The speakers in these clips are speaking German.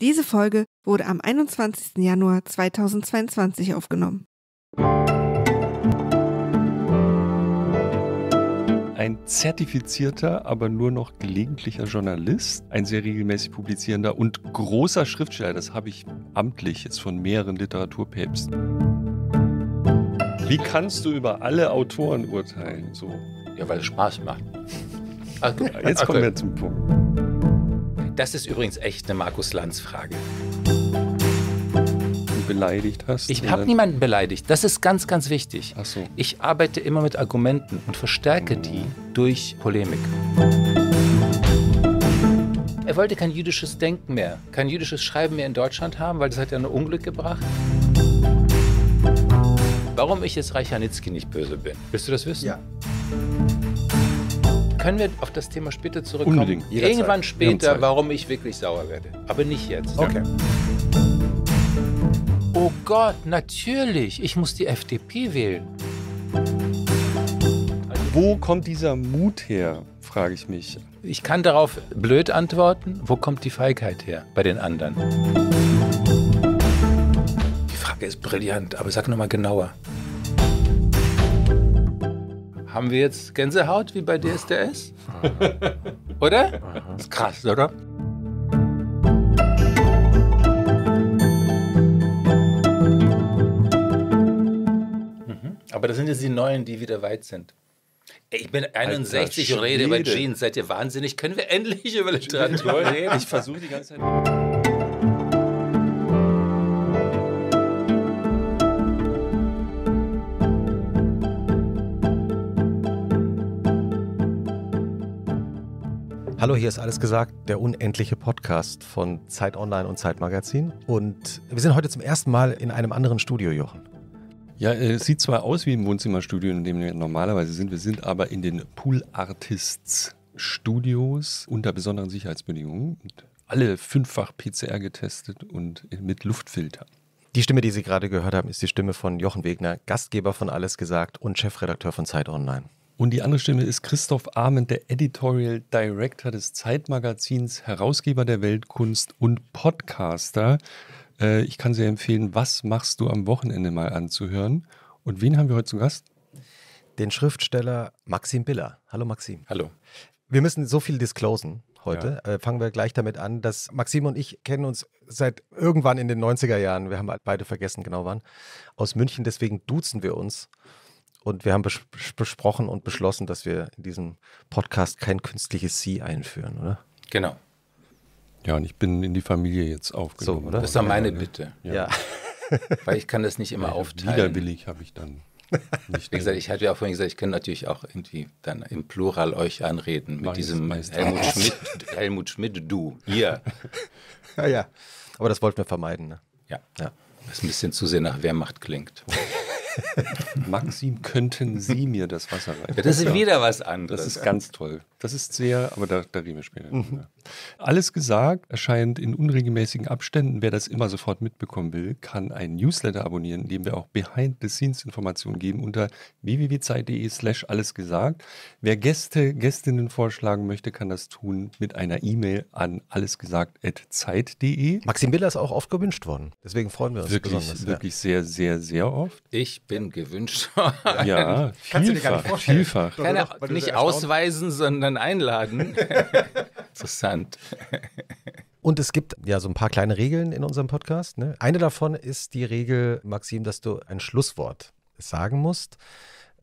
Diese Folge wurde am 21. Januar 2022 aufgenommen. Ein zertifizierter, aber nur noch gelegentlicher Journalist, ein sehr regelmäßig publizierender und großer Schriftsteller, das habe ich amtlich jetzt von mehreren Literaturpäpsten. Wie kannst du über alle Autoren urteilen? So. Ja, weil es Spaß macht. Okay. Jetzt kommen wir zum Punkt. Das ist übrigens echt eine Markus-Lanz-Frage. Beleidigt hast? Ich habe niemanden beleidigt. Das ist ganz, ganz wichtig. Ach so. Ich arbeite immer mit Argumenten und verstärke die durch Polemik. Er wollte kein jüdisches Denken mehr, kein jüdisches Schreiben mehr in Deutschland haben, weil das hat ja nur Unglück gebracht. Warum ich jetzt Reich Hanitzky nicht böse bin, willst du das wissen? Ja können wir auf das Thema später zurückkommen? Unbedingt. Jederzeit. Irgendwann später, warum ich wirklich sauer werde. Aber nicht jetzt. Okay. Oh Gott, natürlich. Ich muss die FDP wählen. Wo kommt dieser Mut her, frage ich mich. Ich kann darauf blöd antworten. Wo kommt die Feigheit her bei den anderen? Die Frage ist brillant, aber sag nochmal genauer. Haben wir jetzt Gänsehaut wie bei DSDS? oder? Ist krass, oder? Mhm. Aber das sind jetzt die Neuen, die wieder weit sind. Ich bin 61 und rede über Jeans. Seid ihr wahnsinnig? Können wir endlich über Literatur reden? Ich versuche die ganze Zeit. Hallo, hier ist alles gesagt, der unendliche Podcast von Zeit Online und Zeit Magazin. Und wir sind heute zum ersten Mal in einem anderen Studio, Jochen. Ja, äh, es sieht zwar aus wie im Wohnzimmerstudio, in dem wir normalerweise sind, wir sind aber in den Pool Artists Studios unter besonderen Sicherheitsbedingungen. Alle fünffach PCR getestet und mit Luftfilter. Die Stimme, die Sie gerade gehört haben, ist die Stimme von Jochen Wegner, Gastgeber von Alles gesagt und Chefredakteur von Zeit Online. Und die andere Stimme ist Christoph Ahmed, der Editorial Director des Zeitmagazins, Herausgeber der Weltkunst und Podcaster. Äh, ich kann sehr empfehlen, was machst du am Wochenende mal anzuhören? Und wen haben wir heute zu Gast? Den Schriftsteller Maxim Biller. Hallo Maxim. Hallo. Wir müssen so viel disclosen heute. Ja. Äh, fangen wir gleich damit an, dass Maxim und ich kennen uns seit irgendwann in den 90er Jahren. Wir haben beide vergessen, genau wann. Aus München, deswegen duzen wir uns. Und wir haben bes besprochen und beschlossen, dass wir in diesem Podcast kein künstliches Sie einführen, oder? Genau. Ja, und ich bin in die Familie jetzt aufgenommen. So, oder? Das war meine Bitte. Ja. ja. Weil ich kann das nicht immer ja, aufteilen. Widerwillig habe ich dann nicht. Wie gesagt, ich hatte ja auch vorhin gesagt, ich kann natürlich auch irgendwie dann im Plural euch anreden mit Meist, diesem Helmut Schmidt, Helmut Schmidt, du, ihr. Ja, ja. Aber das wollten wir vermeiden, ne? Ja. ja. Das ein bisschen zu sehr nach Wehrmacht klingt. Maxim, könnten Sie mir das Wasser reichen? Ja, das ist wieder was anderes. Das ist ganz toll. Das ist sehr, aber da, da reden wir später. Mhm. Alles gesagt erscheint in unregelmäßigen Abständen. Wer das immer sofort mitbekommen will, kann einen Newsletter abonnieren, in dem wir auch Behind-the-Scenes-Informationen geben unter www.zeit.de slash allesgesagt. Wer Gäste, Gästinnen vorschlagen möchte, kann das tun mit einer E-Mail an allesgesagt.zeit.de. Maxim Miller ist auch oft gewünscht worden. Deswegen freuen wir uns wirklich, besonders. Wirklich ja. sehr, sehr, sehr oft. Ich bin gewünscht. Ja, vielfach, Kannst du dir gar nicht vorstellen. vielfach. Keine, nicht ausweisen, sondern einladen. Interessant. Und es gibt ja so ein paar kleine Regeln in unserem Podcast. Ne? Eine davon ist die Regel, Maxim, dass du ein Schlusswort sagen musst,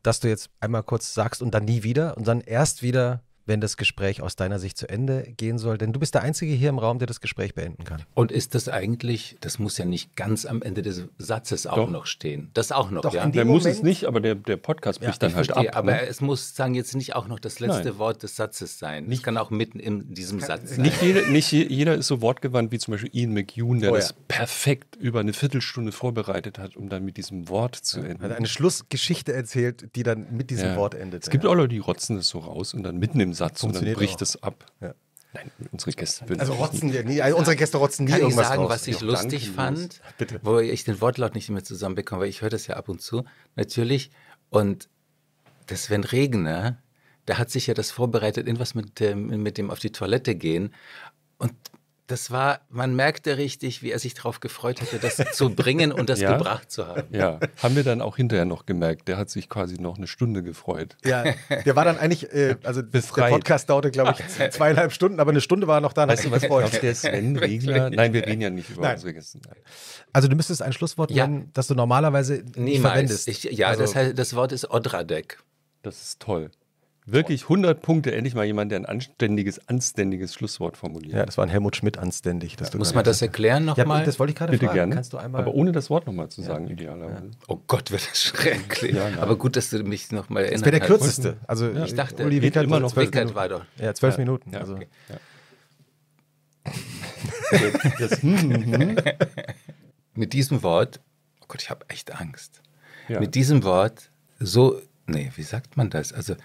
dass du jetzt einmal kurz sagst und dann nie wieder und dann erst wieder, wenn das Gespräch aus deiner Sicht zu Ende gehen soll? Denn du bist der Einzige hier im Raum, der das Gespräch beenden kann. Und ist das eigentlich, das muss ja nicht ganz am Ende des Satzes auch Doch. noch stehen. Das auch noch, Doch, ja. Der Moment muss es nicht, aber der, der Podcast bricht ja, dann halt verstehe, ab. Aber ne? es muss sagen jetzt nicht auch noch das letzte Nein. Wort des Satzes sein. Nicht, das kann auch mitten in diesem Satz sein. Nicht jeder, nicht jeder ist so wortgewandt wie zum Beispiel Ian McEwan, der oh, ja. das perfekt über eine Viertelstunde vorbereitet hat, um dann mit diesem Wort zu enden. Hat eine Schlussgeschichte erzählt, die dann mit diesem ja. Wort endet. Es gibt auch Leute, die rotzen das so raus und dann mitten im einem Satz und dann bricht auch. es ab. Ja. Nein, unsere Gäste würden Also rotzen wir nie, also unsere Gäste rotzen nie Kann irgendwas ich sagen, raus. was ich ja, lustig fand, Bitte. wo ich den Wortlaut nicht mehr zusammenbekomme, weil ich höre das ja ab und zu, natürlich. Und der Sven Regner, da hat sich ja das vorbereitet, irgendwas mit dem, mit dem auf die Toilette gehen. Und das war, man merkte richtig, wie er sich darauf gefreut hatte, das zu bringen und das ja? gebracht zu haben. Ja, haben wir dann auch hinterher noch gemerkt. Der hat sich quasi noch eine Stunde gefreut. Ja, der war dann eigentlich, äh, also Befreit. der Podcast dauerte, glaube ich, zweieinhalb Stunden, aber eine Stunde war er noch da. Weißt du, was gefreut. der Sven Regler? Nein, wir reden ja nicht über unsere Gäste. Also du müsstest ein Schlusswort ja. nennen, das du normalerweise nie verwendest. Ich, ja, also, das, heißt, das Wort ist Odradek. Das ist toll. Wirklich 100 Punkte, endlich mal jemand, der ein anständiges, anständiges Schlusswort formuliert. Ja, das war ein Helmut Schmidt anständig. Ja, muss man das erklären nochmal? Ja, das wollte ich gerade Bitte fragen. Gerne. Kannst du einmal Aber ohne das Wort nochmal zu sagen, ja. idealerweise. Oh Gott, wird das schrecklich. Aber gut, dass du mich nochmal erinnerst. Das wäre der kürzeste. Also, ich dachte, Uli Wickert immer noch zwölf Minuten. weiter. Ja, zwölf Minuten. Also. Okay. das, hm, hm, hm. Mit diesem Wort, oh Gott, ich habe echt Angst. Mit diesem Wort so, nee, wie sagt man das? Also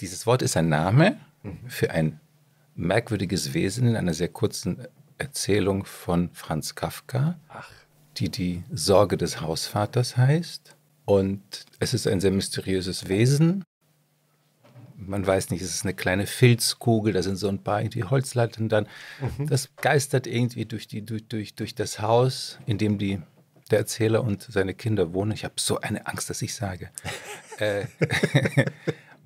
dieses Wort ist ein Name mhm. für ein merkwürdiges Wesen in einer sehr kurzen Erzählung von Franz Kafka, Ach. die die Sorge des Hausvaters heißt. Und es ist ein sehr mysteriöses Wesen. Man weiß nicht, es ist eine kleine Filzkugel, da sind so ein paar irgendwie Holzleitern dann. Mhm. Das geistert irgendwie durch, die, durch, durch, durch das Haus, in dem die der Erzähler und seine Kinder wohnen. Ich habe so eine Angst, dass ich sage. äh,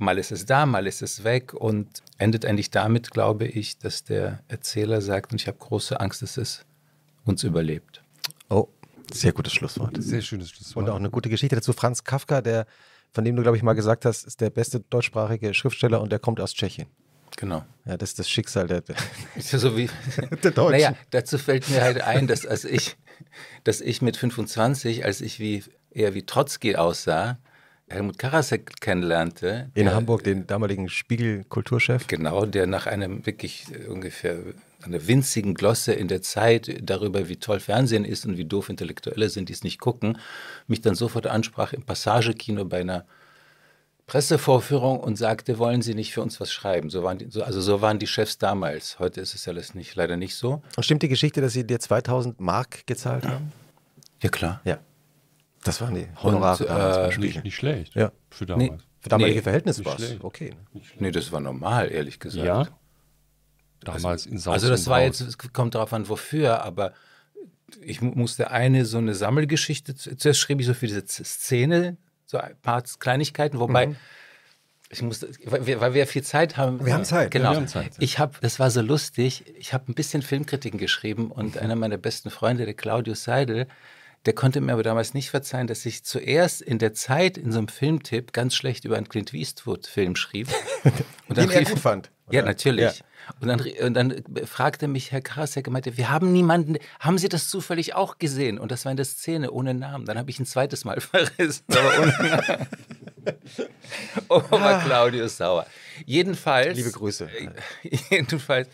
mal ist es da, mal ist es weg und endet endlich damit, glaube ich, dass der Erzähler sagt, und ich habe große Angst, dass es uns überlebt. Oh, sehr gutes Schlusswort. Sehr schönes Schlusswort. Und auch eine gute Geschichte dazu. Franz Kafka, der, von dem du, glaube ich, mal gesagt hast, ist der beste deutschsprachige Schriftsteller und der kommt aus Tschechien. Genau. Ja, das ist das Schicksal der, der, so wie, der Deutschen. Naja, dazu fällt mir halt ein, dass, als ich, dass ich mit 25, als ich wie, eher wie Trotzki aussah, Helmut Karasek kennenlernte. In der, Hamburg, den äh, damaligen Spiegel-Kulturchef. Genau, der nach einem wirklich äh, ungefähr einer winzigen Glosse in der Zeit darüber, wie toll Fernsehen ist und wie doof Intellektuelle sind, die es nicht gucken, mich dann sofort ansprach im Passagekino bei einer Pressevorführung und sagte, wollen Sie nicht für uns was schreiben? So waren die, so, also so waren die Chefs damals. Heute ist es alles nicht, leider nicht so. Und stimmt die Geschichte, dass Sie dir 2000 Mark gezahlt haben? Ja, klar. Ja. Das waren die Honorare und, damals äh, nicht, nicht, schlecht. Ja. Für damals. Nee, für damalige nee, Verhältnisse war es okay. Ne? Nee, das war normal, ehrlich gesagt. Ja. Also, damals in Saus Also das war jetzt, es kommt darauf an, wofür, aber ich musste eine so eine Sammelgeschichte, zuerst schrieb ich so für diese Szene, so ein paar Kleinigkeiten, wobei mhm. ich musste, weil, weil wir viel Zeit haben. Wir haben Zeit. Genau. Ja, haben Zeit. Ich habe, das war so lustig, ich habe ein bisschen Filmkritiken geschrieben und mhm. einer meiner besten Freunde, der Claudius Seidel, der konnte mir aber damals nicht verzeihen, dass ich zuerst in der Zeit in so einem Filmtipp ganz schlecht über einen Clint Eastwood-Film schrieb. Und dann Den er gut fand. Oder? Ja, natürlich. Ja. Und, dann, und dann fragte mich Herr Karasek, er meinte, wir haben niemanden, haben Sie das zufällig auch gesehen? Und das war in der Szene ohne Namen. Dann habe ich ein zweites Mal verrissen. Aber ohne Namen. Oma Claudius Sauer. Jedenfalls. Liebe Grüße. Jedenfalls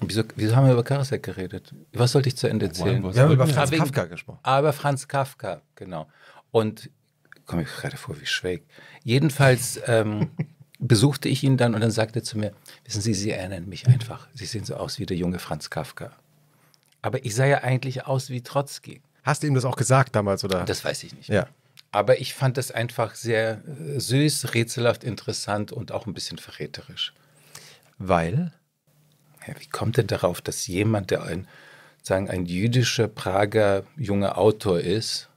Wieso, wieso, haben wir über Karasek geredet? Was sollte ich zu Ende erzählen? Wir haben über Franz Kafka gesprochen. Aber ah, Franz Kafka, genau. Und komme ich gerade vor wie schräg. Jedenfalls ähm, besuchte ich ihn dann und dann sagte er zu mir, wissen Sie, Sie erinnern mich einfach. Sie sehen so aus wie der junge Franz Kafka. Aber ich sah ja eigentlich aus wie Trotzki. Hast du ihm das auch gesagt damals, oder? Das weiß ich nicht. Ja. Aber ich fand das einfach sehr äh, süß, rätselhaft, interessant und auch ein bisschen verräterisch. Weil? ja, wie kommt denn darauf, dass jemand, der ein, sagen, ein jüdischer Prager junger Autor ist,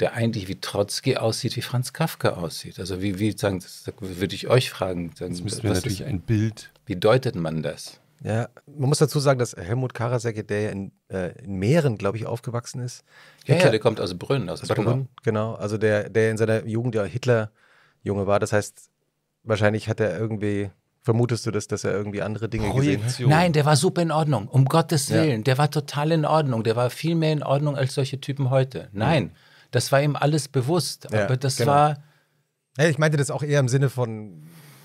der eigentlich wie Trotzki aussieht, wie Franz Kafka aussieht. Also wie, wie sagen, das würde ich euch fragen. Sagen, Jetzt müssten natürlich ist, ein Bild. Wie deutet man das? Ja, man muss dazu sagen, dass Helmut Karasek, der ja in, äh, in Mähren, glaube ich, aufgewachsen ist. Ja, Hitler, ja, der kommt aus Brünn, aus, aus Brünn, genau. Also der, der in seiner Jugend ja Hitlerjunge war. Das heißt, wahrscheinlich hat er irgendwie Vermutest du das, dass er irgendwie andere Dinge Projektion. gesehen hat? Nein, der war super in Ordnung. Um Gottes Willen. Ja. Der war total in Ordnung. Der war viel mehr in Ordnung als solche Typen heute. Nein, mhm. das war ihm alles bewusst. Ja, aber das genau. war. Ja, ich meinte das auch eher im Sinne von.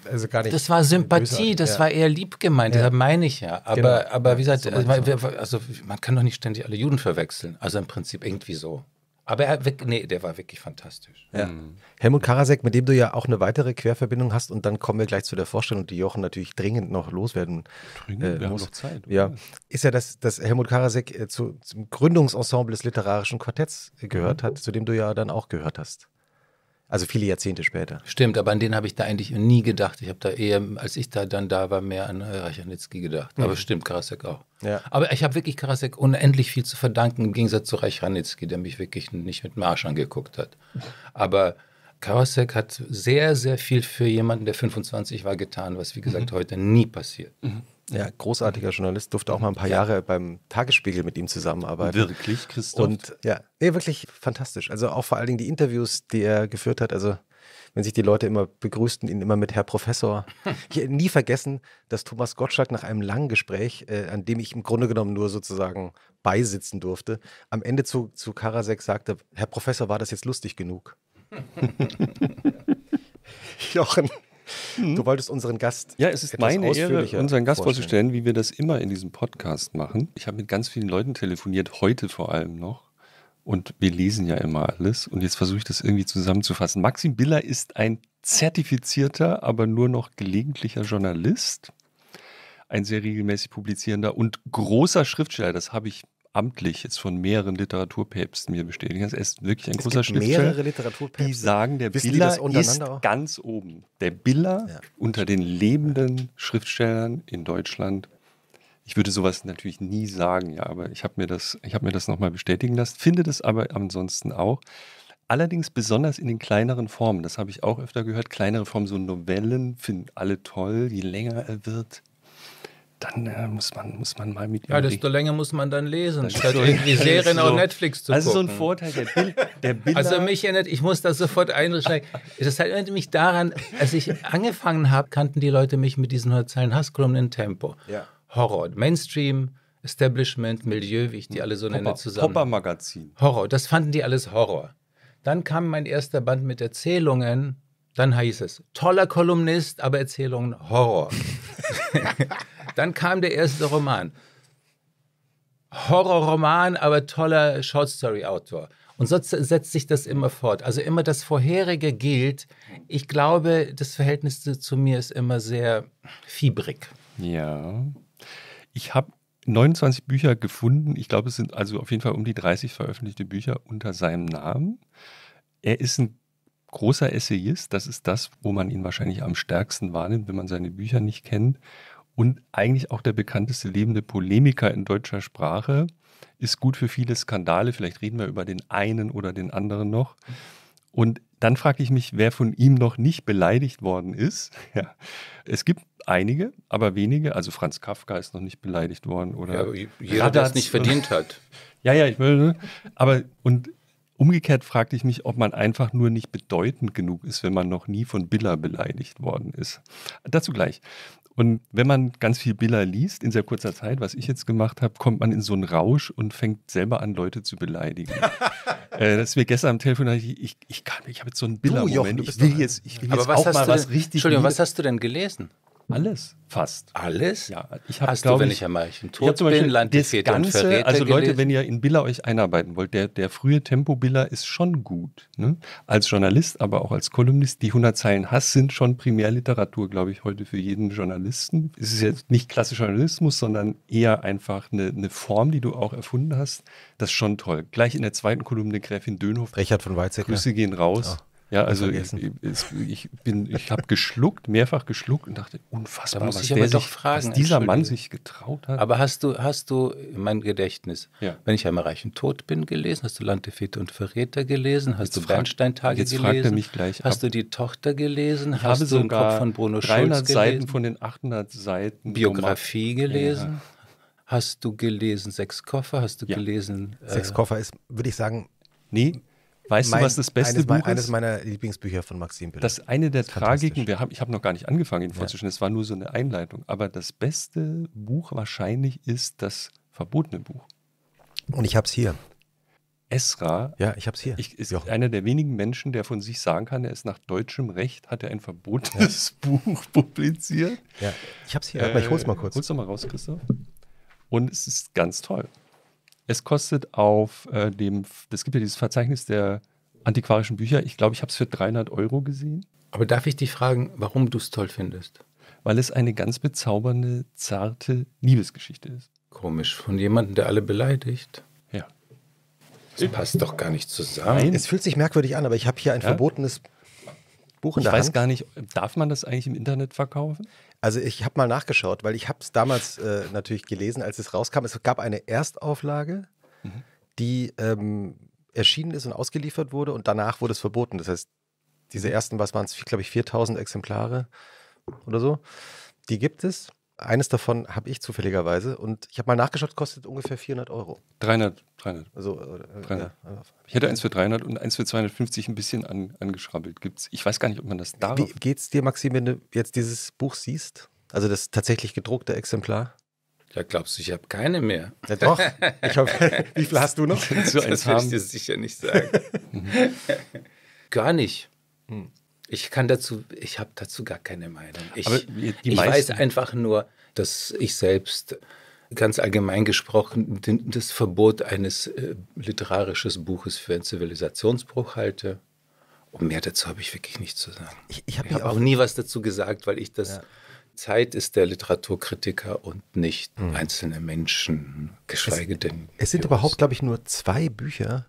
Also gar nicht. Das war Sympathie, das war eher lieb gemeint, das meine ich ja. Aber, genau. aber wie gesagt, also, also man kann doch nicht ständig alle Juden verwechseln. Also im Prinzip irgendwie so. Aber er, nee, der war wirklich fantastisch. Ja. Hm. Helmut Karasek, mit dem du ja auch eine weitere Querverbindung hast, und dann kommen wir gleich zu der Vorstellung, die Jochen natürlich dringend noch loswerden dringend, äh, wir muss. Haben noch Zeit. Oder? Ja, ist ja, dass, dass Helmut Karasek äh, zu, zum Gründungsensemble des literarischen Quartetts äh, gehört mhm. hat, zu dem du ja dann auch gehört hast. Also viele Jahrzehnte später. Stimmt, aber an den habe ich da eigentlich nie gedacht. Ich habe da eher, als ich da dann da war, mehr an äh, Reichanitzky gedacht. Mhm. Aber stimmt, Karasek auch. Ja. Aber ich habe wirklich Karasek unendlich viel zu verdanken, im Gegensatz zu Reichanitzky, der mich wirklich nicht mit Marsch angeguckt hat. Aber Karasek hat sehr, sehr viel für jemanden, der 25 war, getan, was wie gesagt mhm. heute nie passiert. Mhm. Ja, großartiger Journalist, durfte auch mal ein paar ja. Jahre beim Tagesspiegel mit ihm zusammenarbeiten. Wirklich, Christoph? Und ja, nee, wirklich fantastisch. Also auch vor allen Dingen die Interviews, die er geführt hat, also wenn sich die Leute immer begrüßten, ihn immer mit Herr Professor. Ich hätte nie vergessen, dass Thomas Gottschalk nach einem langen Gespräch, äh, an dem ich im Grunde genommen nur sozusagen beisitzen durfte, am Ende zu, zu Karasek sagte, Herr Professor, war das jetzt lustig genug? Jochen, Du mhm. wolltest unseren Gast. Ja, es ist meine Ehre, unseren Gast vorzustellen, wie wir das immer in diesem Podcast machen. Ich habe mit ganz vielen Leuten telefoniert, heute vor allem noch. Und wir lesen ja immer alles. Und jetzt versuche ich das irgendwie zusammenzufassen. Maxim Biller ist ein zertifizierter, aber nur noch gelegentlicher Journalist. Ein sehr regelmäßig publizierender und großer Schriftsteller. Das habe ich amtlich jetzt von mehreren Literaturpäpsten mir bestätigt. kannst. Er ist wirklich ein es großer gibt mehrere Literaturpäpste. Die sagen, der Wissen Biller ist auch? ganz oben. Der Biller ja. unter den lebenden Schriftstellern in Deutschland. Ich würde sowas natürlich nie sagen, ja, aber ich habe mir das, ich habe mir das nochmal bestätigen lassen, finde das aber ansonsten auch. Allerdings besonders in den kleineren Formen, das habe ich auch öfter gehört, kleinere Formen, so Novellen finden alle toll, je länger er wird, dann äh, muss, man, muss man mal mit. Ja, desto länger muss man dann lesen, statt so, irgendwie Serien so, auf Netflix zu also gucken. Das ist so ein Vorteil der, Bild, der Bilder. Also mich erinnert, ich muss das sofort einsteigen. Das erinnert mich daran, als ich angefangen habe, kannten die Leute mich mit diesen 100 Zeilen Hasskolumnen in Tempo. Ja. Horror, Mainstream, Establishment, Milieu, wie ich die alle so Popper, nenne, zusammen. Popper-Magazin. Horror, das fanden die alles Horror. Dann kam mein erster Band mit Erzählungen. Dann hieß es, toller Kolumnist, aber Erzählungen Horror. Dann kam der erste Roman. Horrorroman, aber toller Shortstory-Autor. Und so setzt sich das immer fort. Also immer das Vorherige gilt. Ich glaube, das Verhältnis zu mir ist immer sehr fiebrig. Ja. Ich habe 29 Bücher gefunden. Ich glaube, es sind also auf jeden Fall um die 30 veröffentlichte Bücher unter seinem Namen. Er ist ein großer Essayist. Das ist das, wo man ihn wahrscheinlich am stärksten wahrnimmt, wenn man seine Bücher nicht kennt und eigentlich auch der bekannteste lebende Polemiker in deutscher Sprache, ist gut für viele Skandale. Vielleicht reden wir über den einen oder den anderen noch. Und dann frage ich mich, wer von ihm noch nicht beleidigt worden ist. Ja. Es gibt einige, aber wenige. Also Franz Kafka ist noch nicht beleidigt worden oder ja, jeder, der es nicht verdient hat. ja, ja, ich will. Ne? Aber und umgekehrt fragte ich mich, ob man einfach nur nicht bedeutend genug ist, wenn man noch nie von Biller beleidigt worden ist. Dazu gleich. Und wenn man ganz viel Biller liest in sehr kurzer Zeit, was ich jetzt gemacht habe, kommt man in so einen Rausch und fängt selber an, Leute zu beleidigen. äh, das ist mir gestern am Telefon, ich, ich, ich, ich habe jetzt so einen Biller-Moment. Ich will jetzt, ich will jetzt auch mal was richtig. Entschuldigung, was hast du denn gelesen? Alles, fast. Alles? Ja, ich habe, Hast du, wenn ich, ich einmal im Tod ich bin, Landesväter und Also Leute, gelesen? wenn ihr in Billa euch einarbeiten wollt, der, der frühe Tempo-Billa ist schon gut. Ne? Als Journalist, aber auch als Kolumnist, die 100 Zeilen Hass sind schon Primärliteratur, glaube ich, heute für jeden Journalisten. Es ist jetzt nicht klassischer Journalismus, sondern eher einfach eine, eine Form, die du auch erfunden hast. Das ist schon toll. Gleich in der zweiten Kolumne Gräfin Dönhoff. Richard von Weizsäcker. Grüße gehen raus. Ja. Ja, also ich, äh, ich, bin, ich habe geschluckt, mehrfach geschluckt und dachte, unfassbar, da muss was, ich aber sich, fragen, was dieser Mann sich getraut hat. Aber hast du, hast du mein Gedächtnis, ja. wenn ich einmal reich und tot bin, gelesen? Hast du Land Landefete und Verräter gelesen? Hast jetzt du frag, Bernsteintage jetzt gelesen? fragt er mich gleich Hast ab. du die Tochter gelesen? Ich hast habe du den Kopf von Bruno 300 Schulz gelesen? Seiten von den 800 Seiten. Biografie gelesen? Ja. Hast du gelesen Sechs Koffer? Hast du ja. gelesen? Äh, Sechs Koffer ist, würde ich sagen, nie. Weißt mein, du, was das beste eines, Buch ist? Eines meiner Lieblingsbücher von Maxim Biller. Das eine der Tragiken, wir haben, ich habe noch gar nicht angefangen, ihn ja. vorzustellen, das war nur so eine Einleitung. Aber das beste Buch wahrscheinlich ist das verbotene Buch. Und ich habe es hier. Esra. Ja, ich habe es hier. Ich, ist Jochen. einer der wenigen Menschen, der von sich sagen kann, er ist nach deutschem Recht, hat er ein verbotenes ja. Buch publiziert. Ja, ich habe es hier. Äh, ich hol's äh, mal kurz. Hol's doch mal raus, Christoph. Und es ist ganz toll. Es kostet auf äh, dem, es gibt ja dieses Verzeichnis der antiquarischen Bücher. Ich glaube, ich habe es für 300 Euro gesehen. Aber darf ich dich fragen, warum du es toll findest? Weil es eine ganz bezaubernde, zarte Liebesgeschichte ist. Komisch, von jemandem, der alle beleidigt. Ja. Das passt doch gar nicht zusammen. Nein. Es fühlt sich merkwürdig an, aber ich habe hier ein ja? verbotenes Buch in ich der Hand. Ich weiß gar nicht, darf man das eigentlich im Internet verkaufen? Also ich habe mal nachgeschaut, weil ich habe es damals äh, natürlich gelesen, als es rauskam. Es gab eine Erstauflage, mhm. die ähm, erschienen ist und ausgeliefert wurde und danach wurde es verboten. Das heißt, diese mhm. ersten, was waren es, glaube ich, 4000 Exemplare oder so, die gibt es eines davon habe ich zufälligerweise und ich habe mal nachgeschaut, kostet ungefähr 400 Euro. 300, 300. Also, äh, 300. Äh, ja. Ich hätte eins für 300 und eins für 250 ein bisschen an, angeschrabbelt. Gibt's, ich weiß gar nicht, ob man das darf. Wie es dir, Maxim, wenn du jetzt dieses Buch siehst? Also das tatsächlich gedruckte Exemplar? Ja, glaubst du, ich habe keine mehr? Ja, doch. Ich hab, wie viel hast du noch? das will ich dir sicher nicht sagen. Gar nicht. Hm. Ich kann dazu, ich habe dazu gar keine Meinung. Ich, ich weiß einfach nur, dass ich selbst ganz allgemein gesprochen das Verbot eines äh, literarischen Buches für einen Zivilisationsbruch halte. Und mehr dazu habe ich wirklich nichts zu sagen. Ich, ich habe hab auch, auch nie was dazu gesagt, weil ich das. Ja. Zeit ist der Literaturkritiker und nicht mhm. einzelne Menschen, geschweige es, denn. Es sind überhaupt, glaube ich, nur zwei Bücher,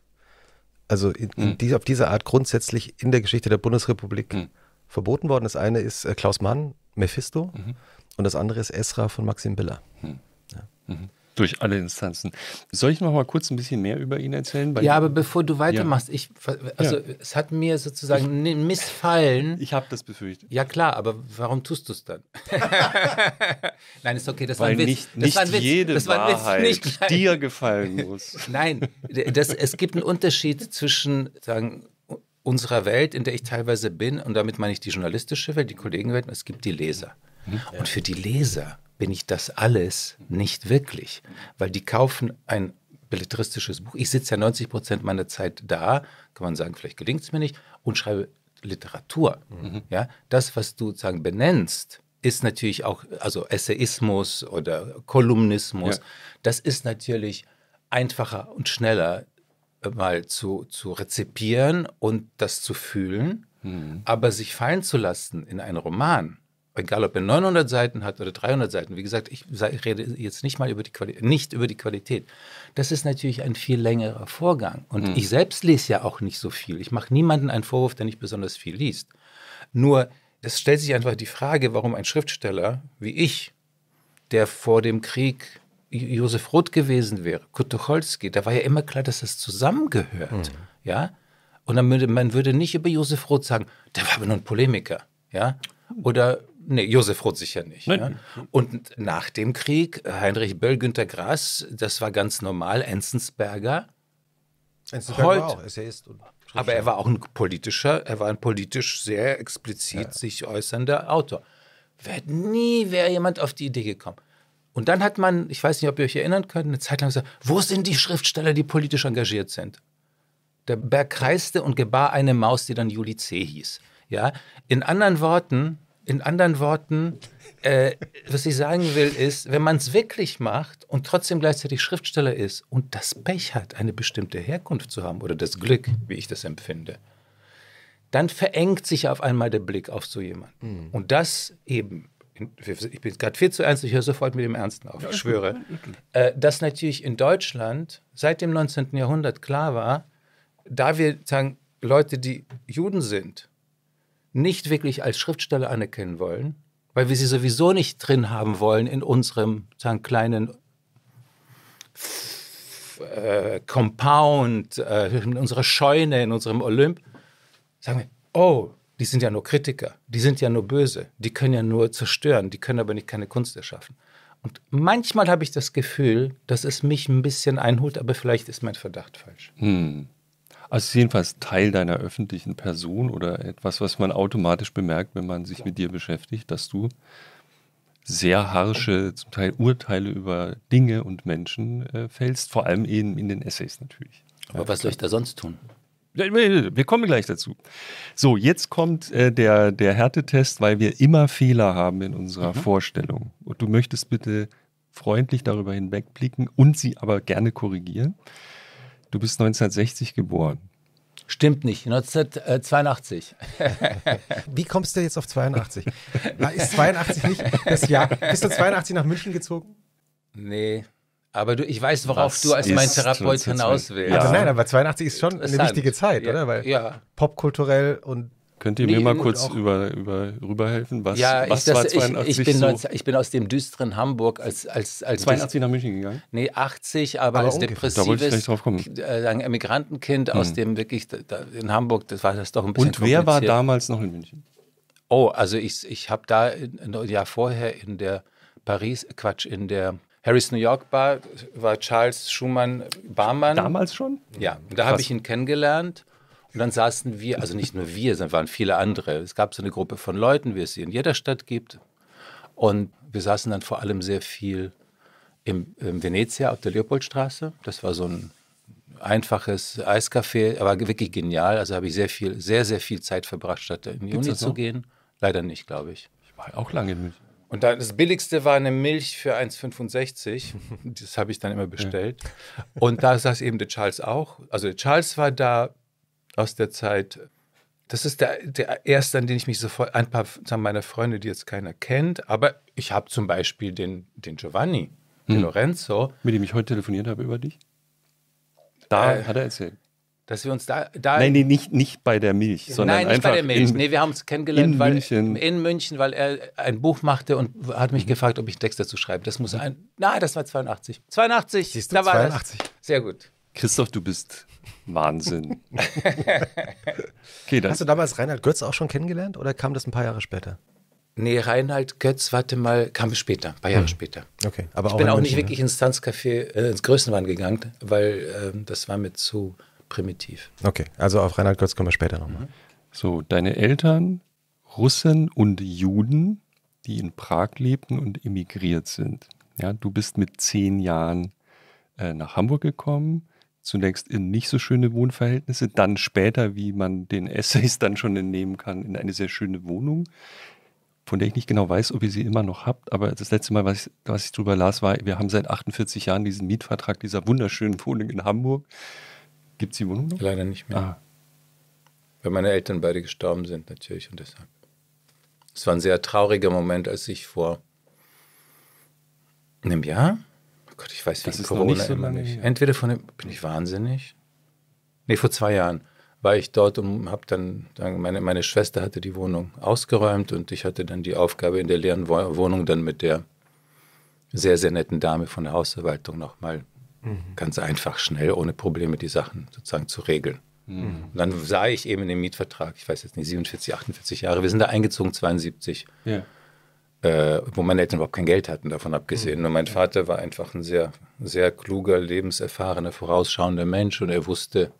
also in, in mhm. die, auf diese Art grundsätzlich in der Geschichte der Bundesrepublik mhm. verboten worden. Das eine ist äh, Klaus Mann, Mephisto, mhm. und das andere ist Esra von Maxim Biller. Hm. Ja. Mhm durch alle Instanzen. Soll ich noch mal kurz ein bisschen mehr über ihn erzählen? ja, aber bevor du weitermachst, ja. ich, also ja. es hat mir sozusagen ich, missfallen. Ich habe das befürchtet. Ja klar, aber warum tust du es dann? Nein, ist okay, das Weil war ein Witz. Nicht, das war ein Witz. jede das war ein Witz. Nicht, dir gefallen muss. nein, das, es gibt einen Unterschied zwischen sagen unserer Welt, in der ich teilweise bin, und damit meine ich die journalistische Welt, die Kollegenwelt, und es gibt die Leser. Mhm. Und für die Leser bin ich das alles nicht wirklich, weil die kaufen ein belletristisches Buch. Ich sitze ja 90 Prozent meiner Zeit da, kann man sagen, vielleicht gelingt es mir nicht, und schreibe Literatur. Mhm. Ja, das, was du sozusagen benennst, ist natürlich auch, also Essayismus oder Kolumnismus, ja. das ist natürlich einfacher und schneller äh, mal zu, zu rezipieren und das zu fühlen, mhm. aber sich fallen zu lassen in einen Roman, egal ob er 900 Seiten hat oder 300 Seiten, wie gesagt, ich rede jetzt nicht mal über die Qualität, nicht über die Qualität. Das ist natürlich ein viel längerer Vorgang. Und mhm. ich selbst lese ja auch nicht so viel. Ich mache niemanden einen Vorwurf, der nicht besonders viel liest. Nur es stellt sich einfach die Frage, warum ein Schriftsteller wie ich, der vor dem Krieg Josef Roth gewesen wäre, Kutucholski, da war ja immer klar, dass das zusammengehört. Mhm. Ja? Und dann würde, man würde nicht über Josef Roth sagen, der war aber nur ein Polemiker. Ja? Oder Nee, Josef Roth sicher nicht. Ne? Und nach dem Krieg, Heinrich Böll, Günter Grass, das war ganz normal, Enzensberger. Enzensberger Holt, auch, Essayist. Und aber er war auch ein politischer, er war ein politisch sehr explizit ja. sich äußernder Autor. Wär, nie wäre jemand auf die Idee gekommen. Und dann hat man, ich weiß nicht, ob ihr euch erinnern könnt, eine Zeit lang gesagt, wo sind die Schriftsteller, die politisch engagiert sind? Der Berg kreiste und gebar eine Maus, die dann Juli C. hieß. Ja? In anderen Worten, in anderen Worten, äh, was ich sagen will, ist, wenn man es wirklich macht und trotzdem gleichzeitig Schriftsteller ist und das Pech hat, eine bestimmte Herkunft zu haben oder das Glück, wie ich das empfinde, dann verengt sich auf einmal der Blick auf so jemanden. Mhm. Und das eben, ich bin gerade viel zu ernst, ich höre sofort mit dem Ernsten auf, ich schwöre, äh, dass natürlich in Deutschland seit dem 19. Jahrhundert klar war, da wir sagen, Leute, die Juden sind, nicht wirklich als Schriftsteller anerkennen wollen, weil wir sie sowieso nicht drin haben wollen in unserem sagen, kleinen äh, Compound, äh, in unserer Scheune, in unserem Olymp, sagen wir, oh, die sind ja nur Kritiker, die sind ja nur böse, die können ja nur zerstören, die können aber nicht keine Kunst erschaffen. Und manchmal habe ich das Gefühl, dass es mich ein bisschen einholt, aber vielleicht ist mein Verdacht falsch. Hm. Also jedenfalls Teil deiner öffentlichen Person oder etwas, was man automatisch bemerkt, wenn man sich mit dir beschäftigt, dass du sehr harsche, zum Teil Urteile über Dinge und Menschen äh, fällst, vor allem eben in den Essays natürlich. Aber ja, was soll ich da sonst tun? Wir kommen gleich dazu. So, jetzt kommt äh, der, der Härtetest, weil wir immer Fehler haben in unserer mhm. Vorstellung. Und du möchtest bitte freundlich darüber hinwegblicken und sie aber gerne korrigieren. Du bist 1960 geboren. Stimmt nicht, 1982. Wie kommst du jetzt auf 82? Ist 82 nicht das Jahr? Bist du 82 nach München gezogen? Nee, aber du, ich weiß, worauf Was du als mein Therapeut hinaus willst. Ja. Also nein, aber 82 ist schon eine wichtige Zeit, ja. oder? Weil ja. popkulturell und Könnt ihr nee, mir mal kurz über, über, rüberhelfen? Was, ja, was ich, war 82 ich, ich, bin so ich bin aus dem düsteren Hamburg als. als, als 82 nach München gegangen? Nee, 80, aber, aber als okay. depressives da wollte ich gleich drauf kommen. Äh, Emigrantenkind hm. aus dem wirklich da, in Hamburg, das war das doch ein bisschen. Und wer war damals noch in München? Oh, also ich, ich habe da ein Jahr vorher in der Paris, äh, Quatsch, in der Harris New York Bar war Charles Schumann Barmann. Damals schon? Ja, da habe ich ihn kennengelernt und dann saßen wir, also nicht nur wir, sondern waren viele andere. Es gab so eine Gruppe von Leuten, wie es sie in jeder Stadt gibt. Und wir saßen dann vor allem sehr viel im, im Venezia auf der Leopoldstraße. Das war so ein einfaches Eiscafé, aber wirklich genial. Also habe ich sehr viel, sehr, sehr viel Zeit verbracht, statt in die Uni zu gehen. Leider nicht, glaube ich. Ich war auch lange in München. Und dann, das billigste war eine Milch für 1,65. Das habe ich dann immer bestellt. Ja. Und da saß eben der Charles auch. Also der Charles war da, aus der Zeit. Das ist der, der erste, an den ich mich sofort, ein paar meiner Freunde, die jetzt keiner kennt, aber ich habe zum Beispiel den, den Giovanni, den hm. Lorenzo. Mit dem ich heute telefoniert habe über dich. Da äh, hat er erzählt. Dass wir uns da. da nein, nee, nicht, nicht bei der Milch, sondern nein, nicht bei der Milch. In, nee, wir haben uns kennengelernt in, weil, München. in München, weil er ein Buch machte und hat mich mhm. gefragt, ob ich einen Text dazu schreibe. Das muss mhm. ein. Nein, das war 82. 82, Siehst du, da war 82. Sehr gut. Christoph, du bist Wahnsinn. okay, Hast du damals Reinhard Götz auch schon kennengelernt oder kam das ein paar Jahre später? Nee, Reinhard Götz, warte mal, kam später, ein paar Jahre hm. später. Okay, aber ich auch bin auch München, nicht ne? wirklich ins Tanzcafé, äh, ins Größenwahn gegangen, weil äh, das war mir zu primitiv. Okay, also auf Reinhard Götz kommen wir später nochmal. Mhm. So, deine Eltern, Russen und Juden, die in Prag lebten und emigriert sind. Ja, du bist mit zehn Jahren äh, nach Hamburg gekommen zunächst in nicht so schöne Wohnverhältnisse, dann später, wie man den Essays dann schon entnehmen kann, in eine sehr schöne Wohnung, von der ich nicht genau weiß, ob ihr sie immer noch habt, aber das letzte Mal, was ich, was ich drüber las, war, wir haben seit 48 Jahren diesen Mietvertrag dieser wunderschönen Wohnung in Hamburg. Gibt es die Wohnung noch? Leider nicht mehr. Ah. Weil meine Eltern beide gestorben sind, natürlich, und deshalb. Es war ein sehr trauriger Moment, als ich vor einem Jahr Oh Gott, ich weiß das wegen Corona so immer nicht. Entweder von dem, bin ich wahnsinnig? Nee, vor zwei Jahren war ich dort und habe dann, meine, meine Schwester hatte die Wohnung ausgeräumt und ich hatte dann die Aufgabe in der leeren Wohnung dann mit der sehr, sehr netten Dame von der Hausverwaltung nochmal mhm. ganz einfach, schnell, ohne Probleme die Sachen sozusagen zu regeln. Mhm. Und dann sah ich eben in dem Mietvertrag, ich weiß jetzt nicht, 47, 48 Jahre, wir sind da eingezogen, 72. Ja äh, wo meine Eltern überhaupt kein Geld hatten, davon abgesehen. Mhm. Und mein Vater war einfach ein sehr, sehr kluger, lebenserfahrener, vorausschauender Mensch und er wusste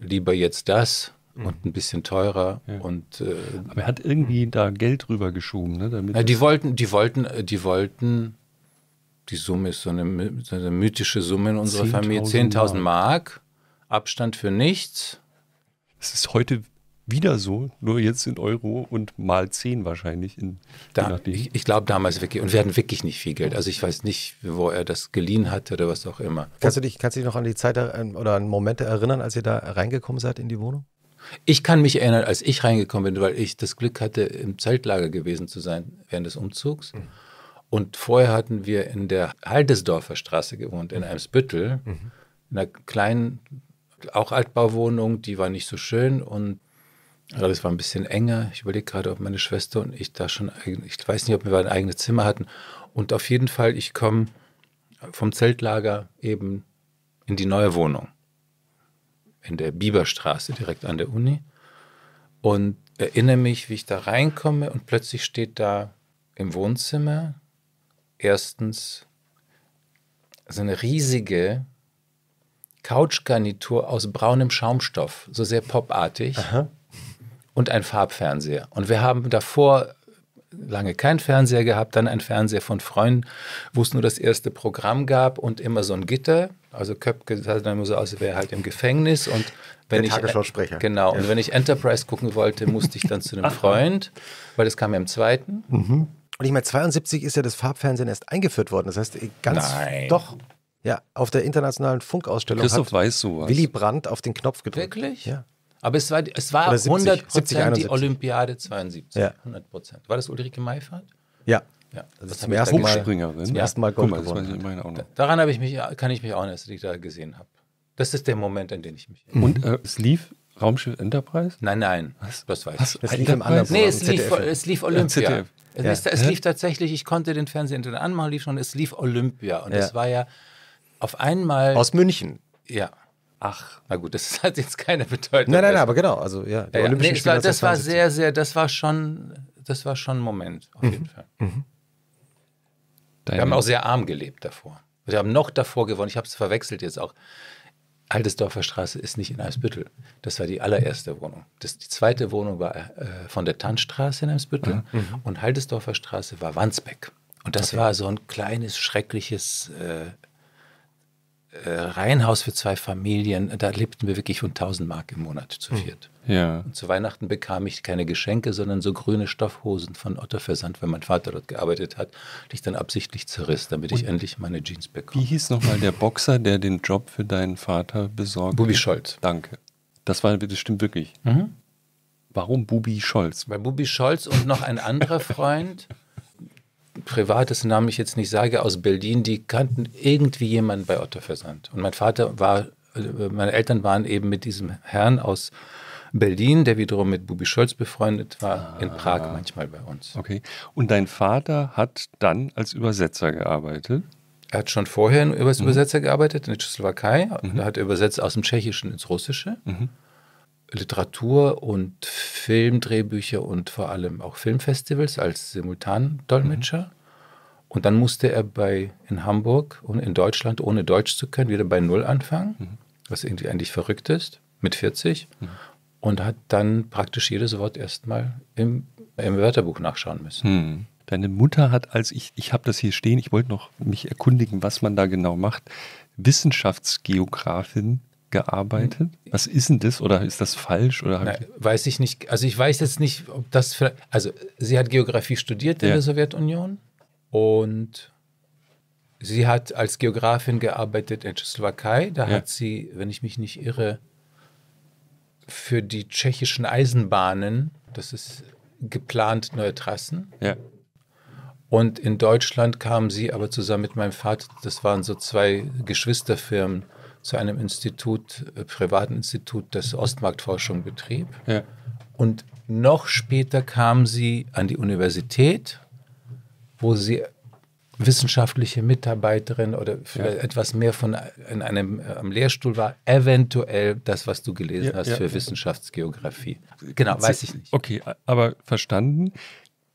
lieber jetzt das mhm. und ein bisschen teurer ja. und äh, aber er hat irgendwie da Geld rübergeschoben, ne? Damit na, die wollten, die wollten, äh, die wollten die Summe ist so eine, so eine mythische Summe in unserer 10 Familie, 10.000 Mark. Mark, Abstand für nichts. Es ist heute wieder so, nur jetzt in Euro und mal 10 wahrscheinlich. In, da, ich, ich glaube damals wirklich, und wir hatten wirklich nicht viel Geld. Also ich weiß nicht, wo er das geliehen hat oder was auch immer. Kannst du dich, kannst du dich noch an die Zeit oder an Momente erinnern, als ihr da reingekommen seid in die Wohnung? Ich kann mich erinnern, als ich reingekommen bin, weil ich das Glück hatte, im Zeltlager gewesen zu sein während des Umzugs. Mhm. Und vorher hatten wir in der Haldesdorfer Straße gewohnt, in mhm. Eimsbüttel, mhm. in einer kleinen, auch Altbauwohnung, die war nicht so schön. Und aber das war ein bisschen enger. Ich überlege gerade, ob meine Schwester und ich da schon, ich weiß nicht, ob wir ein eigenes Zimmer hatten. Und auf jeden Fall, ich komme vom Zeltlager eben in die neue Wohnung. In der Bieberstraße, direkt an der Uni. Und erinnere mich, wie ich da reinkomme und plötzlich steht da im Wohnzimmer erstens so eine riesige Couchgarnitur aus braunem Schaumstoff, so sehr popartig. Aha und ein Farbfernseher. Und wir haben davor lange keinen Fernseher gehabt, dann ein Fernseher von Freunden, wo es nur das erste Programm gab und immer so ein Gitter. Also Köpke sah dann immer so aus, als wäre halt im Gefängnis. Und wenn Der ich genau ja. und wenn ich Enterprise gucken wollte, musste ich dann zu einem Freund, weil das kam ja im zweiten. Mhm. Und ich meine, 72 ist ja das Farbfernsehen erst eingeführt worden. Das heißt, ganz Nein. doch. Ja, auf der internationalen Funkausstellung Christoph hat weiß sowas. Willy Brandt auf den Knopf gedrückt. Wirklich? Ja. Aber es war, es war 100 Prozent die Olympiade 72. Ja. 100 Prozent. War das Ulrike Meifert? Ja. ja. Das, das zum ersten Mal, Springerin. Ne? Zum ersten Mal Gold mal, gewonnen. Das meine auch noch. Daran ich mich, kann ich mich auch erinnern, dass ich da gesehen habe. Das ist der Moment, an dem ich mich erinnere. Und äh, es lief Raumschiff Enterprise? Nein, nein. Was? Das weiß Was? ich. Es lief im anderen Nee, es lief, es lief Olympia. Ja. Es, es, lief tatsächlich, ich konnte den Fernseher hinter anmachen, lief schon, es lief Olympia. Und ja. das war ja auf einmal. Aus München. Ja. Ach, na gut, das hat jetzt keine Bedeutung. Nein, nein, nein aber genau. Also, ja, ja, ja. Nee, das, war, das war, sehr, sehr, das war schon, das war schon ein Moment, auf mhm. jeden Fall. Mhm. Wir haben auch sehr arm gelebt davor. Wir haben noch davor gewonnen. Ich habe es verwechselt jetzt auch. Altesdorfer Straße ist nicht in Eimsbüttel. Das war die allererste Wohnung. Das, die zweite Wohnung war äh, von der Tannstraße in Eimsbüttel mhm. mhm. und Altesdorfer Straße war Wandsbeck. Und das okay. war so ein kleines, schreckliches äh, äh, Reihenhaus für zwei Familien, da lebten wir wirklich von 1000 Mark im Monat zu hm. viert. Ja. Und zu Weihnachten bekam ich keine Geschenke, sondern so grüne Stoffhosen von Otto Versand, weil mein Vater dort gearbeitet hat, die ich dann absichtlich zerriss, damit Und ich endlich meine Jeans bekomme. Wie hieß nochmal der Boxer, der den Job für deinen Vater besorgt Bubi Scholz. Danke. Das war bestimmt wirklich. Mhm. Warum Bubi Scholz? Weil Bubi Scholz und noch ein anderer Freund privates Namen ich jetzt nicht sage, aus Berlin, die kannten irgendwie jemanden bei Otto Versand. Und mein Vater war, äh, meine Eltern waren eben mit diesem Herrn aus Berlin, der wiederum mit Bubi Scholz befreundet war, ah, in Prag manchmal bei uns. Okay. Und dein Vater hat dann als Übersetzer gearbeitet? Er hat schon vorher als mhm. Übersetzer mhm. gearbeitet in der Tschechoslowakei. Mhm. Er hat übersetzt aus dem Tschechischen ins Russische. Mhm. Literatur und Filmdrehbücher und vor allem auch Filmfestivals als Simultandolmetscher. Mhm. Und dann musste er bei in Hamburg und in Deutschland, ohne Deutsch zu können, wieder bei Null anfangen, mhm. was irgendwie eigentlich verrückt ist, mit 40. Mhm. Und hat dann praktisch jedes Wort erstmal im, im Wörterbuch nachschauen müssen. Hm. Deine Mutter hat, als ich, ich habe das hier stehen, ich wollte noch mich erkundigen, was man da genau macht, Wissenschaftsgeografin gearbeitet? Was ist denn das oder ist das falsch? Oder Na, ich weiß ich nicht. Also ich weiß jetzt nicht, ob das vielleicht. Also sie hat Geografie studiert in ja. der Sowjetunion und sie hat als Geografin gearbeitet in der Slowakei. Da ja. hat sie, wenn ich mich nicht irre, für die tschechischen Eisenbahnen, das ist geplant neue Trassen. Ja. Und in Deutschland kam sie aber zusammen mit meinem Vater, das waren so zwei Geschwisterfirmen, zu einem Institut, äh, privaten Institut, das Ostmarktforschung betrieb. Ja. Und noch später kam sie an die Universität, wo sie wissenschaftliche Mitarbeiterin oder vielleicht ja. etwas mehr von in einem äh, am Lehrstuhl war, eventuell das, was du gelesen ja, hast ja, für Wissenschaftsgeografie. Genau, weiß ich nicht. Okay, aber verstanden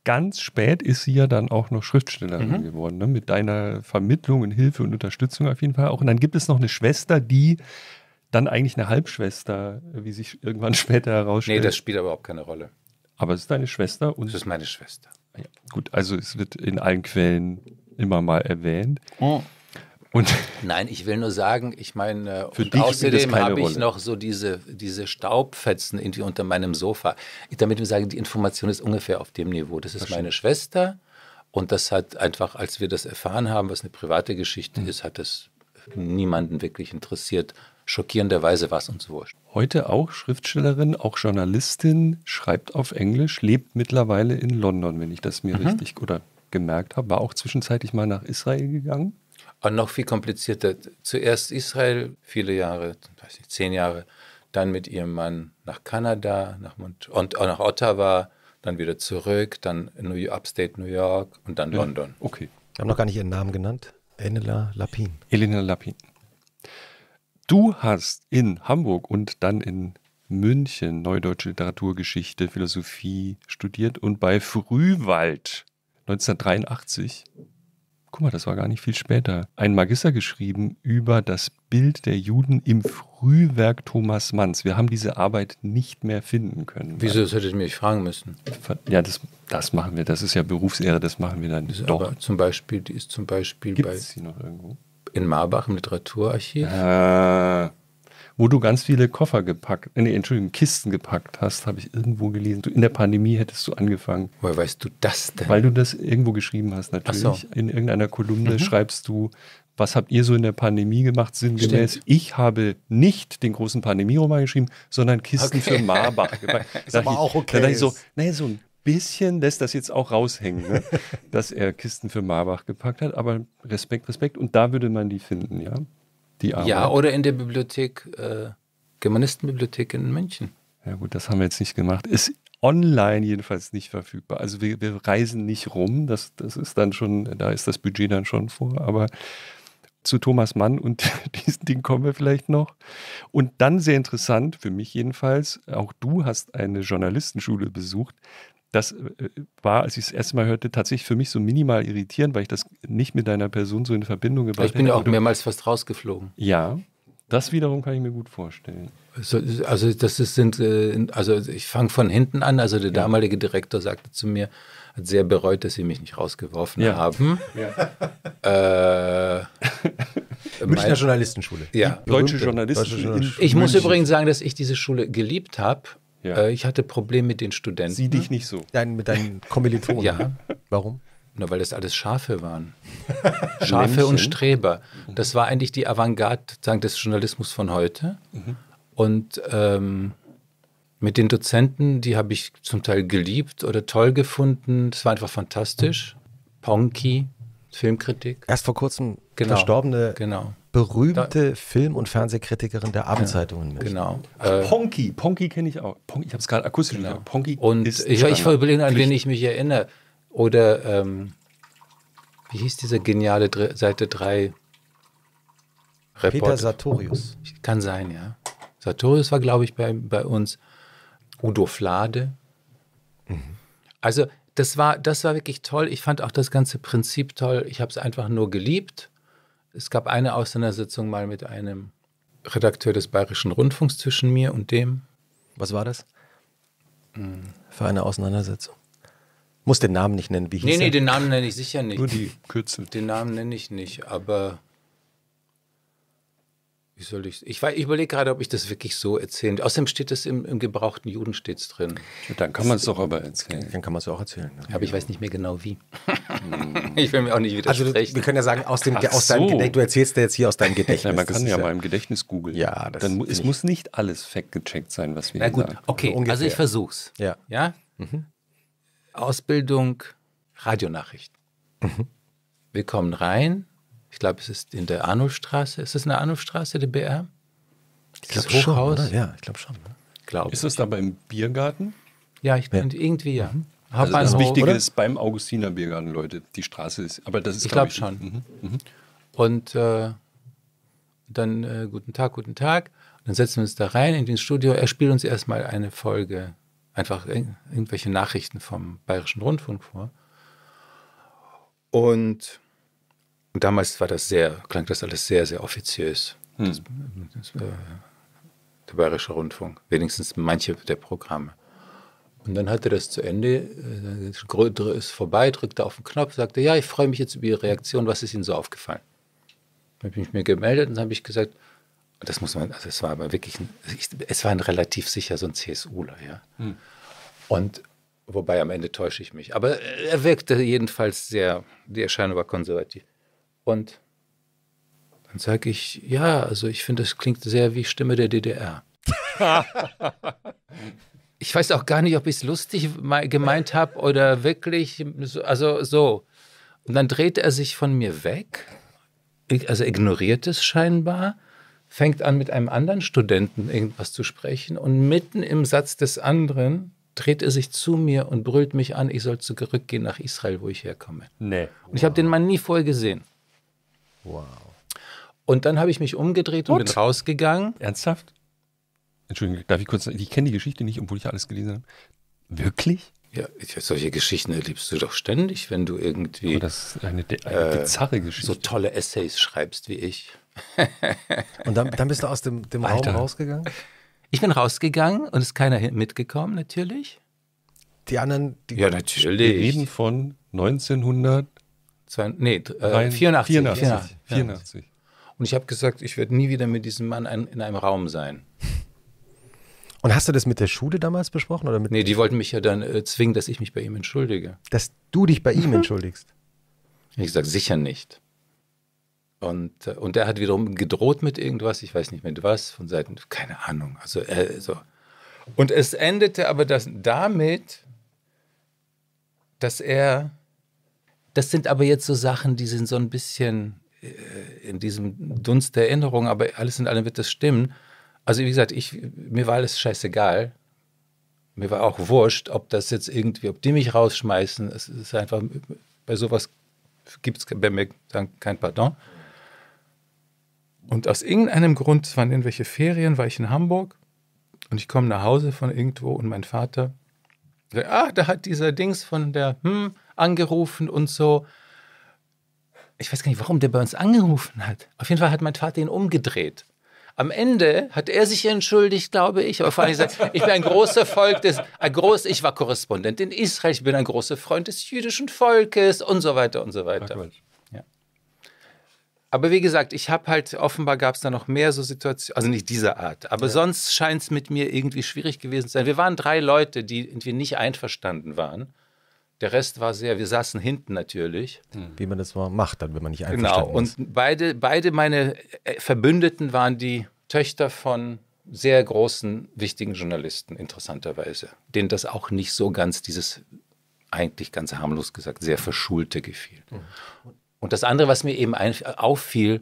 ganz spät ist sie ja dann auch noch Schriftstellerin mhm. geworden, ne? mit deiner Vermittlung und Hilfe und Unterstützung auf jeden Fall auch. Und dann gibt es noch eine Schwester, die dann eigentlich eine Halbschwester, wie sich irgendwann später herausstellt. Nee, das spielt aber überhaupt keine Rolle. Aber es ist deine Schwester und. Es ist meine Schwester. Ja, gut, also es wird in allen Quellen immer mal erwähnt. Oh. Und Nein, ich will nur sagen, ich meine, für und dich außerdem habe ich noch so diese, diese Staubfetzen irgendwie unter meinem Sofa. Ich, damit wir sagen, die Information ist ungefähr auf dem Niveau. Das ist meine Schwester und das hat einfach, als wir das erfahren haben, was eine private Geschichte mhm. ist, hat das niemanden wirklich interessiert. Schockierenderweise war es uns wurscht. Heute auch Schriftstellerin, auch Journalistin, schreibt auf Englisch, lebt mittlerweile in London, wenn ich das mir mhm. richtig oder gemerkt habe. War auch zwischenzeitlich mal nach Israel gegangen. Und noch viel komplizierter. Zuerst Israel, viele Jahre, weiß nicht, zehn Jahre, dann mit ihrem Mann nach Kanada nach und auch nach Ottawa, dann wieder zurück, dann New York, Upstate New York und dann ja. London. Okay. Ich habe noch gar nicht ihren Namen genannt. Enela Lapin. Elena Lapin. Du hast in Hamburg und dann in München Neudeutsche Literaturgeschichte, Philosophie studiert und bei Frühwald 1983 guck mal, das war gar nicht viel später, ein Magister geschrieben über das Bild der Juden im Frühwerk Thomas Manns. Wir haben diese Arbeit nicht mehr finden können. Wieso, das hättet ihr mich fragen müssen? Ja, das, das machen wir, das ist ja Berufsehre, das machen wir dann das doch. Aber zum Beispiel, die ist zum Beispiel Gibt's bei... sie noch irgendwo? In Marbach im Literaturarchiv? Äh, wo du ganz viele Koffer gepackt, äh, nee, Entschuldigung, Kisten gepackt hast, habe ich irgendwo gelesen. Du, in der Pandemie hättest du angefangen. Woher weißt du das denn? Weil du das irgendwo geschrieben hast, natürlich. So. In irgendeiner Kolumne mhm. schreibst du, was habt ihr so in der Pandemie gemacht, sinngemäß? Stimmt. Ich habe nicht den großen Pandemie-Roman geschrieben, sondern Kisten okay. für Marbach. gepackt. das war auch okay. Da dachte so, nee, so ein bisschen lässt das jetzt auch raushängen, ne? dass er Kisten für Marbach gepackt hat, aber Respekt, Respekt. Und da würde man die finden, ja die Arbeit. Ja, oder in der Bibliothek, äh, Germanistenbibliothek in München. Ja gut, das haben wir jetzt nicht gemacht. Ist online jedenfalls nicht verfügbar. Also wir, wir reisen nicht rum, das, das ist dann schon, da ist das Budget dann schon vor, aber zu Thomas Mann und diesen Ding kommen wir vielleicht noch. Und dann sehr interessant, für mich jedenfalls, auch du hast eine Journalistenschule besucht, das äh, war, als ich das erste Mal hörte, tatsächlich für mich so minimal irritierend, weil ich das nicht mit deiner Person so in Verbindung gebracht habe. Ich bin ja auch mehrmals fast rausgeflogen. Ja, das wiederum kann ich mir gut vorstellen. Also, also das ist, sind, äh, also ich fange von hinten an. Also der ja. damalige Direktor sagte zu mir, hat sehr bereut, dass sie mich nicht rausgeworfen ja. haben. Ja. Äh, Münchner Journalistenschule. Ja. Deutsche Journalistenschule. Ich muss übrigens sagen, dass ich diese Schule geliebt habe ja. Äh, ich hatte Probleme mit den Studenten. Sieh dich nicht so. Dein, mit deinen Kommilitonen. ja. Warum? Nur weil das alles Schafe waren. Schafe und Streber. Mhm. Das war eigentlich die Avantgarde des Journalismus von heute. Mhm. Und ähm, mit den Dozenten, die habe ich zum Teil geliebt oder toll gefunden. Das war einfach fantastisch. Mhm. Ponky, Filmkritik. Erst vor kurzem genau, verstorbene genau berühmte da, Film- und Fernsehkritikerin der Abendzeitungen mit. Genau. Ach, äh, Ponky, Ponky kenne ich auch. Ponky, ich habe es gerade akustisch genau. gesagt. Ponky und ist ich, ich überlegen, an wen ich mich erinnere. Oder ähm, wie hieß diese geniale Dr Seite 3? Report. Peter Sartorius. Kann sein, ja. Sartorius war, glaube ich, bei, bei uns. Udo Flade. Mhm. Also das war, das war wirklich toll. Ich fand auch das ganze Prinzip toll. Ich habe es einfach nur geliebt. Es gab eine Auseinandersetzung mal mit einem Redakteur des Bayerischen Rundfunks zwischen mir und dem. Was war das? Hm. Für eine Auseinandersetzung. Muss den Namen nicht nennen, wie hieß Nee, nee, er? den Namen nenne ich sicher nicht. Nur die Kürzel. Den Namen nenne ich nicht, aber wie soll ich ich, ich überlege gerade, ob ich das wirklich so erzähle. Außerdem steht das im, im gebrauchten Juden steht's drin. Ja, dann kann man es doch aber erzählen. Dann kann man es auch erzählen. Ne? Aber ich weiß nicht mehr genau wie. Hm. ich will mir auch nicht widersprechen. Also wir können ja sagen, aus, dem, Ach aus deinem Gedächtnis, du erzählst ja jetzt hier aus deinem Gedächtnis. Ja, man kann ja, ja mal im Gedächtnis googeln. Ja, das dann, Es muss nicht alles fact-gecheckt sein, was wir Na gut, sagen. okay, also, also ich versuch's. Ja. ja? Mhm. Ausbildung, Radionachricht. Mhm. Wir kommen rein, ich glaube, es ist in der Arnulfstraße. Ist es in der Arnulfstraße, der BR? Ich Hochhaus? schon, oder? Ja, ich glaube schon. Ne? Glaub ist es aber im Biergarten? Ja, ich bin ja. irgendwie ja. Mhm. Also das Wichtige oder? ist beim Augustiner Biergarten, Leute. Die Straße ist, aber das ist ich glaube glaub schon. Mhm. Mhm. Und äh, dann äh, guten Tag, guten Tag. Und dann setzen wir uns da rein in den Studio. Er spielt uns erstmal eine Folge, einfach ir irgendwelche Nachrichten vom Bayerischen Rundfunk vor. Und und damals war das sehr, klang das alles sehr, sehr offiziös. Hm. Das, das der Bayerische Rundfunk, wenigstens manche der Programme. Und dann hatte das zu Ende, äh, Grödre ist vorbei, drückte auf den Knopf, sagte, ja, ich freue mich jetzt über Ihre Reaktion, was ist Ihnen so aufgefallen? Dann habe ich mir gemeldet und habe ich gesagt, das muss man, also es war aber wirklich, ein, es war ein relativ sicher so ein CSUler, ja. Hm. Und wobei am Ende täusche ich mich. Aber äh, er wirkte jedenfalls sehr, die Erscheinung war konservativ. Und dann sage ich, ja, also ich finde, das klingt sehr wie Stimme der DDR. ich weiß auch gar nicht, ob ich es lustig gemeint habe oder wirklich, also so. Und dann dreht er sich von mir weg, also ignoriert es scheinbar, fängt an, mit einem anderen Studenten irgendwas zu sprechen und mitten im Satz des anderen dreht er sich zu mir und brüllt mich an, ich soll zurückgehen nach Israel, wo ich herkomme. Nee. Und ich habe den Mann nie vorher gesehen. Wow. Und dann habe ich mich umgedreht und, und bin rausgegangen. Ernsthaft? Entschuldigung, darf ich kurz, sagen, ich kenne die Geschichte nicht, obwohl ich alles gelesen habe. Wirklich? Ja, solche Geschichten erlebst du doch ständig, wenn du irgendwie. das ist eine, eine äh, bizarre Geschichte. so tolle Essays schreibst wie ich. und dann, dann, bist du aus dem, dem Raum rausgegangen? Ich bin rausgegangen und ist keiner mitgekommen, natürlich. Die anderen, die ja, natürlich. reden von 1900. Zwei, nee, äh, 84, 84, 84, 84. 84. Und ich habe gesagt, ich werde nie wieder mit diesem Mann ein, in einem Raum sein. Und hast du das mit der Schule damals besprochen? Oder mit nee, die wollten mich ja dann äh, zwingen, dass ich mich bei ihm entschuldige. Dass du dich bei ihm entschuldigst? Ich sage, sicher nicht. Und, äh, und er hat wiederum gedroht mit irgendwas, ich weiß nicht mit was, von Seiten, keine Ahnung. Also, äh, so. Und es endete aber das, damit, dass er das sind aber jetzt so Sachen, die sind so ein bisschen äh, in diesem Dunst der Erinnerung, aber alles in allem wird das stimmen. Also wie gesagt, ich, mir war alles scheißegal. Mir war auch wurscht, ob das jetzt irgendwie, ob die mich rausschmeißen. Es ist einfach, bei sowas gibt es bei mir dann kein Pardon. Und aus irgendeinem Grund, es waren irgendwelche Ferien, war ich in Hamburg und ich komme nach Hause von irgendwo und mein Vater sagt, ah, da hat dieser Dings von der, hm, angerufen und so. Ich weiß gar nicht, warum der bei uns angerufen hat. Auf jeden Fall hat mein Vater ihn umgedreht. Am Ende hat er sich entschuldigt, glaube ich. Aber vor allem gesagt, ich bin ein großer Volk des, ein groß, ich war Korrespondent in Israel, ich bin ein großer Freund des jüdischen Volkes und so weiter und so weiter. Ja. Aber wie gesagt, ich habe halt, offenbar gab es da noch mehr so Situationen, also nicht dieser Art, aber ja. sonst scheint es mit mir irgendwie schwierig gewesen zu sein. Wir waren drei Leute, die irgendwie nicht einverstanden waren. Der Rest war sehr, wir saßen hinten natürlich. Mhm. Wie man das macht dann, wenn man nicht genau. einverstanden genau. ist. Genau, und beide, beide meine äh, Verbündeten waren die Töchter von sehr großen, wichtigen Journalisten, interessanterweise, denen das auch nicht so ganz, dieses eigentlich ganz harmlos gesagt, sehr verschulte gefiel. Mhm. Und das andere, was mir eben auffiel,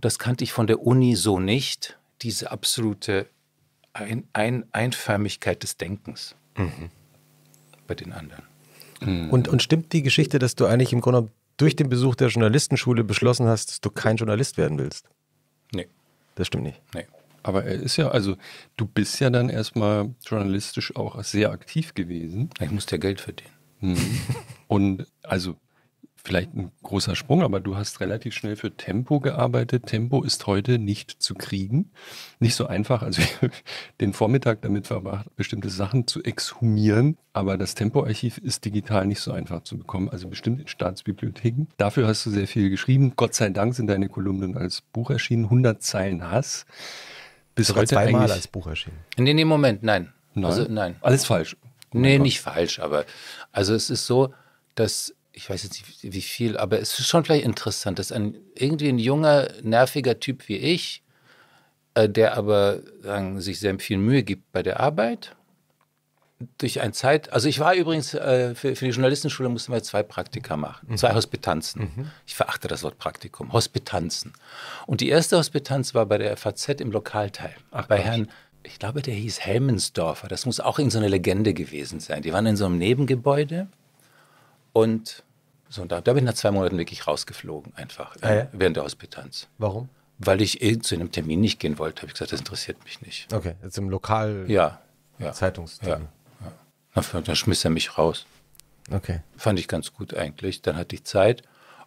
das kannte ich von der Uni so nicht, diese absolute Ein Ein Einförmigkeit des Denkens mhm. bei den anderen. Mhm. Und, und stimmt die Geschichte, dass du eigentlich im Grunde durch den Besuch der Journalistenschule beschlossen hast, dass du kein Journalist werden willst? Nee. Das stimmt nicht. Nee. Aber er ist ja, also du bist ja dann erstmal journalistisch auch sehr aktiv gewesen. Ich muss ja Geld verdienen. Mhm. Und also vielleicht ein großer Sprung, aber du hast relativ schnell für Tempo gearbeitet. Tempo ist heute nicht zu kriegen. Nicht so einfach. Also den Vormittag damit verbracht, bestimmte Sachen zu exhumieren. Aber das Tempo-Archiv ist digital nicht so einfach zu bekommen. Also bestimmt in Staatsbibliotheken. Dafür hast du sehr viel geschrieben. Gott sei Dank sind deine Kolumnen als Buch erschienen. 100 Zeilen Hass. Bis heute zweimal als Buch erschienen. Nee, nee, Moment, nein. Nein. Also, nein. Alles falsch. Oh nee, nicht falsch, aber also es ist so, dass ich weiß jetzt nicht wie viel, aber es ist schon vielleicht interessant, dass ein irgendwie ein junger, nerviger Typ wie ich, äh, der aber sagen, sich sehr viel Mühe gibt bei der Arbeit, durch ein Zeit, also ich war übrigens, äh, für, für, die Journalistenschule mussten wir zwei Praktika machen, mhm. zwei Hospitanzen. Mhm. Ich verachte das Wort Praktikum, Hospitanzen. Und die erste Hospitanz war bei der FAZ im Lokalteil, Ach, bei Gott. Herrn ich glaube, der hieß Helmensdorfer. Das muss auch irgendeine so Legende gewesen sein. Die waren in so einem Nebengebäude und so, da, da bin ich nach zwei Monaten wirklich rausgeflogen, einfach äh, ah, ja? während der Hospitanz. Warum? Weil ich eh zu einem Termin nicht gehen wollte, habe ich gesagt, das interessiert mich nicht. Okay, jetzt im Lokal. Ja. ja. Zeitungstermin. Ja, ja. Dann, dann schmiss er mich raus. Okay. Fand ich ganz gut eigentlich. Dann hatte ich Zeit.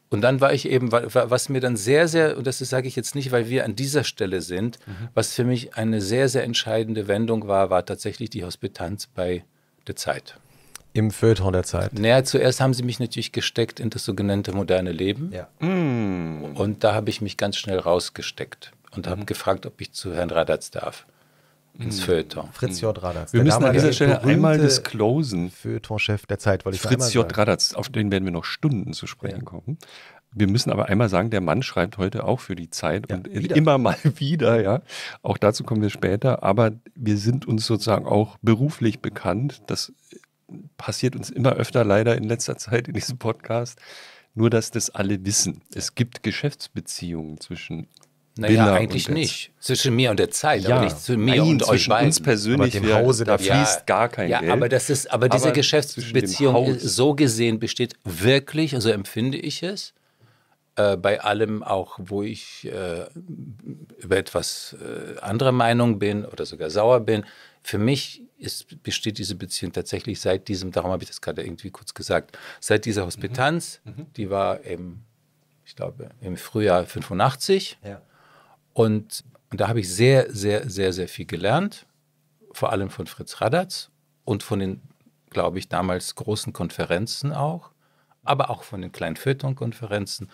Und dann war ich eben, was mir dann sehr, sehr, und das sage ich jetzt nicht, weil wir an dieser Stelle sind, mhm. was für mich eine sehr, sehr entscheidende Wendung war, war tatsächlich die Hospitanz bei der Zeit. Im Feuilleton der Zeit. Naja, zuerst haben sie mich natürlich gesteckt in das sogenannte moderne Leben. Ja. Mm. Und da habe ich mich ganz schnell rausgesteckt und habe mhm. gefragt, ob ich zu Herrn Radatz darf. Ins mhm. Feuilleton. Fritz J. Radatz. Wir müssen an dieser Stelle einmal disclosen. Feuilleton-Chef der Zeit, weil ich Fritz J. Radatz, auf den werden wir noch Stunden zu sprechen ja. kommen. Wir müssen aber einmal sagen, der Mann schreibt heute auch für die Zeit ja, und wieder. immer mal wieder, ja. Auch dazu kommen wir später, aber wir sind uns sozusagen auch beruflich bekannt. Das passiert uns immer öfter leider in letzter Zeit in diesem Podcast, nur dass das alle wissen. Es gibt Geschäftsbeziehungen zwischen naja, Billa eigentlich nicht. Zwischen mir und der Zeit, ja, aber nicht zwischen mir nein, und euch beiden. uns persönlich, aber dem Hause, da fließt ja, gar kein ja, Geld. Aber, das ist, aber diese Geschäftsbeziehung so gesehen besteht wirklich, so also empfinde ich es, äh, bei allem auch, wo ich äh, über etwas äh, anderer Meinung bin oder sogar sauer bin, für mich ist, besteht diese Beziehung tatsächlich seit diesem, darum habe ich das gerade irgendwie kurz gesagt, seit dieser Hospitanz, mhm. mhm. die war eben, ich glaube, im Frühjahr 85. Ja. Und, und da habe ich sehr, sehr, sehr, sehr viel gelernt, vor allem von Fritz Radatz und von den, glaube ich, damals großen Konferenzen auch, aber auch von den kleinen Feuilleton-Konferenzen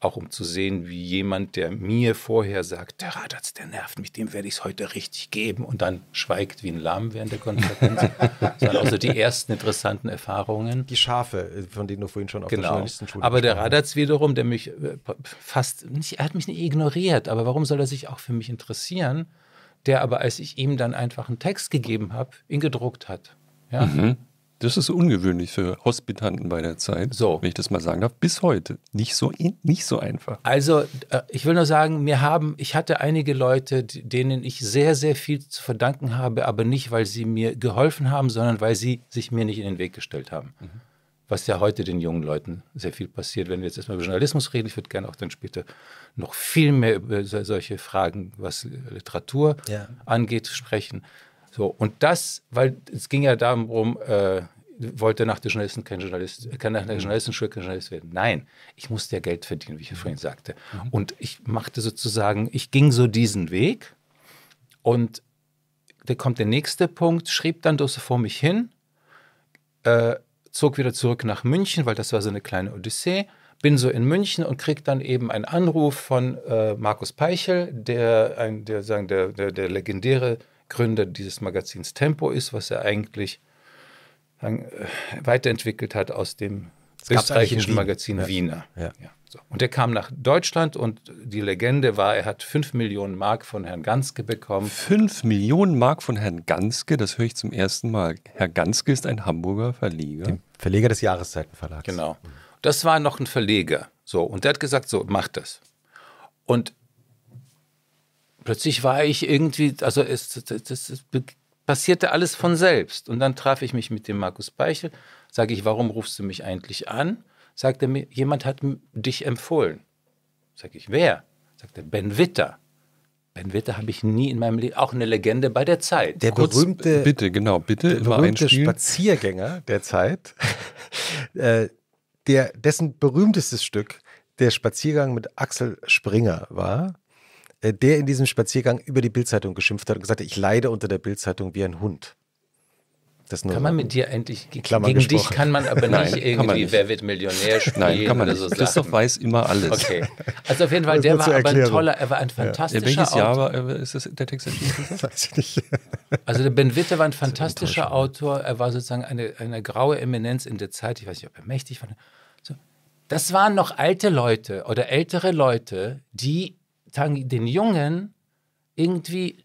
auch um zu sehen, wie jemand, der mir vorher sagt, der Radatz, der nervt mich, dem werde ich es heute richtig geben und dann schweigt wie ein Lamm während der Konferenz. das waren also die ersten interessanten Erfahrungen. Die Schafe, äh, von denen du vorhin schon auf genau. der Journalistenschule Aber der Radatz wiederum, der mich äh, fast, nicht, er hat mich nicht ignoriert, aber warum soll er sich auch für mich interessieren, der aber, als ich ihm dann einfach einen Text gegeben habe, ihn gedruckt hat. Ja? Mhm. Das ist ungewöhnlich für Hospitanten bei der Zeit, so. wenn ich das mal sagen darf, bis heute. Nicht so, nicht so einfach. Also, äh, ich will nur sagen, mir haben, ich hatte einige Leute, denen ich sehr, sehr viel zu verdanken habe, aber nicht, weil sie mir geholfen haben, sondern weil sie sich mir nicht in den Weg gestellt haben. Mhm. Was ja heute den jungen Leuten sehr viel passiert, wenn wir jetzt erstmal über Journalismus reden. Ich würde gerne auch dann später noch viel mehr über solche Fragen, was Literatur ja. angeht, sprechen. So, und das, weil es ging ja darum, äh, wollte nach der schnellsten kein Journalist, kann nach der schnellsten kein Journalist werden. Nein, ich musste ja Geld verdienen, wie ich ja vorhin sagte. Mhm. Und ich machte sozusagen, ich ging so diesen Weg und da kommt der nächste Punkt, schrieb dann Dose vor mich hin, äh, zog wieder zurück nach München, weil das war so eine kleine Odyssee bin so in München und krieg dann eben einen Anruf von äh, Markus Peichel, der, ein, der, sagen, der, der, der legendäre Gründer dieses Magazins Tempo ist, was er eigentlich äh, weiterentwickelt hat aus dem das österreichischen Magazin Wiener. Ja. Ja, so. Und er kam nach Deutschland und die Legende war, er hat 5 Millionen Mark von Herrn Ganske bekommen. 5 Millionen Mark von Herrn Ganske, das höre ich zum ersten Mal. Herr Ganske ist ein Hamburger Verleger. Dem Verleger des Jahreszeitenverlags. Genau. Das war noch ein Verleger. So, und der hat gesagt, so, mach das. Und plötzlich war ich irgendwie, also es, das, das, das, passierte alles von selbst. Und dann traf ich mich mit dem Markus Beichel, sage ich, warum rufst du mich eigentlich an? Sagt er mir, jemand hat dich empfohlen. Sage ich, wer? Sagt er, Ben Witter. Ben Witter habe ich nie in meinem Leben, auch eine Legende bei der Zeit. Der Kurz, berühmte, bitte, genau, bitte, der berühmte Spaziergänger der Zeit, äh, der, dessen berühmtestes Stück der Spaziergang mit Axel Springer war. Äh, der in diesem Spaziergang über die Bildzeitung geschimpft hat und gesagt hat, ich leide unter der Bildzeitung wie ein Hund kann man mit dir eigentlich Klammer gegen gesprochen. dich kann man aber Nein, nicht irgendwie nicht. Wer wird Millionär spielen Nein, kann man nicht. So Christoph weiß immer alles. Okay. Also auf jeden Fall, der war aber ein toller, er war ein fantastischer ja. Welches Autor. Jahr war, äh, ist das der Text erschienen? Weiß ich nicht. Also der Ben Witte war ein fantastischer Autor, er war sozusagen eine, eine graue Eminenz in der Zeit, ich weiß nicht, ob er mächtig war. So. Das waren noch alte Leute oder ältere Leute, die sozusagen den Jungen irgendwie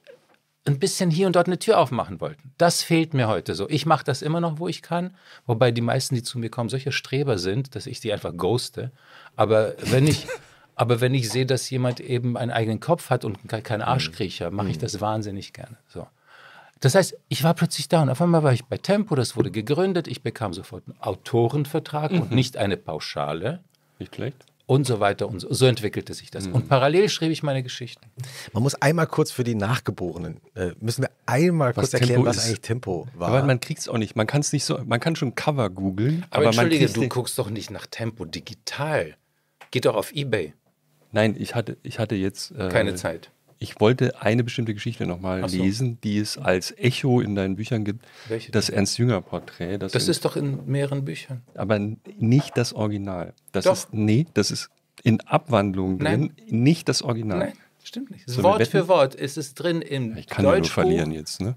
ein bisschen hier und dort eine Tür aufmachen wollten. Das fehlt mir heute so. Ich mache das immer noch, wo ich kann, wobei die meisten, die zu mir kommen, solche Streber sind, dass ich die einfach ghoste. Aber wenn ich, aber wenn ich sehe, dass jemand eben einen eigenen Kopf hat und kein mhm. Arschkriecher, mache ich mhm. das wahnsinnig gerne. So. Das heißt, ich war plötzlich da und auf einmal war ich bei Tempo, das wurde gegründet, ich bekam sofort einen Autorenvertrag mhm. und nicht eine Pauschale. Nicht schlecht und so weiter und so. So entwickelte sich das. Mhm. Und parallel schrieb ich meine Geschichten. Man muss einmal kurz für die Nachgeborenen, äh, müssen wir einmal was kurz Tempo erklären, was ist. eigentlich Tempo war. Aber man kriegt es auch nicht. Man kann es nicht so, man kann schon Cover googeln. Aber, aber entschuldige, du guckst doch nicht nach Tempo digital. Geht doch auf Ebay. Nein, ich hatte, ich hatte jetzt. Äh, Keine Zeit ich wollte eine bestimmte Geschichte nochmal so. lesen, die es als Echo in deinen Büchern gibt. Welche das Ernst Jünger Porträt. Das, das ist doch in mehreren Büchern. Aber nicht das Original. Das doch. ist nee, das ist in Abwandlung drin, Nein. nicht das Original. Nein, stimmt nicht. So, Wort für Wort ist es drin im Ich kann Deutschbuch ja nur verlieren jetzt, ne?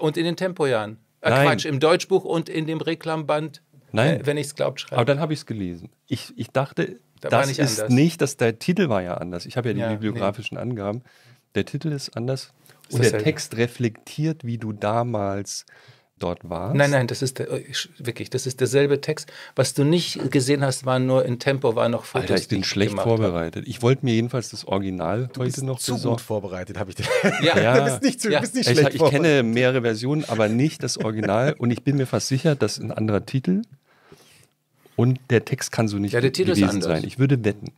Und in den Tempojahren. Äh, Nein. Quatsch, im Deutschbuch und in dem Reklamband. Nein. Äh, wenn ich es glaubt, schreibe. Aber dann habe ich es gelesen. ich dachte, da das nicht ist anders. nicht, dass der Titel war ja anders. Ich habe ja die ja, bibliografischen nee. Angaben. Der Titel ist anders ist und der selbe? Text reflektiert, wie du damals dort warst. Nein, nein, das ist der, äh, wirklich, das ist derselbe Text. Was du nicht gesehen hast, war nur in Tempo, war noch falsch. Alter, ich bin schlecht vorbereitet. Habe. Ich wollte mir jedenfalls das Original du heute bist noch zu besorgen. gut vorbereitet, habe ich den. Ja, ja. du bist nicht, zu, ja. bist nicht schlecht ich, ich kenne mehrere Versionen, aber nicht das Original und ich bin mir fast sicher, dass ein anderer Titel und der Text kann so nicht ja, der Titel gewesen sein. Ich würde wetten.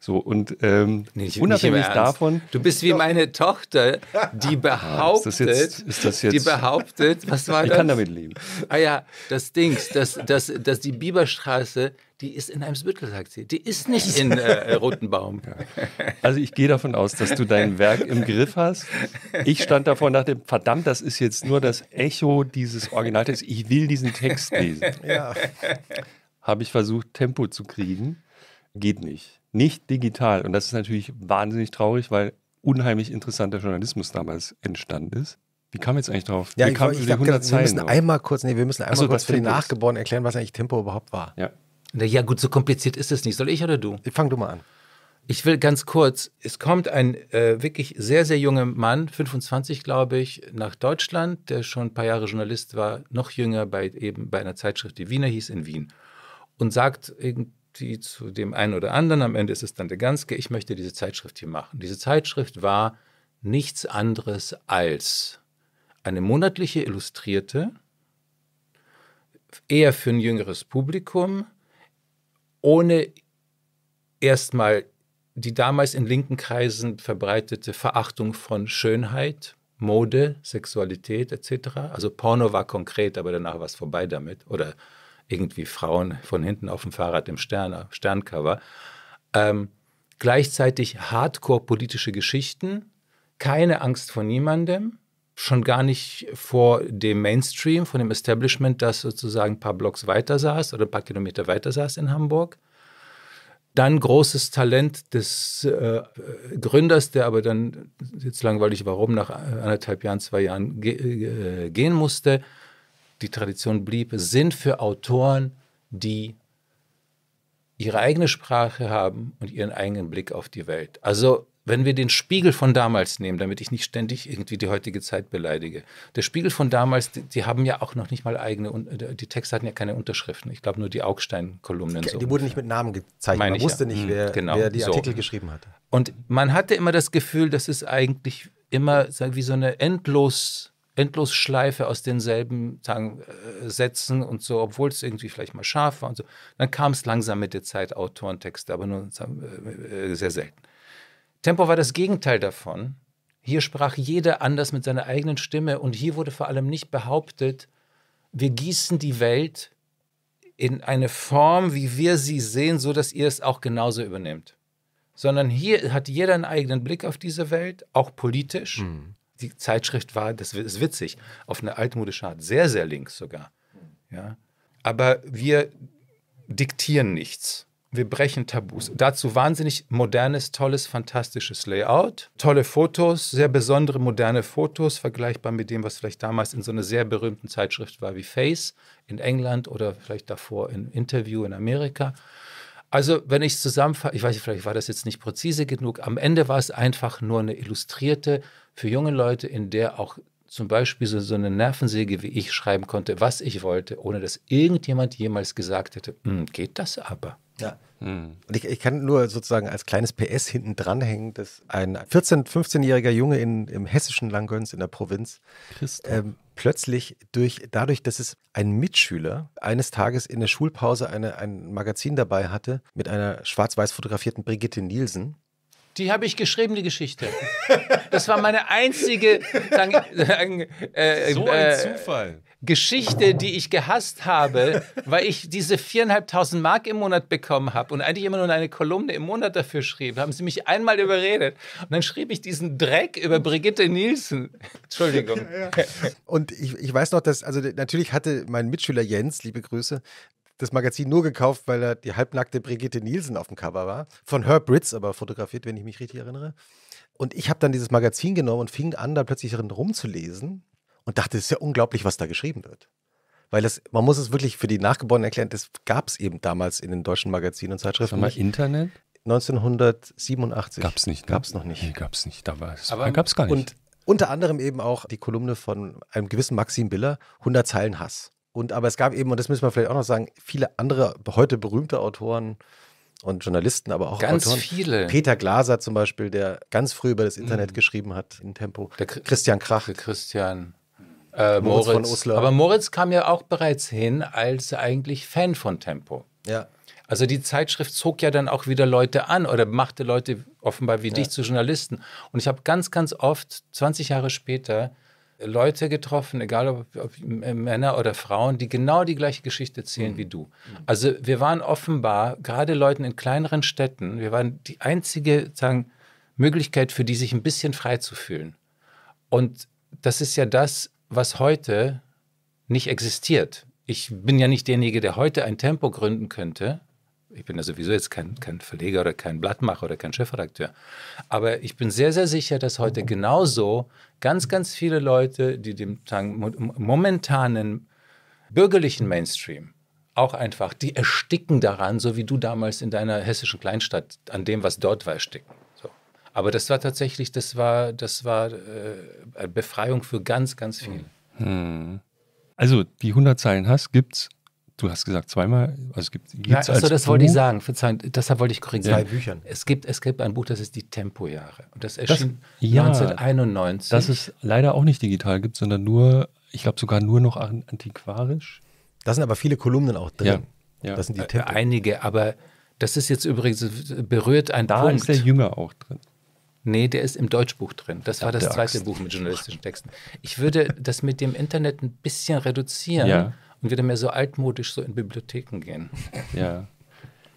So, und ähm, nee, unabhängig davon. Du bist wie meine Tochter, die behauptet, ah, ist das jetzt, ist das jetzt? die behauptet, was war ich das? Ich kann damit leben. Ah ja, das Ding, dass das, das die Bieberstraße, die ist in Eimsbüttel, sagt sie. Die ist nicht in äh, Rotenbaum. Ja. Also ich gehe davon aus, dass du dein Werk im Griff hast. Ich stand davor und dachte, verdammt, das ist jetzt nur das Echo dieses Originaltextes. Ich will diesen Text lesen. Ja habe ich versucht, Tempo zu kriegen. Geht nicht. Nicht digital. Und das ist natürlich wahnsinnig traurig, weil unheimlich interessanter Journalismus damals entstanden ist. Wie kam jetzt eigentlich drauf? Ja, wir, ich, ich, ich glaub, wir müssen auf. einmal kurz, nee, wir müssen einmal so, kurz für die Nachgeborenen erklären, was eigentlich Tempo überhaupt war. Ja. ja, gut, so kompliziert ist es nicht. Soll ich oder du? Fang du mal an. Ich will ganz kurz, es kommt ein äh, wirklich sehr, sehr junger Mann, 25 glaube ich, nach Deutschland, der schon ein paar Jahre Journalist war, noch jünger bei eben bei einer Zeitschrift, die Wiener hieß in Wien und sagt irgendwie zu dem einen oder anderen, am Ende ist es dann der Ganske, ich möchte diese Zeitschrift hier machen. Diese Zeitschrift war nichts anderes als eine monatliche Illustrierte, eher für ein jüngeres Publikum, ohne erstmal die damals in linken Kreisen verbreitete Verachtung von Schönheit, Mode, Sexualität etc. Also Porno war konkret, aber danach war es vorbei damit. Oder irgendwie Frauen von hinten auf dem Fahrrad im Stern, Sterncover. Ähm, gleichzeitig Hardcore-politische Geschichten, keine Angst vor niemandem, schon gar nicht vor dem Mainstream, von dem Establishment, das sozusagen ein paar Blocks weiter saß oder ein paar Kilometer weiter saß in Hamburg. Dann großes Talent des äh, Gründers, der aber dann jetzt langweilig warum nach anderthalb Jahren, zwei Jahren ge äh, gehen musste die Tradition blieb, sind für Autoren, die ihre eigene Sprache haben und ihren eigenen Blick auf die Welt. Also wenn wir den Spiegel von damals nehmen, damit ich nicht ständig irgendwie die heutige Zeit beleidige. Der Spiegel von damals, die, die haben ja auch noch nicht mal eigene, die Texte hatten ja keine Unterschriften. Ich glaube nur die Augstein-Kolumnen. Die, so die wurden nicht mit Namen gezeichnet. Meine man wusste ja. nicht, mhm, wer, genau. wer die Artikel so. geschrieben hatte. Und man hatte immer das Gefühl, dass es eigentlich immer wie so eine endlos Endlosschleife aus denselben sagen, äh, Sätzen und so, obwohl es irgendwie vielleicht mal scharf war und so. Dann kam es langsam mit der Zeit Autorentexte, aber nur äh, äh, sehr selten. Tempo war das Gegenteil davon. Hier sprach jeder anders mit seiner eigenen Stimme und hier wurde vor allem nicht behauptet, wir gießen die Welt in eine Form, wie wir sie sehen, so dass ihr es auch genauso übernehmt. Sondern hier hat jeder einen eigenen Blick auf diese Welt, auch politisch. Mhm die Zeitschrift war, das ist witzig, auf eine altmodische Art, sehr, sehr links sogar. Ja? Aber wir diktieren nichts. Wir brechen Tabus. Dazu wahnsinnig modernes, tolles, fantastisches Layout, tolle Fotos, sehr besondere moderne Fotos, vergleichbar mit dem, was vielleicht damals in so einer sehr berühmten Zeitschrift war wie Face in England oder vielleicht davor in Interview in Amerika. Also, wenn ich es zusammenfasse, ich weiß nicht, vielleicht war das jetzt nicht präzise genug, am Ende war es einfach nur eine illustrierte, für junge Leute, in der auch zum Beispiel so, so eine Nervensäge wie ich schreiben konnte, was ich wollte, ohne dass irgendjemand jemals gesagt hätte, hm, geht das aber. Ja. Mhm. Und ich, ich, kann nur sozusagen als kleines PS hinten dranhängen, dass ein 14-, 15-jähriger Junge in, im hessischen Langöns in der Provinz ähm, plötzlich durch, dadurch, dass es ein Mitschüler eines Tages in der Schulpause eine, ein Magazin dabei hatte mit einer schwarz-weiß fotografierten Brigitte Nielsen, die habe ich geschrieben, die Geschichte. Das war meine einzige sagen, äh, äh, so ein äh, Zufall. Geschichte, die ich gehasst habe, weil ich diese viereinhalbtausend Mark im Monat bekommen habe und eigentlich immer nur eine Kolumne im Monat dafür schrieb, haben sie mich einmal überredet. Und dann schrieb ich diesen Dreck über Brigitte Nielsen. Entschuldigung. Ja, ja. Und ich, ich weiß noch, dass, also natürlich hatte mein Mitschüler Jens, liebe Grüße, das Magazin nur gekauft, weil da die halbnackte Brigitte Nielsen auf dem Cover war. Von Herb Ritz aber fotografiert, wenn ich mich richtig erinnere. Und ich habe dann dieses Magazin genommen und fing an, da plötzlich drin rumzulesen und dachte, es ist ja unglaublich, was da geschrieben wird. Weil das, man muss es wirklich für die Nachgeborenen erklären, das gab es eben damals in den deutschen Magazinen und Zeitschriften. Sag mal, Internet? 1987. Gab es nicht. Ne? Gab es noch nicht. Nee, gab es nicht. Da war es. Aber gab es gar nicht. Und unter anderem eben auch die Kolumne von einem gewissen Maxim Biller, 100 Zeilen Hass. Und aber es gab eben, und das müssen wir vielleicht auch noch sagen, viele andere heute berühmte Autoren und Journalisten, aber auch ganz Autoren. viele. Peter Glaser zum Beispiel, der ganz früh über das Internet mhm. geschrieben hat in Tempo. Der Kr Christian Krach. Christian. Äh, Moritz. Moritz. von Uslar. Aber Moritz kam ja auch bereits hin als eigentlich Fan von Tempo. Ja. Also die Zeitschrift zog ja dann auch wieder Leute an oder machte Leute offenbar wie ja. dich zu Journalisten. Und ich habe ganz, ganz oft, 20 Jahre später, Leute getroffen, egal ob, ob, Männer oder Frauen, die genau die gleiche Geschichte erzählen mhm. wie du. Mhm. Also wir waren offenbar, gerade Leuten in kleineren Städten, wir waren die einzige sagen, Möglichkeit für die, sich ein bisschen frei zu fühlen. Und das ist ja das, was heute nicht existiert. Ich bin ja nicht derjenige, der heute ein Tempo gründen könnte. Ich bin ja sowieso jetzt kein, kein Verleger oder kein Blattmacher oder kein Chefredakteur. Aber ich bin sehr, sehr sicher, dass heute genauso ganz, ganz viele Leute, die dem momentanen bürgerlichen Mainstream auch einfach, die ersticken daran, so wie du damals in deiner hessischen Kleinstadt, an dem, was dort war, ersticken. So. Aber das war tatsächlich, das war, das war äh, Befreiung für ganz, ganz viele. Hm. Also die 100 Zeilen Hass gibt's Du hast gesagt zweimal, also es gibt ja, also als das Buch? wollte ich sagen, Verzeihung, deshalb wollte ich korrigieren. Zwei Büchern. Es gibt, es gibt ein Buch, das ist die Tempojahre und das erschien das, ja, 1991. Das ist leider auch nicht digital gibt, sondern nur, ich glaube sogar nur noch antiquarisch. Da sind aber viele Kolumnen auch drin. Ja, ja. Das sind die äh, Tempo. Einige, aber das ist jetzt übrigens berührt ein da Punkt. Da ist der Jünger auch drin. Nee, der ist im Deutschbuch drin. Das war das zweite Buch mit journalistischen Texten. Ich würde das mit dem Internet ein bisschen reduzieren. Ja und wieder mehr so altmodisch so in Bibliotheken gehen. Ja,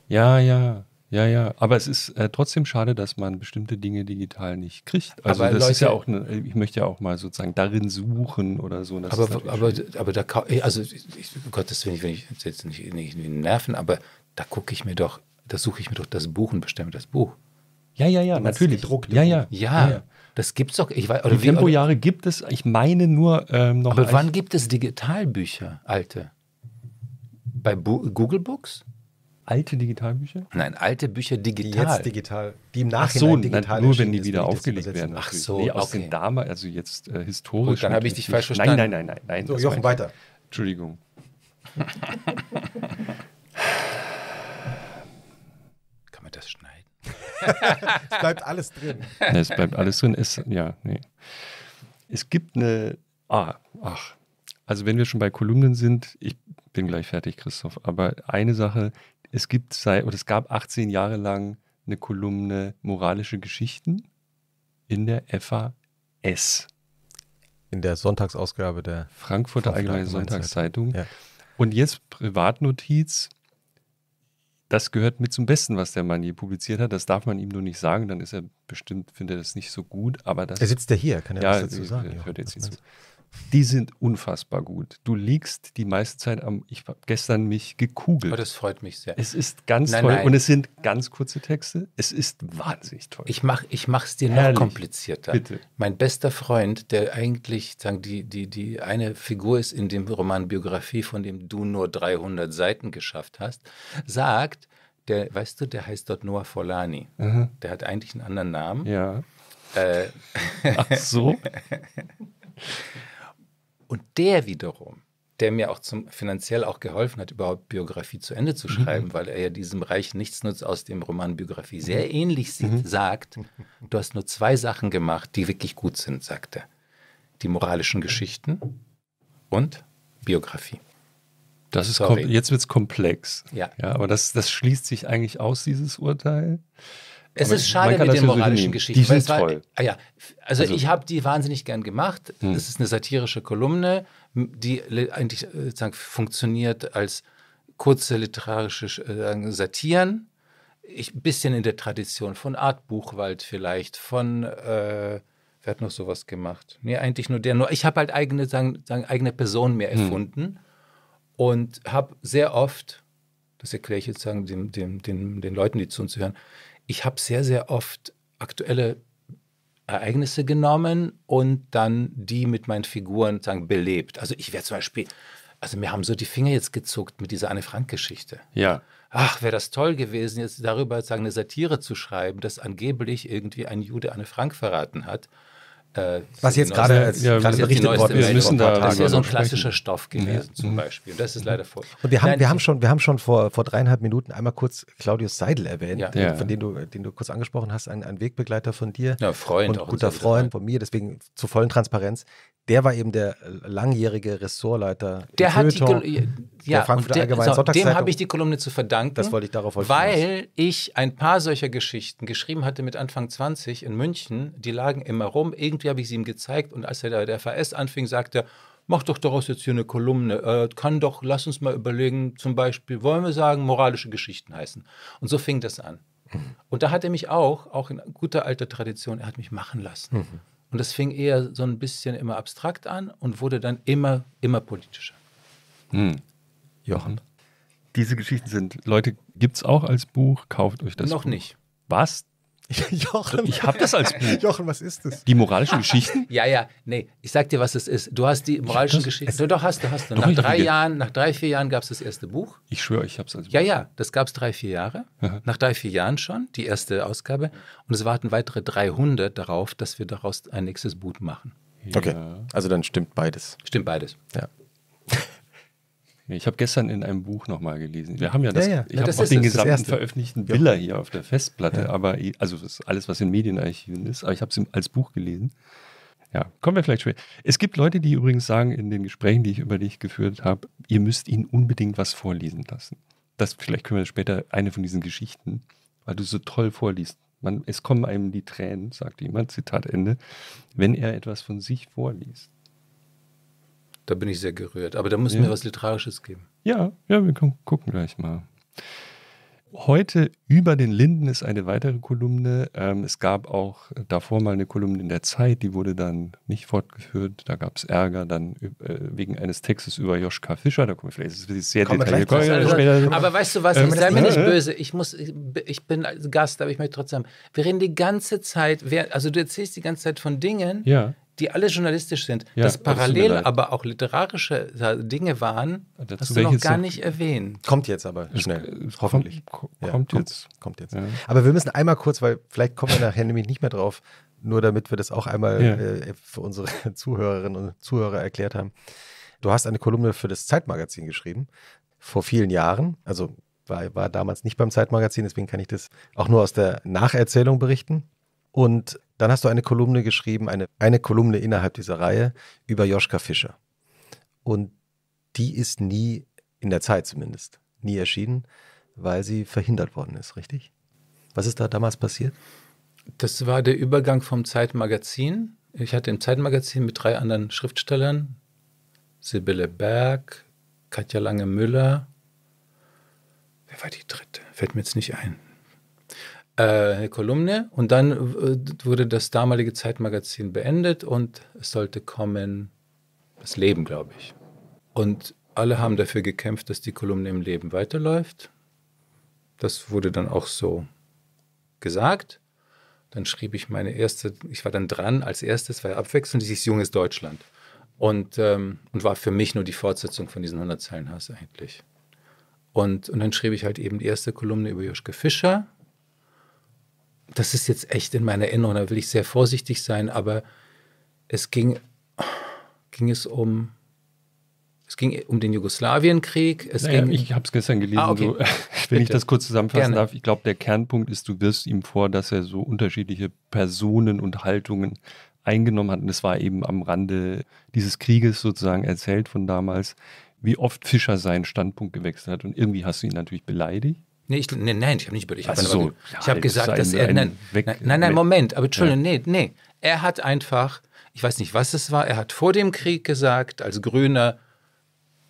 ja, ja. Ja, ja, aber es ist äh, trotzdem schade, dass man bestimmte Dinge digital nicht kriegt. Also aber das Leute, ist ja auch, ne, ich möchte ja auch mal sozusagen darin suchen oder so. aber, aber, aber da, also ich, um Gottes Willen, wenn ich jetzt nicht, nicht, den nerven, aber da gucke ich mir doch, da suche ich mir doch das Buch und bestelle mir das Buch. Ja, ja, ja, natürlich. Druck. Ja, ja, ja. ja. Das gibt es doch. Ich weiß, oder die Tempojahre gibt es, ich meine nur ähm, noch. Aber wann gibt es Digitalbücher, alte? Bei Bu Google Books? Alte Digitalbücher? Nein, alte Bücher digital. Die jetzt digital. Die im Nachhinein Ach so, digital. Nur wenn die wieder aufgelegt werden. Ach so, nee, aus okay. den damals, also jetzt äh, historisch. Gut, dann habe ich dich falsch verstanden. Nein, nein, nein, nein. nein so, Jochen, weiter. Entschuldigung. Kann man das schneiden? es bleibt alles drin. es bleibt alles drin. Es, ja, nee. es gibt eine. Ah, ach. Also, wenn wir schon bei Kolumnen sind, ich bin gleich fertig, Christoph. Aber eine Sache: Es gibt seit, oder es gab 18 Jahre lang eine Kolumne Moralische Geschichten in der FAS. In der Sonntagsausgabe der Frankfurter Allgemeinen Sonntagszeitung. Ja. Und jetzt Privatnotiz das gehört mit zum Besten, was der Mann je publiziert hat. Das darf man ihm nur nicht sagen, dann ist er bestimmt, findet er das nicht so gut. Aber das, er sitzt ja hier, kann er ja, was dazu äh, sagen. Ja, Hört jetzt was die sind unfassbar gut. Du liegst die meiste Zeit am, ich habe gestern mich gekugelt. Oh, das freut mich sehr. Es ist ganz nein, toll nein. und es sind ganz kurze Texte. Es ist wahnsinnig toll. Ich mache ich dir Herrlich. noch komplizierter. Bitte. Mein bester Freund, der eigentlich sagen, die, die, die eine Figur ist in dem Roman Biografie, von dem du nur 300 Seiten geschafft hast, sagt, der, weißt du, der heißt dort Noah Forlani. Mhm. Der hat eigentlich einen anderen Namen. Ja. Äh, Ach so. Und der wiederum, der mir auch zum, finanziell auch geholfen hat, überhaupt Biografie zu Ende zu schreiben, mhm. weil er ja diesem Reich nichts nutzt aus dem Roman Biografie sehr mhm. ähnlich sieht, mhm. sagt, du hast nur zwei Sachen gemacht, die wirklich gut sind, sagt er. Die moralischen Geschichten und Biografie. Das ist Sorry. jetzt wird es komplex. Ja. ja. Aber das, das schließt sich eigentlich aus, dieses Urteil. Es ist schade mit den moralischen Geschichten. Die sind war, toll. Ah ja, also, also ich habe die wahnsinnig gern gemacht. Hm. Das ist eine satirische Kolumne, die eigentlich äh, sozusagen funktioniert als kurze literarische äh, Satiren. ein bisschen in der Tradition von Art Buchwald vielleicht, von äh, wer hat noch sowas gemacht? Nee, eigentlich nur der. Nur ich habe halt eigene, sagen, sagen, eigene Personen mehr hm. erfunden hm. und habe sehr oft, das erkläre ich jetzt sagen, dem, dem, den, den Leuten, die zu uns hören, ich habe sehr, sehr oft aktuelle Ereignisse genommen und dann die mit meinen Figuren sagen, belebt. Also ich wäre zum Beispiel, also mir haben so die Finger jetzt gezuckt mit dieser Anne-Frank-Geschichte. Ja. Ach, wäre das toll gewesen, jetzt darüber sagen, eine Satire zu schreiben, dass angeblich irgendwie ein Jude Anne Frank verraten hat. Äh, Was jetzt gerade ja, berichtet worden ist. Müssen da das ist ja so ein klassischer Stoff gewesen ja. zum mhm. Beispiel. Und das ist leider voll. Und wir haben, Nein, wir haben schon, wir haben schon vor, vor dreieinhalb Minuten einmal kurz Claudius Seidel erwähnt, ja. Den, von dem du, den du kurz angesprochen hast, ein, ein Wegbegleiter von dir. Ja, Freund. Und guter Freund von mir, deswegen zur vollen Transparenz der war eben der äh, langjährige Ressortleiter der hat Feuilleton, die, ja, der Frankfurter der, Allgemeinen so, Dem habe ich die Kolumne zu verdanken. Das wollte ich darauf heute Weil aus. ich ein paar solcher Geschichten geschrieben hatte mit Anfang 20 in München. Die lagen immer rum. Irgendwie habe ich sie ihm gezeigt. Und als er da der VS anfing, sagte er, mach doch daraus jetzt hier eine Kolumne. Äh, kann doch, lass uns mal überlegen, zum Beispiel, wollen wir sagen, moralische Geschichten heißen. Und so fing das an. Mhm. Und da hat er mich auch, auch in guter alter Tradition, er hat mich machen lassen. Mhm. Und das fing eher so ein bisschen immer abstrakt an und wurde dann immer, immer politischer. Hm. Jochen? Diese Geschichten sind, Leute, gibt es auch als Buch? Kauft euch das? Noch Buch. nicht. Was? Jochen. Ich habe das als Buch. Jochen, was ist das? Die moralischen Geschichten? Ja, ja, nee, ich sag dir, was es ist. Du hast die moralischen Geschichten. doch, hast du, hast du. nach drei Jahren, nach drei, vier Jahren gab es das erste Buch. Ich schwöre, ich habe es als Buch. Ja, ja, das gab es drei, vier Jahre. Aha. Nach drei, vier Jahren schon, die erste Ausgabe. Und es warten weitere 300 darauf, dass wir daraus ein nächstes Buch machen. Okay, also dann stimmt beides. Stimmt beides. Ja. Ich habe gestern in einem Buch nochmal gelesen. Wir haben ja das, ja, ja. ich habe auch den das, gesamten veröffentlichten Villa hier auf der Festplatte, aber also alles, was in Medienarchiven ist, aber ich habe es als Buch gelesen. Ja, kommen wir vielleicht später. Es gibt Leute, die übrigens sagen in den Gesprächen, die ich über dich geführt habe, ihr müsst ihnen unbedingt was vorlesen lassen. Das vielleicht können wir später eine von diesen Geschichten, weil du so toll vorliest. Man, es kommen einem die Tränen, sagt jemand, Zitat Ende, wenn er etwas von sich vorliest. Da bin ich sehr gerührt. Aber da muss ja. mir was Literarisches geben. Ja, ja, wir gucken gleich mal. Heute über den Linden ist eine weitere Kolumne. Ähm, es gab auch davor mal eine Kolumne in der Zeit, die wurde dann nicht fortgeführt. Da gab es Ärger dann äh, wegen eines Textes über Joschka Fischer. Da kommen wir vielleicht das ist sehr detailliert. Also, aber weißt du was, ähm, sei mir nicht böse. Ich, muss, ich, bin Gast, aber ich möchte trotzdem. Wir reden die ganze Zeit, also du erzählst die ganze Zeit von Dingen, ja die alle journalistisch sind, ja, dass parallel das aber auch literarische äh, Dinge waren, Dazu hast du noch gar nicht erwähnt. Kommt jetzt aber schnell, es, es hoffentlich. Kommt, ja, kommt, jetzt. Kommt jetzt. Ja. Aber wir müssen einmal kurz, weil vielleicht kommen wir nachher nämlich nicht mehr drauf, nur damit wir das auch einmal äh, für unsere Zuhörerinnen und Zuhörer erklärt haben. Du hast eine Kolumne für das Zeitmagazin geschrieben, vor vielen Jahren, also war, war damals nicht beim Zeitmagazin, deswegen kann ich das auch nur aus der Nacherzählung berichten. Und dann hast du eine Kolumne geschrieben, eine, eine Kolumne innerhalb dieser Reihe über Joschka Fischer. Und die ist nie, in der Zeit zumindest, nie erschienen, weil sie verhindert worden ist, richtig? Was ist da damals passiert? Das war der Übergang vom Zeitmagazin. Ich hatte im Zeitmagazin mit drei anderen Schriftstellern, Sibylle Berg, Katja Lange-Müller. Wer war die dritte? Fällt mir jetzt nicht ein. Äh, eine Kolumne und dann äh, wurde das damalige Zeitmagazin beendet und es sollte kommen das Leben, glaube ich. Und alle haben dafür gekämpft, dass die Kolumne im Leben weiterläuft. Das wurde dann auch so gesagt. Dann schrieb ich meine erste, ich war dann dran als erstes, weil abwechselnd dieses Junges Deutschland. Und, ähm, und war für mich nur die Fortsetzung von diesen 100 Zeilen Hass eigentlich. Und, und dann schrieb ich halt eben die erste Kolumne über Joschke Fischer, das ist jetzt echt in meiner Erinnerung, da will ich sehr vorsichtig sein, aber es ging, ging es um. Es ging um den Jugoslawienkrieg. Es naja, ging, ich habe es gestern gelesen. Ah, okay. so, wenn Bitte. ich das kurz zusammenfassen Gerne. darf, ich glaube, der Kernpunkt ist, du wirst ihm vor, dass er so unterschiedliche Personen und Haltungen eingenommen hat. Und es war eben am Rande dieses Krieges sozusagen erzählt von damals, wie oft Fischer seinen Standpunkt gewechselt hat. Und irgendwie hast du ihn natürlich beleidigt. Nee, ich, nee, nein, ich habe nicht Ich habe so, ja, hab gesagt, dass er. Nein, weg, nein, nein, weg. Moment, aber Entschuldigung, ja. nee, nee. Er hat einfach, ich weiß nicht, was es war, er hat vor dem Krieg gesagt, als Grüner,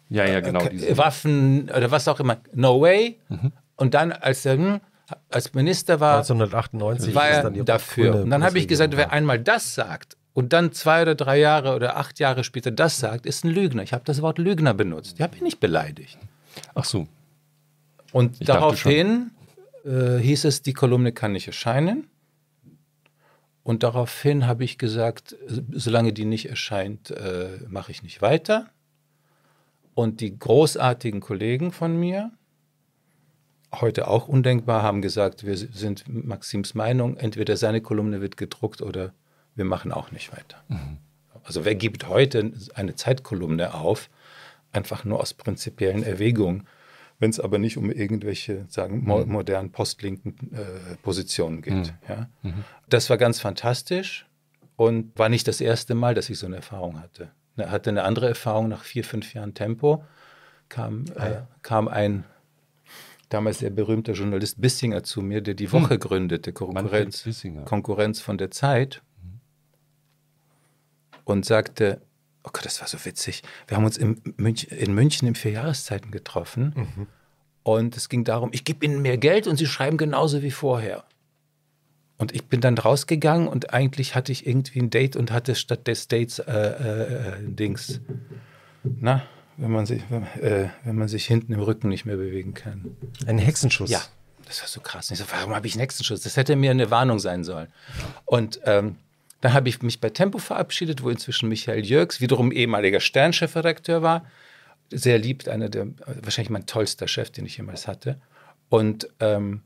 ja, ja, genau, äh, Waffen oder was auch immer, no way. Mhm. Und dann, als er hm, als Minister war, 1998 war er dafür. Und dann habe ich gesagt, wer einmal das sagt und dann zwei oder drei Jahre oder acht Jahre später das sagt, ist ein Lügner. Ich habe das Wort Lügner benutzt. Ich habe ihn nicht beleidigt. Ach so, und ich daraufhin äh, hieß es, die Kolumne kann nicht erscheinen. Und daraufhin habe ich gesagt, äh, solange die nicht erscheint, äh, mache ich nicht weiter. Und die großartigen Kollegen von mir, heute auch undenkbar, haben gesagt, wir sind Maxims Meinung, entweder seine Kolumne wird gedruckt oder wir machen auch nicht weiter. Mhm. Also wer gibt heute eine Zeitkolumne auf, einfach nur aus prinzipiellen Erwägungen? wenn es aber nicht um irgendwelche, sagen, mo mhm. modernen postlinken äh, Positionen geht. Mhm. Ja? Mhm. Das war ganz fantastisch und war nicht das erste Mal, dass ich so eine Erfahrung hatte. Ich ne, hatte eine andere Erfahrung nach vier, fünf Jahren Tempo, kam, äh, ah, ja. kam ein damals sehr berühmter Journalist Bissinger zu mir, der die mhm. Woche hm. gründete, Konkurrenz, Konkurrenz von der Zeit, und sagte, oh Gott, das war so witzig. Wir haben uns in, Münch, in München im Vierjahreszeiten getroffen mhm. und es ging darum, ich gebe ihnen mehr Geld und sie schreiben genauso wie vorher. Und ich bin dann rausgegangen und eigentlich hatte ich irgendwie ein Date und hatte statt des Dates äh, äh, äh Dings. Na, wenn man, sich, wenn, äh, wenn man sich hinten im Rücken nicht mehr bewegen kann. Ein Hexenschuss. Ja, das war so krass. Ich so, warum habe ich einen Hexenschuss? Das hätte mir eine Warnung sein sollen. Und ähm, dann habe ich mich bei Tempo verabschiedet, wo inzwischen Michael Jörgs, wiederum ehemaliger Sternchefredakteur war. Sehr liebt, einer der, wahrscheinlich mein tollster Chef, den ich jemals hatte. Und ähm,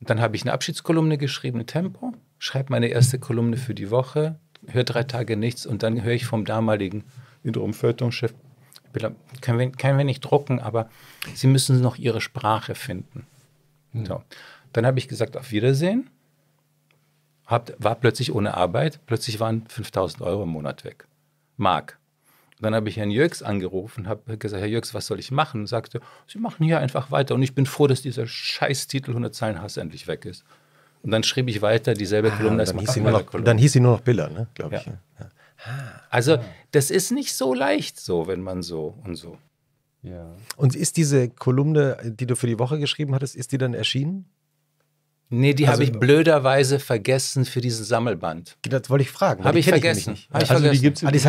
dann habe ich eine Abschiedskolumne geschrieben, Tempo, schreibe meine erste Kolumne für die Woche, höre drei Tage nichts und dann höre ich vom damaligen, wiederum Feuilletonchef, können wir, können wir nicht drucken, aber Sie müssen noch Ihre Sprache finden. Mhm. So. Dann habe ich gesagt, auf Wiedersehen hab, war plötzlich ohne Arbeit, plötzlich waren 5000 Euro im Monat weg. Mark. Und dann habe ich Herrn Jöks angerufen, habe gesagt, Herr Jöks, was soll ich machen? Und sagte, Sie machen hier einfach weiter. Und ich bin froh, dass dieser scheiß Titel 100 Zeilen Hass endlich weg ist. Und dann schrieb ich weiter dieselbe ah, Kolumne. Dann hieß, noch, Kolumne. dann hieß sie nur noch Biller, ne? glaube ja. ich. Ja. Ah. Also das ist nicht so leicht so, wenn man so und so. Ja. Und ist diese Kolumne, die du für die Woche geschrieben hattest, ist die dann erschienen? Nee, die also, habe ich äh, blöderweise vergessen für diesen Sammelband. Das wollte ich fragen. Habe ich, vergessen. Ich also gibt es im ah, das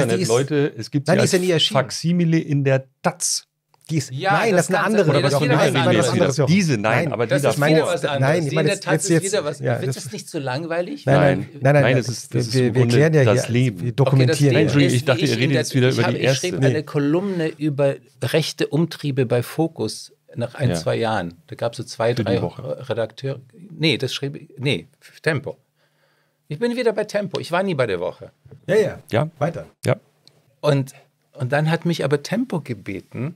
ist, gibt nein, die ja nie Faksimile in der Taz. Die ist, ja, nein, das, das ist eine andere. Nee, das ist nein, nein, das andere. Diese, nein, nein, aber die das ist meine, was anderes. Nein, ich meine, jetzt, jetzt, ist wieder was. Ja, wird das nicht zu so langweilig? Nein, nein, nein, nein, nein das ist, das wir, wir klären ja das Leben. Wir dokumentieren. Okay, das Leben. ich dachte, ihr redet jetzt wieder über die erste. Ich schrieb eine Kolumne über rechte Umtriebe bei Fokus nach ein, ja. zwei Jahren. Da gab es so zwei, für drei Redakteure. Nee, das schrieb ich. Nee, Tempo. Ich bin wieder bei Tempo. Ich war nie bei der Woche. Ja, ja. Ja. Weiter. Ja. Und, und dann hat mich aber Tempo gebeten.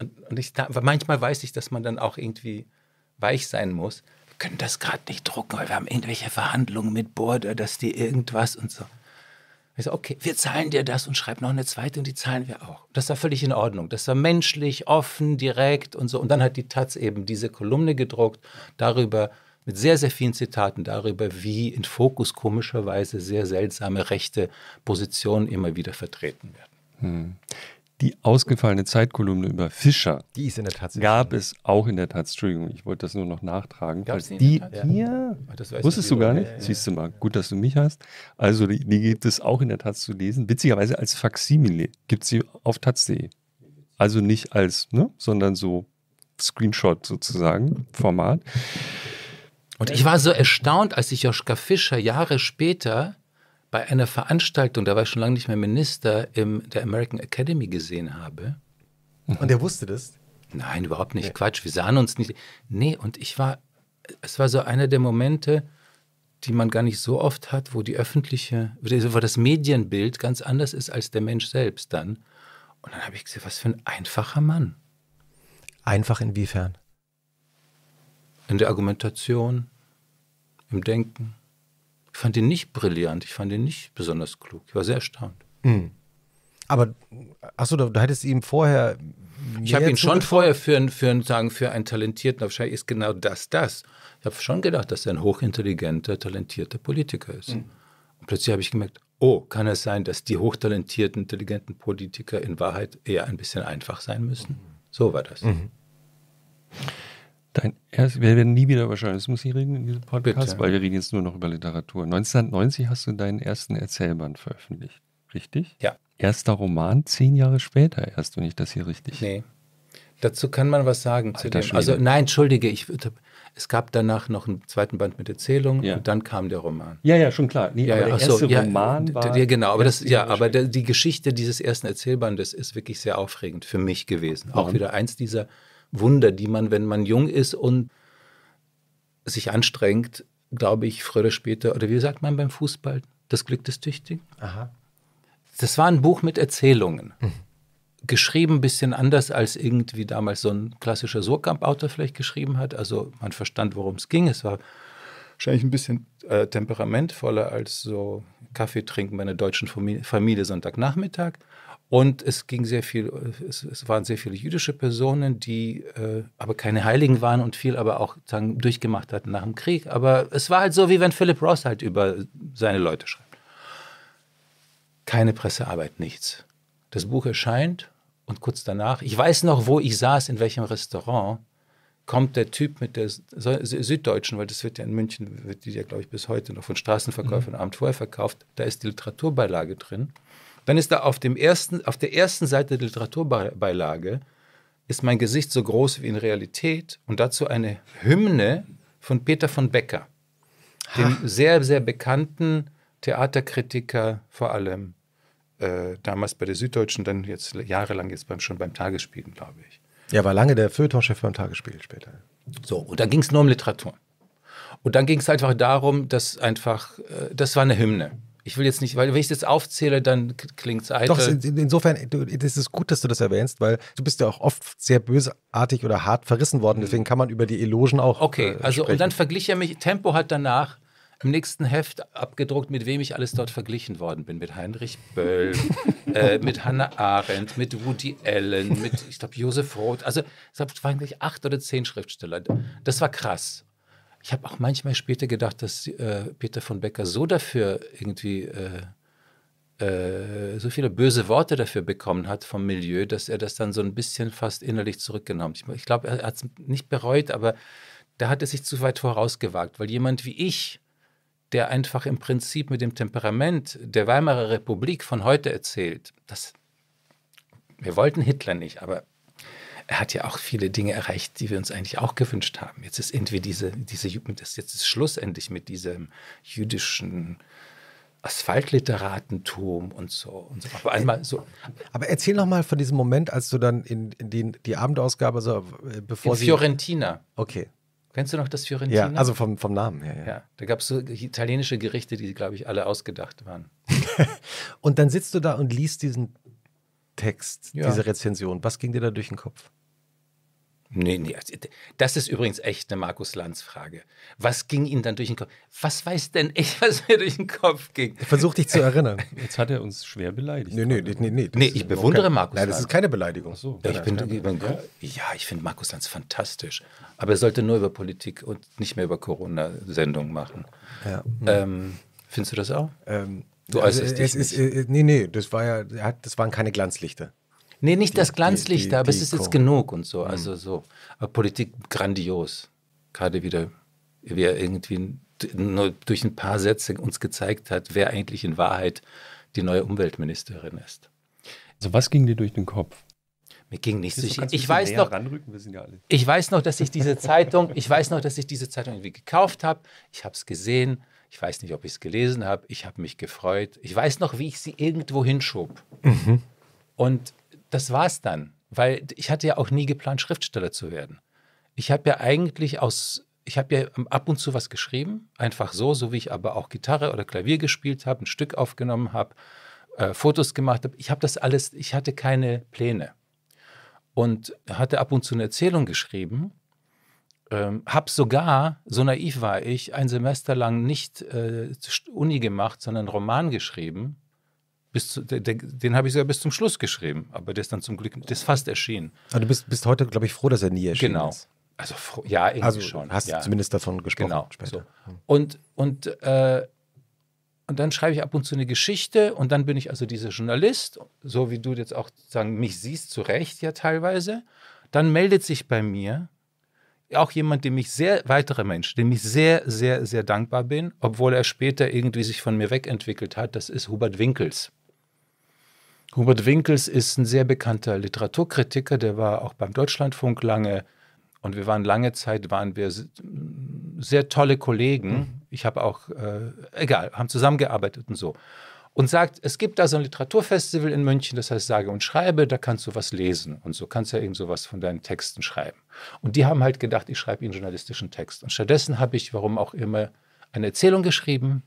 Und, und ich, manchmal weiß ich, dass man dann auch irgendwie weich sein muss. Wir können das gerade nicht drucken, weil wir haben irgendwelche Verhandlungen mit Border, dass die irgendwas und so. Ich so, okay, wir zahlen dir das und schreib noch eine zweite und die zahlen wir auch. Das war völlig in Ordnung. Das war menschlich, offen, direkt und so. Und dann hat die Taz eben diese Kolumne gedruckt darüber, mit sehr, sehr vielen Zitaten darüber, wie in Fokus komischerweise sehr seltsame rechte Positionen immer wieder vertreten werden. Hm. Die ausgefallene Zeitkolumne über Fischer. Die ist in der Taz. Gab es auch in der Taz. Entschuldigung, ich wollte das nur noch nachtragen. Gab's falls die, die ja. ja. Wusstest du gar nicht? Ja, ja, Siehst du mal, gut, dass du mich hast. Also, die, die gibt es auch in der Taz zu lesen. Witzigerweise als Faximile gibt sie auf taz.de. Also nicht als, ne, sondern so Screenshot sozusagen, Format. Und ich war so erstaunt, als ich Joschka Fischer Jahre später bei einer Veranstaltung, da war ich schon lange nicht mehr Minister, im, der American Academy gesehen habe. Und er wusste das? Nein, überhaupt nicht. Nee. Quatsch, wir sahen uns nicht. Nee, und ich war, es war so einer der Momente, die man gar nicht so oft hat, wo die öffentliche, wo das Medienbild ganz anders ist als der Mensch selbst dann. Und dann habe ich gesehen, was für ein einfacher Mann. Einfach inwiefern? In der Argumentation, im Denken. Ich fand ihn nicht brillant, ich fand ihn nicht besonders klug. Ich war sehr erstaunt. Mhm. Aber, achso, du, du hättest ihm vorher. Ich habe ihn schon vorher für, einen, für, einen, sagen, für einen talentierten, wahrscheinlich ist genau das das. Ich habe schon gedacht, dass er ein hochintelligenter, talentierter Politiker ist. Mhm. Und plötzlich habe ich gemerkt, oh, kann es sein, dass die hochtalentierten, intelligenten Politiker in Wahrheit eher ein bisschen einfach sein müssen? Hm. So war das. Mhm. Dein erst, wir werden nie wieder wahrscheinlich, das muss ich reden in diesem Podcast, Bitte. weil wir reden jetzt nur noch über Literatur. 1990 hast du deinen ersten Erzählband veröffentlicht, richtig? Ja. Erster Roman, zehn Jahre später erst, wenn ich das hier richtig. Nee. Dazu kann man was sagen. zu dem. Also nein, entschuldige, ich, es gab danach noch einen zweiten Band mit Erzählungen ja. und dann kam der Roman. Ja, ja, schon klar. Nee, ja, ja, der erste so, Roman war. Ja, genau, aber, das, ja, aber der, die Geschichte dieses ersten Erzählbandes ist wirklich sehr aufregend für mich gewesen. Warum? Auch wieder eins dieser Wunder, die man, wenn man jung ist und sich anstrengt, glaube ich, früher oder später, oder wie sagt man beim Fußball, das Glück des Tüchtigen. Aha. Das war ein Buch mit Erzählungen. Mhm. Geschrieben ein bisschen anders, als irgendwie damals so ein klassischer Surkamp-Autor vielleicht geschrieben hat. Also man verstand, worum es ging. Es war wahrscheinlich ein bisschen äh, temperamentvoller als so Kaffee trinken bei einer deutschen Familie, Familie Sonntagnachmittag. Und es ging sehr viel, es, es waren sehr viele jüdische Personen, die äh, aber keine Heiligen waren und viel aber auch sagen, durchgemacht hatten nach dem Krieg. Aber es war halt so, wie wenn Philip Ross halt über seine Leute schreibt. Keine Pressearbeit, nichts. Das Buch erscheint und kurz danach, ich weiß noch, wo ich saß, in welchem Restaurant, kommt der Typ mit der Süddeutschen, weil das wird ja in München, wird die ja, glaube ich, bis heute noch von Straßenverkäufern mhm. Abend vorher verkauft, da ist die Literaturbeilage drin. Dann ist da auf, dem ersten, auf der ersten Seite der Literaturbeilage ist mein Gesicht so groß wie in Realität und dazu eine Hymne von Peter von Becker, ha. dem sehr, sehr bekannten Theaterkritiker vor allem, äh, damals bei der Süddeutschen, dann jetzt jahrelang jetzt beim, schon beim Tagesspielen, glaube ich. Ja, war lange der Feuilletonchef beim Tagesspiel später. So, und dann ging es nur um Literatur. Und dann ging es einfach darum, dass einfach, äh, das war eine Hymne ich will jetzt nicht, weil wenn ich das aufzähle, dann klingt es eitel. Doch, in, insofern ist es gut, dass du das erwähnst, weil du bist ja auch oft sehr bösartig oder hart verrissen worden. Mhm. Deswegen kann man über die Elogen auch. Okay, äh, also und dann verglich er mich. Tempo hat danach im nächsten Heft abgedruckt, mit wem ich alles dort verglichen worden bin. Mit Heinrich Böll, äh, mit Hannah Arendt, mit Woody Allen, mit, ich glaube, Josef Roth. Also es waren eigentlich acht oder zehn Schriftsteller. Das war krass. Ich habe auch manchmal später gedacht, dass äh, Peter von Becker so dafür irgendwie äh, äh, so viele böse Worte dafür bekommen hat vom Milieu, dass er das dann so ein bisschen fast innerlich zurückgenommen hat. Ich, glaube, er hat es nicht bereut, aber da hat er sich zu weit vorausgewagt, weil jemand wie ich, der einfach im Prinzip mit dem Temperament der Weimarer Republik von heute erzählt, das, wir wollten Hitler nicht, aber er hat ja auch viele Dinge erreicht, die wir uns eigentlich auch gewünscht haben. Jetzt ist irgendwie diese, diese jetzt ist schlussendlich mit diesem jüdischen Asphaltliteratentum und so und so. Aber einmal so. Aber erzähl noch mal von diesem Moment, als du dann in, in die, die Abendausgabe, so also, äh, bevor in sie. Fiorentina. Okay. Kennst du noch das Fiorentina? Ja, also vom, vom Namen her. Ja, ja. da gab es so italienische Gerichte, die, glaube ich, alle ausgedacht waren. und dann sitzt du da und liest diesen Text, ja. diese Rezension. Was ging dir da durch den Kopf? Nee, nee, also, das ist übrigens echt eine Markus Lanz-Frage. Was ging Ihnen dann durch den Kopf? Was weiß denn ich, was mir durch den Kopf ging? Versuch dich zu erinnern. Jetzt hat er uns schwer beleidigt. Nee, nee, nee. Nee, nee, ich bewundere kein, Markus Lanz. Nein, das ist keine Beleidigung. So, ich ja, bin, bin, ja, ich finde Markus Lanz fantastisch. Aber er sollte nur über Politik und nicht mehr über Corona-Sendungen machen. Ja. Ähm, findest du das auch? Ähm, du also äußerst also, dich es nicht. Ist, äh, nee, nee, das, war ja, das waren keine Glanzlichter. Nee, nicht die, das Glanzlicht, die, die, aber es ist jetzt genug und so. Mhm. Also so. Aber Politik grandios. Gerade wieder, wie er irgendwie nur durch ein paar Sätze uns gezeigt hat, wer eigentlich in Wahrheit die neue Umweltministerin ist. Also was ging dir durch den Kopf? Mir ging nichts durch. Ich weiß noch, ja ich weiß noch, dass ich diese Zeitung, ich weiß noch, dass ich diese Zeitung irgendwie gekauft habe. Ich habe es gesehen. Ich weiß nicht, ob ich es gelesen habe. Ich habe mich gefreut. Ich weiß noch, wie ich sie irgendwo hinschob. Mhm. Und das war's dann. Weil ich hatte ja auch nie geplant, Schriftsteller zu werden. Ich habe ja eigentlich aus, ich habe ja ab und zu was geschrieben, einfach so, so wie ich aber auch Gitarre oder Klavier gespielt habe, ein Stück aufgenommen habe, äh, Fotos gemacht habe. Ich habe das alles, ich hatte keine Pläne. Und hatte ab und zu eine Erzählung geschrieben ähm, habe sogar, so naiv war ich, ein Semester lang nicht äh, Uni gemacht, sondern einen Roman geschrieben, zu, der, den habe ich sogar bis zum Schluss geschrieben, aber der ist dann zum Glück, der ist fast erschienen. Also du bist, bist heute, glaube ich, froh, dass er nie erschienen genau. ist. Also, ja, irgendwie also, schon. Hast ja. du zumindest davon gesprochen. Genau. Später. So. Und, und, äh, und dann schreibe ich ab und zu eine Geschichte und dann bin ich also dieser Journalist, so wie du jetzt auch sagen, mich siehst, zu Recht ja teilweise. Dann meldet sich bei mir auch jemand, dem ich sehr, weiterer Mensch, dem ich sehr, sehr, sehr dankbar bin, obwohl er später irgendwie sich von mir wegentwickelt hat, das ist Hubert Winkels. Hubert Winkels ist ein sehr bekannter Literaturkritiker, der war auch beim Deutschlandfunk lange und wir waren lange Zeit, waren wir sehr tolle Kollegen. Mhm. Ich habe auch, äh, egal, haben zusammengearbeitet und so. Und sagt, es gibt da so ein Literaturfestival in München, das heißt Sage und Schreibe, da kannst du was lesen und so kannst ja eben sowas von deinen Texten schreiben. Und die haben halt gedacht, ich schreibe ihnen journalistischen Text. Und stattdessen habe ich, warum auch immer, eine Erzählung geschrieben,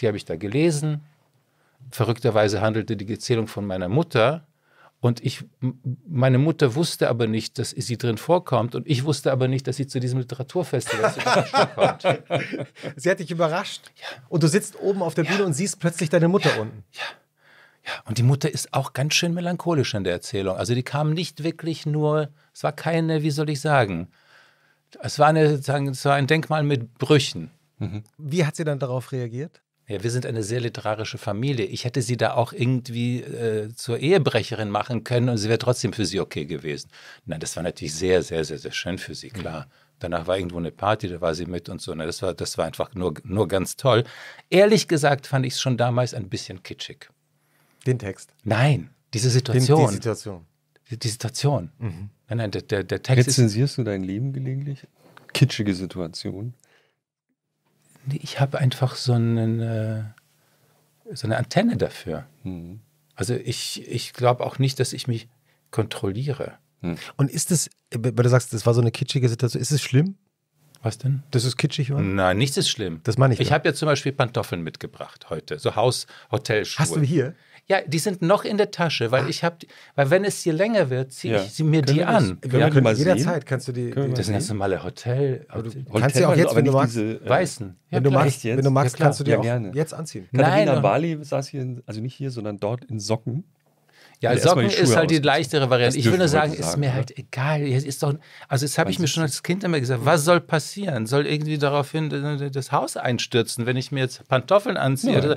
die habe ich da gelesen verrückterweise handelte die Erzählung von meiner Mutter. Und ich, meine Mutter wusste aber nicht, dass sie drin vorkommt. Und ich wusste aber nicht, dass sie zu diesem Literaturfestival zu kommt. Sie hat dich überrascht. Ja. Und du sitzt oben auf der Bühne und siehst plötzlich deine Mutter ja. unten. Ja. Ja, und die Mutter ist auch ganz schön melancholisch in der Erzählung. Also die kam nicht wirklich nur, es war keine, wie soll ich sagen, es war, eine, es war ein Denkmal mit Brüchen. Mhm. Wie hat sie dann darauf reagiert? Ja, wir sind eine sehr literarische Familie. Ich hätte sie da auch irgendwie äh, zur Ehebrecherin machen können und sie wäre trotzdem für sie okay gewesen. Nein, das war natürlich sehr, sehr, sehr, sehr schön für sie, klar. Mhm. Danach war irgendwo eine Party, da war sie mit und so. Na, das, war, das war einfach nur, nur ganz toll. Ehrlich gesagt fand ich es schon damals ein bisschen kitschig. Den Text? Nein, diese Situation. Den, die Situation. Die, die Situation. Mhm. Nein, nein, der, der, der Text. Rezensierst ist, du dein Leben gelegentlich? Kitschige Situation. Nee, ich habe einfach so, einen, äh, so eine Antenne dafür. Mhm. Also ich, ich glaube auch nicht, dass ich mich kontrolliere. Mhm. Und ist es, weil du sagst, das war so eine kitschige Situation, ist es schlimm? Was denn? Das ist kitschig, oder? Nein, nichts ist schlimm. Das meine ich. Ich habe ja zum Beispiel Pantoffeln mitgebracht heute, so Haus-Hotelschuhe. Hast du hier? Ja, die sind noch in der Tasche, weil ah. ich habe, weil wenn es hier länger wird, ziehe ja. ich sie mir können die an. Das, ja, können jederzeit kannst du die. die das sind ganz normale Hotel. Aber du Hotel kannst ja auch jetzt, wenn du magst, diese, äh, weißen. Ja, wenn, du magst jetzt? wenn du magst, kannst du die auch gerne. jetzt anziehen. Katharina Nein, Bali saß hier, in, also nicht hier, sondern dort in Socken. Ja, also Socken ist halt die leichtere Variante. Das ich würde sagen, ist sagen, mir oder? halt egal. Ist doch, also das habe ich also mir schon als Kind immer gesagt, was soll passieren? Soll irgendwie daraufhin das Haus einstürzen, wenn ich mir jetzt Pantoffeln anziehe? Ja.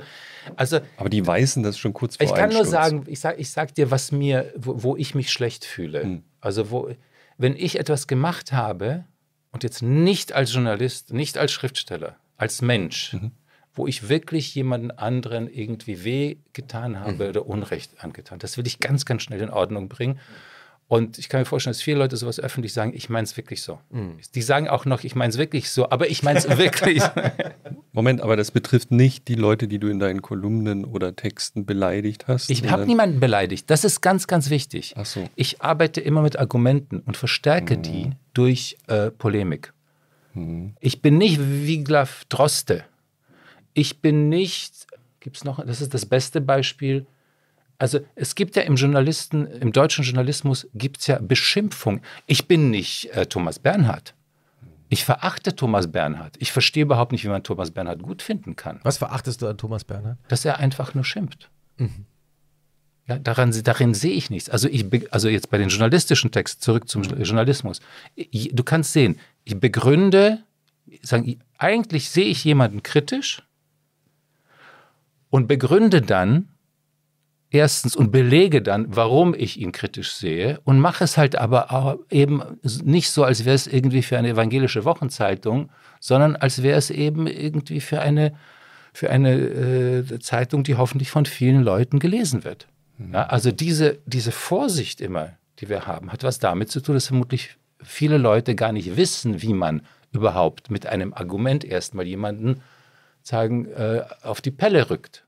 Also, Aber die Weißen, das schon kurz vor Ich kann nur sagen, ich sage ich sag dir, was mir, wo, wo ich mich schlecht fühle. Hm. Also wo, wenn ich etwas gemacht habe und jetzt nicht als Journalist, nicht als Schriftsteller, als Mensch, mhm wo ich wirklich jemanden anderen irgendwie weh getan habe mhm. oder Unrecht angetan. Das will ich ganz, ganz schnell in Ordnung bringen. Und ich kann mir vorstellen, dass viele Leute sowas öffentlich sagen, ich meine es wirklich so. Mhm. Die sagen auch noch, ich meine es wirklich so, aber ich meine es wirklich. Moment, aber das betrifft nicht die Leute, die du in deinen Kolumnen oder Texten beleidigt hast. Ich habe niemanden beleidigt. Das ist ganz, ganz wichtig. Ach so. Ich arbeite immer mit Argumenten und verstärke mhm. die durch äh, Polemik. Mhm. Ich bin nicht Wiglaf Droste, ich bin nicht, gibt es noch, das ist das beste Beispiel. Also es gibt ja im Journalisten, im deutschen Journalismus gibt es ja Beschimpfung. Ich bin nicht äh, Thomas Bernhard. Ich verachte Thomas Bernhard. Ich verstehe überhaupt nicht, wie man Thomas Bernhard gut finden kann. Was verachtest du an Thomas Bernhard? Dass er einfach nur schimpft. Mhm. Ja, daran, darin sehe ich nichts. Also, ich, also jetzt bei den journalistischen Texten, zurück zum mhm. Journalismus. Du kannst sehen, ich begründe, sagen, eigentlich sehe ich jemanden kritisch, und begründe dann erstens und belege dann, warum ich ihn kritisch sehe und mache es halt aber eben nicht so, als wäre es irgendwie für eine evangelische Wochenzeitung, sondern als wäre es eben irgendwie für eine, für eine äh, Zeitung, die hoffentlich von vielen Leuten gelesen wird. Mhm. Ja, also diese, diese Vorsicht immer, die wir haben, hat was damit zu tun, dass vermutlich viele Leute gar nicht wissen, wie man überhaupt mit einem Argument erstmal jemanden sagen, äh, auf die Pelle rückt.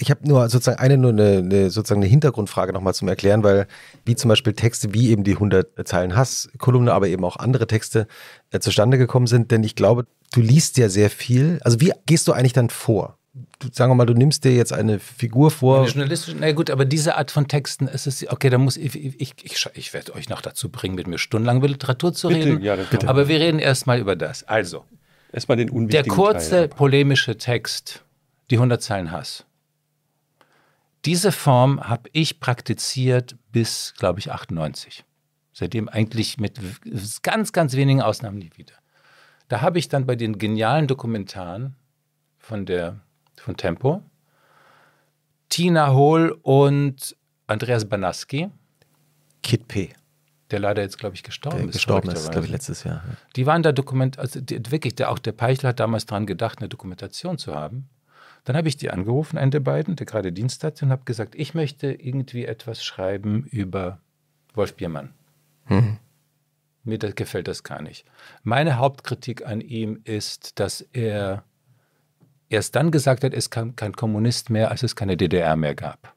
Ich habe nur sozusagen eine nur eine, eine, sozusagen eine Hintergrundfrage nochmal zum Erklären, weil wie zum Beispiel Texte wie eben die 100 Zeilen Hass-Kolumne, aber eben auch andere Texte äh, zustande gekommen sind, denn ich glaube, du liest ja sehr viel. Also wie gehst du eigentlich dann vor? Du, sagen wir mal, du nimmst dir jetzt eine Figur vor. Eine journalistische, na gut, aber diese Art von Texten ist es, okay, da muss ich, ich, ich, ich werde euch noch dazu bringen, mit mir stundenlang über Literatur zu Bitte, reden. Ja, aber wir reden erstmal über das. Also, Erstmal den unwichtigen Der kurze Teil polemische Text, die 100 Zeilen Hass. Diese Form habe ich praktiziert bis, glaube ich, 98. Seitdem eigentlich mit ganz, ganz wenigen Ausnahmen nie wieder. Da habe ich dann bei den genialen Dokumentaren von, der, von Tempo Tina Hohl und Andreas Banaski. Kid P der leider jetzt, glaube ich, gestorben der ist. Gestorben ist, glaube ich, letztes Jahr. Die waren da Dokument, also die, wirklich, der, auch der Peichel hat damals daran gedacht, eine Dokumentation zu haben. Dann habe ich die angerufen, einen der beiden, der gerade Dienst hatte, und habe gesagt, ich möchte irgendwie etwas schreiben über Wolf Biermann. Mhm. Mir das, gefällt das gar nicht. Meine Hauptkritik an ihm ist, dass er erst dann gesagt hat, es kam kein Kommunist mehr, als es keine DDR mehr gab.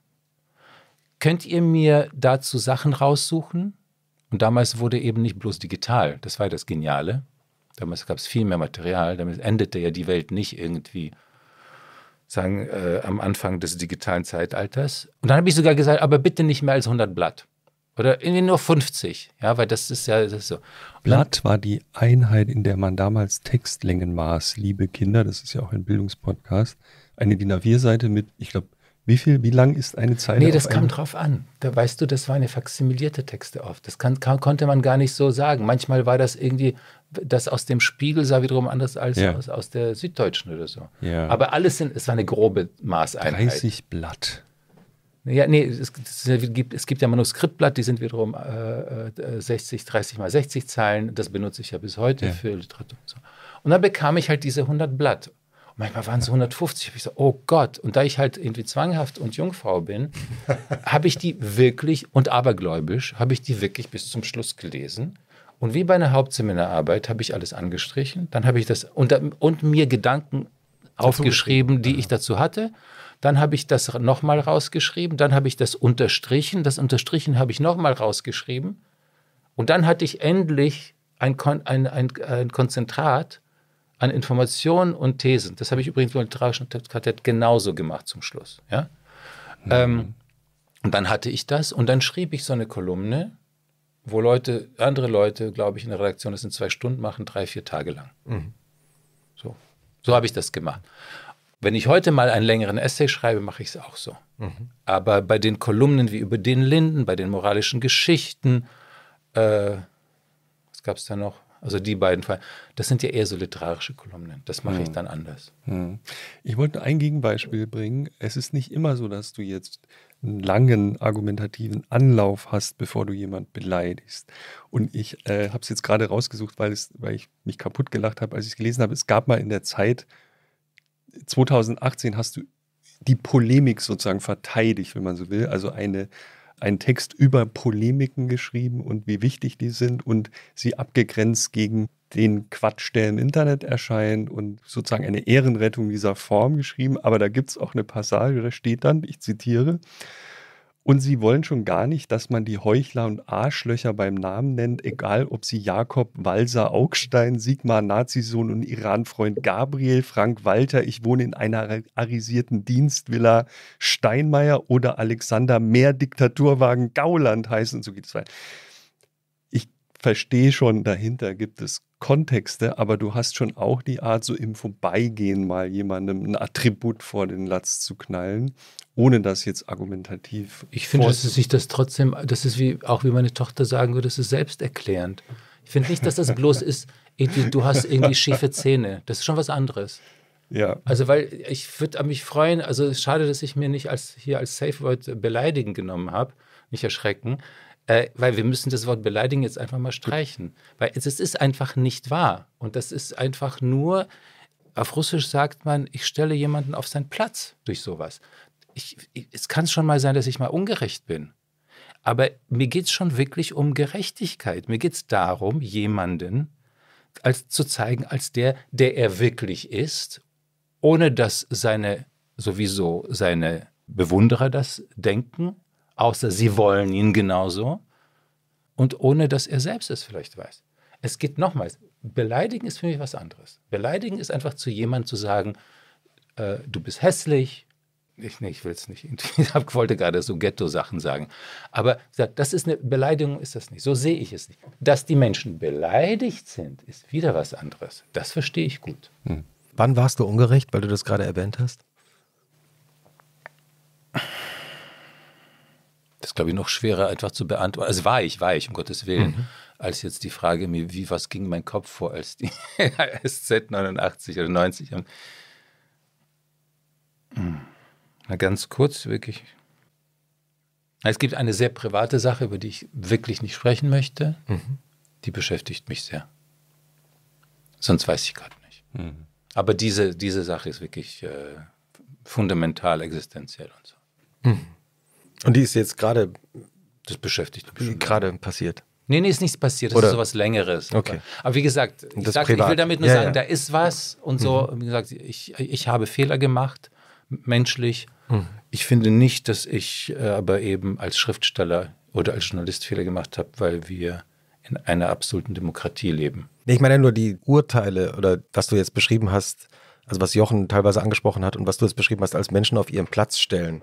Könnt ihr mir dazu Sachen raussuchen? Und damals wurde eben nicht bloß digital, das war das Geniale. Damals gab es viel mehr Material, damit endete ja die Welt nicht irgendwie sagen, äh, am Anfang des digitalen Zeitalters. Und dann habe ich sogar gesagt, aber bitte nicht mehr als 100 Blatt. Oder irgendwie nur 50, ja, weil das ist ja das ist so. Blatt war die Einheit, in der man damals Textlängen maß, liebe Kinder, das ist ja auch ein Bildungspodcast. Eine DIN A4-Seite mit, ich glaube, wie viel, wie lang ist eine Zeile? Nee, das kam drauf an. Da weißt du, das waren ja faksimilierte Texte oft. Das kann, kann, konnte man gar nicht so sagen. Manchmal war das irgendwie, das aus dem Spiegel sah wiederum anders als ja. aus, aus, der Süddeutschen oder so. Ja. Aber alles sind, es war eine grobe Maßeinheit. 30 Blatt. Ja, nee, es, es, gibt, es gibt ja Manuskriptblatt, die sind wiederum äh, 60, äh, 30 mal 60 Zeilen. Das benutze ich ja bis heute ja. für Literatur. Und, so. und dann bekam ich halt diese 100 Blatt. Manchmal waren es 150. Hab ich so, oh Gott. Und da ich halt irgendwie zwanghaft und Jungfrau bin, habe ich die wirklich und abergläubisch, habe ich die wirklich bis zum Schluss gelesen. Und wie bei einer Hauptseminararbeit habe ich alles angestrichen. Dann habe ich das und, und mir Gedanken aufgeschrieben, die ich dazu hatte. Dann habe ich das nochmal rausgeschrieben. Dann habe ich das unterstrichen. Das unterstrichen habe ich nochmal rausgeschrieben. Und dann hatte ich endlich ein, Kon ein, ein, ein Konzentrat an Informationen und Thesen. Das habe ich übrigens beim literarischen Quartett genauso gemacht zum Schluss. Ja? Ähm, mhm. Ähm, und dann hatte ich das und dann schrieb ich so eine Kolumne, wo Leute, andere Leute, glaube ich, in der Redaktion das in zwei Stunden machen, drei, vier Tage lang. Mhm. So, so habe ich das gemacht. Wenn ich heute mal einen längeren Essay schreibe, mache ich es auch so. Mhm. Aber bei den Kolumnen wie über den Linden, bei den moralischen Geschichten, äh, was gab es da noch? Also die beiden Das sind ja eher so literarische Kolumnen. Das mache hm. ich dann anders. Hm. Ich wollte ein Gegenbeispiel bringen. Es ist nicht immer so, dass du jetzt einen langen argumentativen Anlauf hast, bevor du jemand beleidigst. Und ich äh, habe es jetzt gerade rausgesucht, weil, es, weil ich mich kaputt gelacht habe, als ich es gelesen habe. Es gab mal in der Zeit, 2018 hast du die Polemik sozusagen verteidigt, wenn man so will. Also eine einen Text über Polemiken geschrieben und wie wichtig die sind und sie abgegrenzt gegen den Quatsch, der im Internet erscheint und sozusagen eine Ehrenrettung dieser Form geschrieben. Aber da gibt es auch eine Passage, da steht dann, ich zitiere, und sie wollen schon gar nicht, dass man die Heuchler und Arschlöcher beim Namen nennt, egal ob sie Jakob, Walser, Augstein, Sigmar, Nazisohn und Iranfreund Gabriel, Frank, Walter, ich wohne in einer arisierten Dienstvilla, Steinmeier oder Alexander, mehr Diktaturwagen, Gauland heißen, so geht es weiter verstehe schon, dahinter gibt es Kontexte, aber du hast schon auch die Art, so im Vorbeigehen mal jemandem ein Attribut vor den Latz zu knallen, ohne das jetzt argumentativ. Ich finde, dass es sich das trotzdem, das ist wie auch wie meine Tochter sagen würde, es ist selbsterklärend. Ich finde nicht, dass das bloß ist, du hast irgendwie schiefe Zähne. Das ist schon was anderes. Ja. Also, weil ich würde mich freuen, also schade, dass ich mir nicht als hier als Safe Word beleidigen genommen habe, nicht erschrecken äh, weil wir müssen das Wort beleidigen jetzt einfach mal streichen, weil es, es ist einfach nicht wahr und das ist einfach nur, auf Russisch sagt man, ich stelle jemanden auf seinen Platz durch sowas. Ich, ich, es kann schon mal sein, dass ich mal ungerecht bin. Aber mir geht es schon wirklich um Gerechtigkeit. Mir geht es darum, jemanden als, zu zeigen, als der, der er wirklich ist, ohne dass seine, sowieso seine Bewunderer das denken, außer sie wollen ihn genauso und ohne dass er selbst es vielleicht weiß. Es geht nochmals, beleidigen ist für mich was anderes. Beleidigen ist einfach zu jemandem zu sagen, äh, du bist hässlich, ich, nee, ich will es nicht, ich wollte gerade so Ghetto-Sachen sagen, aber das ist eine Beleidigung, ist das nicht, so sehe ich es nicht. Dass die Menschen beleidigt sind, ist wieder was anderes, das verstehe ich gut. Hm. Wann warst du ungerecht, weil du das gerade erwähnt hast? Das ist, glaube ich, noch schwerer einfach zu beantworten. Also war ich, war ich, um Gottes Willen, mhm. als jetzt die Frage, mir, wie was ging mein Kopf vor, als die SZ89 oder 90 haben. Hm. Na, ganz kurz, wirklich. Es gibt eine sehr private Sache, über die ich wirklich nicht sprechen möchte. Mhm. Die beschäftigt mich sehr. Sonst weiß ich gerade nicht. Mhm. Aber diese, diese Sache ist wirklich äh, fundamental existenziell und so. Mhm. Und die ist jetzt gerade, das beschäftigt mich Gerade passiert. Nee, nee, ist nichts passiert. Das Oder? ist sowas Längeres. Okay. Aber wie gesagt, ich, sag, ich will damit nur ja, sagen, ja. da ist was und so. Mhm. Wie gesagt, ich, ich habe Fehler gemacht, menschlich. Mhm. Ich finde nicht, dass ich äh, aber eben als Schriftsteller oder als Journalist Fehler gemacht habe, weil wir in einer absoluten Demokratie leben. Ich meine nur die Urteile oder was du jetzt beschrieben hast, also was Jochen teilweise angesprochen hat und was du jetzt beschrieben hast, als Menschen auf ihren Platz stellen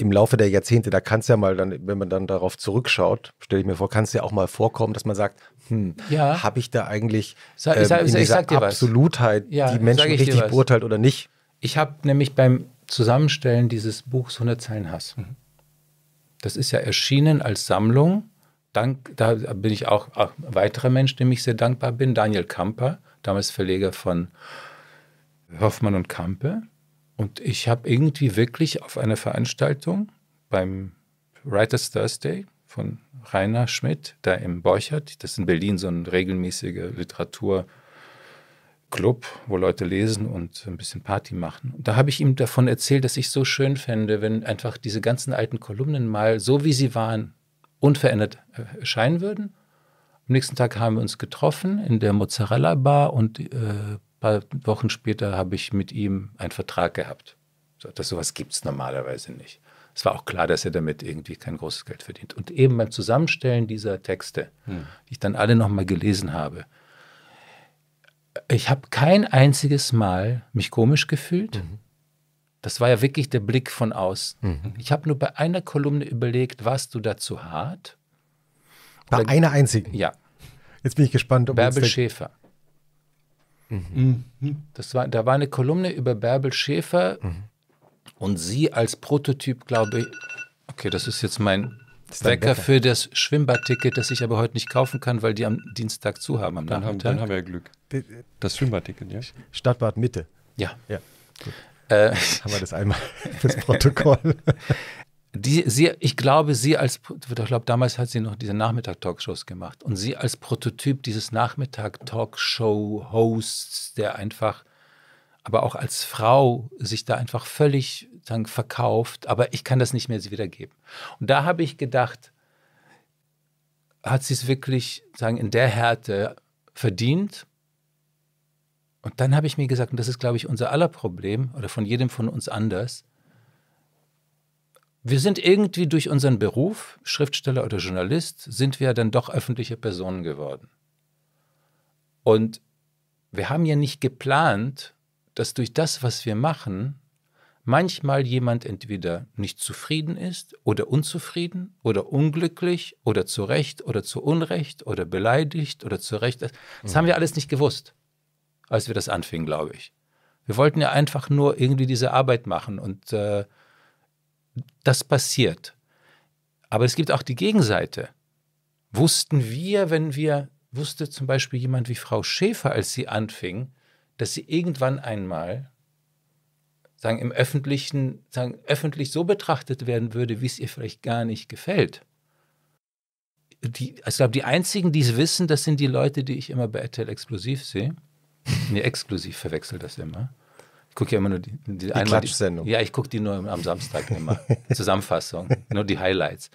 im Laufe der Jahrzehnte, da kann es ja mal dann, wenn man dann darauf zurückschaut, stelle ich mir vor, kann es ja auch mal vorkommen, dass man sagt, hm, ja. habe ich da eigentlich ähm, ich sag, ich sag, ich sag dir Absolutheit ja, die Menschen richtig beurteilt oder nicht? Ich habe nämlich beim Zusammenstellen dieses Buchs 100 Zeilen Hass. Mhm. Das ist ja erschienen als Sammlung. Dank, da bin ich auch ein weiterer Mensch, dem ich sehr dankbar bin, Daniel Kamper, damals Verleger von Hoffmann und Kampe. Und ich habe irgendwie wirklich auf einer Veranstaltung beim Writers Thursday von Rainer Schmidt, da im Borchert, das ist in Berlin so ein regelmäßiger Literaturclub, wo Leute lesen und ein bisschen Party machen. Und da habe ich ihm davon erzählt, dass ich so schön fände, wenn einfach diese ganzen alten Kolumnen mal so wie sie waren unverändert erscheinen würden. Am nächsten Tag haben wir uns getroffen in der Mozzarella Bar und äh, paar Wochen später habe ich mit ihm einen Vertrag gehabt. So, das, sowas gibt es normalerweise nicht. Es war auch klar, dass er damit irgendwie kein großes Geld verdient. Und eben beim Zusammenstellen dieser Texte, hm. die ich dann alle nochmal gelesen habe, ich habe kein einziges Mal mich komisch gefühlt. Mhm. Das war ja wirklich der Blick von außen. Mhm. Ich habe nur bei einer Kolumne überlegt, warst du dazu hart? Bei Oder, einer einzigen? Ja. Jetzt bin ich gespannt. ob Bärbel Schäfer. Mhm. Das war, da war eine Kolumne über Bärbel Schäfer mhm. und sie als Prototyp, glaube ich. Okay, das ist jetzt mein ist Wecker, für das Schwimmbadticket, das ich aber heute nicht kaufen kann, weil die am Dienstag zu haben. Am dann, haben dann haben wir ja Glück. Das Schwimmbadticket, ja? Stadtbad Mitte. Ja. ja. Gut. Äh, haben wir das einmal fürs Protokoll. Die, sie, ich glaube, sie als, ich glaube, damals hat sie noch diese Nachmittag-Talkshows gemacht. Und sie als Prototyp dieses Nachmittag-Talkshow-Hosts, der einfach, aber auch als Frau sich da einfach völlig sagen, verkauft. Aber ich kann das nicht mehr wiedergeben. Und da habe ich gedacht, hat sie es wirklich sagen, in der Härte verdient? Und dann habe ich mir gesagt, und das ist, glaube ich, unser aller Problem oder von jedem von uns anders, wir sind irgendwie durch unseren Beruf, Schriftsteller oder Journalist, sind wir dann doch öffentliche Personen geworden. Und wir haben ja nicht geplant, dass durch das, was wir machen, manchmal jemand entweder nicht zufrieden ist oder unzufrieden oder unglücklich oder zu Recht oder zu Unrecht oder beleidigt oder zu Recht. Das mhm. haben wir alles nicht gewusst, als wir das anfingen, glaube ich. Wir wollten ja einfach nur irgendwie diese Arbeit machen und äh, das passiert. Aber es gibt auch die Gegenseite. Wussten wir, wenn wir, wusste zum Beispiel jemand wie Frau Schäfer, als sie anfing, dass sie irgendwann einmal sagen, im öffentlichen, sagen, öffentlich so betrachtet werden würde, wie es ihr vielleicht gar nicht gefällt. Die, ich glaube, die einzigen, die es wissen, das sind die Leute, die ich immer bei RTL Explosiv sehe. Nee, exklusiv verwechsel das immer. Ich gucke ja immer nur die, die, die Klatschsendung. Die, ja, ich gucke die nur am Samstag immer. Zusammenfassung, nur die Highlights.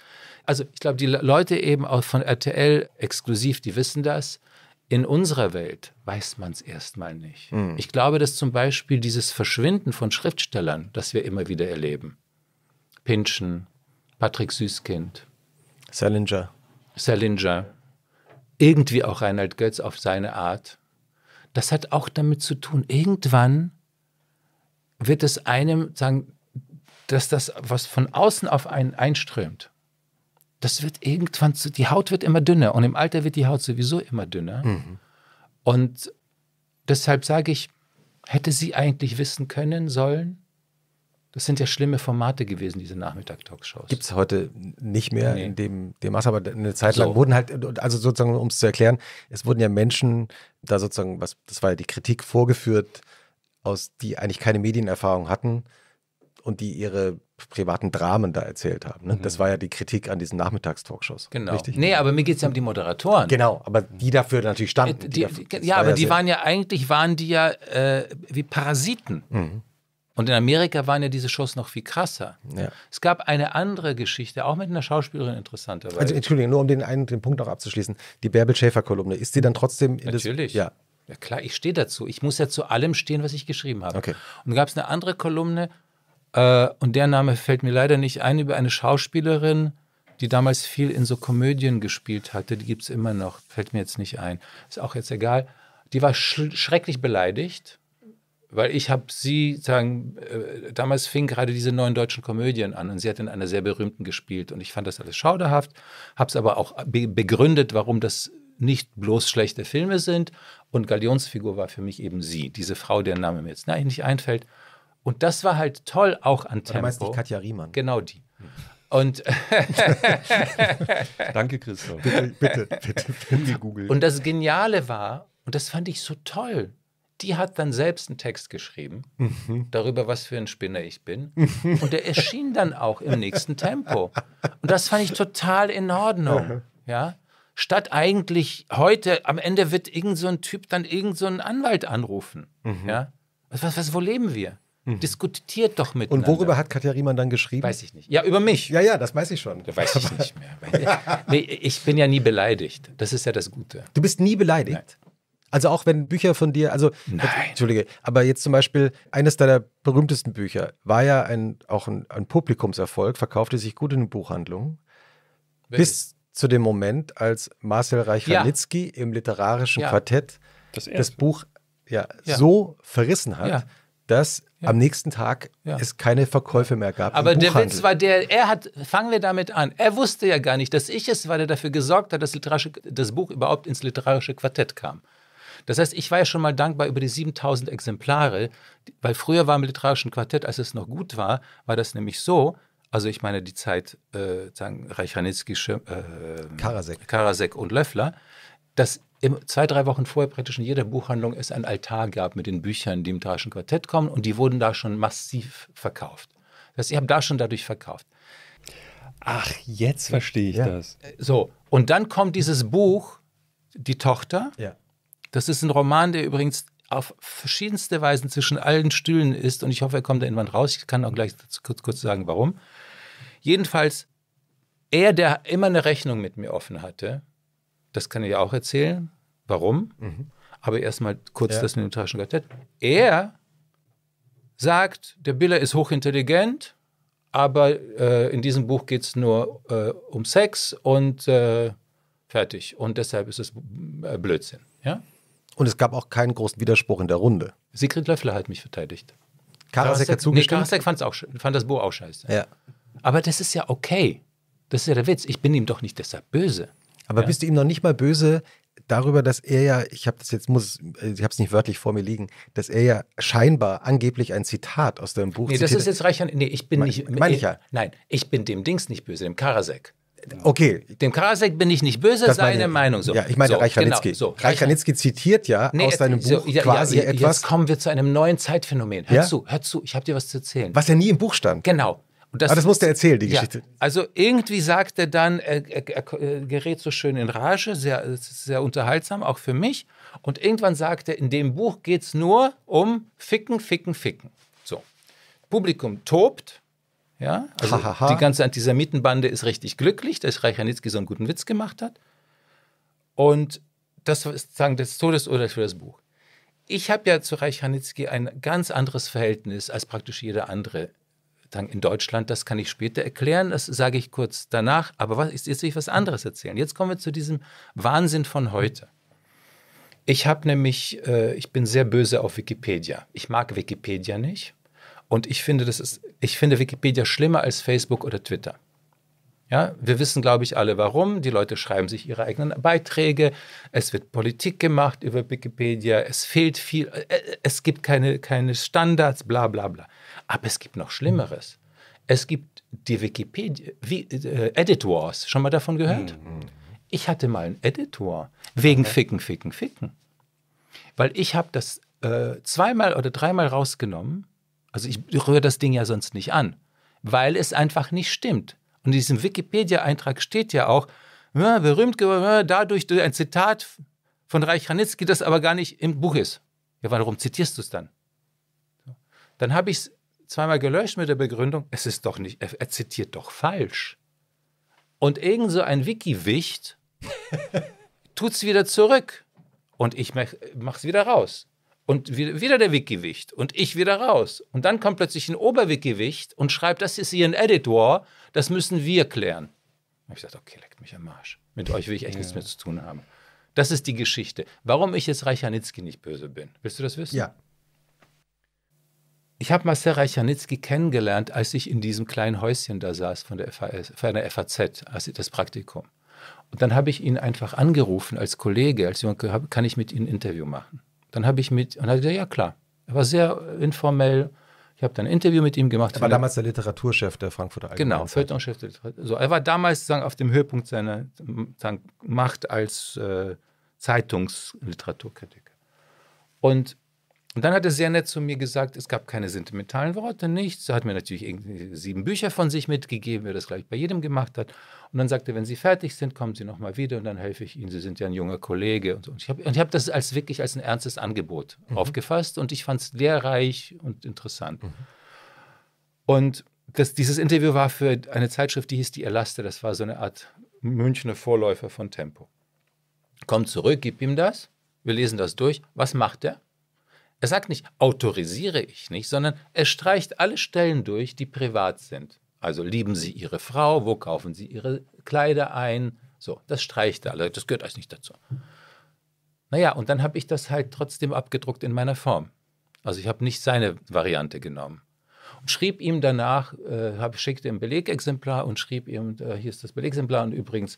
Also ich glaube, die Leute eben auch von RTL exklusiv, die wissen das. In unserer Welt weiß man es erstmal nicht. Mhm. Ich glaube, dass zum Beispiel dieses Verschwinden von Schriftstellern, das wir immer wieder erleben, Pinschen, Patrick Süßkind, Salinger, Salinger, irgendwie auch Reinhard Götz auf seine Art, das hat auch damit zu tun, irgendwann wird es einem sagen, dass das, was von außen auf einen einströmt, das wird irgendwann, zu, die Haut wird immer dünner und im Alter wird die Haut sowieso immer dünner. Mhm. Und deshalb sage ich, hätte sie eigentlich wissen können sollen, das sind ja schlimme Formate gewesen, diese Nachmittag-Talkshows. Gibt es heute nicht mehr nee. in dem, dem Maß, aber eine Zeit lang so. wurden halt, also sozusagen, um es zu erklären, es wurden ja Menschen da sozusagen, was, das war ja die Kritik vorgeführt, aus, die eigentlich keine Medienerfahrung hatten und die ihre privaten Dramen da erzählt haben. Ne? Mhm. Das war ja die Kritik an diesen Nachmittagstalkshows. Genau. Richtig? Nee, aber mir geht es ja um die Moderatoren. Genau, aber die dafür natürlich standen. Äh, die, die dafür, ja, aber ja die waren ja eigentlich, waren die ja äh, wie Parasiten. Mhm. Und in Amerika waren ja diese Shows noch viel krasser. Ja. Es gab eine andere Geschichte, auch mit einer Schauspielerin interessanterweise. Also Entschuldigung, nur um den einen den Punkt noch abzuschließen. Die Bärbel Schäfer-Kolumne, ist sie dann trotzdem... Natürlich. Das, ja, ja klar, ich stehe dazu. Ich muss ja zu allem stehen, was ich geschrieben habe. Okay. Und gab es eine andere Kolumne, äh, und der Name fällt mir leider nicht ein, über eine Schauspielerin, die damals viel in so Komödien gespielt hatte. Die gibt es immer noch, fällt mir jetzt nicht ein. Ist auch jetzt egal. Die war sch schrecklich beleidigt, weil ich habe sie, sagen, äh, damals fing gerade diese neuen deutschen Komödien an und sie hat in einer sehr berühmten gespielt. Und ich fand das alles schauderhaft, habe es aber auch be begründet, warum das nicht bloß schlechte Filme sind. Und Galionsfigur war für mich eben sie, diese Frau, deren Name mir jetzt nicht einfällt. Und das war halt toll auch an Tempo. Du meinst die Katja Riemann. Genau die. Und Danke, Christoph. Bitte, bitte, bitte. Google. Und das Geniale war, und das fand ich so toll, die hat dann selbst einen Text geschrieben mhm. darüber, was für ein Spinner ich bin. und der erschien dann auch im nächsten Tempo. Und das fand ich total in Ordnung. Ja? statt eigentlich heute, am Ende wird irgend so ein Typ dann irgend so einen Anwalt anrufen. Mhm. Ja? Was, was, was, wo leben wir? Mhm. Diskutiert doch mit. Und worüber hat Katja Riemann dann geschrieben? Weiß ich nicht. Ja, über mich. Ja, ja, das weiß ich schon. Das weiß ich nicht mehr. nee, ich bin ja nie beleidigt. Das ist ja das Gute. Du bist nie beleidigt? Nein. Also auch wenn Bücher von dir, also Nein. entschuldige, aber jetzt zum Beispiel eines deiner berühmtesten Bücher war ja ein, auch ein, ein Publikumserfolg, verkaufte sich gut in den Buchhandlungen. Bis zu dem Moment, als Marcel reich ja. im literarischen ja. Quartett das, das Buch ja, so verrissen hat, dass am nächsten Tag es keine Verkäufe mehr gab. Aber der Witz war der, er hat, fangen wir damit an, er wusste ja gar nicht, dass ich es war, der dafür gesorgt hat, dass das Buch überhaupt ins literarische Quartett kam. Das heißt, ich war ja schon mal dankbar über die 7000 Exemplare, weil früher war im literarischen Quartett, als es noch gut war, war das nämlich so, also ich meine die Zeit, äh, sagen Reichanitzki, äh, Karasek. Karasek und Löffler, dass im, zwei, drei Wochen vorher praktisch in jeder Buchhandlung es ein Altar gab mit den Büchern, die im Tarischen Quartett kommen und die wurden da schon massiv verkauft. Das heißt, ich habe da schon dadurch verkauft. Ach, jetzt verstehe ich ja. das. So, und dann kommt dieses Buch, Die Tochter. Ja. Das ist ein Roman, der übrigens auf verschiedenste Weisen zwischen allen Stühlen ist und ich hoffe, er kommt da irgendwann raus. Ich kann auch gleich kurz, kurz sagen, warum. Jedenfalls, er, der immer eine Rechnung mit mir offen hatte, das kann ich auch erzählen, warum, mhm. aber erstmal kurz ja. das mit dem Taschenquartett. Er sagt, der Biller ist hochintelligent, aber äh, in diesem Buch geht es nur äh, um Sex und äh, fertig. Und deshalb ist es äh, Blödsinn. Ja? Und es gab auch keinen großen Widerspruch in der Runde. Sigrid Löffler hat mich verteidigt. Karasek, Karasek hat zugestimmt. Nee, Karasek fand das Buch auch scheiße. Ja. Aber das ist ja okay. Das ist ja der Witz. Ich bin ihm doch nicht deshalb böse. Aber ja? bist du ihm noch nicht mal böse darüber, dass er ja, ich habe das jetzt muss, ich habe es nicht wörtlich vor mir liegen, dass er ja scheinbar angeblich ein Zitat aus deinem Buch. Nee, das ist jetzt reicher. Nee, ich bin mein, nicht. Meine ich ja. Nein, ich bin dem Dings nicht böse, dem Karasek. Okay. Dem Karasek bin ich nicht böse, das seine Meinung so. Ja, ich meine so, Reich Ranitzky. Genau, so. Reich Ranitzky zitiert ja nee, aus äh, seinem so, Buch ja, quasi ja, ja, etwas. Jetzt kommen wir zu einem neuen Zeitphänomen. Hör zu, hör zu, ich habe dir was zu erzählen. Was ja nie im Buch stand. Genau. Und das, Aber das musst er erzählen, die ja, Geschichte. Also irgendwie sagt er dann, er, er, er, gerät so schön in Rage, sehr, sehr unterhaltsam, auch für mich. Und irgendwann sagt er, in dem Buch geht es nur um Ficken, Ficken, Ficken. So. Publikum tobt. Ja, also ha, ha, ha. die ganze Antisemitenbande ist richtig glücklich, dass Reichanitzki so einen guten Witz gemacht hat. Und das ist sagen das Todesurteil für das Buch. Ich habe ja zu Reich Hanitzky ein ganz anderes Verhältnis als praktisch jeder andere in Deutschland, das kann ich später erklären, das sage ich kurz danach, aber was, jetzt will ich was anderes erzählen. Jetzt kommen wir zu diesem Wahnsinn von heute. Ich habe nämlich, äh, ich bin sehr böse auf Wikipedia. Ich mag Wikipedia nicht und ich finde, das ist, ich finde Wikipedia schlimmer als Facebook oder Twitter. Ja, wir wissen, glaube ich, alle warum. Die Leute schreiben sich ihre eigenen Beiträge. Es wird Politik gemacht über Wikipedia. Es fehlt viel. Äh, äh, es gibt keine, keine Standards, bla bla bla. Aber es gibt noch Schlimmeres. Es gibt die Wikipedia, wie, äh, Edit Wars, schon mal davon gehört? Mhm. mhm. Ich hatte mal einen Editor wegen okay. Ficken, Ficken, Ficken. Weil ich habe das äh, zweimal oder dreimal rausgenommen. Also ich rühre das Ding ja sonst nicht an, weil es einfach nicht stimmt. Und in diesem Wikipedia-Eintrag steht ja auch, ja, berühmt geworden, dadurch ein Zitat von Reich Ranitzky, das aber gar nicht im Buch ist. Ja, warum zitierst du es dann? Dann habe ich es zweimal gelöscht mit der Begründung, es ist doch nicht, er, zitiert doch falsch. Und irgend so ein Wikiwicht tut es wieder zurück. Und ich mache es wieder raus. Und wieder der Wikiwicht und ich wieder raus. Und dann kommt plötzlich ein Oberwikiwicht und schreibt, das ist hier ein Edit War, das müssen wir klären. Und ich sage, okay, leckt mich am Arsch. Mit euch will ich echt ja. nichts mehr zu tun haben. Das ist die Geschichte. Warum ich jetzt Reichanitzki nicht böse bin. Willst du das wissen? Ja. Ich habe Marcel Reichanitzky kennengelernt, als ich in diesem kleinen Häuschen da saß von der, FAS, von der FAZ, also das Praktikum. Und dann habe ich ihn einfach angerufen als Kollege, als jemand, kann ich mit Ihnen ein Interview machen? Dann habe ich mit, und er hat gesagt, ja klar. Er war sehr informell. Ich habe dann ein Interview mit ihm gemacht. Er war damals der Literaturchef der Frankfurter Allgemeinen. Genau, Feuilletonchef der Literatur. So, er war damals sagen, auf dem Höhepunkt seiner sagen, Macht als äh, Zeitungsliteraturkritiker. Und und dann hat er sehr nett zu mir gesagt, es gab keine sentimentalen Worte, nichts. Er hat mir natürlich sieben Bücher von sich mitgegeben, wie er das gleich bei jedem gemacht hat. Und dann sagte er, wenn Sie fertig sind, kommen Sie nochmal wieder und dann helfe ich Ihnen. Sie sind ja ein junger Kollege. Und, so. und ich habe hab das als wirklich als ein ernstes Angebot mhm. aufgefasst und ich fand es lehrreich und interessant. Mhm. Und das, dieses Interview war für eine Zeitschrift, die hieß Die Erlaste. Das war so eine Art Münchner Vorläufer von Tempo. Kommt zurück, gib ihm das. Wir lesen das durch. Was macht er? Er sagt nicht, autorisiere ich nicht, sondern er streicht alle Stellen durch, die privat sind. Also lieben Sie Ihre Frau, wo kaufen Sie Ihre Kleider ein? So, das streicht er alle, das gehört alles nicht dazu. Naja, und dann habe ich das halt trotzdem abgedruckt in meiner Form. Also ich habe nicht seine Variante genommen. Und schrieb ihm danach, äh, hab, schickte ihm Belegexemplar und schrieb ihm, äh, hier ist das Belegexemplar und übrigens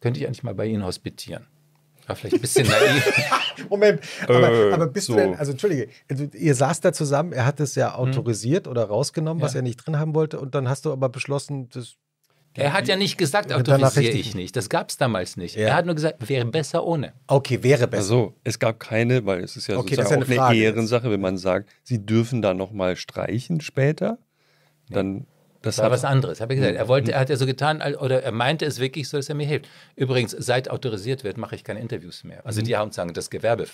könnte ich eigentlich mal bei Ihnen hospitieren. War vielleicht ein bisschen naiv. Moment, aber, äh, aber bist so. du denn, also entschuldige, also ihr saßt da zusammen, er hat es ja hm. autorisiert hm. oder rausgenommen, ja. was er nicht drin haben wollte, und dann hast du aber beschlossen, das er hat ja nicht gesagt, autorisiere ich nicht. Das gab es damals nicht. Ja. Er hat nur gesagt, wäre besser ohne. Okay, wäre besser. Also, es gab keine, weil es ist ja okay, sozusagen ist eine, auch eine Ehrensache, wenn man sagt, sie dürfen da nochmal streichen später. Ja. Dann das, war was anderes, habe ich gesagt. Er hm. wollte, er hat ja so getan, oder er meinte es wirklich so, dass er mir hilft. Übrigens, seit autorisiert wird, mache ich keine Interviews mehr. Also hm. die haben sagen, das Gewerbe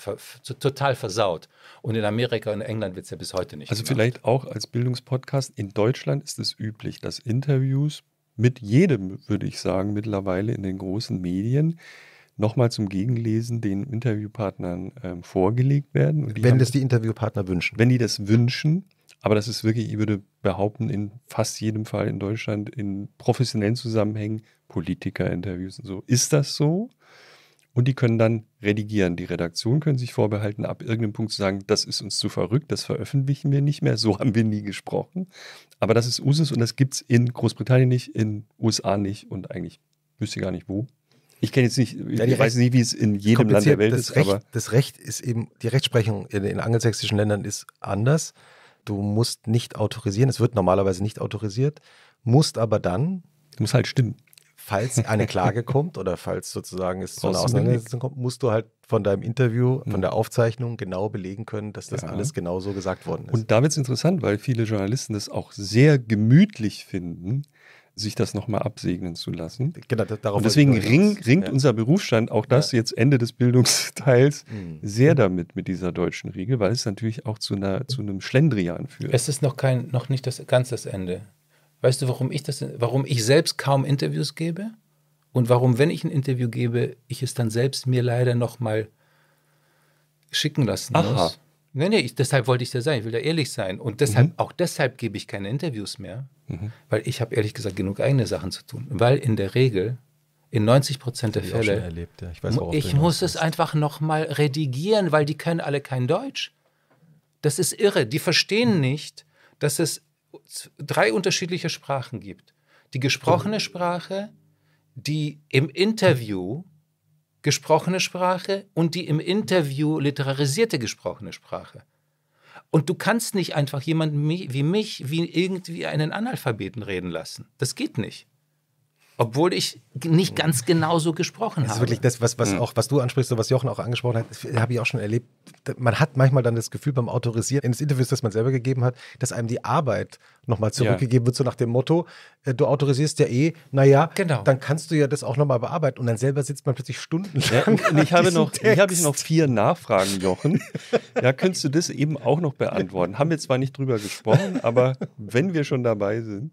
total versaut. Und in Amerika und England wird es ja bis heute nicht. Also gemacht. vielleicht auch als Bildungspodcast. In Deutschland ist es üblich, dass Interviews mit jedem, würde ich sagen, mittlerweile in den großen Medien nochmal zum Gegenlesen den Interviewpartnern ähm, vorgelegt werden. wenn haben, das die Interviewpartner wünschen. Wenn die das wünschen. Aber das ist wirklich, ich würde behaupten, in fast jedem Fall in Deutschland in professionellen Zusammenhängen, Politiker-Interviews und so. Ist das so? Und die können dann redigieren. Die Redaktion können sich vorbehalten, ab irgendeinem Punkt zu sagen, das ist uns zu verrückt, das veröffentlichen wir nicht mehr, so haben wir nie gesprochen. Aber das ist Usus und das gibt es in Großbritannien nicht, in USA nicht und eigentlich wüsste gar nicht wo. Ich kenne jetzt nicht, ich ja, weiß nicht, wie es in jedem Land der Welt das ist. Recht, aber das Recht ist eben, die Rechtsprechung in, in angelsächsischen Ländern ist anders. Du musst nicht autorisieren, es wird normalerweise nicht autorisiert, musst aber dann. Muss halt stimmen. Falls eine Klage kommt oder falls sozusagen es zu einer Auseinandersetzung kommt, musst du halt von deinem Interview, mhm. von der Aufzeichnung genau belegen können, dass das ja. alles genau so gesagt worden ist. Und da wird es interessant, weil viele Journalisten das auch sehr gemütlich finden, sich das nochmal absegnen zu lassen. Genau, darauf und deswegen ring, ringt ja. unser Berufsstand auch das ja. jetzt Ende des Bildungsteils mhm. sehr damit mit dieser deutschen Regel, weil es natürlich auch zu, einer, zu einem Schlendrian führt. Es ist noch kein, noch nicht das ganz das Ende. Weißt du, warum ich das, warum ich selbst kaum Interviews gebe und warum, wenn ich ein Interview gebe, ich es dann selbst mir leider nochmal schicken lassen muss? Aha. muss. Nee, nee, deshalb wollte ich da sein, ich will da ehrlich sein. Und deshalb, mhm. auch deshalb gebe ich keine Interviews mehr, Mhm. Weil ich habe ehrlich gesagt genug eigene Sachen zu tun. Weil in der Regel, in 90 Prozent der ich Fälle, erlebt, ja. ich, weiß, ich muss es einfach nochmal redigieren, weil die können alle kein Deutsch. Das ist irre. Die verstehen mhm. nicht, dass es drei unterschiedliche Sprachen gibt. Die gesprochene Sprache, die im Interview gesprochene Sprache und die im Interview literarisierte gesprochene Sprache. Und du kannst nicht einfach jemanden wie mich wie irgendwie einen Analphabeten reden lassen. Das geht nicht. Obwohl ich nicht ganz genau so gesprochen habe. Das ist wirklich das, was, was, auch, was du ansprichst und was Jochen auch angesprochen hat, habe ich auch schon erlebt. Man hat manchmal dann das Gefühl beim Autorisieren, in den Interviews, das man selber gegeben hat, dass einem die Arbeit nochmal zurückgegeben ja. wird, so nach dem Motto, äh, du autorisierst ja eh, naja, genau. dann kannst du ja das auch nochmal bearbeiten. Und dann selber sitzt man plötzlich stundenlang. Ja, ich, habe noch, Text. ich habe noch vier Nachfragen, Jochen. ja, könntest du das eben auch noch beantworten? Haben wir zwar nicht drüber gesprochen, aber wenn wir schon dabei sind.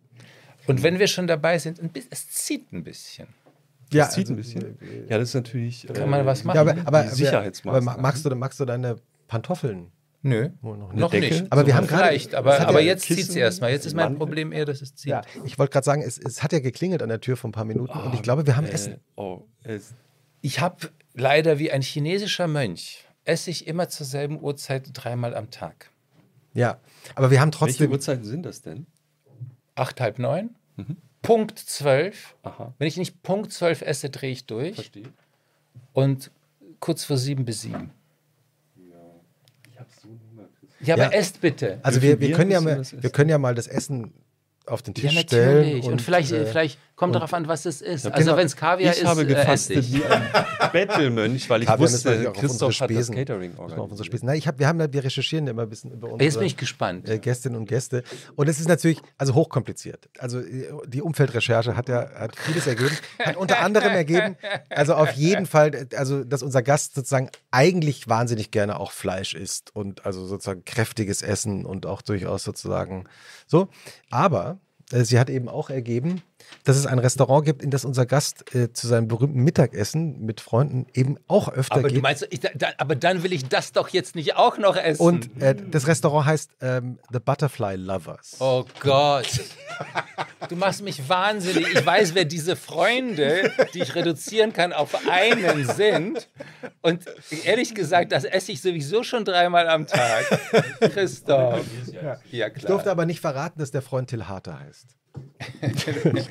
Und wenn wir schon dabei sind, es zieht ein bisschen. Ja, das zieht also, ein bisschen. Ja, das ist natürlich. Kann man äh, was machen? Ja, aber, aber, Sicherheitsmaßnahmen. Aber magst du, magst du deine Pantoffeln? Nö, oh, noch, noch nicht. Aber so wir haben gerade. Aber, aber ja jetzt zieht es erstmal. Jetzt ist mein Mantel. Problem eher, dass es zieht. Ja, ich wollte gerade sagen, es, es hat ja geklingelt an der Tür vor ein paar Minuten oh, und ich glaube, wir haben äh, Essen. Oh, es. Ich habe leider wie ein chinesischer Mönch, esse ich immer zur selben Uhrzeit dreimal am Tag. Ja, aber wir haben trotzdem. Welche Uhrzeiten sind das denn? acht, halb neun. Mhm. Punkt 12. Aha. Wenn ich nicht Punkt 12 esse, drehe ich durch. Verstehe. Und kurz vor sieben bis sieben. Ja, ich habe so Hunger. Ja, aber ja. esst bitte. Also, also wir, wir, können ja mal, wir können ja mal das Essen auf den Tisch ja, natürlich. stellen. Und, und vielleicht, äh, vielleicht Kommt darauf an, was es ist. Also genau. wenn es Kaviar ich ist, habe gefastet äh, wie ein Bettelmönch, weil ich Kaviar wusste, Christoph hat das Catering organisiert. Nein, ich hab, wir, haben, wir recherchieren immer ein bisschen über unsere Jetzt bin ich gespannt. Äh, Gästinnen und Gäste. Und es ist natürlich also hochkompliziert. Also äh, die Umfeldrecherche hat ja hat vieles ergeben. Hat unter anderem ergeben, also auf jeden Fall, also dass unser Gast sozusagen eigentlich wahnsinnig gerne auch Fleisch isst und also sozusagen kräftiges Essen und auch durchaus sozusagen so. Aber äh, sie hat eben auch ergeben, dass es ein Restaurant gibt, in das unser Gast äh, zu seinem berühmten Mittagessen mit Freunden eben auch öfter aber geht. Du meinst, ich, da, aber dann will ich das doch jetzt nicht auch noch essen. Und äh, das Restaurant heißt ähm, The Butterfly Lovers. Oh Gott. Du machst mich wahnsinnig. Ich weiß, wer diese Freunde, die ich reduzieren kann, auf einen sind. Und ehrlich gesagt, das esse ich sowieso schon dreimal am Tag. Christoph. Ja, klar. Ich durfte aber nicht verraten, dass der Freund Till Harter heißt.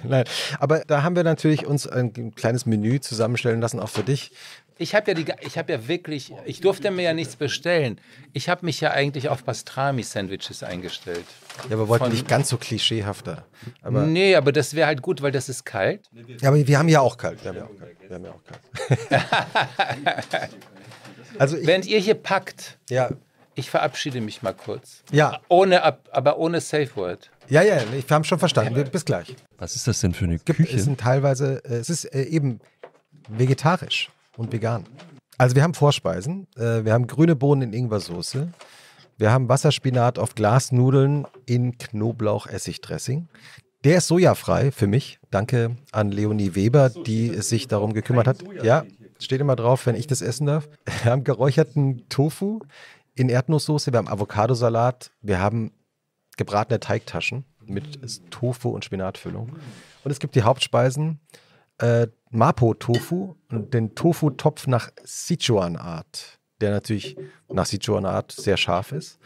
Nein, aber da haben wir natürlich uns ein kleines Menü zusammenstellen lassen, auch für dich. Ich habe ja, hab ja wirklich, ich durfte mir ja nichts bestellen. Ich habe mich ja eigentlich auf Pastrami-Sandwiches eingestellt. Ja, aber wollten Von, nicht ganz so klischeehafter. Aber nee, aber das wäre halt gut, weil das ist kalt. Ja, aber wir haben ja auch kalt. Wir haben ja auch kalt. Wir haben ja auch kalt. also ich, Während ihr hier packt, ja. ich verabschiede mich mal kurz. Ja. Ohne, aber ohne Safe Word. Ja, ja, ich habe schon verstanden. bis gleich. Was ist das denn für eine es gibt, Küche? Es sind teilweise, äh, es ist äh, eben vegetarisch und vegan. Also wir haben Vorspeisen, äh, wir haben grüne Bohnen in Ingwersoße, wir haben Wasserspinat auf Glasnudeln in Knoblauchessigdressing. Der ist sojafrei für mich. Danke an Leonie Weber, die sich darum gekümmert hat. ja, steht immer drauf, wenn ich das essen darf. Wir haben geräucherten Tofu in Erdnusssoße, wir haben Avocadosalat, wir haben gebratene Teigtaschen mit Tofu und Spinatfüllung. Und es gibt die Hauptspeisen äh, Mapo-Tofu und den Tofu-Topf nach Sichuan-Art, der natürlich nach Sichuan-Art sehr scharf ist.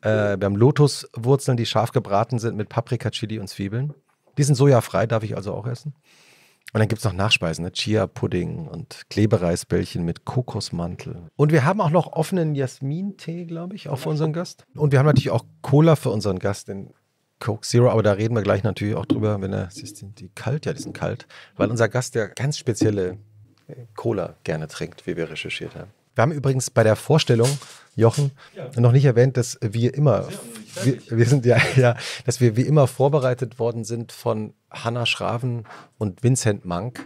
Äh, wir haben Lotuswurzeln, die scharf gebraten sind mit Paprika, Chili und Zwiebeln. Die sind sojafrei, darf ich also auch essen. Und dann gibt es noch Nachspeisen, ne? Chia-Pudding und Klebereisbällchen mit Kokosmantel. Und wir haben auch noch offenen Jasmin-Tee, glaube ich, auch für unseren Gast. Und wir haben natürlich auch Cola für unseren Gast, den Coke Zero, aber da reden wir gleich natürlich auch drüber, wenn er, Siehst sind die kalt? Ja, die sind kalt. Weil unser Gast ja ganz spezielle äh, Cola gerne trinkt, wie wir recherchiert haben. Wir haben übrigens bei der Vorstellung, Jochen, ja. noch nicht erwähnt, dass wir immer, wir, wir, sind ja, ja, dass wir wie immer vorbereitet worden sind von Hanna Schraven und Vincent Mank.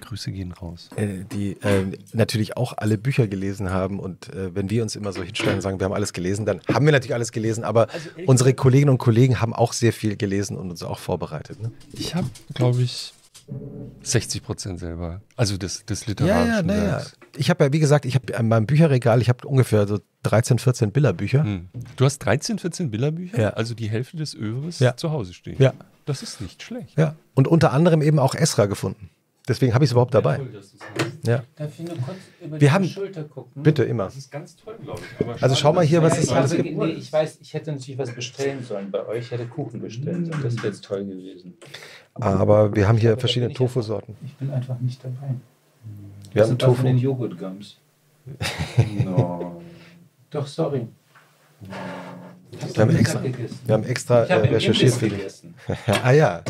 Grüße gehen raus. Äh, die äh, natürlich auch alle Bücher gelesen haben. Und äh, wenn wir uns immer so hinstellen und sagen, wir haben alles gelesen, dann haben wir natürlich alles gelesen. Aber also unsere Kolleginnen und Kollegen haben auch sehr viel gelesen und uns auch vorbereitet. Ne? Ich habe, glaube ich, 60 Prozent selber. Also des, des literarischen ja, ja, na, ja ich habe ja, wie gesagt, ich habe an meinem Bücherregal, ich habe ungefähr so 13, 14 Billerbücher. Hm. Du hast 13, 14 Billerbücher? Ja. Also die Hälfte des Övres ja. zu Hause stehen. Ja. Das ist nicht schlecht. Ja. Und unter anderem eben auch Esra gefunden. Deswegen habe ich es überhaupt dabei. Toll, ja. Darf ich nur kurz über Wir die haben, Schulter gucken? Bitte, immer. Das ist ganz toll, glaube ich. also schau mal hier, was es alles also, gibt. Nee, ich weiß, ich hätte natürlich was bestellen sollen bei euch. Ich hätte Kuchen bestellt. Mhm. Das wäre jetzt toll gewesen. Aber wir haben hier verschiedene Tofu-Sorten. Ich bin einfach nicht dabei. Wir das haben Tofu. den Joghurtgums. no. Doch, sorry. Wir haben, extra, wir haben, extra, äh, recherchiert für dich. ah ja.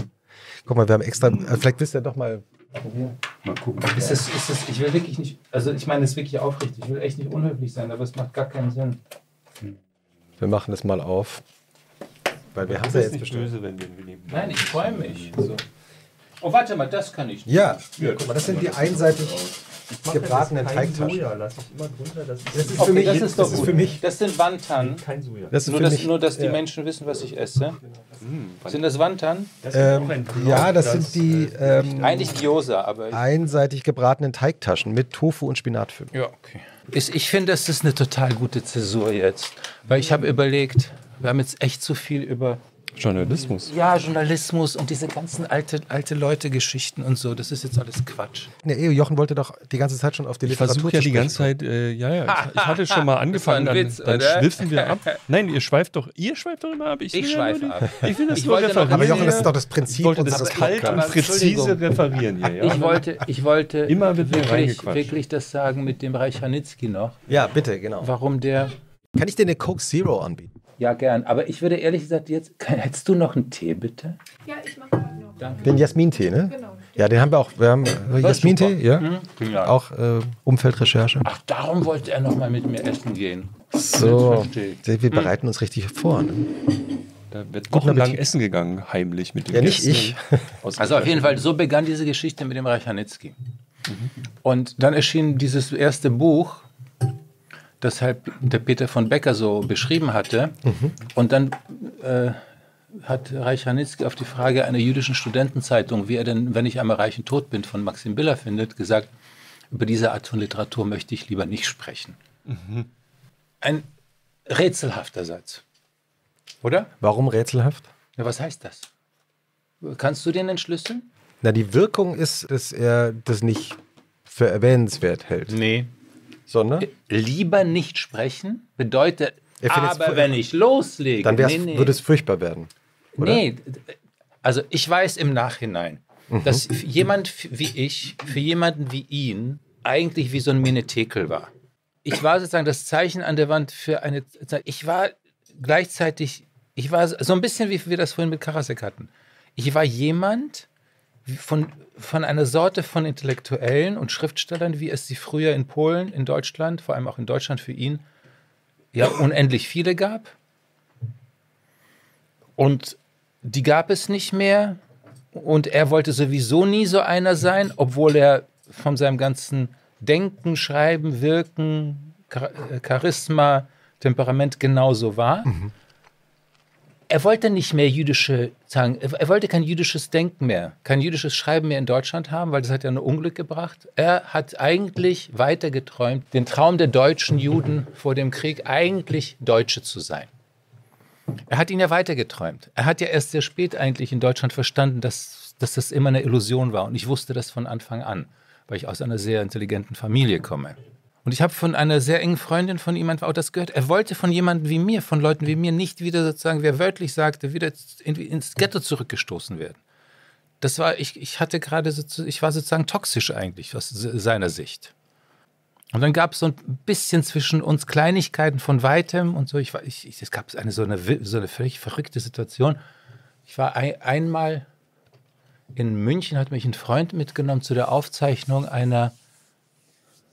Guck mal, wir haben extra. Äh, vielleicht wisst ihr doch mal. Probieren. Mal gucken. Ist das, ist das, ich will wirklich nicht. Also, ich meine, es ist wirklich aufrichtig. Ich will echt nicht unhöflich sein, aber es macht gar keinen Sinn. Hm. Wir machen das mal auf. Weil wir haben es ja jetzt nicht Böse, wenn wir nehmen. Nein, ich freue mich. So. Oh, warte mal, das kann ich. Nicht. Ja, ja guck mal, das sind die einseitigen gebratenen Teigtaschen. Soja, lasse ich immer drunter. Das ist, das ist okay, mich. Das ist, das ist für mich. Das sind Wantan. Kein Soja. Das nur, dass, nur, dass die ja. Menschen wissen, was ich esse. Genau. Sind das Wantan? Das Ähm, ja, das, das sind die. Äh, ähm, eigentlich Gyoza, aber. Einseitig gebratenen Teigtaschen mit Tofu und Spinatfüllung. Ja, okay. Ist, ich finde, das ist eine total gute Zäsur jetzt. Weil ich habe überlegt, wir haben jetzt echt zu viel über Journalismus. Ja, Journalismus und diese ganzen alte, alte Leute-Geschichten und so, das ist jetzt alles Quatsch. Ne, Jochen wollte doch die ganze Zeit schon auf die ich Literatur ja die ganze Zeit, äh, ja, ja, ich, ich, hatte schon mal angefangen, dann, Witz, dann schwiffen wir ab. Nein, ihr schweift doch, ihr schweift doch immer ab. Ich, ich schweife ab. Ich will das ich nur referieren. Aber Jochen, das ist doch das Prinzip. Ich wollte das kalt und präzise referieren hier. Ja? Ich wollte, ich wollte immer wirklich, wirklich das sagen mit dem Reich Hanitzki noch. Ja, bitte, genau. Warum der... Kann ich dir eine Coke Zero anbieten? Ja, gern. Aber ich würde ehrlich gesagt jetzt, hättest du noch einen Tee bitte? Ja, ich mache noch. Den Jasmin-Tee, ne? Genau. Ja, den haben wir auch. Wir haben äh, Jasmin-Tee, ja. Mhm. Auch äh, Umfeldrecherche. Ach, darum wollte er nochmal mit mir essen gehen. So, wir hm. bereiten uns richtig vor. Ne? Da wird lang essen gegangen, heimlich mit dem Ja, nicht ich. also auf jeden Fall, so begann diese Geschichte mit dem Reichanitzky. Mhm. Und dann erschien dieses erste Buch, weshalb der Peter von Becker so beschrieben hatte. Mhm. Und dann äh, hat Reich Hanitzky auf die Frage einer jüdischen Studentenzeitung, wie er denn, wenn ich einmal reichen und tot bin, von Maxim Biller findet, gesagt, über diese Art von Literatur möchte ich lieber nicht sprechen. Mhm. Ein rätselhafter Satz, oder? Warum rätselhaft? Ja, was heißt das? Kannst du den entschlüsseln? Na, die Wirkung ist, dass er das nicht für erwähnenswert hält. Nee, sondern? Äh, lieber nicht sprechen bedeutet, aber wenn ich loslege. Dann nee, nee. würde es furchtbar werden. Oder? Nee, also ich weiß im Nachhinein, mhm. dass jemand wie ich, für jemanden wie ihn, eigentlich wie so ein Minetekel war. Ich war sozusagen das Zeichen an der Wand für eine. Zeit. Ich war gleichzeitig, ich war so ein bisschen wie wir das vorhin mit Karasek hatten. Ich war jemand, von, von einer Sorte von Intellektuellen und Schriftstellern, wie es sie früher in Polen, in Deutschland, vor allem auch in Deutschland für ihn, ja unendlich viele gab. Und die gab es nicht mehr. Und er wollte sowieso nie so einer sein, obwohl er von seinem ganzen Denken, Schreiben, Wirken, äh, Charisma, Temperament genauso war. Mhm er wollte nicht mehr jüdische, sagen, er wollte kein jüdisches Denken mehr, kein jüdisches Schreiben mehr in Deutschland haben, weil das hat ja nur Unglück gebracht. Er hat eigentlich weiter geträumt, den Traum der deutschen Juden vor dem Krieg, eigentlich Deutsche zu sein. Er hat ihn ja weiter geträumt. Er hat ja erst sehr spät eigentlich in Deutschland verstanden, dass, dass das immer eine Illusion war. Und ich wusste das von Anfang an, weil ich aus einer sehr intelligenten Familie komme. Und ich habe von einer sehr engen Freundin von ihm einfach auch das gehört. Er wollte von jemandem wie mir, von Leuten wie mir nicht wieder sozusagen, wer wörtlich sagte, wieder ins Ghetto zurückgestoßen werden. Das war, ich, ich hatte gerade, ich war sozusagen toxisch eigentlich aus seiner Sicht. Und dann gab es so ein bisschen zwischen uns Kleinigkeiten von weitem und so. Ich war, ich, ich, es gab eine so, eine so eine völlig verrückte Situation. Ich war ein, einmal in München, hat mich ein Freund mitgenommen zu der Aufzeichnung einer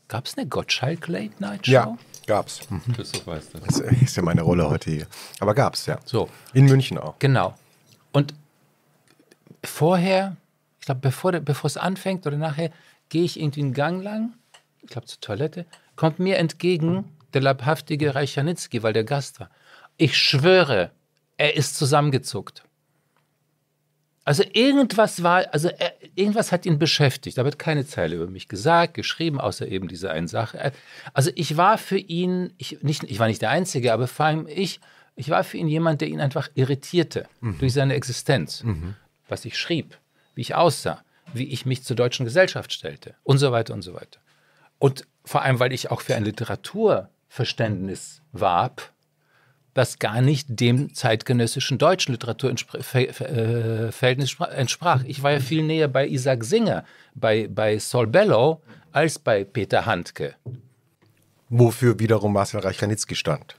Gab es eine Gottschalk Late Night Show? Ja, gab es. Christoph mhm. mhm. weiß das. Das ist ja meine Rolle heute hier. Aber gab es, ja. So. In München auch. Genau. Und vorher, ich glaube, bevor, bevor es anfängt oder nachher, gehe ich irgendwie einen Gang lang, ich glaube zur Toilette, kommt mir entgegen der leibhaftige Reichanitzki, weil der Gast war. Ich schwöre, er ist zusammengezuckt. Also irgendwas war, also er, äh, irgendwas hat ihn beschäftigt. Da wird keine Zeile über mich gesagt, geschrieben, außer eben diese eine Sache. Also ich war für ihn, ich, nicht, ich war nicht der Einzige, aber vor allem ich, ich war für ihn jemand, der ihn einfach irritierte mhm. durch seine Existenz. Mhm. Was ich schrieb, wie ich aussah, wie ich mich zur deutschen Gesellschaft stellte und so weiter und so weiter. Und vor allem, weil ich auch für ein Literaturverständnis warb, was gar nicht dem zeitgenössischen deutschen Literaturverhältnis äh, äh, entsprach. Ich war ja viel näher bei Isaac Singer, bei, bei Sol Bellow, als bei Peter Handke. Wofür wiederum Marcel Reich-Ranitzky stand.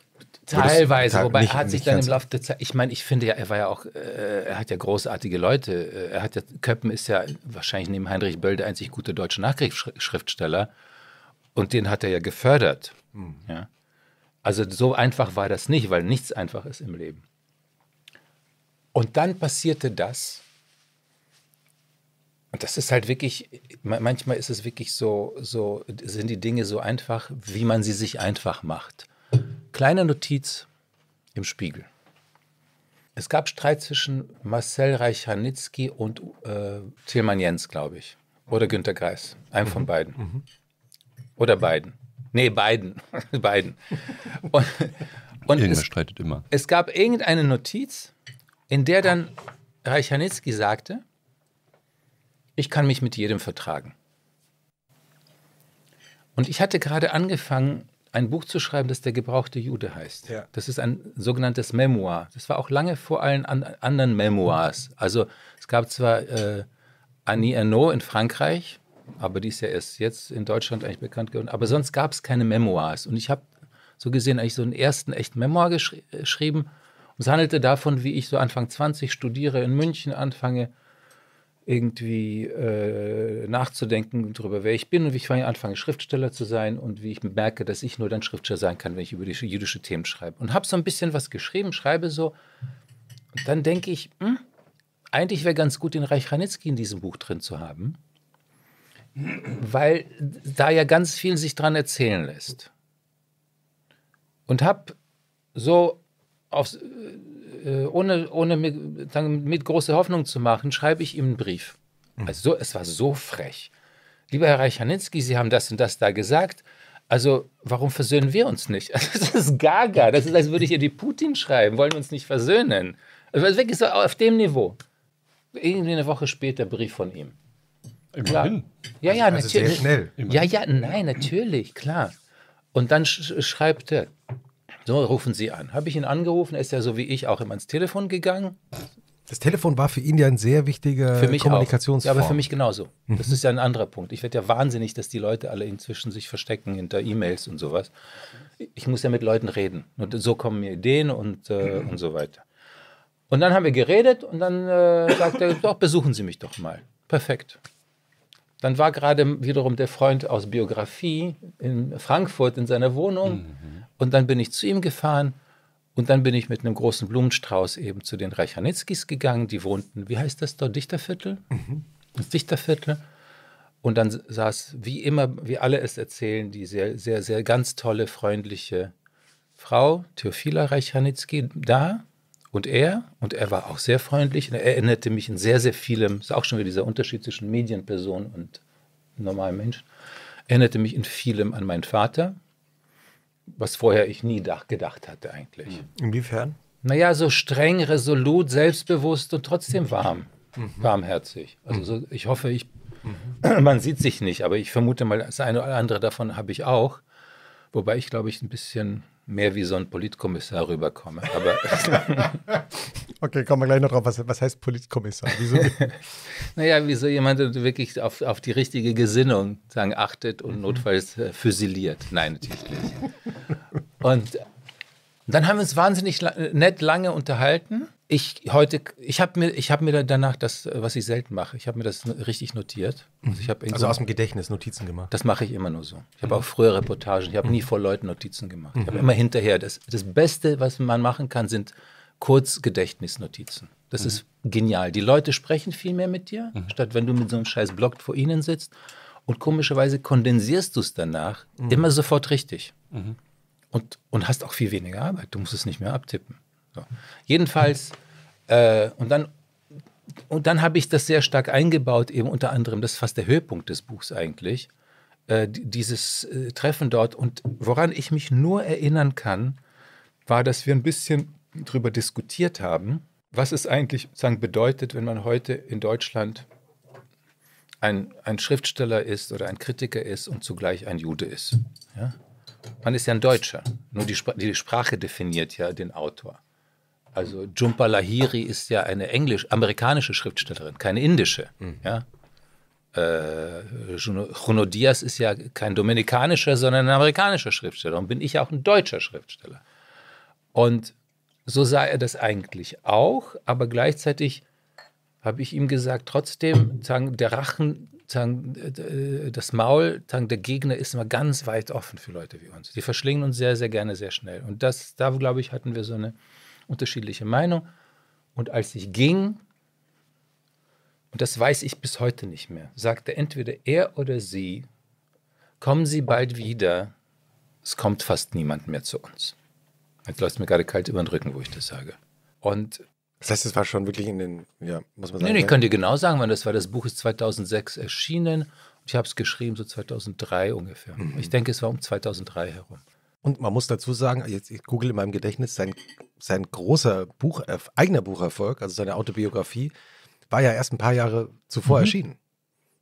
Teilweise, wobei nicht, hat sich dann im Laufe der Zeit, ich meine, ich finde ja, er war ja auch, äh, er hat ja großartige Leute. Äh, er hat ja, Köppen ist ja wahrscheinlich neben Heinrich Böll der einzig gute deutsche Nachkriegsschriftsteller und den hat er ja gefördert. Mhm. Ja. Also so einfach war das nicht, weil nichts einfach ist im Leben. Und dann passierte das. Und das ist halt wirklich, manchmal ist es wirklich so, so, sind die Dinge so einfach, wie man sie sich einfach macht. Kleine Notiz im Spiegel. Es gab Streit zwischen Marcel Reichanitzky und äh, Tilman Jens, glaube ich. Oder Günter Greis. Einem mhm. von beiden. Mhm. Oder beiden. Nee, beiden. Biden. Und, und Irgendwer es, streitet immer. Es gab irgendeine Notiz, in der dann Reich Hanitzky sagte, ich kann mich mit jedem vertragen. Und ich hatte gerade angefangen, ein Buch zu schreiben, das der gebrauchte Jude heißt. Ja. Das ist ein sogenanntes Memoir. Das war auch lange vor allen an, anderen Memoirs. Also es gab zwar äh, Annie Ernaux in Frankreich, aber die ist ja erst jetzt in Deutschland eigentlich bekannt geworden. Aber sonst gab es keine Memoirs. Und ich habe so gesehen eigentlich so einen ersten echten Memoir geschri äh, geschrieben. Und es handelte davon, wie ich so Anfang 20 studiere in München, anfange irgendwie äh, nachzudenken darüber, wer ich bin und wie ich anfange, Schriftsteller zu sein und wie ich merke, dass ich nur dann Schriftsteller sein kann, wenn ich über die jüdische Themen schreibe. Und habe so ein bisschen was geschrieben, schreibe so. Und dann denke ich, hm, eigentlich wäre ganz gut, den Reich Ranitzky in diesem Buch drin zu haben weil da ja ganz viel sich dran erzählen lässt. Und habe so auf, äh, ohne, ohne mit, mit großer Hoffnung zu machen, schreibe ich ihm einen Brief. Mhm. Also so, es war so frech. Lieber Herr Reichanitzky, Sie haben das und das da gesagt. Also, warum versöhnen wir uns nicht? das ist gaga. Das ist, als würde ich ihr die Putin schreiben, wollen wir uns nicht versöhnen. Also, also, wirklich so auf dem Niveau. Irgendwie eine Woche später Brief von ihm. Immerhin. Ja, ja, also natürlich. Sehr schnell. Ja, ja, nein, natürlich, klar. Und dann sch schreibt er, so rufen Sie an. Habe ich ihn angerufen, ist er so wie ich auch immer ans Telefon gegangen. Das Telefon war für ihn ja ein sehr wichtiger für mich Kommunikationsform. Auch. Ja, aber für mich genauso. Mhm. Das ist ja ein anderer Punkt. Ich werde ja wahnsinnig, dass die Leute alle inzwischen sich verstecken hinter E-Mails und sowas. Ich muss ja mit Leuten reden. Und so kommen mir Ideen und, äh, mhm. und so weiter. Und dann haben wir geredet und dann äh, sagt er, doch, besuchen Sie mich doch mal. Perfekt. Dann war gerade wiederum der Freund aus Biografie in Frankfurt in seiner Wohnung. Mhm. Und dann bin ich zu ihm gefahren. Und dann bin ich mit einem großen Blumenstrauß eben zu den Reichanitzkis gegangen. Die wohnten, wie heißt das dort, Dichterviertel? Mhm. Das Dichterviertel. Und dann saß, wie immer, wie alle es erzählen, die sehr, sehr, sehr ganz tolle, freundliche Frau, Theophila Reichanitzki, da. Und er, und er war auch sehr freundlich, er erinnerte mich in sehr, sehr vielem, ist auch schon wieder dieser Unterschied zwischen Medienperson und normalem Menschen, erinnerte mich in vielem an meinen Vater, was vorher ich nie gedacht hatte eigentlich. Hm. Inwiefern? Naja, so streng, resolut, selbstbewusst und trotzdem warm, mhm. warmherzig. Also mhm. so, ich hoffe, ich, mhm. man sieht sich nicht, aber ich vermute mal, das eine oder andere davon habe ich auch. Wobei ich, glaube ich, ein bisschen mehr wie so ein Politkommissar rüberkomme. Aber okay, kommen wir gleich noch drauf. Was, was heißt Politkommissar? Wieso? naja, wieso jemand wirklich auf, auf die richtige Gesinnung sagen, achtet und mhm. notfalls äh, füsiliert. Nein, natürlich nicht. und dann haben wir uns wahnsinnig la nett lange unterhalten ich heute, ich habe mir, ich habe mir danach das, was ich selten mache, ich habe mir das richtig notiert. Mhm. Also, ich also aus dem Gedächtnis Notizen gemacht. Das mache ich immer nur so. Ich habe mhm. auch früher Reportagen, ich habe mhm. nie vor Leuten Notizen gemacht. Ich habe immer hinterher. Das, das Beste, was man machen kann, sind Kurzgedächtnisnotizen. Das mhm. ist genial. Die Leute sprechen viel mehr mit dir, mhm. statt wenn du mit so einem scheiß Blog vor ihnen sitzt. Und komischerweise kondensierst du es danach mhm. immer sofort richtig. Und, und hast auch viel weniger Arbeit. Du musst es nicht mehr abtippen. So. Jedenfalls äh, und dann, und dann habe ich das sehr stark eingebaut, eben unter anderem, das ist fast der Höhepunkt des Buchs eigentlich, äh, dieses äh, Treffen dort. Und woran ich mich nur erinnern kann, war, dass wir ein bisschen darüber diskutiert haben, was es eigentlich sagen, bedeutet, wenn man heute in Deutschland ein, ein Schriftsteller ist oder ein Kritiker ist und zugleich ein Jude ist. Ja? Man ist ja ein Deutscher, nur die, Sp die Sprache definiert ja den Autor. Also Jhumpa Lahiri ist ja eine englisch-amerikanische Schriftstellerin, keine indische. Mhm. Ja? Äh, Juno Diaz ist ja kein dominikanischer, sondern ein amerikanischer Schriftsteller. Und bin ich auch ein deutscher Schriftsteller. Und so sah er das eigentlich auch, aber gleichzeitig habe ich ihm gesagt, trotzdem, der Rachen, äh, das Maul, der Gegner ist immer ganz weit offen für Leute wie uns. Die verschlingen uns sehr, sehr gerne, sehr schnell. Und das, da glaube ich, hatten wir so eine unterschiedliche Meinung. Und als ich ging, und das weiß ich bis heute nicht mehr, sagte entweder er oder sie, kommen Sie bald wieder, es kommt fast niemand mehr zu uns. Jetzt läuft mir gerade kalt über den Rücken, wo ich das sage. Und das heißt, es war schon wirklich in den, ja, muss man sagen. Nee, ich kann dir genau sagen, wann das war. Das Buch ist 2006 erschienen ich habe es geschrieben so 2003 ungefähr. Mhm. Ich denke, es war um 2003 herum. Und man muss dazu sagen, jetzt ich google in meinem Gedächtnis, sein, sein großer Buch, äh, eigener Bucherfolg, also seine Autobiografie, war ja erst ein paar Jahre zuvor mhm. erschienen.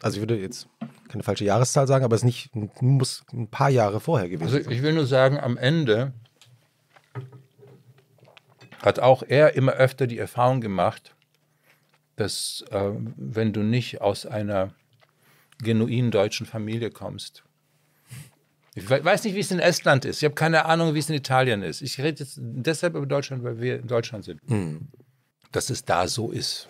Also ich würde jetzt keine falsche Jahreszahl sagen, aber es nicht, muss ein paar Jahre vorher gewesen also sein. Also ich will nur sagen, am Ende hat auch er immer öfter die Erfahrung gemacht, dass äh, wenn du nicht aus einer genuinen deutschen Familie kommst, ich weiß nicht, wie es in Estland ist. Ich habe keine Ahnung, wie es in Italien ist. Ich rede jetzt deshalb über Deutschland, weil wir in Deutschland sind. Mhm. Dass es da so ist.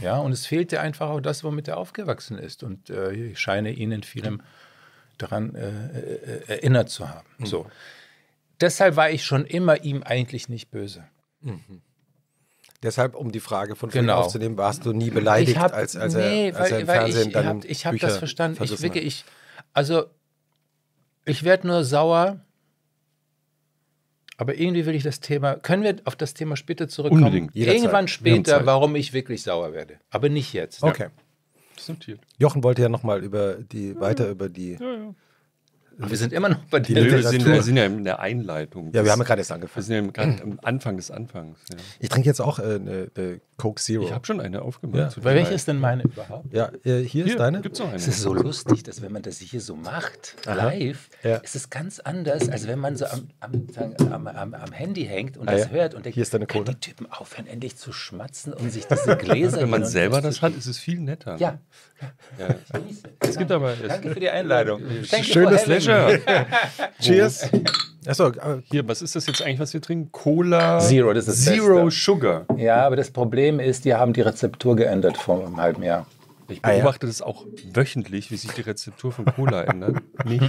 Ja, und es fehlt dir einfach auch das, womit er aufgewachsen ist. Und äh, ich scheine ihn in vielem daran äh, äh, erinnert zu haben. Mhm. So. Deshalb war ich schon immer ihm eigentlich nicht böse. Mhm. Deshalb, um die Frage von vorhin genau. aufzunehmen, warst du nie beleidigt, hab, als, als, nee, er, als weil, er im Fernsehen ich, dann hab, Ich habe das verstanden. Ich, wirklich, ich, also ich werde nur sauer, aber irgendwie will ich das Thema. Können wir auf das Thema später zurückkommen? Unbedingt. Jederzeit. Irgendwann später, warum ich wirklich sauer werde. Aber nicht jetzt. Okay. Ja. Jochen wollte ja nochmal über die, weiter über die ja, ja. Aber wir sind immer noch bei der Literatur. Sind, wir sind ja in der Einleitung. Ja, wir haben ja gerade erst angefangen. Wir sind ja gerade am Anfang des Anfangs. Ja. Ich trinke jetzt auch äh, eine, eine Coke Zero. Ich habe schon eine aufgemacht. Ja. Weil welche ist denn meine überhaupt? Ja, äh, hier, hier, ist deine. Gibt's noch eine. Es ist so lustig, dass wenn man das hier so macht, Aha. live, ja. ist es ganz anders, als wenn man so am, am, am, am, am Handy hängt und ah, das hört und denkt, hier ist deine Cola. die Typen aufhören, endlich zu schmatzen und sich diese Gläser... wenn man selber das hat, ist es viel netter. Ne? Ja, ja. Es gibt aber. Danke für die Einladung. Schönes Leisure. Cheers. Achso, hier, was ist das jetzt eigentlich, was wir trinken? Cola Zero, das ist das Zero Beste. Sugar. Ja, aber das Problem ist, die haben die Rezeptur geändert vor einem halben Jahr. Ich beobachte ah, ja. das auch wöchentlich, wie sich die Rezeptur von Cola ändert. Nicht.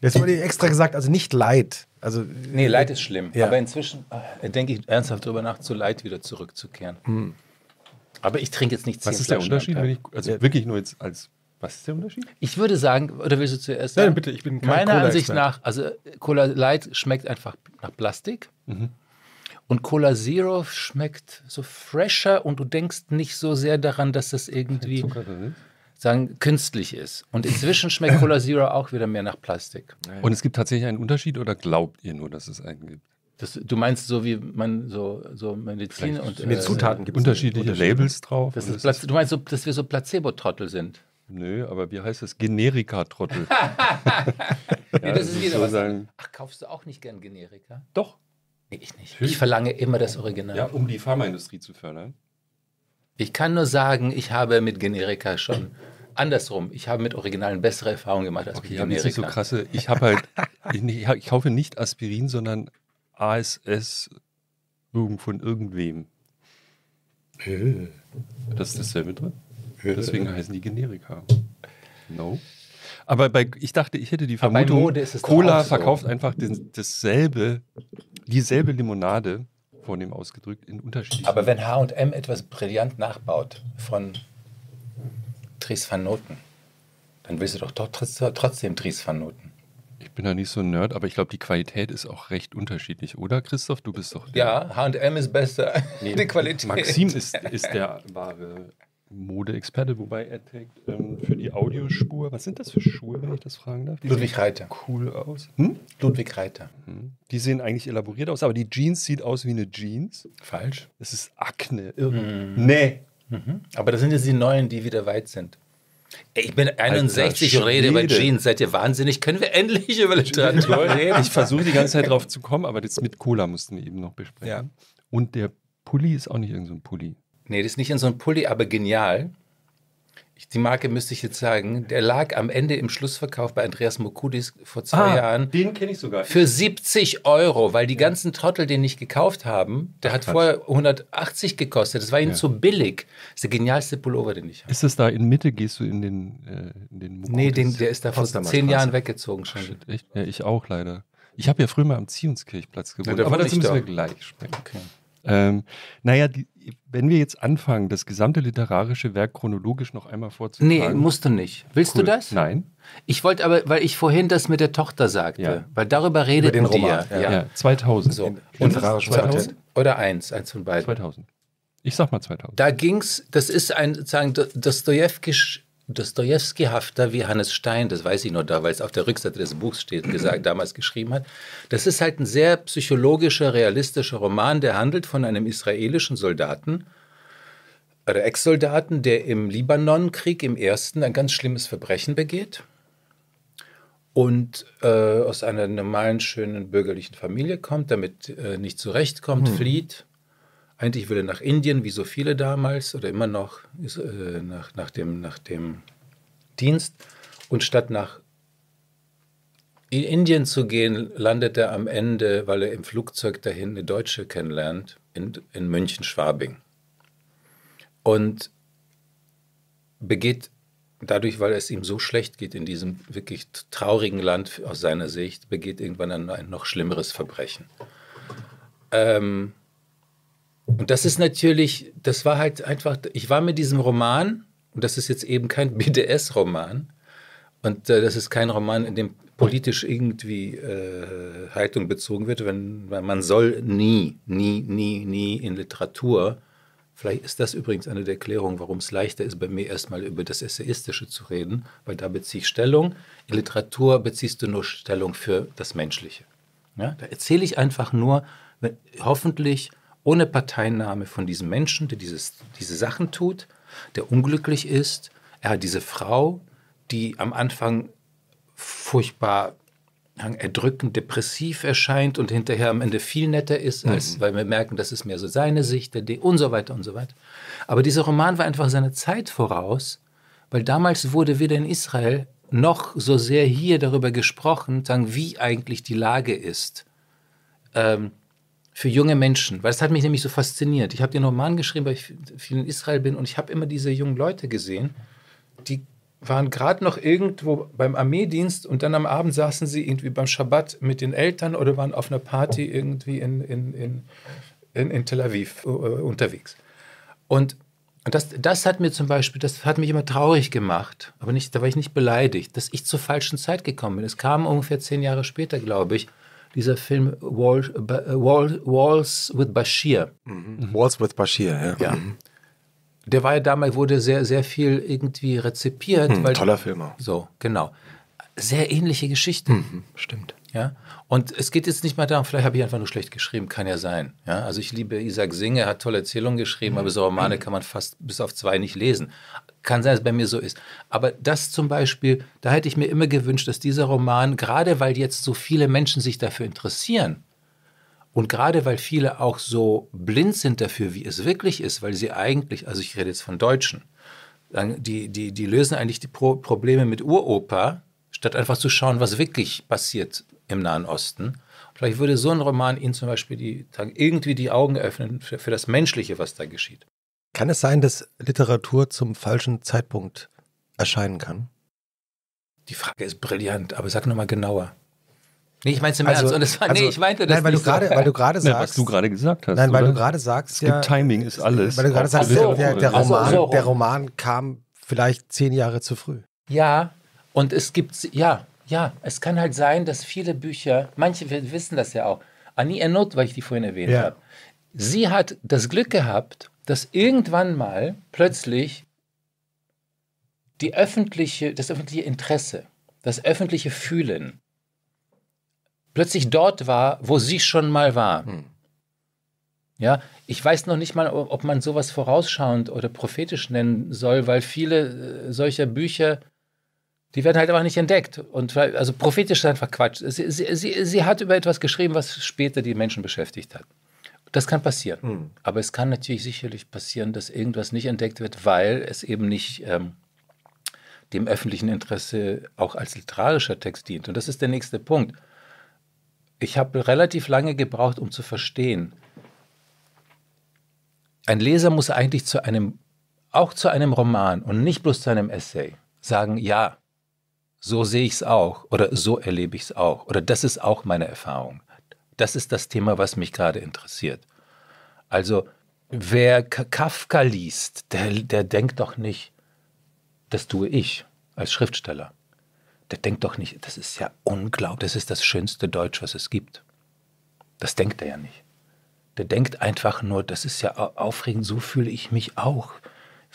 Jetzt wurde extra gesagt, also nicht Leid. Also, nee, Leid ist schlimm. Ja. Aber inzwischen äh, denke ich ernsthaft darüber nach, zu Leid wieder zurückzukehren. Hm. Aber ich trinke jetzt nicht zehn Was ist der Unterschied? Wenn ich, also ja. Äh, wirklich nur jetzt als. Was ist der Unterschied? Ich würde sagen, oder willst du zuerst? Nein, bitte, ich bin kein Meiner Ansicht nach, also Cola Light schmeckt einfach nach Plastik. Mhm. Und Cola Zero schmeckt so fresher und du denkst nicht so sehr daran, dass das irgendwie sagen, künstlich ist. Und inzwischen schmeckt Cola Zero auch wieder mehr nach Plastik. Und es gibt tatsächlich einen Unterschied oder glaubt ihr nur, dass es einen gibt? Das, du meinst so wie man so, so Medizin Vielleicht und. Äh, mit Zutaten gibt es unterschiedliche Labels drauf. Das ist das ist du meinst, so, dass wir so Placebo-Trottel sind? Nö, aber wie heißt das? Generika-Trottel. ja, das, ist wieder was. Ach, kaufst du auch nicht gern Generika? Doch. Nee, ich nicht. Ich verlange immer das Original. Ja, um die Pharmaindustrie zu fördern. Ich kann nur sagen, ich habe mit Generika schon andersrum. Ich habe mit Originalen bessere Erfahrungen gemacht als okay, mit Generika. Das ist so krasse. Ich habe halt, ich, ich kaufe nicht Aspirin, sondern ASS irgend von irgendwem. Äh. Das ist dasselbe drin. Äh. Deswegen heißen die Generika. No. Aber bei, ich dachte, ich hätte die Vermutung, Cola so. verkauft einfach den, dasselbe, dieselbe Limonade, vornehm ausgedrückt, in unterschiedlichen. Aber wenn HM etwas brillant nachbaut von Dries van Noten, dann willst du doch, doch trotzdem Dries van Noten bin da nicht so ein Nerd, aber ich glaube, die Qualität ist auch recht unterschiedlich, oder Christoph? Du bist doch. Der ja, HM ist besser. Nee, die Qualität. Maxim ist, ist der wahre Modeexperte, wobei er trägt ähm, für die Audiospur. Was sind das für Schuhe, wenn ich das fragen darf? Die Ludwig Reiter. Cool aus. Hm? Ludwig Reiter. Hm. Die sehen eigentlich elaboriert aus, aber die Jeans sieht aus wie eine Jeans. Falsch. Es ist Akne. Irre. Hm. Nee. Mhm. Aber das sind jetzt die neuen, die wieder weit sind. Ich bin 61 also, und rede über Jeans. Seid ihr wahnsinnig? Können wir endlich über Literatur reden? Ich versuche die ganze Zeit drauf zu kommen, aber das mit Cola mussten wir eben noch besprechen. Ja. Und der Pulli ist auch nicht irgendein so Pulli. Nee, das ist nicht in so einem Pulli, aber genial die Marke müsste ich jetzt sagen, der lag am Ende im Schlussverkauf bei Andreas Mokudis vor zwei ah, Jahren. Den kenne ich sogar. Für 70 Euro, weil die ja. ganzen Trottel den nicht gekauft haben. Der hat Quatsch. vorher 180 gekostet. Das war ihnen ja. zu billig. Das ist der genialste Pullover, den ich habe. Ist das da in Mitte? Gehst du in den, äh, in den Mokudis? Nee, den, der ist da vor zehn Jahren weggezogen schon. Ach, echt? Ja, ich auch leider. Ich habe ja früher mal am Ziehungskirchplatz gewohnt, aber dazu müssen wir gleich sprechen. Okay. Ähm, naja, die, wenn wir jetzt anfangen, das gesamte literarische Werk chronologisch noch einmal vorzutragen. Nee, musst du nicht. Willst cool. du das? Nein. Ich wollte aber, weil ich vorhin das mit der Tochter sagte, ja. weil darüber redet den Roman. Ja. Ja. ja. 2000. So. Und 2000 oder eins, eins von beiden. 2000. Ich sag mal 2000. Da ging es, das ist ein sozusagen Dostojewkisch Dostoevsky hafter wie Hannes Stein, das weiß ich nur da, weil es auf der Rückseite des Buchs steht, gesagt, damals geschrieben hat. Das ist halt ein sehr psychologischer, realistischer Roman, der handelt von einem israelischen Soldaten oder Ex-Soldaten, der im Libanon-Krieg im ersten ein ganz schlimmes Verbrechen begeht und äh, aus einer normalen, schönen bürgerlichen Familie kommt, damit äh, nicht zurechtkommt, hm. flieht eigentlich will er nach Indien, wie so viele damals oder immer noch, ist, äh, nach, nach, dem, nach dem Dienst. Und statt nach in Indien zu gehen, landet er am Ende, weil er im Flugzeug dahin eine Deutsche kennenlernt, in, in München-Schwabing. Und begeht dadurch, weil es ihm so schlecht geht in diesem wirklich traurigen Land aus seiner Sicht, begeht irgendwann ein, ein noch schlimmeres Verbrechen. Ähm, und das ist natürlich, das war halt einfach, ich war mit diesem Roman, und das ist jetzt eben kein BDS-Roman, und äh, das ist kein Roman, in dem politisch irgendwie äh, Haltung bezogen wird, wenn, weil man soll nie, nie, nie, nie in Literatur, vielleicht ist das übrigens eine der Erklärungen, warum es leichter ist, bei mir erstmal über das Essayistische zu reden, weil da beziehe ich Stellung. In Literatur beziehst du nur Stellung für das Menschliche. Ja? Da erzähle ich einfach nur, wenn, hoffentlich ohne Parteinahme von diesem Menschen, der dieses, diese Sachen tut, der unglücklich ist. Er hat diese Frau, die am Anfang furchtbar erdrückend depressiv erscheint und hinterher am Ende viel netter ist, mhm. als, mhm. weil wir merken, das ist mehr so seine Sicht der D und so weiter und so weiter. Aber dieser Roman war einfach seiner Zeit voraus, weil damals wurde weder in Israel noch so sehr hier darüber gesprochen, wie eigentlich die Lage ist. Ähm, für junge Menschen, weil es hat mich nämlich so fasziniert. Ich habe den Roman geschrieben, weil ich viel in Israel bin und ich habe immer diese jungen Leute gesehen, die waren gerade noch irgendwo beim Armeedienst und dann am Abend saßen sie irgendwie beim Schabbat mit den Eltern oder waren auf einer Party irgendwie in, in, in, in, in Tel Aviv uh, unterwegs. Und das, das hat mir zum Beispiel, das hat mich immer traurig gemacht, aber nicht, da war ich nicht beleidigt, dass ich zur falschen Zeit gekommen bin. Es kam ungefähr zehn Jahre später, glaube ich, dieser Film Wall, äh, Wall, Walls with Bashir. Mhm. mhm. Walls with Bashir, ja. ja. Mhm. Der war ja damals, wurde sehr, sehr viel irgendwie rezipiert. Mhm, weil, toller Film auch. So, genau. Sehr ähnliche Geschichte. Mhm, stimmt. Ja? Und es geht jetzt nicht mal darum, vielleicht habe ich einfach nur schlecht geschrieben, kann ja sein. Ja? Also ich liebe Isaac Singer, hat tolle Erzählungen geschrieben, aber so Romane kann man fast bis auf zwei nicht lesen. Kann sein, dass es bei mir so ist. Aber das zum Beispiel, da hätte ich mir immer gewünscht, dass dieser Roman, gerade weil jetzt so viele Menschen sich dafür interessieren und gerade weil viele auch so blind sind dafür, wie es wirklich ist, weil sie eigentlich, also ich rede jetzt von Deutschen, die, die, die lösen eigentlich die Pro Probleme mit Uropa, statt einfach zu schauen, was wirklich passiert im Nahen Osten. Vielleicht würde so ein Roman Ihnen zum Beispiel die, irgendwie die Augen öffnen für, für das Menschliche, was da geschieht. Kann es sein, dass Literatur zum falschen Zeitpunkt erscheinen kann? Die Frage ist brillant, aber sag nochmal genauer. Nee, ich meinte im also, Ernst. War, also, nee, ich meinte das nein, weil du gerade, weil du gerade sagst, ja, was du gerade gesagt hast. Nein, weil oder? du gerade sagst, Es ja, Timing ist alles. Weil du gerade sagst, so, der, der, Roman, so, oh. der Roman kam vielleicht zehn Jahre zu früh. Ja, und es gibt, ja, ja, es kann halt sein, dass viele Bücher, manche wissen das ja auch. Annie Ernott, weil ich die vorhin erwähnt ja. habe, sie hat das Glück gehabt, dass irgendwann mal plötzlich die öffentliche, das öffentliche Interesse, das öffentliche Fühlen plötzlich dort war, wo sie schon mal war. Hm. Ja, ich weiß noch nicht mal, ob man sowas vorausschauend oder prophetisch nennen soll, weil viele äh, solcher Bücher, die werden halt einfach nicht entdeckt. Und also prophetisch ist einfach Quatsch. Sie, sie, sie, sie hat über etwas geschrieben, was später die Menschen beschäftigt hat. Das kann passieren. Mhm. Aber es kann natürlich sicherlich passieren, dass irgendwas nicht entdeckt wird, weil es eben nicht ähm, dem öffentlichen Interesse auch als literarischer Text dient. Und das ist der nächste Punkt. Ich habe relativ lange gebraucht, um zu verstehen, ein Leser muss eigentlich zu einem, auch zu einem Roman und nicht bloß zu einem Essay sagen, ja, so sehe ich es auch oder so erlebe ich es auch oder das ist auch meine Erfahrung. Das ist das Thema, was mich gerade interessiert. Also, wer Kafka liest, der, der denkt doch nicht, das tue ich als Schriftsteller. Der denkt doch nicht, das ist ja unglaublich, das ist das schönste Deutsch, was es gibt. Das denkt er ja nicht. Der denkt einfach nur, das ist ja aufregend, so fühle ich mich auch,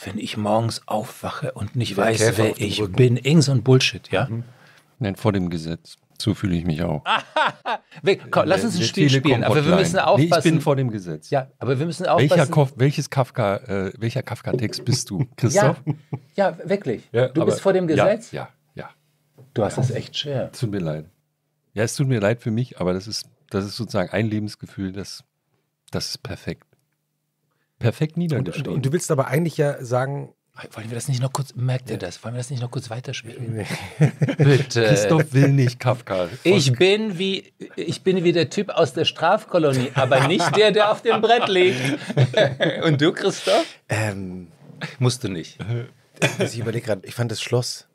wenn ich morgens aufwache und nicht der weiß, Käfer wer ich Rücken. bin. Irgend so ein Bullshit, ja? Mhm. Nein, vor dem Gesetz. So fühle ich mich auch. Komm, lass uns ein Spiel spielen, aber wir müssen aufpassen. Nee, ich bin vor dem Gesetz. Ja, aber wir müssen aufpassen. Welcher Kof, welches Kafka, äh, welcher Kafka-Text bist du, Christoph? Ja, ja wirklich. Ja, du bist vor dem Gesetz? Ja, ja. ja. Du hast es echt schwer. Tut mir leid. Ja, es tut mir leid für mich, aber das ist, das ist sozusagen ein Lebensgefühl, das, das ist perfekt. Perfekt niedergeschrieben. und, und du willst aber eigentlich ja sagen, wollen wir das nicht noch kurz, merkt ihr das? Wollen wir das nicht noch kurz weiterspielen? Nee. Bitte. Christoph will nicht Kafka. Ich bin, wie, ich bin wie der Typ aus der Strafkolonie, aber nicht der, der auf dem Brett liegt. Und du, Christoph? Ähm, Musst du nicht. Äh, ich überlege gerade, ich fand das Schloss.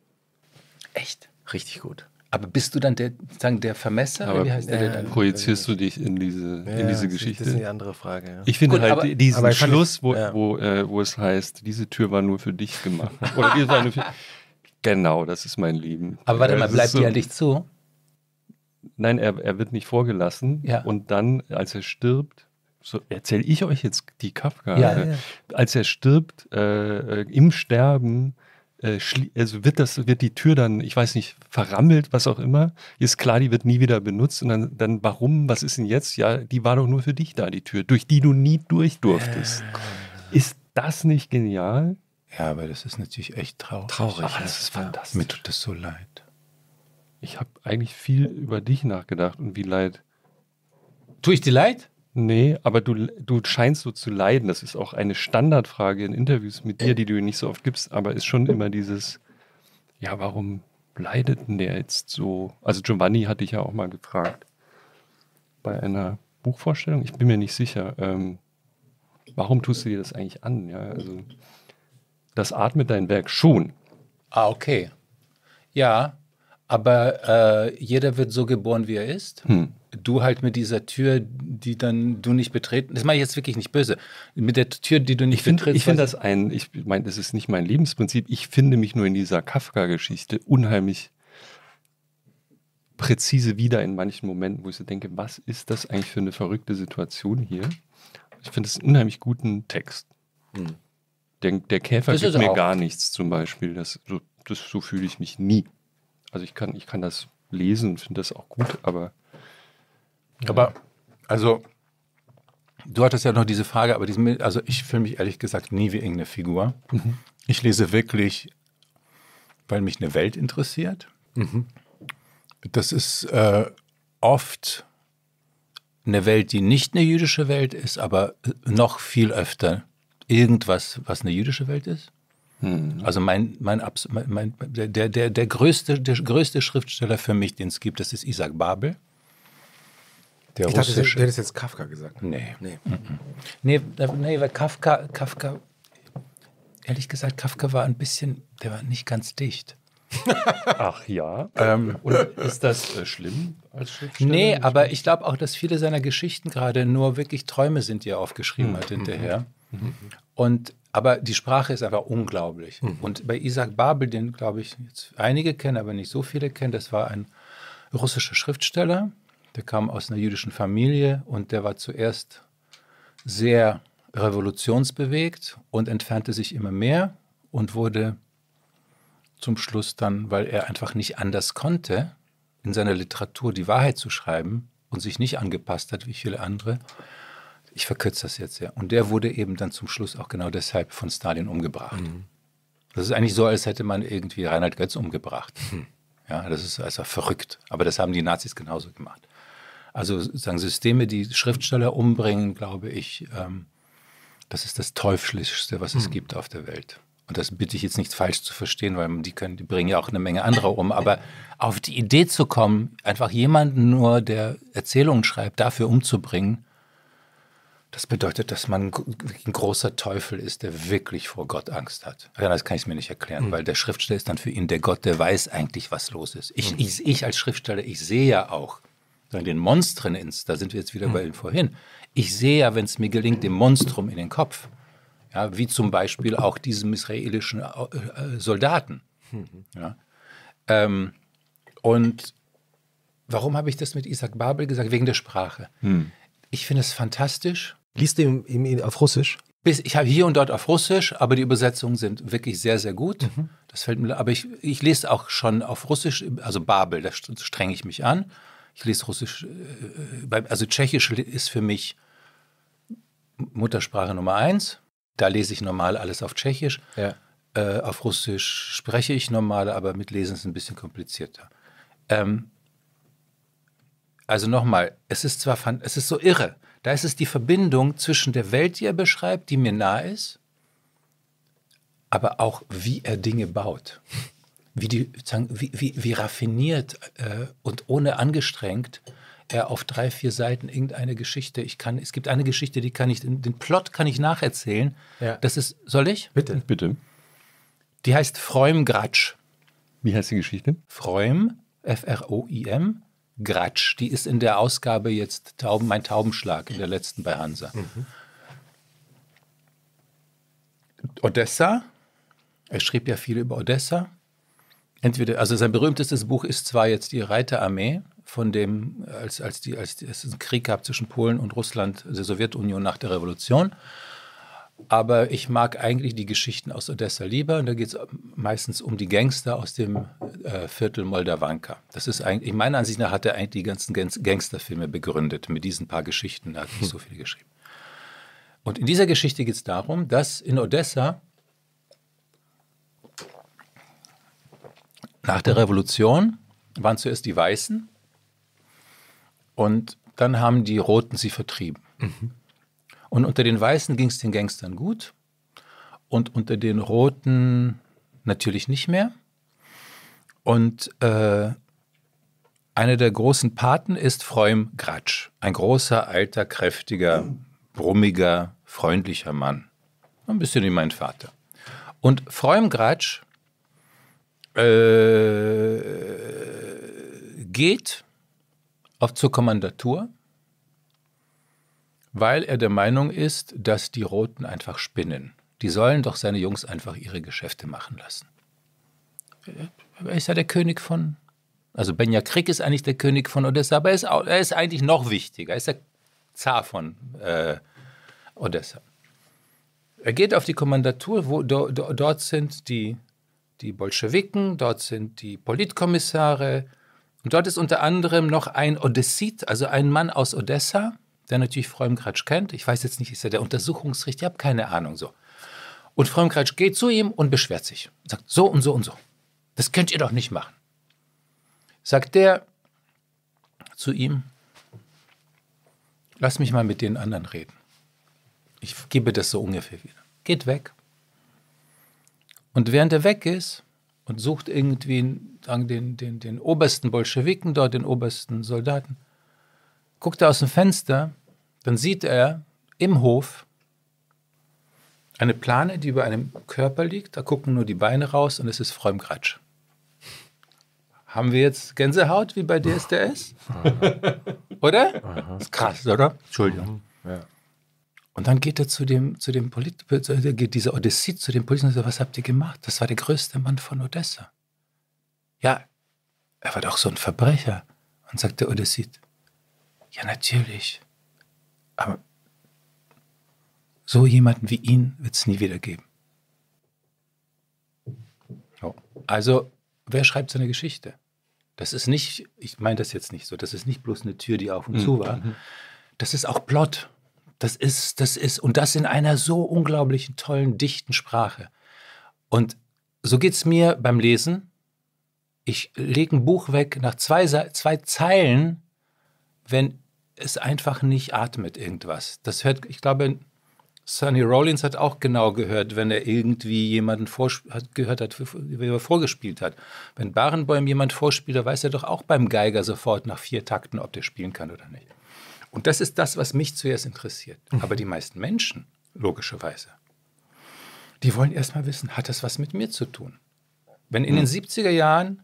Echt? Richtig gut. Aber bist du dann der, sagen, der Vermesser? Aber wie heißt der, äh, der projizierst du dich in diese, ja, in diese Geschichte? Das ist eine andere Frage. Ja. Ich finde Gut, halt aber, diesen aber Schluss, wo, ja. wo, äh, wo es heißt, diese Tür war nur für dich gemacht. Oder diese war nur für, genau, das ist mein Lieben. Aber warte mal, bleibt so, an dich zu? Nein, er, er wird nicht vorgelassen. Und dann, als er stirbt, so erzähle ich euch jetzt die Kafka. Äh, als er stirbt, äh, äh im Sterben äh, also wird das, wird die Tür dann, ich weiß nicht, verrammelt, was auch immer. Ist klar, die wird nie wieder benutzt. Und dann, dann warum? Was ist denn jetzt? Ja, die war doch nur für dich da, die Tür, durch die du nie durch durftest. Äh. Ist das nicht genial? Ja, aber das ist natürlich echt traurig. Traurig, aber das ist fantastisch. Mir tut das so leid. Ich habe eigentlich viel über dich nachgedacht und wie leid. Tue ich dir leid? Nee, aber du, du scheinst so zu leiden. Das ist auch eine Standardfrage in Interviews mit dir, die du nicht so oft gibst, aber ist schon immer dieses, ja, warum leidet denn der jetzt so? Also Giovanni hatte ich ja auch mal gefragt bei einer Buchvorstellung, ich bin mir nicht sicher, ähm, warum tust du dir das eigentlich an? Ja, also das atmet dein Werk schon. Ah, okay. Ja, aber äh, jeder wird so geboren, wie er ist. Hm. Du halt mit dieser Tür, die dann du nicht betreten. Das mache ich jetzt wirklich nicht böse. Mit der Tür, die du nicht ich find, betrittst. Ich finde das ein, ich meine, das ist nicht mein Lebensprinzip. Ich finde mich nur in dieser Kafka-Geschichte unheimlich präzise wieder in manchen Momenten, wo ich so denke, was ist das eigentlich für eine verrückte Situation hier? Ich finde es einen unheimlich guten Text. Hm. Der, der Käfer das gibt mir auch. gar nichts zum Beispiel. Das, so, das, so fühle ich mich nie. Also ich kann, ich kann das lesen und finde das auch gut, aber. Ja. Aber, also, du hattest ja noch diese Frage, aber diesem, also ich fühle mich ehrlich gesagt nie wie irgendeine Figur. Mhm. Ich lese wirklich, weil mich eine Welt interessiert. Mhm. Das ist äh, oft eine Welt, die nicht eine jüdische Welt ist, aber noch viel öfter irgendwas, was eine jüdische Welt ist. Mhm. Also mein, mein, mein, der, der, der, größte, der größte Schriftsteller für mich, den es gibt, das ist Isaac Babel. Der ich dachte, du hättest jetzt Kafka gesagt. Nee. Nee, nee, nee weil Kafka, Kafka, ehrlich gesagt, Kafka war ein bisschen, der war nicht ganz dicht. Ach ja. Ähm, ist das äh, schlimm als Schriftsteller? Nee, aber ich glaube auch, dass viele seiner Geschichten gerade nur wirklich Träume sind, die er aufgeschrieben mhm. hat hinterher. Mhm. Und aber die Sprache ist einfach unglaublich. Mhm. Und bei Isaac Babel, den glaube ich jetzt einige kennen, aber nicht so viele kennen, das war ein russischer Schriftsteller, der kam aus einer jüdischen Familie und der war zuerst sehr revolutionsbewegt und entfernte sich immer mehr und wurde zum Schluss dann, weil er einfach nicht anders konnte, in seiner Literatur die Wahrheit zu schreiben und sich nicht angepasst hat wie viele andere, ich verkürze das jetzt, ja. Und der wurde eben dann zum Schluss auch genau deshalb von Stalin umgebracht. Mhm. Das ist eigentlich so, als hätte man irgendwie Reinhard Götz umgebracht. Mhm. Ja, das ist also verrückt. Aber das haben die Nazis genauso gemacht. Also sagen Systeme, die Schriftsteller umbringen, glaube ich, ähm, das ist das Teuflischste, was es hm. gibt auf der Welt. Und das bitte ich jetzt nicht falsch zu verstehen, weil die, können, die bringen ja auch eine Menge anderer um. Aber auf die Idee zu kommen, einfach jemanden nur, der Erzählungen schreibt, dafür umzubringen, das bedeutet, dass man ein großer Teufel ist, der wirklich vor Gott Angst hat. Das kann ich mir nicht erklären, mhm. weil der Schriftsteller ist dann für ihn der Gott, der weiß eigentlich, was los ist. Ich, mhm. ich, ich als Schriftsteller, ich sehe ja auch den Monstren ins, da sind wir jetzt wieder mhm. bei Ihnen vorhin. Ich sehe ja, wenn es mir gelingt, dem Monstrum in den Kopf. Ja, wie zum Beispiel auch diesem israelischen äh, äh, Soldaten. Hm. Ja. Ähm, und warum habe ich das mit Isaac Babel gesagt? Wegen der Sprache. Hm. Ich finde es fantastisch, Liest du ihn, im, auf Russisch? ich habe hier und dort auf Russisch, aber die Übersetzungen sind wirklich sehr, sehr gut. Mhm. Das fällt mir, aber ich, ich, lese auch schon auf Russisch, also Babel, da strenge ich mich an. Ich lese Russisch, äh, äh, also Tschechisch ist für mich Muttersprache Nummer eins. Da lese ich normal alles auf Tschechisch. Ja. Äh, auf Russisch spreche ich normal, aber mit Lesen ist es ein bisschen komplizierter. Ähm, also nochmal, es ist zwar, es ist so irre, da ist es die Verbindung zwischen der Welt, die er beschreibt, die mir nahe ist, aber auch wie er Dinge baut. Wie, die, wie, wie, wie raffiniert äh, und ohne angestrengt er auf drei, vier Seiten irgendeine Geschichte. Ich kann, es gibt eine Geschichte, die kann ich, den Plot kann ich nacherzählen. Ja. Das ist, soll ich? Bitte. Bitte. Die heißt Freumgratsch. Wie heißt die Geschichte? Freum, F-R-O-I-M, Gratsch. Die ist in der Ausgabe jetzt Tauben, mein Taubenschlag, in der letzten bei Hansa. Mhm. Odessa. Er schrieb ja viel über Odessa. Entweder, also sein berühmtestes Buch ist zwar jetzt die Reiterarmee, von dem, als, als, die, als, als es einen Krieg gab zwischen Polen und Russland, der Sowjetunion nach der Revolution. Aber ich mag eigentlich die Geschichten aus Odessa lieber. Und da geht es meistens um die Gangster aus dem äh, Viertel Moldawanka. Das ist eigentlich, meiner Ansicht nach hat er eigentlich die ganzen Gangsterfilme begründet mit diesen paar Geschichten. Da hat er hm. so viele geschrieben. Und in dieser Geschichte geht es darum, dass in Odessa nach der Revolution waren zuerst die Weißen und dann haben die Roten sie vertrieben. Mhm. Und unter den Weißen ging es den Gangstern gut und unter den Roten natürlich nicht mehr. Und äh, einer der großen Paten ist Freum Gratsch, ein großer, alter, kräftiger, brummiger, freundlicher Mann. Ein bisschen wie mein Vater. Und Freum Gratsch äh, geht auf zur Kommandatur weil er der Meinung ist, dass die Roten einfach spinnen. Die sollen doch seine Jungs einfach ihre Geschäfte machen lassen. Er ist ja der König von. Also Benja Krieg ist eigentlich der König von Odessa, aber er ist, er ist eigentlich noch wichtiger. Er ist der Zar von äh, Odessa. Er geht auf die Kommandatur, wo do, do, dort sind die, die Bolschewiken, dort sind die Politkommissare und dort ist unter anderem noch ein Odessit, also ein Mann aus Odessa, der natürlich Frömmkratsch kennt. Ich weiß jetzt nicht, ist er der Untersuchungsrichter? Ich habe keine Ahnung so. Und Frömmkratsch geht zu ihm und beschwert sich. Sagt, so und so und so. Das könnt ihr doch nicht machen. Sagt der zu ihm, lass mich mal mit den anderen reden. Ich gebe das so ungefähr wieder. Geht weg. Und während er weg ist und sucht irgendwie den, den, den, den obersten Bolschewiken dort, den obersten Soldaten, guckt er aus dem Fenster, dann sieht er im Hof eine Plane, die über einem Körper liegt. Da gucken nur die Beine raus und es ist Frömmgratsch. Haben wir jetzt Gänsehaut wie bei DSDS? oder? Aha. Ist krass, oder? Entschuldigung. Ja. Und dann geht er zu dem, zu dem Polit äh, äh, geht dieser Odessit zu dem Polizisten und sagt, was habt ihr gemacht? Das war der größte Mann von Odessa. Ja, er war doch so ein Verbrecher. Und sagt der Odessit, ja, natürlich. Aber so jemanden wie ihn wird es nie wieder geben. Oh. Also, wer schreibt seine Geschichte? Das ist nicht, ich meine das jetzt nicht so, das ist nicht bloß eine Tür, die auf und mhm. zu war. Mhm. Das ist auch Plot. Das ist, das ist, und das in einer so unglaublichen, tollen, dichten Sprache. Und so geht es mir beim Lesen. Ich lege ein Buch weg nach zwei, zwei Zeilen, wenn es einfach nicht atmet irgendwas. Das hört, ich glaube, Sonny Rollins hat auch genau gehört, wenn er irgendwie jemanden hat, gehört hat, wie er vorgespielt hat. Wenn Barenbäum jemand vorspielt, dann weiß er doch auch beim Geiger sofort nach vier Takten, ob der spielen kann oder nicht. Und das ist das, was mich zuerst interessiert. Mhm. Aber die meisten Menschen, logischerweise, die wollen erstmal wissen, hat das was mit mir zu tun? Wenn in mhm. den 70er Jahren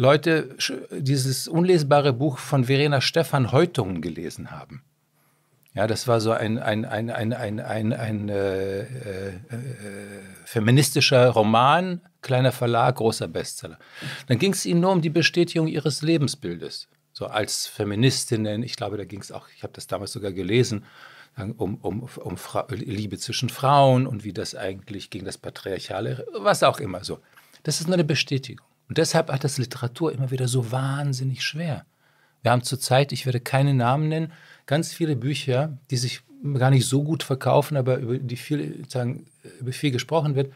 Leute dieses unlesbare Buch von Verena Stephan Häutungen gelesen haben. Ja, das war so ein, ein, ein, ein, ein, ein, ein äh, äh, äh feministischer Roman, kleiner Verlag, großer Bestseller. Dann ging es ihnen nur um die Bestätigung ihres Lebensbildes. So als Feministinnen, ich glaube, da ging es auch, ich habe das damals sogar gelesen, um, um, um Liebe zwischen Frauen und wie das eigentlich gegen das Patriarchale, was auch immer so. Das ist nur eine Bestätigung. Und deshalb hat das Literatur immer wieder so wahnsinnig schwer. Wir haben zurzeit, ich werde keine Namen nennen, ganz viele Bücher, die sich gar nicht so gut verkaufen, aber über die viel, sagen, über viel gesprochen wird,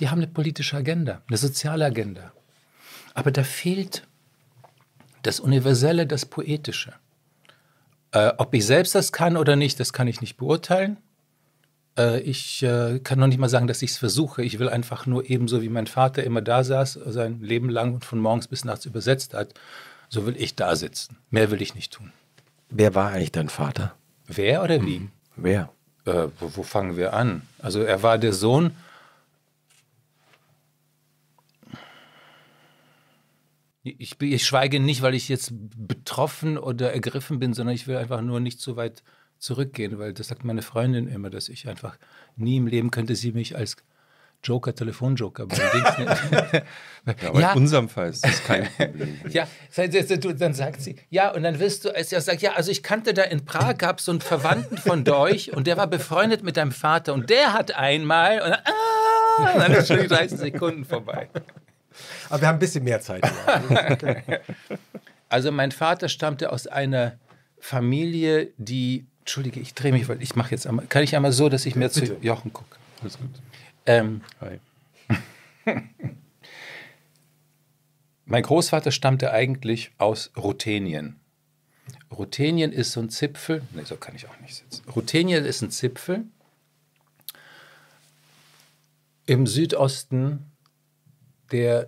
die haben eine politische Agenda, eine soziale Agenda. Aber da fehlt das Universelle, das Poetische. Äh, ob ich selbst das kann oder nicht, das kann ich nicht beurteilen. Äh, ich äh, kann noch nicht mal sagen, dass ich es versuche. Ich will einfach nur ebenso wie mein Vater immer da saß, sein Leben lang und von morgens bis nachts übersetzt hat, so will ich da sitzen. Mehr will ich nicht tun. Wer war eigentlich dein Vater? Wer oder wie? Hm. Wer? Äh, wo, wo, fangen wir an? Also er war der Sohn. Ich, ich schweige nicht, weil ich jetzt betroffen oder ergriffen bin, sondern ich will einfach nur nicht zu so weit äh, zurückgehen, weil das sagt meine Freundin immer, dass ich einfach nie im Leben könnte sie mich als Joker, Telefonjoker. ja, ja, in unserem Fall ist das kein Problem. ja, dann sagt sie, ja, und dann wirst du, als er sagt, ja, also ich kannte da in Prag, gab es so einen Verwandten von Dolch und der war befreundet mit deinem Vater und der hat einmal, und dann, ah, und dann ist schon 30 Sekunden vorbei. Aber wir haben ein bisschen mehr Zeit. also mein Vater stammte aus einer Familie, die Entschuldige, ich drehe mich, weil ich mache jetzt einmal. Kann ich einmal so, dass ich mehr Bitte. zu Jochen gucke? Alles gut. Ähm, Hi. mein Großvater stammte eigentlich aus Ruthenien. Ruthenien ist so ein Zipfel. Ne, so kann ich auch nicht sitzen. Ruthenien ist ein Zipfel im Südosten der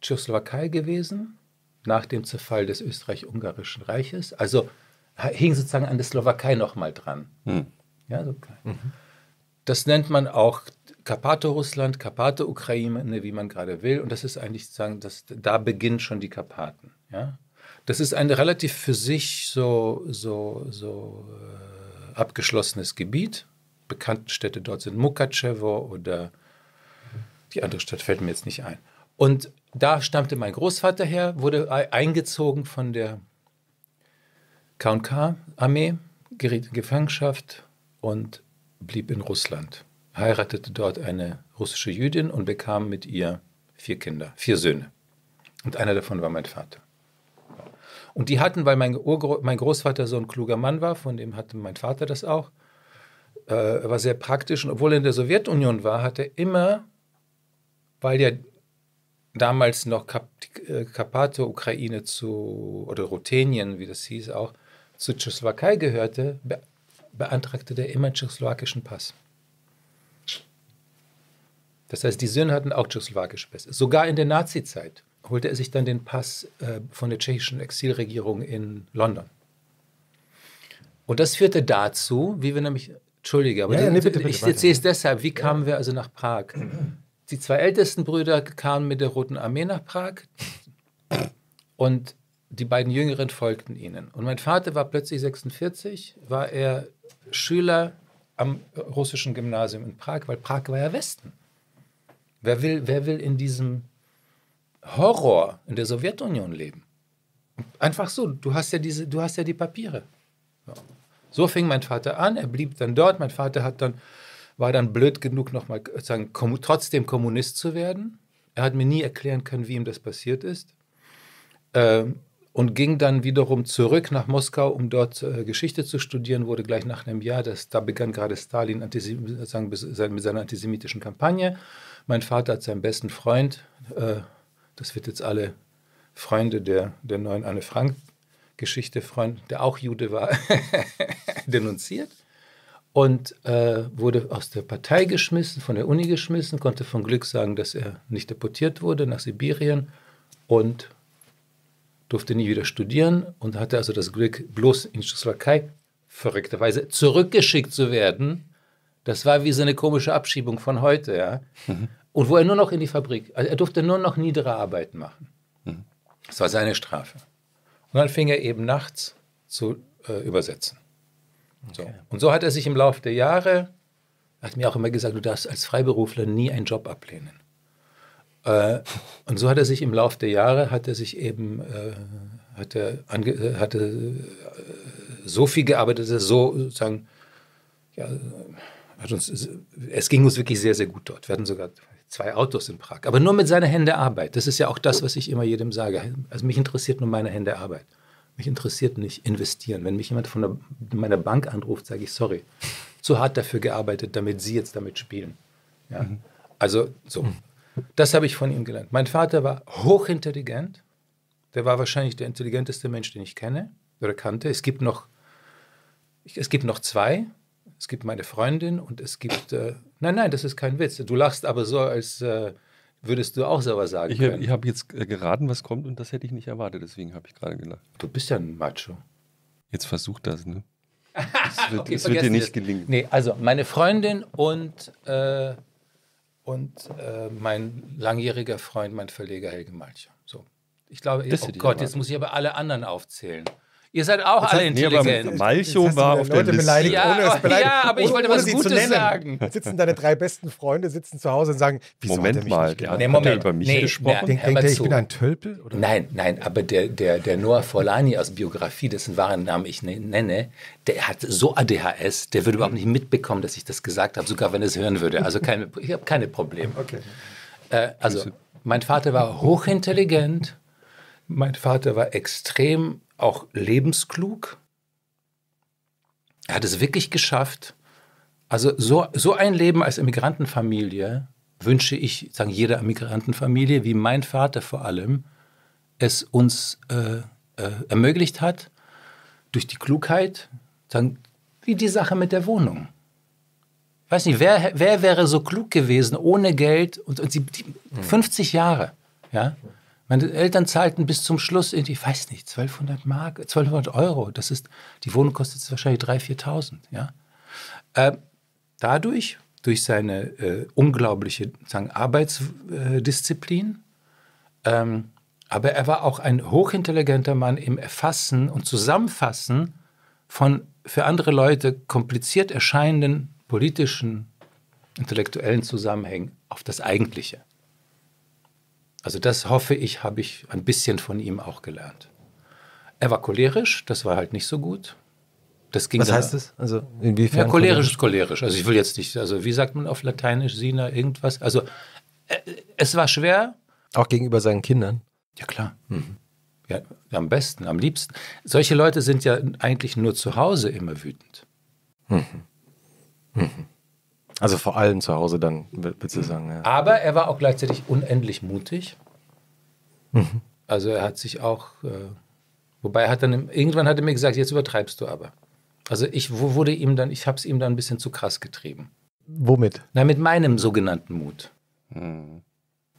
Tschechoslowakei gewesen, nach dem Zerfall des Österreich-Ungarischen Reiches. Also hing sozusagen an der Slowakei nochmal dran. Hm. Ja, so mhm. Das nennt man auch Karpato-Russland, Karpato-Ukraine, ne, wie man gerade will. Und das ist eigentlich sozusagen, das, da beginnen schon die Karpaten. Ja? Das ist ein relativ für sich so, so, so äh, abgeschlossenes Gebiet. Bekannte Städte dort sind Mukachevo oder die andere Stadt fällt mir jetzt nicht ein. Und da stammte mein Großvater her, wurde eingezogen von der KK-Armee, geriet in Gefangenschaft und blieb in Russland, heiratete dort eine russische Jüdin und bekam mit ihr vier Kinder, vier Söhne. Und einer davon war mein Vater. Und die hatten, weil mein, Urgro mein Großvater so ein kluger Mann war, von dem hatte mein Vater das auch, äh, war sehr praktisch. Und obwohl er in der Sowjetunion war, hat er immer, weil ja damals noch Kap die äh, ukraine zu, oder Ruthenien, wie das hieß auch, zur Tschechoslowakei gehörte, be beantragte der immer einen tschechoslowakischen Pass. Das heißt, die Söhne hatten auch tschechoslowakische Pässe. Sogar in der Nazizeit holte er sich dann den Pass äh, von der tschechischen Exilregierung in London. Und das führte dazu, wie wir nämlich, Entschuldige, aber ja, die, ja, bitte, bitte, ich erzähle es deshalb, wie kamen ja. wir also nach Prag? Die zwei ältesten Brüder kamen mit der Roten Armee nach Prag und die beiden Jüngeren folgten ihnen. Und mein Vater war plötzlich 46, war er Schüler am russischen Gymnasium in Prag, weil Prag war ja Westen. Wer will, wer will in diesem Horror in der Sowjetunion leben? Einfach so, du hast ja, diese, du hast ja die Papiere. So fing mein Vater an, er blieb dann dort. Mein Vater hat dann, war dann blöd genug, nochmal sagen, trotzdem Kommunist zu werden. Er hat mir nie erklären können, wie ihm das passiert ist. Ähm, und ging dann wiederum zurück nach Moskau, um dort äh, Geschichte zu studieren, wurde gleich nach einem Jahr, das, da begann gerade Stalin sagen, mit seiner antisemitischen Kampagne. Mein Vater hat seinen besten Freund, äh, das wird jetzt alle Freunde der, der neuen Anne Frank Geschichte, Freund, der auch Jude war, denunziert und äh, wurde aus der Partei geschmissen, von der Uni geschmissen, konnte von Glück sagen, dass er nicht deportiert wurde nach Sibirien und durfte nie wieder studieren und hatte also das Glück, bloß in die Slowakei verrückterweise zurückgeschickt zu werden. Das war wie so eine komische Abschiebung von heute, ja. Mhm. Und wo er nur noch in die Fabrik, also er durfte nur noch niedere Arbeiten machen. Mhm. Das war seine Strafe. Und dann fing er eben nachts zu äh, übersetzen. So. Und so hat er sich im Laufe der Jahre, hat mir auch immer gesagt, du darfst als Freiberufler nie einen Job ablehnen. Äh, und so hat er sich im Laufe der Jahre, hat er sich eben, äh, hat er ange, äh, hatte äh, so viel gearbeitet, dass er so sozusagen, ja, hat uns, es ging uns wirklich sehr, sehr gut dort. Wir hatten sogar zwei Autos in Prag, aber nur mit seiner Hände Arbeit. Das ist ja auch das, was ich immer jedem sage. Also mich interessiert nur meine Hände Arbeit. Mich interessiert nicht investieren. Wenn mich jemand von der, meiner Bank anruft, sage ich, sorry, zu hart dafür gearbeitet, damit Sie jetzt damit spielen. Ja? Mhm. Also so. Mhm. Das habe ich von ihm gelernt. Mein Vater war hochintelligent. Der war wahrscheinlich der intelligenteste Mensch, den ich kenne oder kannte. Es gibt noch, es gibt noch zwei. Es gibt meine Freundin und es gibt. Äh, nein, nein, das ist kein Witz. Du lachst aber so, als äh, würdest du auch selber sagen. Ich, können. ich habe jetzt äh, geraten, was kommt und das hätte ich nicht erwartet. Deswegen habe ich gerade gelacht. Du bist ja ein Macho. Jetzt versuch das, ne? Es wird, okay, wird, dir nicht das. gelingen. Nee, also meine Freundin und äh, und äh, mein langjähriger Freund, mein Verleger Helge Malcher. So. Ich glaube, oh Gott, jetzt muss ich aber alle anderen aufzählen. Ihr seid auch alle intelligent. Nee, Malcho war auf Leute der beleidigt, ja, ohne es beleidigt, ja, aber ich wollte was Gutes sagen. Sitzen deine drei besten Freunde sitzen zu Hause und sagen, wieso Moment hat er mich mal, nicht der hat, Moment, hat er über mich nee, gesprochen. Na, denkt er, ich bin ein Tölpel? Oder? Nein, nein, aber der, der, der Noah Forlani aus Biografie, dessen wahren Namen ich ne, nenne, der hat so ADHS, der würde überhaupt nicht mitbekommen, dass ich das gesagt habe, sogar wenn er es hören würde. Also keine, ich habe keine Probleme. Okay. Äh, also mein Vater war hochintelligent, mein Vater war extrem auch lebensklug. Er hat es wirklich geschafft. Also so, so ein Leben als Immigrantenfamilie wünsche ich, sagen jeder Immigrantenfamilie, wie mein Vater vor allem, es uns äh, äh, ermöglicht hat, durch die Klugheit, sagen, wie die Sache mit der Wohnung. Ich weiß nicht, wer, wer wäre so klug gewesen ohne Geld und, und sie, die, 50 Jahre, ja? Meine Eltern zahlten bis zum Schluss, in, ich weiß nicht, 1200 Mark, 1200 Euro. Das ist, die Wohnung kostet jetzt wahrscheinlich 3.000, 4.000. Ja? Äh, dadurch, durch seine äh, unglaubliche sagen, Arbeitsdisziplin, ähm, aber er war auch ein hochintelligenter Mann im Erfassen und Zusammenfassen von für andere Leute kompliziert erscheinenden politischen, intellektuellen Zusammenhängen auf das Eigentliche. Also das hoffe ich, habe ich ein bisschen von ihm auch gelernt. Er war cholerisch, das war halt nicht so gut. Das ging Was da, heißt das? Also inwiefern? Ja, cholerisch ist cholerisch. Also ich will jetzt nicht, also wie sagt man auf Lateinisch, Sina, irgendwas? Also äh, es war schwer. Auch gegenüber seinen Kindern? Ja, klar. Mhm. Ja, am besten, am liebsten. Solche Leute sind ja eigentlich nur zu Hause immer wütend. Mhm. Mhm. Also vor allem zu Hause dann, würde ich mhm. sagen. Ja. Aber er war auch gleichzeitig unendlich mutig. Mhm. Also er hat sich auch, äh, wobei er hat dann, irgendwann hat er mir gesagt, jetzt übertreibst du aber. Also ich wurde ihm dann, ich habe es ihm dann ein bisschen zu krass getrieben. Womit? Na, mit meinem sogenannten Mut. Mhm.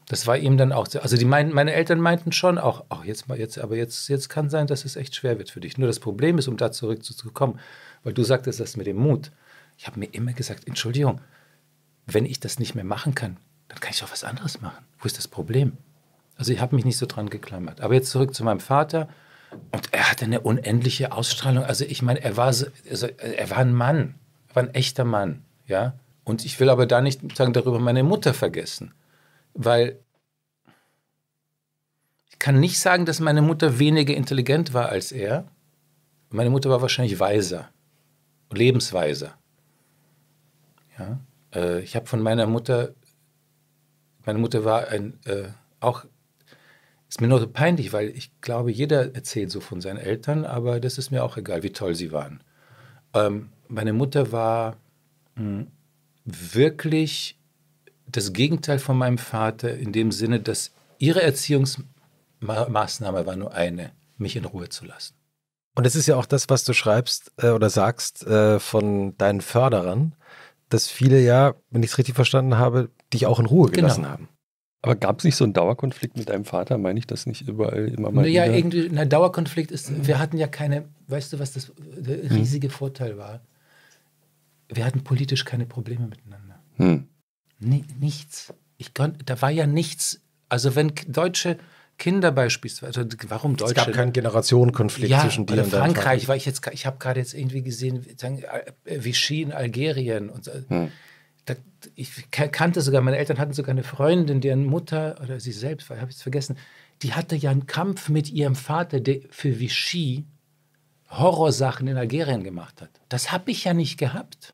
Das war ihm dann auch, also die mein, meine Eltern meinten schon auch, ach jetzt jetzt, aber jetzt jetzt kann sein, dass es echt schwer wird für dich. Nur das Problem ist, um da zurückzukommen, weil du sagtest das mit dem Mut. Ich habe mir immer gesagt, Entschuldigung, wenn ich das nicht mehr machen kann, dann kann ich auch was anderes machen. Wo ist das Problem? Also ich habe mich nicht so dran geklammert. Aber jetzt zurück zu meinem Vater. Und er hatte eine unendliche Ausstrahlung. Also ich meine, er war, so, also er war ein Mann, er war ein echter Mann. Ja? Und ich will aber da nicht sagen, darüber meine Mutter vergessen. Weil ich kann nicht sagen, dass meine Mutter weniger intelligent war als er. Meine Mutter war wahrscheinlich weiser, lebensweiser. Ja? Äh, ich habe von meiner Mutter, meine Mutter war ein, äh, auch, ist mir nur so peinlich, weil ich glaube, jeder erzählt so von seinen Eltern, aber das ist mir auch egal, wie toll sie waren. Ähm, meine Mutter war mh, hm, wirklich das Gegenteil von meinem Vater in dem Sinne, dass ihre Erziehungsmaßnahme war nur eine, mich in Ruhe zu lassen. Und es ist ja auch das, was du schreibst äh, oder sagst äh, von deinen Förderern, dass viele ja, wenn ich es richtig verstanden habe, dich auch in Ruhe genau. gelassen genau. haben. Aber gab es nicht so einen Dauerkonflikt mit deinem Vater? Meine ich das nicht überall immer mal? Naja, wieder? irgendwie, ein Dauerkonflikt ist, mhm. wir hatten ja keine, weißt du, was das äh, der hm. riesige mhm. Vorteil war? Wir hatten politisch keine Probleme miteinander. Mhm. nichts. Ich konnt, da war ja nichts. Also, wenn Deutsche Kinder beispielsweise. Also warum Deutsche? Es gab keinen Generationenkonflikt ja, zwischen dir und Frankreich. War ich jetzt, ich habe gerade jetzt irgendwie gesehen, Vichy äh, in Algerien und so. Hm. Das, ich kannte sogar, meine Eltern hatten sogar eine Freundin, deren Mutter oder sie selbst, habe ich es vergessen, die hatte ja einen Kampf mit ihrem Vater, der für Vichy Horrorsachen in Algerien gemacht hat. Das habe ich ja nicht gehabt.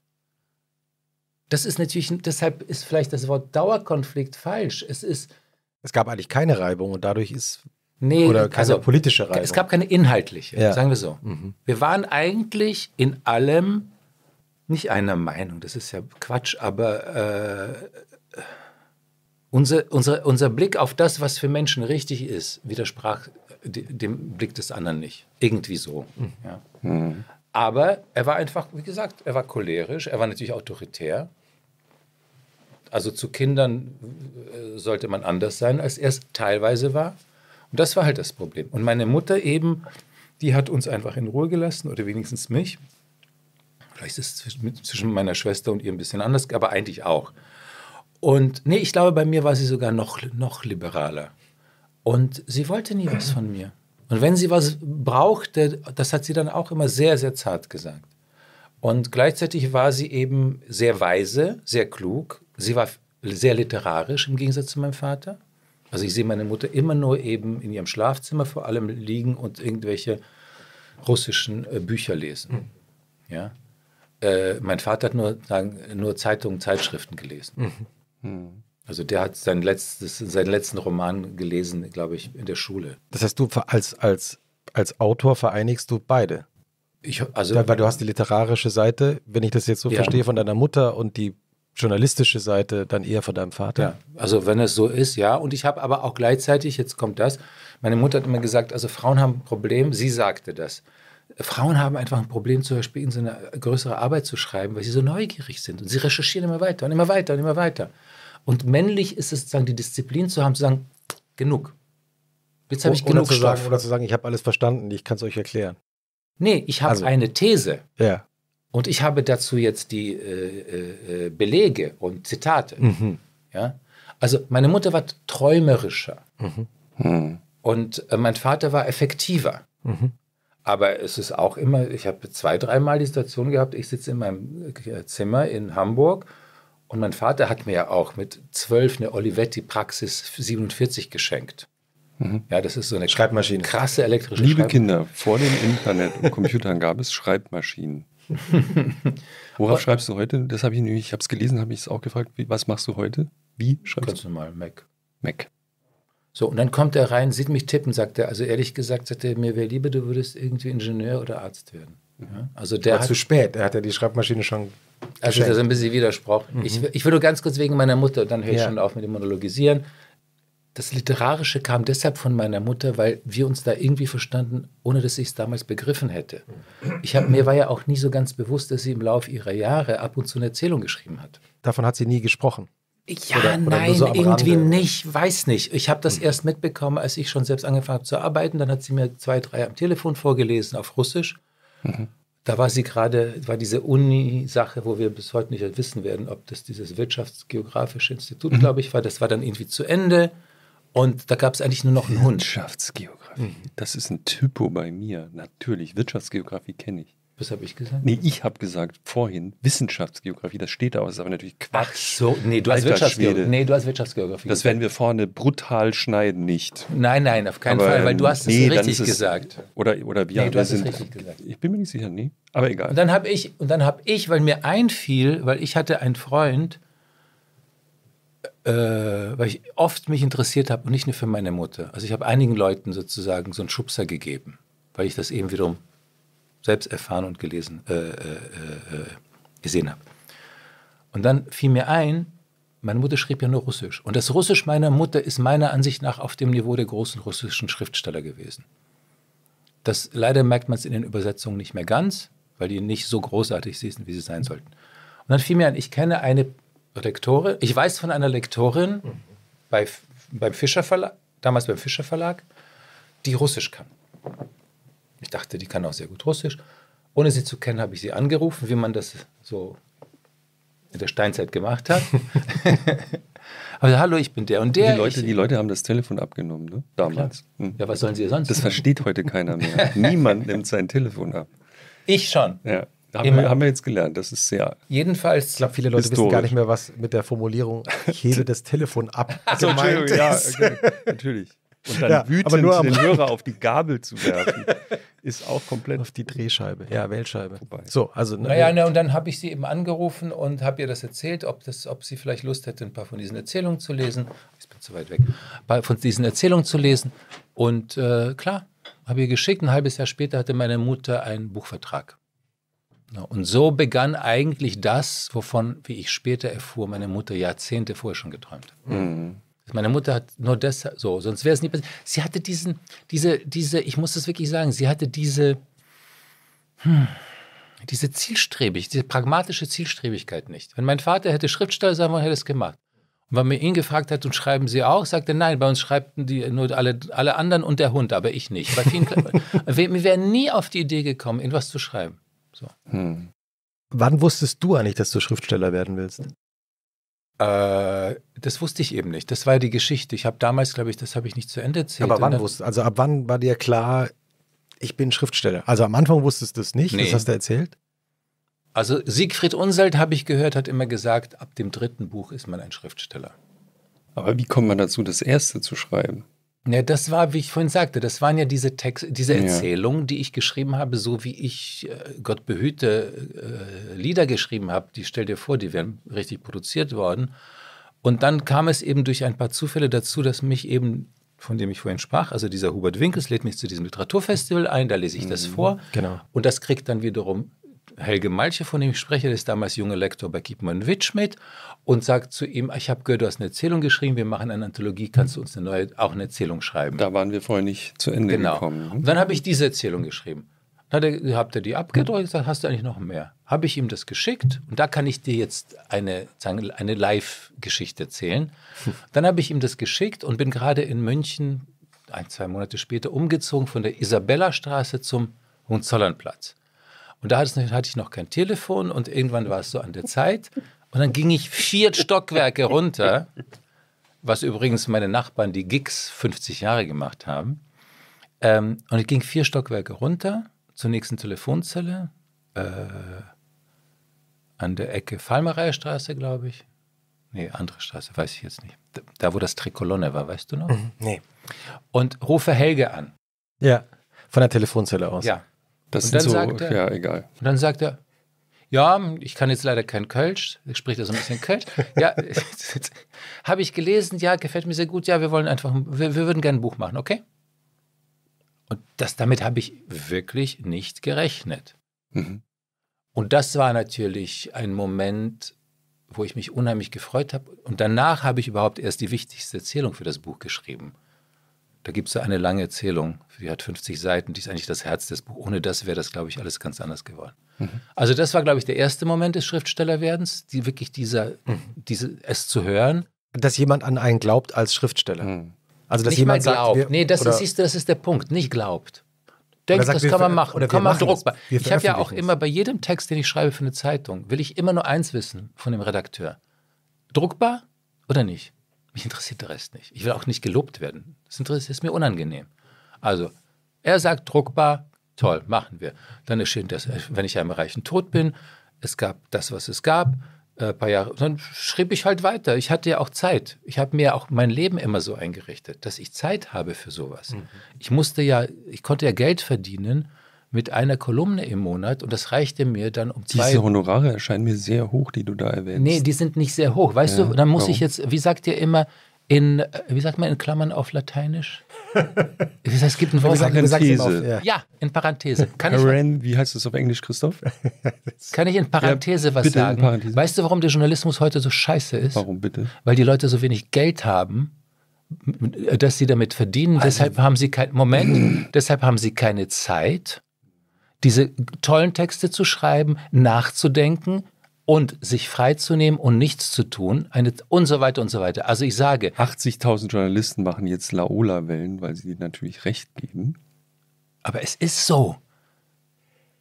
Das ist natürlich, deshalb ist vielleicht das Wort Dauerkonflikt falsch. Es ist es gab eigentlich keine Reibung und dadurch ist Nee, oder keine also, politische Reibung. Es gab keine inhaltliche, ja. sagen wir so. Mhm. Wir waren eigentlich in allem nicht einer Meinung, das ist ja Quatsch, aber äh, unser, unser, unser Blick auf das, was für Menschen richtig ist, widersprach dem Blick des anderen nicht. Irgendwie so. Mhm. Ja. Mhm. Aber er war einfach, wie gesagt, er war cholerisch, er war natürlich autoritär. Also zu Kindern äh, sollte man anders sein, als er es teilweise war. Und das war halt das Problem. Und meine Mutter eben, die hat uns einfach in Ruhe gelassen, oder wenigstens mich. Vielleicht ist es zwischen meiner Schwester und ihr ein bisschen anders, aber eigentlich auch. Und nee, ich glaube, bei mir war sie sogar noch, noch liberaler. Und sie wollte nie was von mir. Und wenn sie was brauchte, das hat sie dann auch immer sehr, sehr zart gesagt. Und gleichzeitig war sie eben sehr weise, sehr klug sie war sehr literarisch im Gegensatz zu meinem Vater. Also ich sehe meine Mutter immer nur eben in ihrem Schlafzimmer vor allem liegen und irgendwelche russischen äh, Bücher lesen. Mhm. Ja? Äh, mein Vater hat nur, nur Zeitungen, Zeitschriften gelesen. Mhm. Mhm. Also der hat sein letztes, seinen letzten Roman gelesen, glaube ich, in der Schule. Das heißt, du als, als, als Autor vereinigst du beide? Ich, also, ja, weil du hast die literarische Seite, wenn ich das jetzt so ja. verstehe, von deiner Mutter und die journalistische Seite dann eher von deinem Vater? Ja, also wenn es so ist, ja. Und ich habe aber auch gleichzeitig, jetzt kommt das, meine Mutter hat immer gesagt, also Frauen haben ein Problem, sie sagte das. Frauen haben einfach ein Problem, zum Beispiel in so eine größere Arbeit zu schreiben, weil sie so neugierig sind. Und sie recherchieren immer weiter und immer weiter und immer weiter. Und männlich ist es sozusagen die Disziplin zu haben, zu sagen, genug. Jetzt habe ich genug zu sagen, Oder zu sagen, ich habe alles verstanden, ich kann es euch erklären. Nee, ich habe also, eine These. Ja. Und ich habe dazu jetzt die äh, äh, äh, Belege und Zitate. Mhm. Ja? Also meine Mutter war träumerischer mhm. Mhm. und äh, mein Vater war effektiver. Mhm. Aber es ist auch immer, ich habe zwei, dreimal die Situation gehabt, ich sitze in meinem äh, Zimmer in Hamburg und mein Vater hat mir ja auch mit zwölf eine Olivetti Praxis 47 geschenkt. Mhm. Ja, das ist so eine Schreibmaschine. krasse elektrische Liebe Schreib Kinder, vor dem Internet und Computern gab es Schreibmaschinen. Worauf Aber, schreibst du heute? Das habe ich nämlich, ich habe es gelesen, habe ich es auch gefragt. Wie, was machst du heute? Wie schreibst ganz du? Ganz normal, Mac. Mac. So, und dann kommt er rein, sieht mich tippen, sagt er. Also ehrlich gesagt, sagt er mir, wäre lieber, du würdest irgendwie Ingenieur oder Arzt werden. Mhm. Ja? Also der War hat, zu spät, er hat ja die Schreibmaschine schon. Also geschenkt. das ist ein bisschen Widerspruch. Mhm. Ich, ich will ganz kurz wegen meiner Mutter, dann höre ich ja. schon auf mit dem Monologisieren das Literarische kam deshalb von meiner Mutter, weil wir uns da irgendwie verstanden, ohne dass ich es damals begriffen hätte. Ich hab, mir war ja auch nie so ganz bewusst, dass sie im Laufe ihrer Jahre ab und zu eine Erzählung geschrieben hat. Davon hat sie nie gesprochen. Ja, oder, oder nein, so irgendwie Rande. nicht, weiß nicht. Ich habe das mhm. erst mitbekommen, als ich schon selbst angefangen habe zu arbeiten. Dann hat sie mir zwei, drei am Telefon vorgelesen auf Russisch. Mhm. Da war sie gerade, war diese Uni-Sache, wo wir bis heute nicht wissen werden, ob das dieses Wirtschaftsgeografische Institut, mhm. glaube ich, war. Das war dann irgendwie zu Ende. Und da gab es eigentlich nur noch einen Hund. Wirtschaftsgeografie. Das ist ein Typo bei mir. Natürlich, Wirtschaftsgeografie kenne ich. Was habe ich gesagt? Nee, ich habe gesagt vorhin Wissenschaftsgeografie, das steht da, aber das ist aber natürlich Quatsch. Ach so, nee, du, hast, Wirtschaftsgeografie. Nee, du hast Wirtschaftsgeografie. Das gesagt. werden wir vorne brutal schneiden, nicht. Nein, nein, auf keinen aber, Fall, weil du hast nee, es richtig es, gesagt. Oder, oder wir, nee, du wir hast sind, es richtig gesagt. Ich bin mir nicht sicher, nee, aber egal. Und dann habe ich, hab ich, weil mir einfiel, weil ich hatte einen Freund, äh, weil ich oft mich interessiert habe und nicht nur für meine Mutter. Also ich habe einigen Leuten sozusagen so einen Schubser gegeben, weil ich das eben wiederum selbst erfahren und gelesen, äh, äh, äh gesehen habe. Und dann fiel mir ein, meine Mutter schrieb ja nur Russisch. Und das Russisch meiner Mutter ist meiner Ansicht nach auf dem Niveau der großen russischen Schriftsteller gewesen. Das leider merkt man es in den Übersetzungen nicht mehr ganz, weil die nicht so großartig sind, wie sie sein sollten. Und dann fiel mir ein, ich kenne eine Lektorin, ich weiß von einer Lektorin mhm. bei, beim Fischer Verlag, damals beim Fischer Verlag, die Russisch kann. Ich dachte, die kann auch sehr gut Russisch. Ohne sie zu kennen, habe ich sie angerufen, wie man das so in der Steinzeit gemacht hat. Aber also, hallo, ich bin der und der. Die Leute, ich, die Leute haben das Telefon abgenommen, ne? Damals. Klar. Hm. Ja, was sollen sie sonst? Das machen? versteht heute keiner mehr. Niemand nimmt sein Telefon ab. Ich schon. Ja. Haben, wir, haben wir jetzt gelernt, das ist sehr. Jedenfalls. Ich glaube, viele Leute historisch. wissen gar nicht mehr, was mit der Formulierung, ich hebe das Telefon ab. Achso, Entschuldigung, ja, okay, natürlich. Und dann ja, wütend nur den Hörer auf die Gabel zu werfen, ist auch komplett. Auf die Drehscheibe, ja, Weltscheibe. Vorbei. So, also. Ne, naja, na, und dann habe ich sie eben angerufen und habe ihr das erzählt, ob, das, ob sie vielleicht Lust hätte, ein paar von diesen Erzählungen zu lesen. Ich bin zu weit weg. Von diesen Erzählungen zu lesen. Und äh, klar, habe ihr geschickt. Ein halbes Jahr später hatte meine Mutter einen Buchvertrag und so begann eigentlich das, wovon, wie ich später erfuhr, meine Mutter Jahrzehnte vorher schon geträumt hat. Mhm. Also meine Mutter hat nur deshalb, so, sonst wäre es nicht passiert. Sie hatte diesen, diese, diese, ich muss das wirklich sagen, sie hatte diese, hm, diese Zielstrebig, diese pragmatische Zielstrebigkeit nicht. Wenn mein Vater hätte Schriftsteller sein wollen, hätte es gemacht. Und wenn man ihn gefragt hat, und schreiben Sie auch, sagte er, nein, bei uns schreiben die nur alle, alle anderen und der Hund, aber ich nicht. Bei vielen, wir wären nie auf die Idee gekommen, irgendwas zu schreiben. So. Hm. Wann wusstest du eigentlich, dass du Schriftsteller werden willst? Äh, das wusste ich eben nicht. Das war die Geschichte. Ich habe damals, glaube ich, das habe ich nicht zu Ende erzählt. Aber wann wusstest Also ab wann war dir klar, ich bin Schriftsteller? Also am Anfang wusstest du es nicht. Nee. Das hast du erzählt. Also Siegfried Unselt, habe ich gehört, hat immer gesagt, ab dem dritten Buch ist man ein Schriftsteller. Aber wie kommt man dazu, das erste zu schreiben? Ja, ne, das war, wie ich vorhin sagte, das waren ja diese Text, diese Erzählungen, ja. die ich geschrieben habe, so wie ich äh, Gott behüte äh, Lieder geschrieben habe. Die stell dir vor, die wären richtig produziert worden. Und dann kam es eben durch ein paar Zufälle dazu, dass mich eben, von dem ich vorhin sprach, also dieser Hubert Winkels lädt mich zu diesem Literaturfestival ein, da lese ich das mhm. vor. Genau. Und das kriegt dann wiederum Helge Malche, von dem ich spreche, der ist damals junger Lektor bei Kiepmann-Witsch und sagt zu ihm, ich habe gehört, du hast eine Erzählung geschrieben, wir machen eine Anthologie, kannst du uns eine neue, auch eine Erzählung schreiben. Da waren wir vorher nicht zu Ende genau. gekommen. Genau. Und dann habe ich diese Erzählung geschrieben. Dann er, habt ihr die abgedruckt und gesagt, hast du eigentlich noch mehr? Habe ich ihm das geschickt und da kann ich dir jetzt eine, eine Live-Geschichte erzählen. Dann habe ich ihm das geschickt und bin gerade in München, ein, zwei Monate später, umgezogen von der Isabella-Straße zum Hohenzollernplatz. Und da hatte ich noch kein Telefon und irgendwann war es so an der Zeit. Und dann ging ich vier Stockwerke runter, was übrigens meine Nachbarn, die Gigs, 50 Jahre gemacht haben. Ähm, und ich ging vier Stockwerke runter zur nächsten Telefonzelle äh, an der Ecke Falmereierstraße, glaube ich. Nee, andere Straße, weiß ich jetzt nicht. Da, wo das Trikolonne war, weißt du noch? Mhm, nee. Und rufe Helge an. Ja, von der Telefonzelle aus. Ja. Das und dann so, sagt er, ja, egal. Und dann sagt er, ja, ich kann jetzt leider kein Kölsch, spricht er so ein bisschen Kölsch. Ja, habe ich gelesen, ja, gefällt mir sehr gut, ja, wir wollen einfach, wir, wir würden gerne ein Buch machen, okay? Und das, damit habe ich wirklich nicht gerechnet. Mhm. Und das war natürlich ein Moment, wo ich mich unheimlich gefreut habe. Und danach habe ich überhaupt erst die wichtigste Erzählung für das Buch geschrieben. Da gibt es eine lange Erzählung, die hat 50 Seiten, die ist eigentlich das Herz des Buches. Ohne das wäre das, glaube ich, alles ganz anders geworden. Mhm. Also das war, glaube ich, der erste Moment des Schriftstellerwerdens, die wirklich dieser, mhm. diese, es zu hören. Dass jemand an einen glaubt als Schriftsteller. Mhm. Also dass nicht jemand glaubt. Sagt, wir, nee, das ist, das ist der Punkt, nicht glaubt. Denkt, sagt, das kann man machen, oder kann man druckbar. Ich habe ja auch immer bei jedem Text, den ich schreibe für eine Zeitung, will ich immer nur eins wissen von dem Redakteur. Druckbar oder nicht? Mich interessiert der Rest nicht. Ich will auch nicht gelobt werden. Das interessiert ist mir unangenehm. Also, er sagt druckbar, toll, machen wir. Dann ist schön, dass, wenn ich einem Reichen tot bin, es gab das, was es gab, äh, paar Jahre, dann schrieb ich halt weiter. Ich hatte ja auch Zeit. Ich habe mir auch mein Leben immer so eingerichtet, dass ich Zeit habe für sowas. Mhm. Ich musste ja, ich konnte ja Geld verdienen, mit einer Kolumne im Monat und das reichte mir dann um zwei. Diese Honorare erscheinen mir sehr hoch, die du da erwähnst. Nee, die sind nicht sehr hoch. Weißt ja, du, dann muss warum? ich jetzt, wie sagt ihr immer, in, äh, wie sagt man in Klammern auf Lateinisch? Das heißt, Es gibt ein Wort. Parenthese. Auf, ja. ja. in Parenthese. Kann Paren, ich, wie heißt das auf Englisch, Christoph? kann ich in Parenthese ja, was bitte sagen? In Parenthese. Weißt du, warum der Journalismus heute so scheiße ist? Warum bitte? Weil die Leute so wenig Geld haben dass sie damit verdienen. Also deshalb haben sie kein Moment, deshalb haben sie keine Zeit diese tollen Texte zu schreiben, nachzudenken und sich freizunehmen und nichts zu tun eine, und so weiter und so weiter. Also ich sage. 80.000 Journalisten machen jetzt Laola-Wellen, weil sie dir natürlich recht geben. Aber es ist so.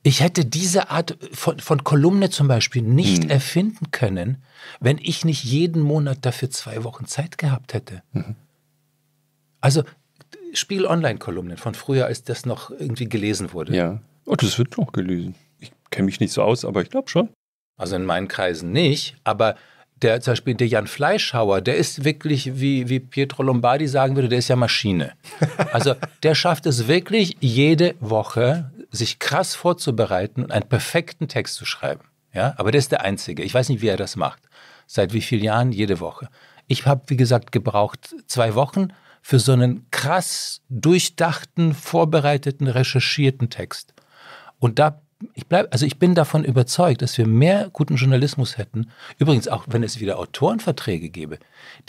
Ich hätte diese Art von, von Kolumne zum Beispiel nicht mhm. erfinden können, wenn ich nicht jeden Monat dafür zwei Wochen Zeit gehabt hätte. Mhm. Also Spiel-Online-Kolumnen von früher, als das noch irgendwie gelesen wurde. Ja. Oh, das wird noch gelesen. Ich kenne mich nicht so aus, aber ich glaube schon. Also in meinen Kreisen nicht, aber der zum Beispiel der Jan Fleischhauer, der ist wirklich, wie, wie Pietro Lombardi sagen würde, der ist ja Maschine. Also der schafft es wirklich, jede Woche sich krass vorzubereiten und einen perfekten Text zu schreiben. Ja, aber der ist der Einzige. Ich weiß nicht, wie er das macht. Seit wie vielen Jahren? Jede Woche. Ich habe, wie gesagt, gebraucht zwei Wochen für so einen krass durchdachten, vorbereiteten, recherchierten Text. Und da ich bleibe, also ich bin davon überzeugt, dass wir mehr guten Journalismus hätten. Übrigens auch, wenn es wieder Autorenverträge gäbe,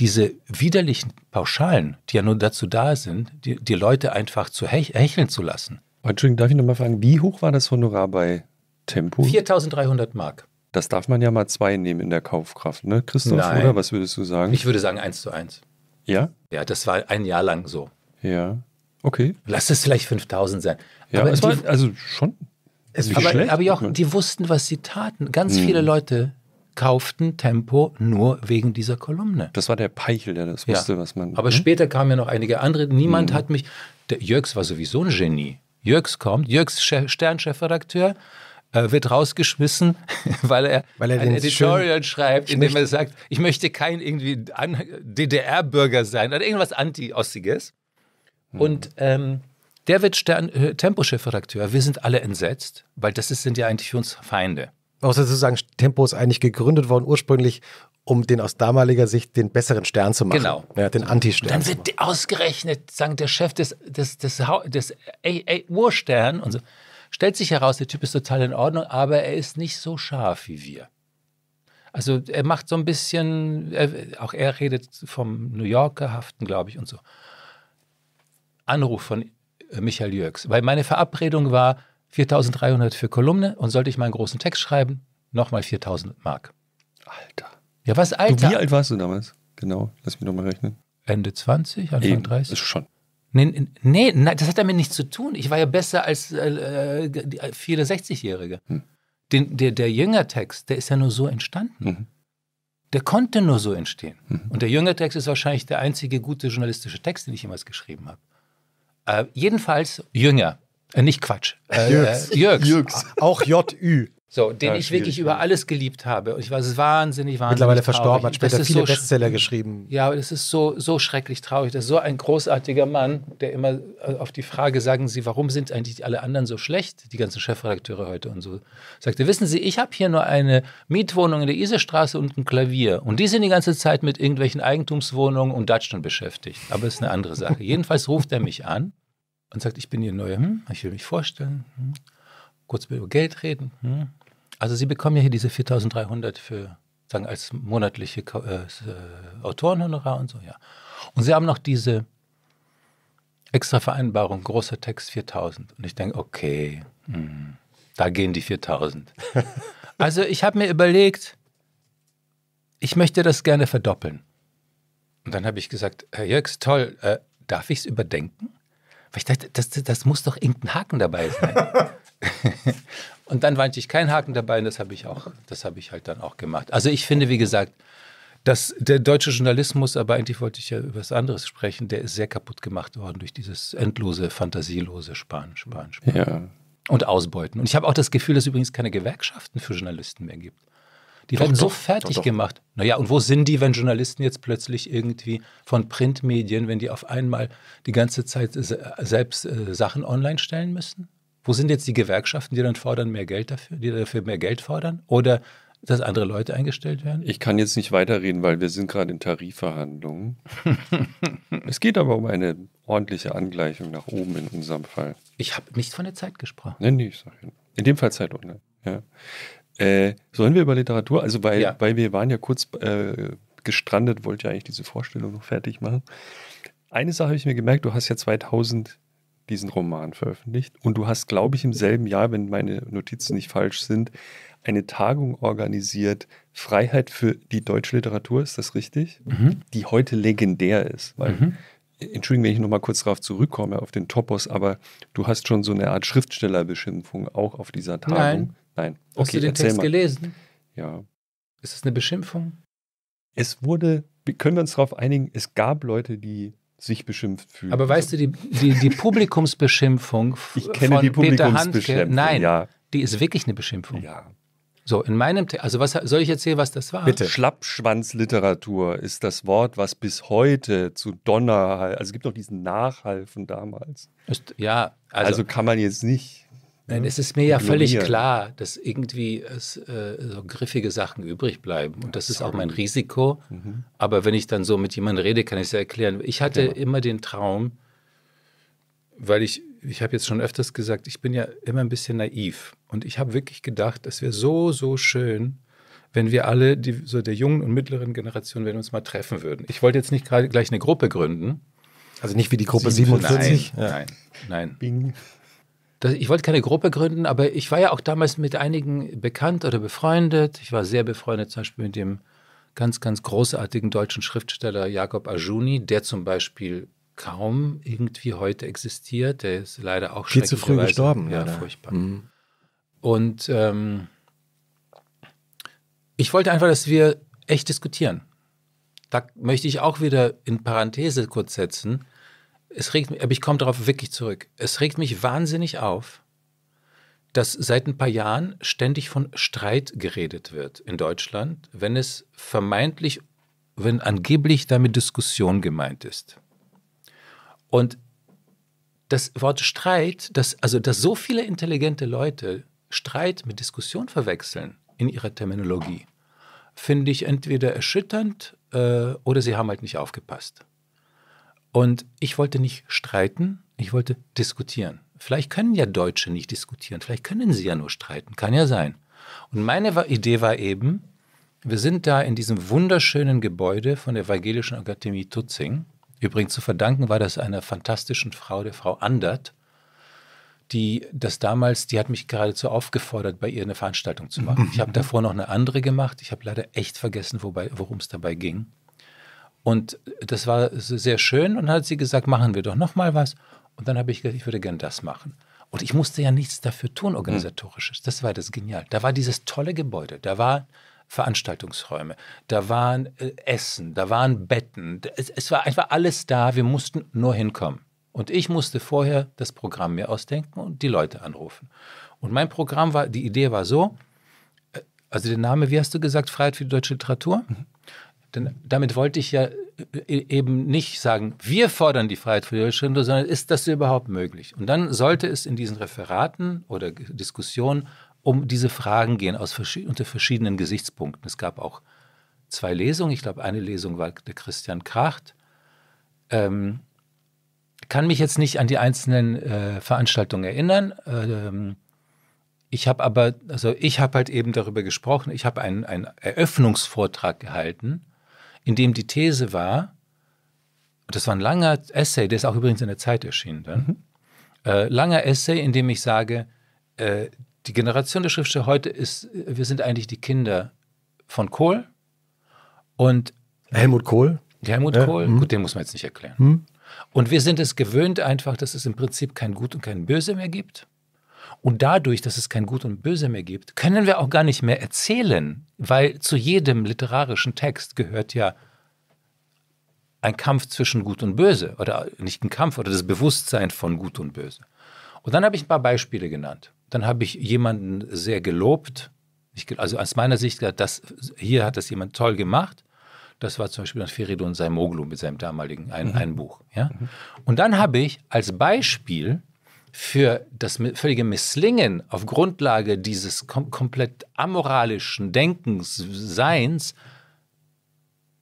diese widerlichen Pauschalen, die ja nur dazu da sind, die, die Leute einfach zu hecheln zu lassen. Entschuldigung, darf ich nochmal fragen, wie hoch war das Honorar bei Tempo? 4.300 Mark. Das darf man ja mal zwei nehmen in der Kaufkraft, ne, Christoph? Nein. Oder was würdest du sagen? Ich würde sagen eins zu eins. Ja? Ja, das war ein Jahr lang so. Ja. Okay. Lass es vielleicht 5000 sein. Ja, Aber es war, also schon es ist aber, aber auch, die wussten, was sie taten. Ganz hm. viele Leute kauften Tempo nur wegen dieser Kolumne. Das war der Peichel, der das wusste, ja. was man. Aber hm? später kamen ja noch einige andere. Niemand hm. hat mich. Der Jörgs war sowieso ein Genie. Jörgs kommt, Jörgs Sternchefredakteur äh, wird rausgeschmissen, weil er, weil er ein Editorial schreibt, in dem er sagt, ich möchte kein irgendwie DDR-Bürger sein oder irgendwas Anti-Ossiges. Mhm. Und ähm, der wird Stern, äh, Tempochefredakteur. Wir sind alle entsetzt, weil das ist, sind ja eigentlich für uns Feinde. Außer zu sagen, Tempo ist eigentlich gegründet worden ursprünglich, um den aus damaliger Sicht den besseren Stern zu machen. Genau. Ja, den Anti-Stern. Dann wird ausgerechnet, sagen der Chef des, des, des, des, des Urstern und so. Stellt sich heraus, der Typ ist total in Ordnung, aber er ist nicht so scharf wie wir. Also er macht so ein bisschen, er, auch er redet vom New Yorker Haften, glaube ich, und so. Anruf von Michael Jörgs. Weil meine Verabredung war 4300 für Kolumne und sollte ich meinen großen Text schreiben, nochmal 4000 Mark. Alter. Ja, was Alter? Du, wie alt warst du damals? Genau, lass mich nochmal rechnen. Ende 20, Anfang Eben, 30? Ist schon. Nee, nee, nee, das hat damit nichts zu tun. Ich war ja besser als äh, äh, äh viele 60-Jährige. Hm. Den, der, der Jüngertext, der ist ja nur so entstanden. Mhm. Der konnte nur so entstehen. Mhm. Und der Jüngertext ist wahrscheinlich der einzige gute journalistische Text, den ich jemals geschrieben habe. Äh, jedenfalls Jünger. Äh, nicht Quatsch. Äh, Jürgs. Äh, Jürgs. Jürgs. Auch J-Ü. So, den ja, ich wirklich über alles geliebt habe. Und ich war es wahnsinnig, wahnsinnig. Mittlerweile verstorben, hat später viele so Bestseller geschrieben. Ja, aber das ist so, so schrecklich traurig. Das ist so ein großartiger Mann, der immer äh, auf die Frage, sagen Sie, warum sind eigentlich alle anderen so schlecht, die ganzen Chefredakteure heute und so, sagte, wissen Sie, ich habe hier nur eine Mietwohnung in der Isestraße und ein Klavier. Und die sind die ganze Zeit mit irgendwelchen Eigentumswohnungen und Datschen beschäftigt. Aber das ist eine andere Sache. Jedenfalls ruft er mich an und sagt, ich bin Ihr Neuer, hm, ich will mich vorstellen, hm, kurz über Geld reden, hm, also Sie bekommen ja hier diese 4.300 für, sagen, als monatliche äh, äh, Autorenhonorar und so, ja. Und Sie haben noch diese extra Vereinbarung, großer Text 4.000. Und ich denke, okay, mh, hm, da gehen die 4.000. also ich habe mir überlegt, ich möchte das gerne verdoppeln. Und dann habe ich gesagt, Herr Jörgs, toll, äh, darf ich es überdenken? Weil ich dachte, das, das, muss doch irgendein Haken dabei sein. Und dann weinte ich keinen Haken dabei und das habe ich auch, das habe ich halt dann auch gemacht. Also ich finde, wie gesagt, dass der deutsche Journalismus, aber eigentlich wollte ich ja über was anderes sprechen, der ist sehr kaputt gemacht worden durch dieses endlose, fantasielose Spanisch, Spanisch. Span. Ja. Und Ausbeuten. Und ich habe auch das Gefühl, dass es übrigens keine Gewerkschaften für Journalisten mehr gibt. Die doch, werden so doch, fertig doch, gemacht. Naja, und wo sind die, wenn Journalisten jetzt plötzlich irgendwie von Printmedien, wenn die auf einmal die ganze Zeit selbst äh, Sachen online stellen müssen? Wo sind jetzt die Gewerkschaften, die dann fordern mehr Geld dafür, die dafür mehr Geld fordern? Oder dass andere Leute eingestellt werden? Ich kann jetzt nicht weiterreden, weil wir sind gerade in Tarifverhandlungen. es geht aber um eine ordentliche Angleichung nach oben in unserem Fall. Ich habe nicht von der Zeit gesprochen. Nein, nee, ich sage ja. In dem Fall Zeit online. Ja. Äh, sollen wir über Literatur, also weil, ja. weil wir waren ja kurz äh, gestrandet, wollte ja eigentlich diese Vorstellung noch fertig machen. Eine Sache habe ich mir gemerkt, du hast ja 2000 diesen Roman veröffentlicht. Und du hast, glaube ich, im selben Jahr, wenn meine Notizen nicht falsch sind, eine Tagung organisiert, Freiheit für die deutsche Literatur, ist das richtig? Mhm. Die heute legendär ist. Weil, mhm. Entschuldigung, wenn ich nochmal kurz darauf zurückkomme, auf den Topos, aber du hast schon so eine Art Schriftstellerbeschimpfung auch auf dieser Tagung. Nein. Nein. Okay, hast du den Text mal. gelesen? Ja. Ist es eine Beschimpfung? Es wurde, wir können uns darauf einigen, es gab Leute, die sich beschimpft fühlen. Aber weißt also du, die, die, die Publikumsbeschimpfung ich kenne von die Publikumsbeschimpfung, Peter Handke, nein, ja. die ist wirklich eine Beschimpfung. Ja. So, in meinem, Te also was soll ich erzählen, was das war? Bitte. Schlappschwanzliteratur ist das Wort, was bis heute zu Donner, also es gibt noch diesen Nachhall von damals. Ist, ja, also, also kann man jetzt nicht Nein, es ist mir ja völlig klar, dass irgendwie es, äh, so griffige Sachen übrig bleiben. Und das ist auch mein Risiko. Mhm. Aber wenn ich dann so mit jemandem rede, kann ich es ja erklären. Ich hatte ja. immer den Traum, weil ich, ich habe jetzt schon öfters gesagt, ich bin ja immer ein bisschen naiv. Und ich habe wirklich gedacht, es wäre so, so schön, wenn wir alle, die, so der jungen und mittleren Generation, wenn wir uns mal treffen würden. Ich wollte jetzt nicht gerade gleich eine Gruppe gründen. Also nicht wie die Gruppe 47? 47. Nein, ja. nein, nein. Bing ich wollte keine Gruppe gründen, aber ich war ja auch damals mit einigen bekannt oder befreundet. Ich war sehr befreundet zum Beispiel mit dem ganz, ganz großartigen deutschen Schriftsteller Jakob Ajuni, der zum Beispiel kaum irgendwie heute existiert. Der ist leider auch schon. Viel zu früh gestorben. Ja, leider. furchtbar. Mhm. Und ähm, ich wollte einfach, dass wir echt diskutieren. Da möchte ich auch wieder in Parenthese kurz setzen es regt mich, aber ich komme darauf wirklich zurück. Es regt mich wahnsinnig auf, dass seit ein paar Jahren ständig von Streit geredet wird in Deutschland, wenn es vermeintlich, wenn angeblich damit Diskussion gemeint ist. Und das Wort Streit, das, also dass so viele intelligente Leute Streit mit Diskussion verwechseln in ihrer Terminologie, finde ich entweder erschütternd äh, oder sie haben halt nicht aufgepasst. Und ich wollte nicht streiten, ich wollte diskutieren. Vielleicht können ja Deutsche nicht diskutieren, vielleicht können sie ja nur streiten, kann ja sein. Und meine Idee war eben, wir sind da in diesem wunderschönen Gebäude von der Evangelischen Akademie Tutzing. Übrigens zu verdanken war das einer fantastischen Frau, der Frau Andert, die das damals, die hat mich geradezu aufgefordert, bei ihr eine Veranstaltung zu machen. Ich habe davor noch eine andere gemacht. Ich habe leider echt vergessen, worum es dabei ging. Und das war sehr schön und dann hat sie gesagt, machen wir doch nochmal was. Und dann habe ich gesagt, ich würde gern das machen. Und ich musste ja nichts dafür tun, organisatorisches. Das war das Genial. Da war dieses tolle Gebäude, da waren Veranstaltungsräume, da waren äh, Essen, da waren Betten. Es, es war einfach alles da, wir mussten nur hinkommen. Und ich musste vorher das Programm mir ausdenken und die Leute anrufen. Und mein Programm war, die Idee war so, äh, also der Name, wie hast du gesagt, Freiheit für die deutsche Literatur? Mhm. Denn damit wollte ich ja äh, äh, eben nicht sagen, wir fordern die Freiheit für Deutschland, sondern ist das überhaupt möglich? Und dann sollte es in diesen Referaten oder Diskussionen um diese Fragen gehen, aus unter verschiedenen Gesichtspunkten. Es gab auch zwei Lesungen. Ich glaube, eine Lesung war der Christian Kracht. Ähm, kann mich jetzt nicht an die einzelnen äh, Veranstaltungen erinnern. Ähm, ich habe aber, also ich habe halt eben darüber gesprochen. Ich habe einen, einen Eröffnungsvortrag gehalten in dem die These war, das war ein langer Essay, der ist auch übrigens in der Zeit erschienen dann, mhm. äh, langer Essay, in dem ich sage, äh, die Generation der Schriftsteller heute ist, äh, wir sind eigentlich die Kinder von Kohl und Helmut Kohl. Helmut ja, Kohl, mh. gut, den muss man jetzt nicht erklären. Mh. Und wir sind es gewöhnt einfach, dass es im Prinzip kein Gut und kein Böse mehr gibt. Und dadurch, dass es kein Gut und Böse mehr gibt, können wir auch gar nicht mehr erzählen, weil zu jedem literarischen Text gehört ja ein Kampf zwischen Gut und Böse oder nicht ein Kampf oder das Bewusstsein von Gut und Böse. Und dann habe ich ein paar Beispiele genannt. Dann habe ich jemanden sehr gelobt. Ich, also aus meiner Sicht, das, hier hat das jemand toll gemacht. Das war zum Beispiel Feridun Saimoglu mit seinem damaligen ein, mhm. Buch. Ja? Mhm. Und dann habe ich als Beispiel für das völlige Misslingen auf Grundlage dieses kom komplett amoralischen Denkens, Seins,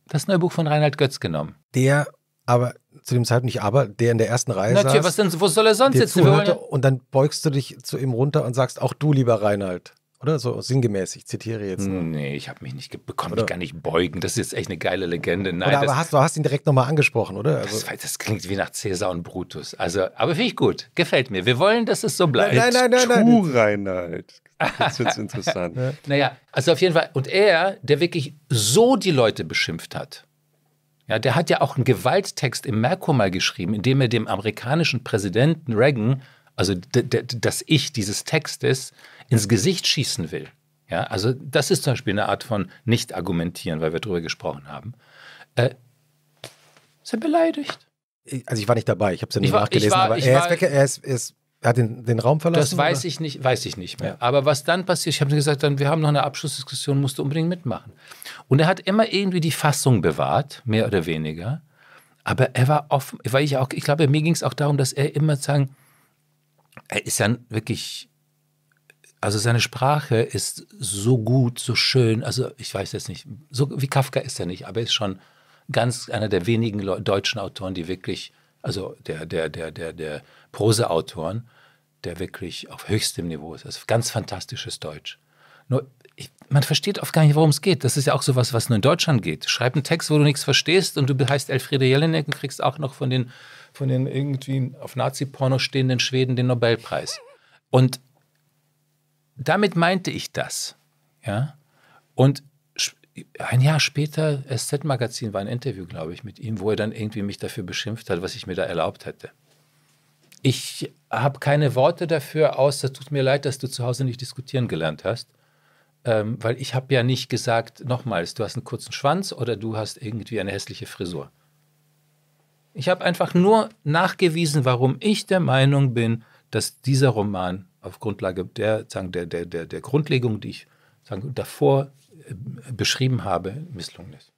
das neue Buch von Reinhard Götz genommen. Der aber zu dem Zeitpunkt nicht, aber der in der ersten Reihe Natürlich, saß, was wo soll er sonst sitzen? Zuhörte, und dann beugst du dich zu ihm runter und sagst, auch du, lieber Reinhard. Oder so sinngemäß, ich zitiere jetzt. Nur. Nee, ich habe mich nicht, bekomme mich gar nicht beugen. Das ist jetzt echt eine geile Legende. Nein, oder aber hast, du hast ihn direkt nochmal angesprochen, oder? Also, das, das, klingt wie nach Cäsar und Brutus. Also, aber finde ich gut. Gefällt mir. Wir wollen, dass es so bleibt. Nein, nein, nein, nein. Tu, Reinhard. Das wird interessant. Naja, also auf jeden Fall. Und er, der wirklich so die Leute beschimpft hat. Ja, der hat ja auch einen Gewalttext im Merkur mal geschrieben, in dem er dem amerikanischen Präsidenten Reagan, also das Ich dieses Textes, ins Gesicht schießen will, ja, also das ist zum Beispiel eine Art von Nicht-Argumentieren, weil wir darüber gesprochen haben, äh, er beleidigt. Also ich war nicht dabei, ich habe es ja nicht nachgelesen, war, aber er, war, ist weg, er, ist, er, er hat den, den, Raum verlassen. Das weiß oder? ich nicht, weiß ich nicht mehr. Ja. Aber was dann passiert, ich habe gesagt, dann, wir haben noch eine Abschlussdiskussion, musst du unbedingt mitmachen. Und er hat immer irgendwie die Fassung bewahrt, mehr oder weniger. Aber er war offen, weil ich auch, ich glaube, mir ging es auch darum, dass er immer sagen, er ist ja wirklich also seine Sprache ist so gut, so schön. Also ich weiß jetzt nicht, so wie Kafka ist er nicht, aber er ist schon ganz einer der wenigen Leu deutschen Autoren, die wirklich, also der der der der der Proseautoren, der wirklich auf höchstem Niveau ist. Also ganz fantastisches Deutsch. Nur ich, man versteht oft gar nicht, worum es geht. Das ist ja auch sowas, was nur in Deutschland geht. Schreib einen Text, wo du nichts verstehst und du heißt Elfriede Jelinek und kriegst auch noch von den, von den irgendwie auf Nazi-Porno stehenden Schweden den Nobelpreis. Und damit meinte ich das. Ja? Und ein Jahr später, SZ-Magazin war ein Interview, glaube ich, mit ihm, wo er dann irgendwie mich dafür beschimpft hat, was ich mir da erlaubt hätte. Ich habe keine Worte dafür, außer tut mir leid, dass du zu Hause nicht diskutieren gelernt hast. Ähm, weil ich habe ja nicht gesagt, nochmals, du hast einen kurzen Schwanz oder du hast irgendwie eine hässliche Frisur. Ich habe einfach nur nachgewiesen, warum ich der Meinung bin, dass dieser Roman auf Grundlage der, sagen, der, der, der, der Grundlegung, die ich sagen, davor äh, beschrieben habe, misslungen ist.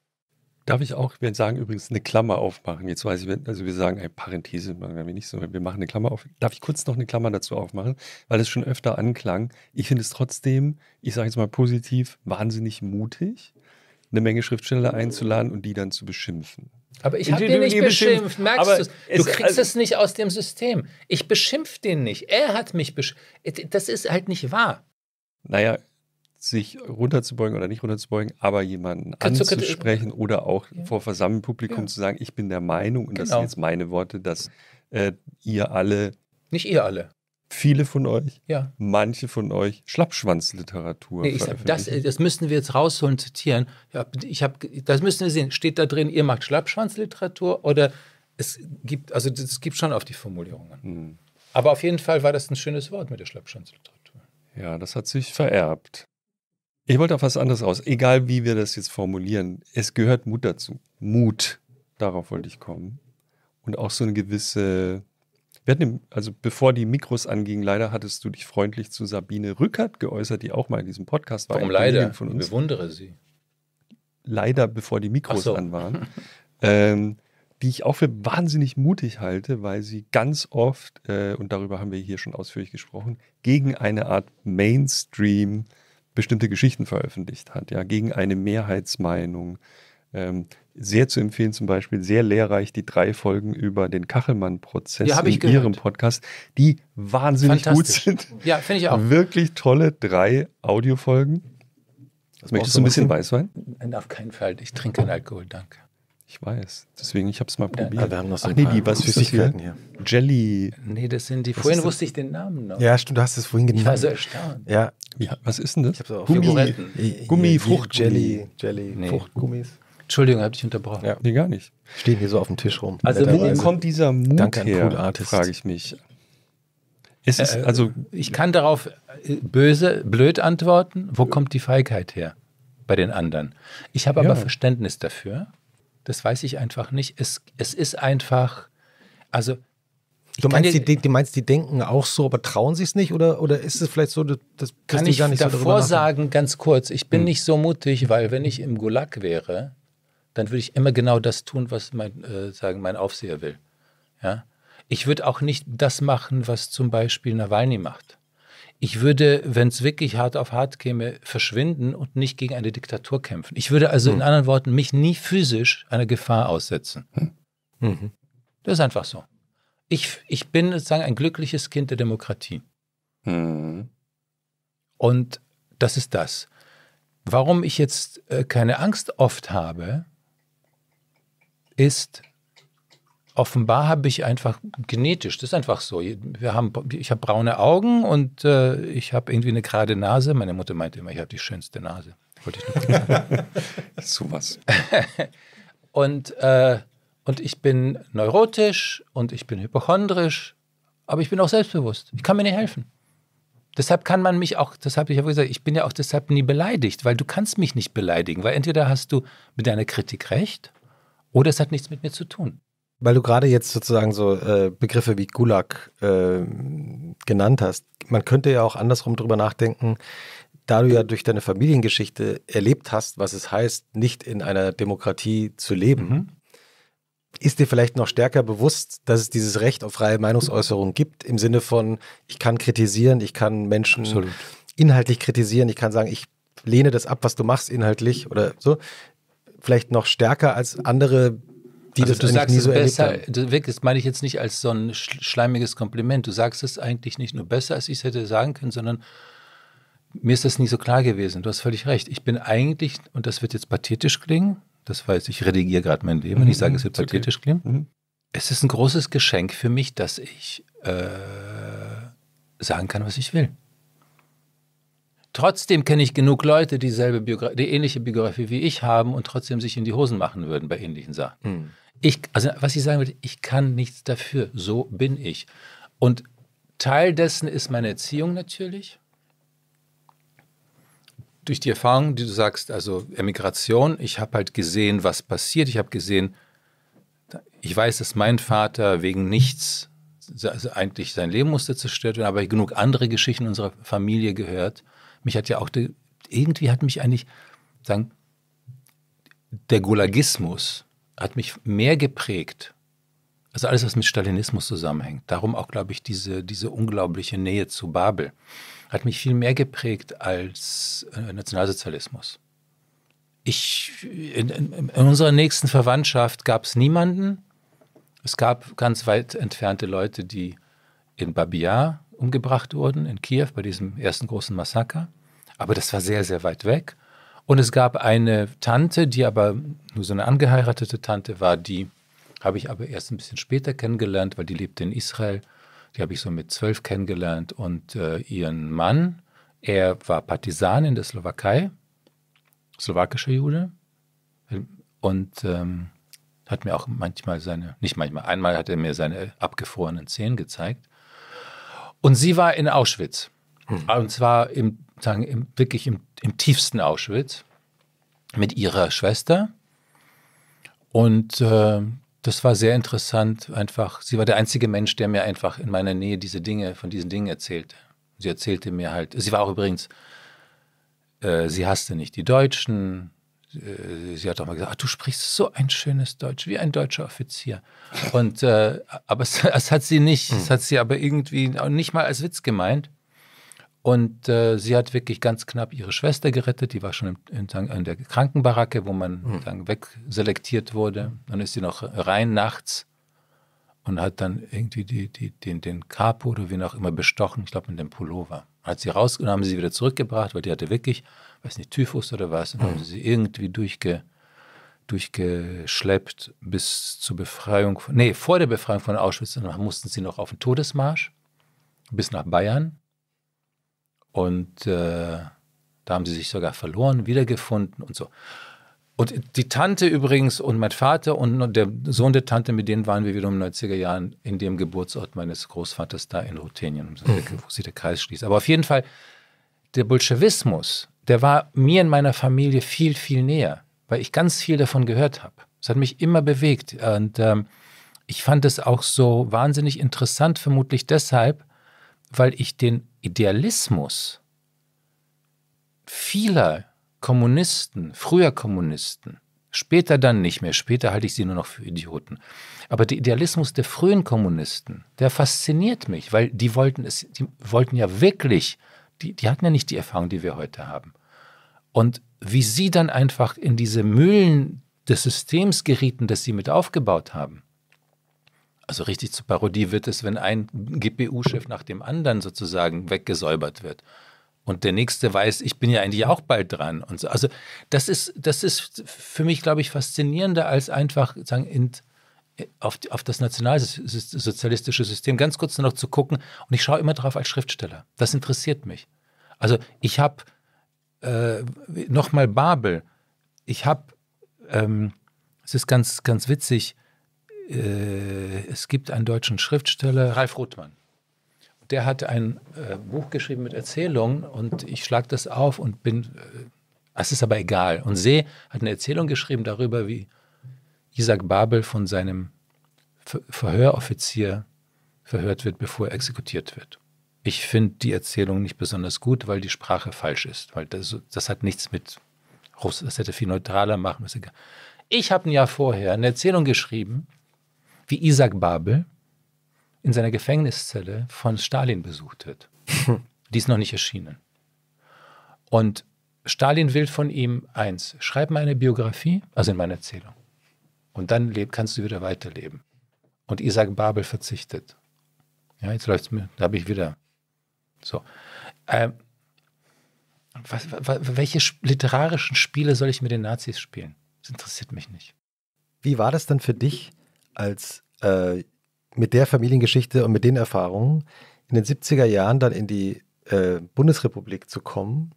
Darf ich auch, wir sagen übrigens eine Klammer aufmachen. Jetzt weiß ich, also wir sagen eine Parenthese, wenn wir nicht so, wir machen eine Klammer auf. Darf ich kurz noch eine Klammer dazu aufmachen, weil es schon öfter anklang. Ich finde es trotzdem, ich sage jetzt mal positiv, wahnsinnig mutig, eine Menge Schriftsteller einzuladen und die dann zu beschimpfen. Aber ich habe ihn nicht beschimpft, merkst du es? Du kriegst also es nicht aus dem System. Ich beschimpfe den nicht. Er hat mich beschimpft. Äh, das ist halt nicht wahr. Naja, sich runterzubeugen oder nicht runterzubeugen, aber jemanden anzusprechen oder auch ja. vor Versammelpublikum ja. zu sagen, ich bin der Meinung, und genau. das sind genau. jetzt meine Worte, dass äh, ihr alle. Nicht ihr alle viele von euch, ja. manche von euch Schlappschwanzliteratur. Nee, das, das müssen wir jetzt rausholen, zitieren. Ich hab, ich hab, das müssen wir sehen. Steht da drin, ihr macht Schlappschwanzliteratur oder es gibt, also es gibt schon auf die Formulierungen. Hm. Aber auf jeden Fall war das ein schönes Wort mit der Schlappschwanzliteratur. Ja, das hat sich vererbt. Ich wollte auf was anderes raus. Egal wie wir das jetzt formulieren, es gehört Mut dazu. Mut, darauf wollte ich kommen. Und auch so eine gewisse wir hatten, also bevor die Mikros angingen, leider hattest du dich freundlich zu Sabine Rückert geäußert, die auch mal in diesem Podcast war. Warum leider? Von uns. Ich bewundere sie. Leider, bevor die Mikros so. an waren. ähm, die ich auch für wahnsinnig mutig halte, weil sie ganz oft, äh, und darüber haben wir hier schon ausführlich gesprochen, gegen eine Art Mainstream bestimmte Geschichten veröffentlicht hat, ja, gegen eine Mehrheitsmeinung, ähm, sehr zu empfehlen, zum Beispiel sehr lehrreich die drei Folgen über den Kachelmann-Prozess ja, in gehört. Ihrem Podcast, die wahnsinnig gut sind. Ja, finde ich auch. Wirklich tolle drei Audiofolgen. Das Möchtest du ein bisschen Weißwein? Nein, auf keinen Fall. Ich trinke keinen Alkohol, danke. Ich weiß. Deswegen, ich habe es mal probiert. Ja, wir haben noch so Ach nee, die, was Süßigkeiten hier? Jelly. Nee, das sind die. Was vorhin wusste ich den Namen noch. Ja, stimmt, du hast es vorhin genannt. Ich war so erstaunt. Ja. ja was ist denn das? Ich hab's auch Gummi, Gummi Fruchtgummi. Jelly, Jelly, nee. Fruchtgummis. Entschuldigung, habe dich unterbrochen. Ja, nee, gar nicht. Stehen hier so auf dem Tisch rum. Also wo kommt dieser Mut Danke her, cool Artist. frage ich mich. es, äh, äh, also, ich kann darauf äh, böse, blöd antworten, wo kommt die Feigheit her bei den anderen? Ich habe aber ja. Verständnis dafür. Das weiß ich einfach nicht. Es, es ist einfach, also Du meinst, die, du meinst, die, denken auch so, aber trauen sie es nicht? Oder, oder ist es vielleicht so, das kann ich gar nicht davor so sagen, ganz kurz, ich bin hm. nicht so mutig, weil wenn ich im Gulag wäre, dann würde ich immer genau das tun, was mein, äh, sagen, mein Aufseher will. Ja? Ich würde auch nicht das machen, was zum Beispiel Nawalny macht. Ich würde, wenn es wirklich hart auf hart käme, verschwinden und nicht gegen eine Diktatur kämpfen. Ich würde also mhm. in hm. anderen Worten mich nie physisch einer Gefahr aussetzen. Hm. Mhm. Das ist einfach so. Ich, ich bin sozusagen ein glückliches Kind der Demokratie. Mhm. Und das ist das. Warum ich jetzt äh, keine Angst oft habe, ist, offenbar habe ich einfach genetisch, das ist einfach so. Wir haben, ich habe braune Augen und äh, ich habe irgendwie eine gerade Nase. Meine Mutter meinte immer, ich habe die schönste Nase. Wollte ich nur sagen. so was. und, äh, und ich bin neurotisch und ich bin hypochondrisch, aber ich bin auch selbstbewusst. Ich kann mir nicht helfen. Deshalb kann man mich auch, deshalb ich habe gesagt, ich bin ja auch deshalb nie beleidigt, weil du kannst mich nicht beleidigen, weil entweder hast du mit deiner Kritik recht oder es hat nichts mit mir zu tun. Weil du gerade jetzt sozusagen so äh, Begriffe wie Gulag äh, genannt hast, man könnte ja auch andersrum darüber nachdenken, da du ja durch deine Familiengeschichte erlebt hast, was es heißt, nicht in einer Demokratie zu leben, mhm. ist dir vielleicht noch stärker bewusst, dass es dieses Recht auf freie Meinungsäußerung gibt, im Sinne von, ich kann kritisieren, ich kann Menschen Absolut. inhaltlich kritisieren, ich kann sagen, ich lehne das ab, was du machst inhaltlich oder so vielleicht noch stärker als andere die also das du sagst es so besser, Weg, das meine ich jetzt nicht als so ein schleimiges Kompliment. Du sagst es eigentlich nicht nur besser, als ich es hätte sagen können, sondern mir ist das nie so klar gewesen. Du hast völlig recht. Ich bin eigentlich, und das wird jetzt pathetisch klingen, das weiß ich, redigiere gerade mein Leben, mhm. ich sage, es wird okay. pathetisch klingen. Mhm. Es ist ein großes Geschenk für mich, dass ich äh, sagen kann, was ich will. Trotzdem kenne ich genug Leute, die, selbe Biogra die ähnliche Biografie wie ich haben und trotzdem sich in die Hosen machen würden bei ähnlichen Sachen. Mhm. Ich, also was ich sagen würde, ich kann nichts dafür, so bin ich. Und Teil dessen ist meine Erziehung natürlich. Durch die Erfahrung, die du sagst, also Emigration, ich habe halt gesehen, was passiert. Ich habe gesehen, ich weiß, dass mein Vater wegen nichts also eigentlich sein Leben musste zerstört werden, aber ich genug andere Geschichten unserer Familie gehört mich hat ja auch, de, irgendwie hat mich eigentlich, sagen, der Gulagismus hat mich mehr geprägt. Also alles, was mit Stalinismus zusammenhängt. Darum auch, glaube ich, diese, diese unglaubliche Nähe zu Babel hat mich viel mehr geprägt als äh, Nationalsozialismus. Ich, in, in, in unserer nächsten Verwandtschaft gab es niemanden. Es gab ganz weit entfernte Leute, die in Babia umgebracht wurden in Kiew bei diesem ersten großen Massaker. Aber das war sehr, sehr weit weg. Und es gab eine Tante, die aber nur so eine angeheiratete Tante war, die habe ich aber erst ein bisschen später kennengelernt, weil die lebte in Israel. Die habe ich so mit zwölf kennengelernt und äh, ihren Mann, er war Partisan in der Slowakei, slowakischer Jude. Und ähm, hat mir auch manchmal seine, nicht manchmal, einmal hat er mir seine abgefrorenen Zehen gezeigt. Und sie war in Auschwitz. Hm. Und zwar im, sagen, im, wirklich im, im tiefsten Auschwitz mit ihrer Schwester. Und äh, das war sehr interessant, einfach. Sie war der einzige Mensch, der mir einfach in meiner Nähe diese Dinge, von diesen Dingen erzählte. Sie erzählte mir halt, sie war auch übrigens, äh, sie hasste nicht die Deutschen, äh, sie hat auch mal gesagt, ach, du sprichst so ein schönes Deutsch, wie ein deutscher Offizier. Und äh, aber es, das hat sie nicht, es hm. hat sie aber irgendwie nicht mal als Witz gemeint. Und äh, sie hat wirklich ganz knapp ihre Schwester gerettet. Die war schon in, in, in der Krankenbaracke, wo man mhm. dann wegselektiert wurde. Dann ist sie noch rein nachts und hat dann irgendwie die, die, den, den Capo oder wie auch immer bestochen, ich glaube mit dem Pullover. Hat sie rausgenommen, haben sie wieder zurückgebracht, weil die hatte wirklich, weiß nicht, Typhus oder was, und mhm. haben hm. sie irgendwie durchge, durchgeschleppt bis zur Befreiung, von, nee, vor der Befreiung von Auschwitz, dann mussten sie noch auf den Todesmarsch bis nach Bayern. Und äh, da haben sie sich sogar verloren, wiedergefunden und so. Und die Tante übrigens und mein Vater und der Sohn der Tante, mit denen waren wir wieder um 90er Jahren in dem Geburtsort meines Großvaters da in Ruthenien, mhm. wo sich der Kreis schließt. Aber auf jeden Fall, der Bolschewismus, der war mir in meiner Familie viel, viel näher, weil ich ganz viel davon gehört habe. Es hat mich immer bewegt. Und ähm, ich fand es auch so wahnsinnig interessant, vermutlich deshalb, weil ich den Idealismus vieler Kommunisten, früher Kommunisten, später dann nicht mehr, später halte ich sie nur noch für Idioten. Aber der Idealismus der frühen Kommunisten, der fasziniert mich, weil die wollten es, die wollten ja wirklich, die, die hatten ja nicht die Erfahrung, die wir heute haben. Und wie sie dann einfach in diese Mühlen des Systems gerieten, das sie mit aufgebaut haben. Also richtig zur Parodie wird es, wenn ein GPU-Chef nach dem anderen sozusagen weggesäubert wird. Und der nächste weiß, ich bin ja eigentlich auch bald dran. Und so. Also das ist, das ist für mich, glaube ich, faszinierender als einfach sagen, in, auf, auf das nationalsozialistische System ganz kurz nur noch zu gucken. Und ich schaue immer drauf als Schriftsteller. Das interessiert mich. Also ich habe äh, nochmal Babel. Ich habe, ähm, es ist ganz, ganz witzig, äh, es gibt einen deutschen Schriftsteller, Ralf Rothmann der hat ein äh, Buch geschrieben mit Erzählungen und ich schlage das auf und bin, äh, ist aber egal. Und See hat eine Erzählung geschrieben darüber, wie Isaac Babel von seinem Ver Verhöroffizier verhört wird, bevor er exekutiert wird. Ich finde die Erzählung nicht besonders gut, weil die Sprache falsch ist, weil das, das hat nichts mit Russland, das hätte viel neutraler machen müssen. Ich habe ein Jahr vorher eine Erzählung geschrieben, wie Isaac Babel in seiner Gefängniszelle von Stalin besucht wird. Die ist noch nicht erschienen. Und Stalin will von ihm eins: Schreib mir eine Biografie, also in meiner Erzählung. Und dann kannst du wieder weiterleben. Und Isaac Babel verzichtet. Ja, jetzt läuft es mir, da habe ich wieder. So. Ähm, was, was, welche literarischen Spiele soll ich mit den Nazis spielen? Das interessiert mich nicht. Wie war das dann für dich als äh, mit der Familiengeschichte und mit den Erfahrungen in den 70er Jahren dann in die äh, Bundesrepublik zu kommen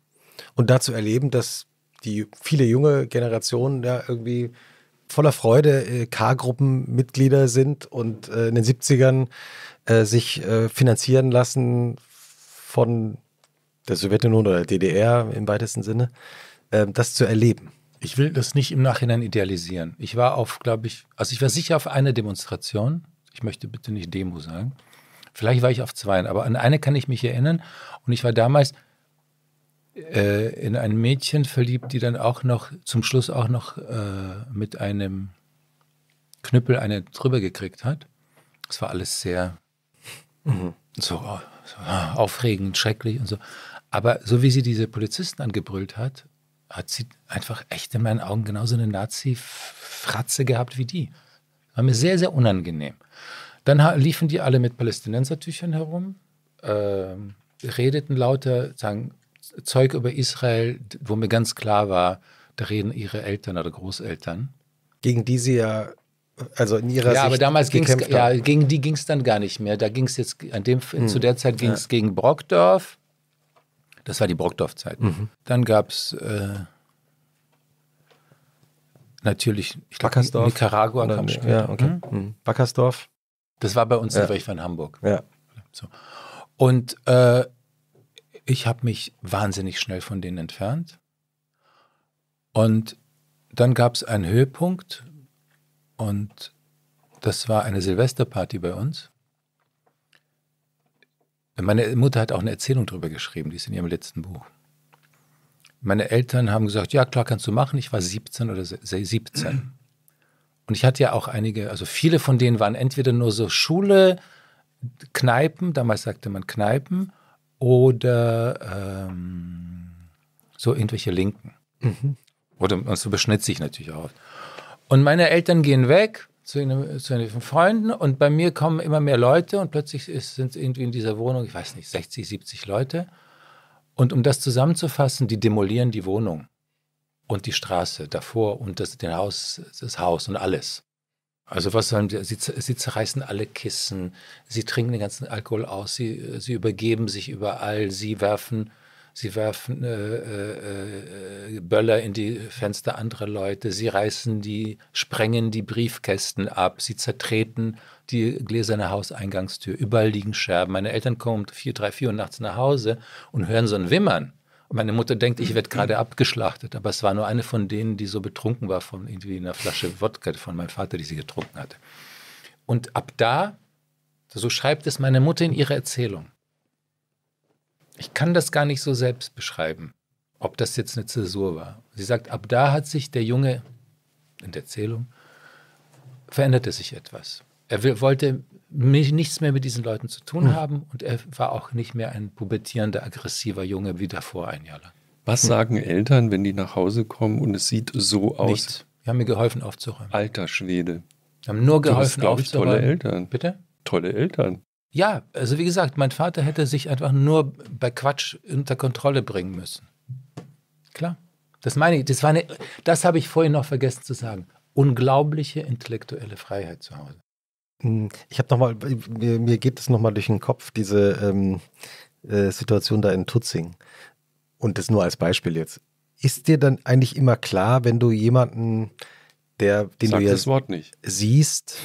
und da zu erleben, dass die viele junge Generationen ja irgendwie voller Freude äh, K-Gruppenmitglieder sind und äh, in den 70ern äh, sich äh, finanzieren lassen von der Sowjetunion oder der DDR im weitesten Sinne, ähm, das zu erleben ich will das nicht im Nachhinein idealisieren. Ich war auf, glaube ich, also ich war sicher auf eine Demonstration ich möchte bitte nicht Demo sagen. Vielleicht war ich auf zwei, aber an eine kann ich mich erinnern. Und ich war damals äh, in ein Mädchen verliebt, die dann auch noch zum Schluss auch noch äh, mit einem Knüppel eine drüber gekriegt hat. Es war alles sehr mhm. so, so aufregend, schrecklich und so. Aber so wie sie diese Polizisten angebrüllt hat, hat sie einfach echt in meinen Augen genauso eine Nazi-Fratze gehabt wie die. War mir sehr, sehr unangenehm. Dann liefen die alle mit Palästinensertüchern herum, äh, redeten lauter sagen, Zeug über Israel, wo mir ganz klar war, da reden ihre Eltern oder Großeltern. Gegen die sie ja, also in ihrer ja, Sicht aber damals ging es, Ja, gegen die ging es dann gar nicht mehr. Da ging es jetzt, an dem, hm. zu der Zeit ging es ja. gegen Brockdorf. Das war die Brockdorf-Zeit. Mhm. Dann gab es äh, natürlich, ich glaube, Nicaragua kam später. Ja, okay. Hm? mhm. Backersdorf. Das war bei uns, ja. ich war in Hamburg. Ja. So. Und äh, ich habe mich wahnsinnig schnell von denen entfernt. Und dann gab es einen Höhepunkt und das war eine Silvesterparty bei uns. Meine Mutter hat auch eine Erzählung darüber geschrieben, die ist in ihrem letzten Buch. Meine Eltern haben gesagt, ja klar, kannst du machen. Ich war 17 oder 17. Und ich hatte ja auch einige, also viele von denen waren entweder nur so Schule, Kneipen, damals sagte man Kneipen, oder ähm, so irgendwelche Linken. Mhm. Oder und so also beschnitt sich natürlich auch. Und meine Eltern gehen weg zu, zu ihren Freunden und bei mir kommen immer mehr Leute und plötzlich ist, sind irgendwie in dieser Wohnung, ich weiß nicht, 60, 70 Leute. Und um das zusammenzufassen, die demolieren die Wohnung und die Straße davor und das, den Haus, das Haus und alles. Also was sollen sie, sie zerreißen alle Kissen, sie trinken den ganzen Alkohol aus, sie, sie übergeben sich überall, sie werfen, sie werfen äh, äh, äh Böller in die Fenster anderer Leute, sie reißen die, sprengen die Briefkästen ab, sie zertreten die gläserne Hauseingangstür, überall liegen Scherben. Meine Eltern kommen vier, drei, vier Uhr nachts nach Hause und hören so ein Wimmern. Meine Mutter denkt, ich werde mhm. gerade abgeschlachtet, aber es war nur eine von denen, die so betrunken war von irgendwie einer Flasche Wodka von meinem Vater, die sie getrunken hatte. Und ab da, so schreibt es meine Mutter in ihrer Erzählung. Ich kann das gar nicht so selbst beschreiben, ob das jetzt eine Zäsur war. Sie sagt, ab da hat sich der Junge in der Erzählung veränderte sich etwas. Er wollte nichts mehr mit diesen Leuten zu tun mhm. haben und er war auch nicht mehr ein pubertierender, aggressiver Junge wie davor ein Jahr lang. Was hm. sagen Eltern, wenn die nach Hause kommen und es sieht so aus? Nichts. Die haben mir geholfen aufzuräumen. Alter Schwede. Die haben nur geholfen du hast, aufzuräumen. Ich, tolle Eltern. Bitte? Tolle Eltern. Ja, also wie gesagt, mein Vater hätte sich einfach nur bei Quatsch unter Kontrolle bringen müssen. Klar. Das meine ich, das war eine, das habe ich vorhin noch vergessen zu sagen. Unglaubliche intellektuelle Freiheit zu Hause. Hm, ich habe nochmal, mir, mir geht es nochmal durch den Kopf, diese ähm, äh, Situation da in Tutzing. Und das nur als Beispiel jetzt. Ist dir dann eigentlich immer klar, wenn du jemanden, der, den Sag du das Wort nicht. siehst,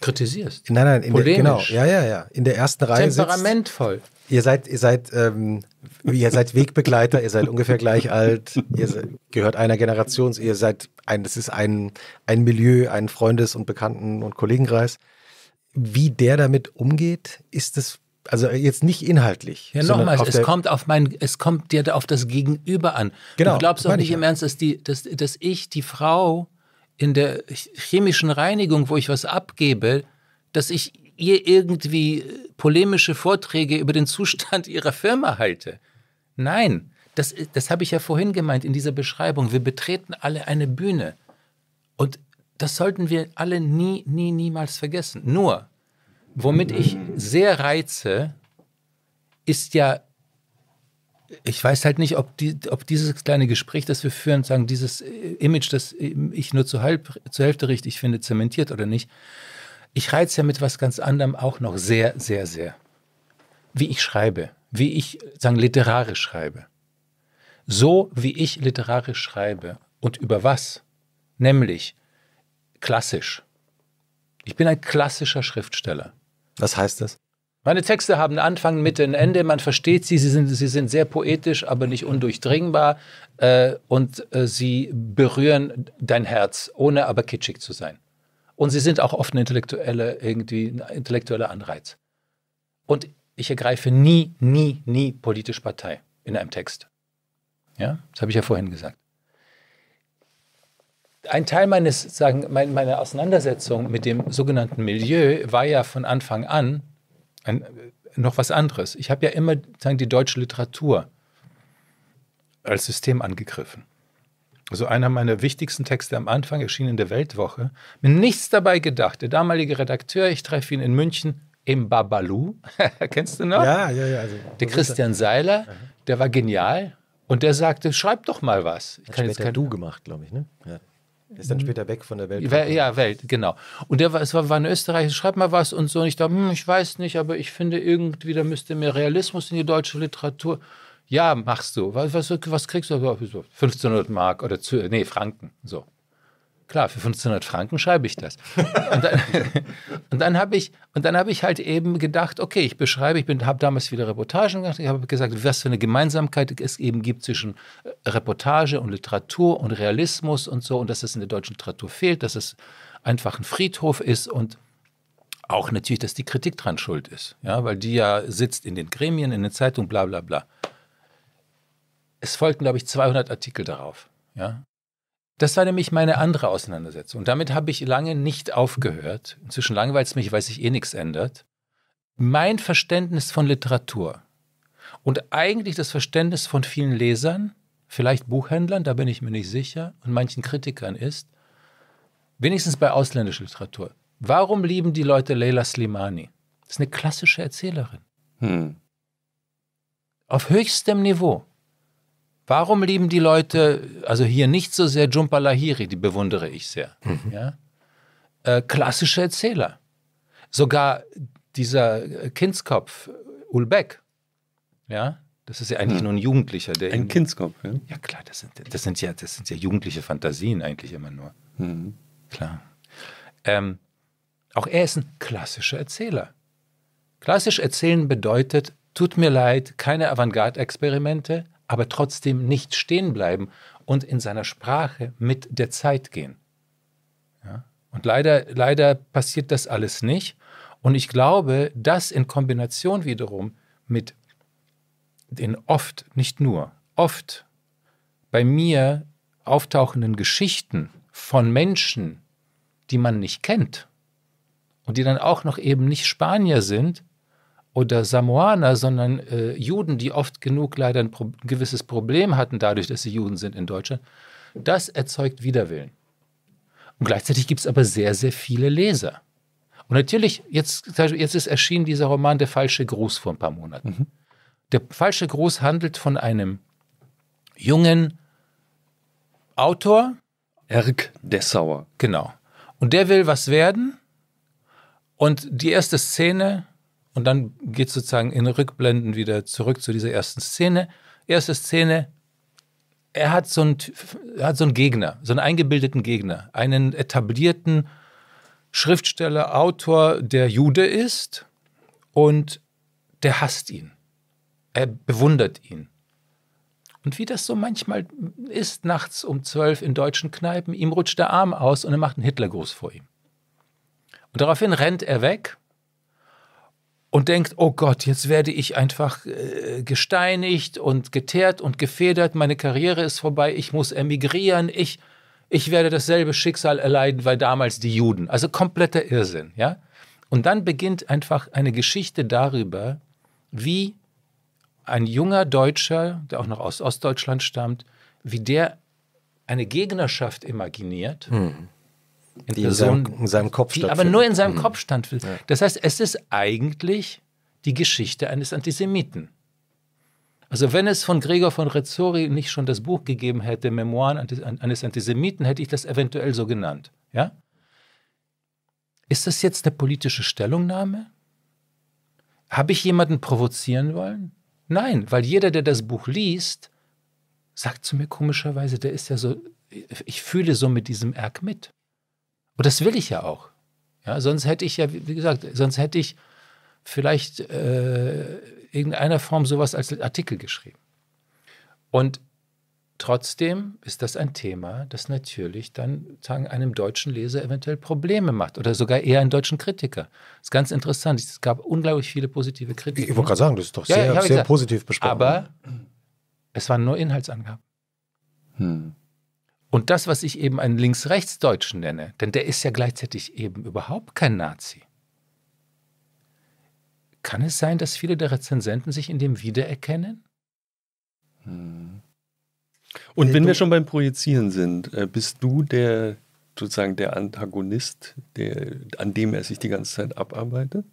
kritisierst. Nein, nein, in Polemisch. Der, genau, ja, ja, ja. In der ersten Reihe. Temperamentvoll. Sitzt, ihr seid, ihr seid, ähm, ihr seid Wegbegleiter, ihr seid ungefähr gleich alt, ihr seid, gehört einer Generation, ihr seid ein, das ist ein, ein Milieu, ein Freundes- und Bekannten- und Kollegenkreis wie der damit umgeht, ist es also jetzt nicht inhaltlich. Ja, nochmal, es kommt auf mein, es kommt dir auf das Gegenüber an. Genau, du glaubst auch nicht im Ernst, dass die, dass, dass ich die Frau in der chemischen Reinigung, wo ich was abgebe, dass ich ihr irgendwie äh, polemische Vorträge über den Zustand ihrer Firma halte. Nein, das, das habe ich ja vorhin gemeint in dieser Beschreibung. Wir betreten alle eine Bühne. Und das sollten wir alle nie, nie, niemals vergessen. Nur, womit ich sehr reize, ist ja, ich weiß halt nicht, ob, die, ob dieses kleine Gespräch, das wir führen, sagen, dieses äh, Image, das äh, ich nur zur, halb, zur Hälfte richtig finde, zementiert oder nicht. Ich reize ja mit was ganz anderem auch noch sehr, sehr, sehr. Wie ich schreibe, wie ich, sagen, literarisch schreibe. So wie ich literarisch schreibe und über was? Nämlich klassisch. Ich bin ein klassischer Schriftsteller. Was heißt das? Meine Texte haben Anfang, Mitte und Ende, man versteht sie, sie sind, sie sind sehr poetisch, aber nicht undurchdringbar äh, und äh, sie berühren dein Herz, ohne aber kitschig zu sein. Und sie sind auch oft ein intellektueller, irgendwie ein intellektueller Anreiz. Und ich ergreife nie, nie, nie politisch Partei in einem Text. Ja, das habe ich ja vorhin gesagt ein Teil meines, sagen, mein, meiner Auseinandersetzung mit dem sogenannten Milieu war ja von Anfang an ein, äh, noch was anderes. Ich habe ja immer sagen, die deutsche Literatur als System angegriffen. Also einer meiner wichtigsten Texte am Anfang erschien in der Weltwoche. Mir nichts dabei gedacht. Der damalige Redakteur, ich treffe ihn in München im Babalu. Kennst du noch? Ja, ja, ja. Also, der Christian er? Seiler, mhm. der war genial. Und der sagte, schreib doch mal was. Ich Hat kann jetzt kein... du gemacht, glaube ich, ne? Ja. Ist dann später weg von der Welt. Ja, Welt, genau. Und der war, es war, war ein Österreicher, schreib mal was und so. Und ich dachte, hm, ich weiß nicht, aber ich finde irgendwie, da müsste mehr Realismus in die deutsche Literatur. Ja, machst du. Was, was, was kriegst du? 1500 Mark oder zu, nee, Franken. So klar, für 1500 Franken schreibe ich das. Und dann, und dann habe ich, hab ich halt eben gedacht, okay, ich beschreibe, ich habe damals wieder Reportagen gemacht, ich habe gesagt, was für eine Gemeinsamkeit es eben gibt zwischen äh, Reportage und Literatur und Realismus und so, und dass es in der deutschen Literatur fehlt, dass es einfach ein Friedhof ist und auch natürlich, dass die Kritik dran schuld ist, ja, weil die ja sitzt in den Gremien, in den Zeitungen, bla bla bla. Es folgten, glaube ich, 200 Artikel darauf. Ja? Das war nämlich meine andere Auseinandersetzung. Und damit habe ich lange nicht aufgehört. Inzwischen langweilt es mich, weil sich eh nichts ändert. Mein Verständnis von Literatur und eigentlich das Verständnis von vielen Lesern, vielleicht Buchhändlern, da bin ich mir nicht sicher, und manchen Kritikern ist, wenigstens bei ausländischer Literatur. Warum lieben die Leute Leila Slimani? Das ist eine klassische Erzählerin. Hm. Auf höchstem Niveau. Warum lieben die Leute, also hier nicht so sehr Jumpa Lahiri, die bewundere ich sehr. Mhm. Ja? Äh, klassische Erzähler. Sogar dieser äh, Kindskopf, Ulbeck, ja, das ist ja eigentlich mhm. nur ein Jugendlicher, der. Ein Kindskopf, ja. Ja, klar, das sind, das sind, ja, das sind ja jugendliche Fantasien eigentlich immer nur. Mhm. Klar. Ähm, auch er ist ein klassischer Erzähler. Klassisch erzählen bedeutet, tut mir leid, keine Avantgarde-Experimente, aber trotzdem nicht stehen bleiben und in seiner Sprache mit der Zeit gehen. Ja? Und leider, leider passiert das alles nicht. Und ich glaube, das in Kombination wiederum mit den oft, nicht nur, oft bei mir auftauchenden Geschichten von Menschen, die man nicht kennt und die dann auch noch eben nicht Spanier sind, oder Samoaner, sondern äh, Juden, die oft genug leider ein, Pro ein gewisses Problem hatten, dadurch, dass sie Juden sind in Deutschland, das erzeugt Widerwillen. Und gleichzeitig gibt es aber sehr, sehr viele Leser. Und natürlich, jetzt, jetzt ist erschienen dieser Roman Der falsche Gruß vor ein paar Monaten. Mhm. Der falsche Gruß handelt von einem jungen Autor. Erk Dessauer. Genau. Und der will was werden. Und die erste Szene und dann geht sozusagen in Rückblenden wieder zurück zu dieser ersten Szene. Erste Szene, er hat so einen, hat so einen Gegner, so einen eingebildeten Gegner, einen etablierten Schriftsteller, Autor, der Jude ist und der hasst ihn. Er bewundert ihn. Und wie das so manchmal ist, nachts um zwölf in deutschen Kneipen, ihm rutscht der Arm aus und er macht einen Hitlergruß vor ihm. Und daraufhin rennt er weg und denkt, oh Gott, jetzt werde ich einfach äh, gesteinigt und geteert und gefedert, meine Karriere ist vorbei, ich muss emigrieren, ich, ich werde dasselbe Schicksal erleiden, weil damals die Juden. Also kompletter Irrsinn, ja. Und dann beginnt einfach eine Geschichte darüber, wie ein junger Deutscher, der auch noch aus Ostdeutschland stammt, wie der eine Gegnerschaft imaginiert, mhm in die in seinem, in seinem Kopf stand. aber nur in seinem mhm. Kopf stand. Das heißt, es ist eigentlich die Geschichte eines Antisemiten. Also wenn es von Gregor von Rezzori nicht schon das Buch gegeben hätte, Memoiren eines Antisemiten, hätte ich das eventuell so genannt. Ja? Ist das jetzt eine politische Stellungnahme? Habe ich jemanden provozieren wollen? Nein, weil jeder, der das Buch liest, sagt zu mir komischerweise, der ist ja so, ich fühle so mit diesem Erg mit. Und das will ich ja auch. Ja, sonst hätte ich ja, wie gesagt, sonst hätte ich vielleicht äh, irgendeiner Form sowas als Artikel geschrieben. Und trotzdem ist das ein Thema, das natürlich dann sagen, einem deutschen Leser eventuell Probleme macht oder sogar eher einen deutschen Kritiker. Das ist ganz interessant. Es gab unglaublich viele positive Kritiken. Ich wollte gerade sagen, das ist doch sehr, ja, sehr positiv besprochen. Aber es waren nur Inhaltsangaben. Hm. Und das, was ich eben einen Links-Rechts-Deutschen nenne, denn der ist ja gleichzeitig eben überhaupt kein Nazi. Kann es sein, dass viele der Rezensenten sich in dem wiedererkennen? Hm. Und äh, wenn wir schon beim Projizieren sind, äh, bist du der sozusagen der Antagonist, der, an dem er sich die ganze Zeit abarbeitet?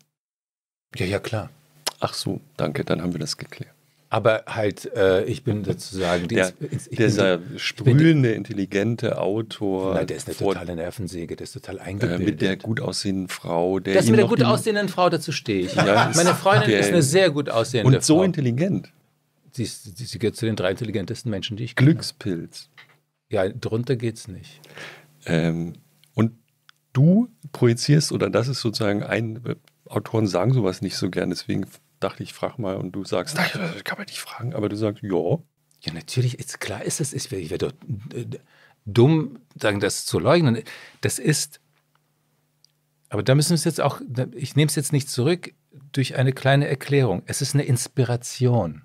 Ja, ja, klar. Ach so, danke, dann haben wir das geklärt. Aber halt, äh, ich bin sozusagen die, der, ich dieser bin, sprühende, bin, intelligente Autor. Nein, der ist eine vor, totale Nervensäge, der ist total eingebildet. Äh, mit der gut aussehenden Frau. Der das mit der gut aussehenden Frau, dazu stehe ich. Ja, Meine Freundin der, ist eine sehr gut aussehende und Frau. Und so intelligent. Sie, ist, sie, gehört zu den drei intelligentesten Menschen, die ich kenne. Glückspilz. Ja, drunter geht's nicht. Ähm, und du projizierst, oder das ist sozusagen ein, Autoren sagen sowas nicht so gern, deswegen dachte, ich frage mal und du sagst, nein, das kann man nicht fragen, aber du sagst, ja. Ja, natürlich, ist klar ist es, ich wäre doch äh, dumm, das zu leugnen. Das ist, aber da müssen wir es jetzt auch, ich nehme es jetzt nicht zurück durch eine kleine Erklärung. Es ist eine Inspiration.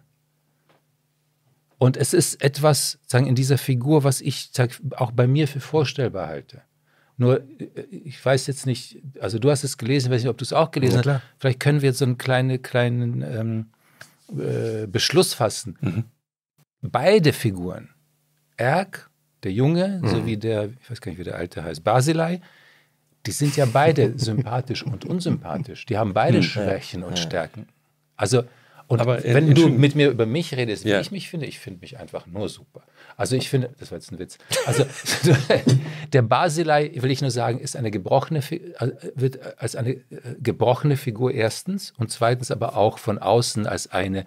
Und es ist etwas, sagen, in dieser Figur, was ich sag, auch bei mir für vorstellbar halte. Nur äh, ich weiß jetzt nicht, also du hast es gelesen, ich weiß nicht, ob du es auch gelesen ja, hast. Vielleicht können wir jetzt so einen kleinen, kleinen ähm, äh, Beschluss fassen. Mhm. Beide Figuren, Erk, der Junge, mhm. sowie der, ich weiß gar nicht, wie der Alte heißt, Basilei, die sind ja beide sympathisch und unsympathisch. Die haben beide mhm. Schwächen und Stärken. Also und aber wenn du mit mir über mich redest, wie ja. ich mich finde, ich finde mich einfach nur super. Also ich finde, das war jetzt ein Witz. Also der Basilei, will ich nur sagen, ist eine gebrochene, äh, wird als eine äh, gebrochene Figur erstens und zweitens aber auch von außen als eine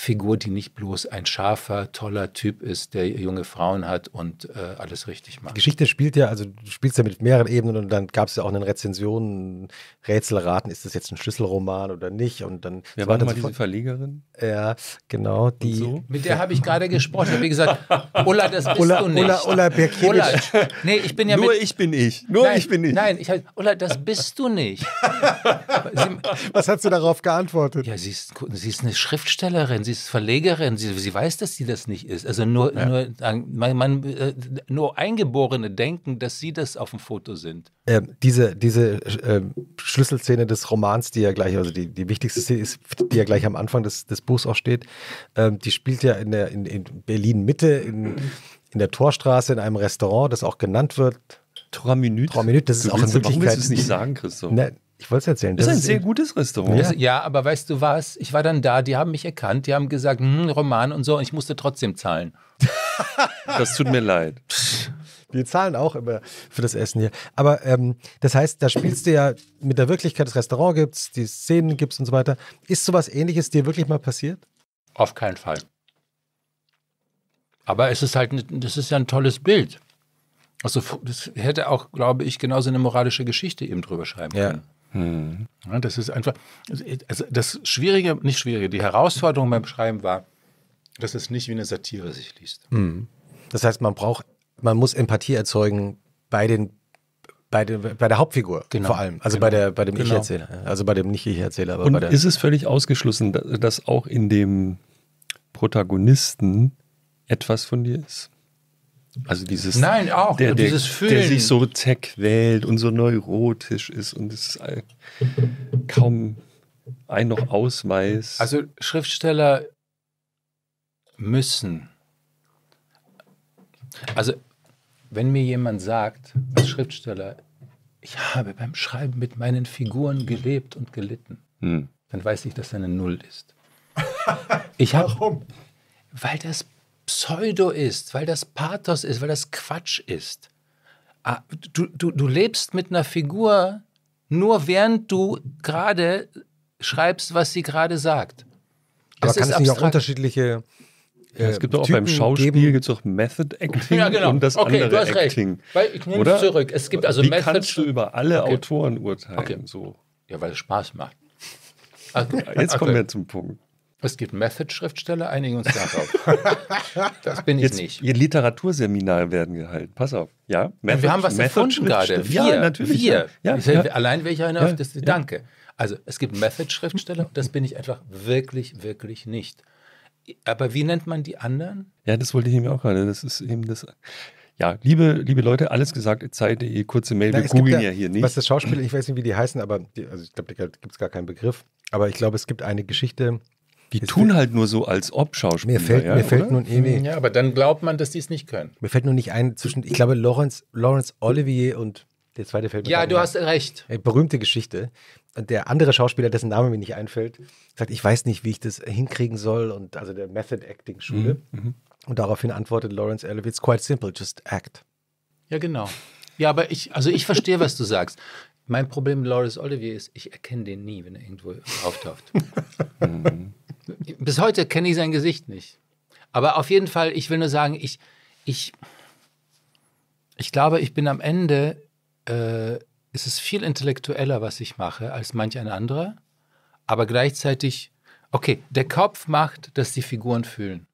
Figur, die nicht bloß ein scharfer, toller Typ ist, der junge Frauen hat und äh, alles richtig macht. Die Geschichte spielt ja, also du spielst ja mit mehreren Ebenen und dann gab es ja auch eine Rezension, Rätselraten, ist das jetzt ein Schlüsselroman oder nicht? Und dann Wer war denn mal so Verlegerin? Ja, genau. Die, so? Mit der habe ich gerade gesprochen. Wie gesagt, Ulla, das bist Ulla, du nicht. Ulla, Ulla Berkewitsch. Ulla, nee, ich bin ja Nur mit, ich bin ich. Nur nein, ich bin ich. Nein, ich halt, Ulla, das bist du nicht. Sie, Was hast du darauf geantwortet? Ja, sie ist, sie ist eine Schriftstellerin. Sie sie ist Verlegerin, sie, sie weiß, dass sie das nicht ist. Also nur, ja. nur, man, man, äh, nur Eingeborene denken, dass sie das auf dem Foto sind. Ähm, diese diese äh, Schlüsselszene des Romans, die ja gleich, also die, die wichtigste Szene ist, die ja gleich am Anfang des, des Buchs auch steht, ähm, die spielt ja in, der, in, in Berlin-Mitte, in, in der Torstraße, in einem Restaurant, das auch genannt wird. Trois Minutes. Trois Minutes, das du ist auch in Wirklichkeit. Warum willst du es nicht sagen, Christoph? Ne, ich wollte es erzählen. Das ist ein sehr gutes Restaurant. Ja. ja. aber weißt du was? Ich war dann da, die haben mich erkannt, die haben gesagt, hm, Roman und so, und ich musste trotzdem zahlen. das tut mir leid. Wir zahlen auch immer für das Essen hier. Aber ähm, das heißt, da spielst du ja mit der Wirklichkeit, das Restaurant gibt es, die Szenen gibt es und so weiter. Ist sowas ähnliches dir wirklich mal passiert? Auf keinen Fall. Aber es ist halt, das ist ja ein tolles Bild. Also das hätte auch, glaube ich, genauso eine moralische Geschichte eben drüber schreiben können. Ja. Hm. Ja, das ist einfach, also das Schwierige, nicht Schwierige, die Herausforderung beim Schreiben war, dass es nicht wie eine Satire sich liest. Hm. Das heißt, man braucht, man muss Empathie erzeugen bei den bei, de, bei der Hauptfigur genau. vor allem, also genau. bei, der, bei dem genau. Ich-Erzähler, also bei dem Nicht-Ich-Erzähler. Und ist es völlig ausgeschlossen, dass auch in dem Protagonisten etwas von dir ist? Also dieses, Nein, auch, der, der, dieses Fühlen. Der sich so zerquält und so neurotisch ist und es kaum ein noch ausweist. Also Schriftsteller müssen. Also wenn mir jemand sagt, als Schriftsteller, ich habe beim Schreiben mit meinen Figuren gelebt und gelitten, hm. dann weiß ich, dass er eine Null ist. Ich hab, Warum? Weil das Pseudo ist, weil das Pathos ist, weil das Quatsch ist. Ah, du, du, du lebst mit einer Figur nur während du gerade schreibst, was sie gerade sagt. Das Aber kann es nicht auch unterschiedliche ja, es gibt auch äh, Typen beim Schauspiel gibt's auch Method Acting ja, genau. und das okay, andere Acting. Weil ich nehme es zurück. Es gibt also Wie Method kannst du über alle okay. Autoren urteilen? Okay. So. Ja, weil es Spaß macht. Ach, Jetzt kommen wir zum Punkt. Es gibt Method-Schriftsteller, einigen uns darauf. das bin ich Jetzt, nicht. Ihr Literaturseminar werden gehalten. Pass auf. Ja, Method, wir haben was erfunden gerade. Wir, ja, natürlich. Wir. Ja, ja. Allein wäre ich einer auf das Danke. Also es gibt Method-Schriftsteller das bin ich einfach wirklich, wirklich nicht. Aber wie nennt man die anderen? Ja, das wollte ich eben auch gerade. Das ist eben das. Ja, liebe, liebe Leute, alles gesagt, Zeit.de, kurze Mail, wir googeln ja, ja hier nicht. Was das Schauspiel, ich weiß nicht, wie die heißen, aber die, also ich glaube, da gibt es gar keinen Begriff. Aber ich glaube, es gibt eine Geschichte, die tun halt nur so, als ob Schauspieler. Mir fällt, ja, mir fällt nun eh irgendwie. Ja, aber dann glaubt man, dass die es nicht können. Mir fällt nur nicht ein, zwischen, ich glaube, Lawrence, Laurence Olivier und der zweite fällt mir Ja, du hast recht. Äh, berühmte Geschichte. Und der andere Schauspieler, dessen Name mir nicht einfällt, sagt, ich weiß nicht, wie ich das hinkriegen soll. Und also der Method Acting Schule. Mhm. mhm. Und daraufhin antwortet Lawrence Olivier, it's quite simple, just act. Ja, genau. Ja, aber ich, also ich verstehe, was du sagst. Mein Problem mit Lawrence Olivier ist, ich erkenne den nie, wenn er irgendwo auftaucht. mhm. Bis heute kenne ich sein Gesicht nicht. Aber auf jeden Fall, ich will nur sagen, ich, ich, ich glaube, ich bin am Ende, äh, es ist viel intellektueller, was ich mache, als manch ein anderer. Aber gleichzeitig, okay, der Kopf macht, dass die Figuren fühlen.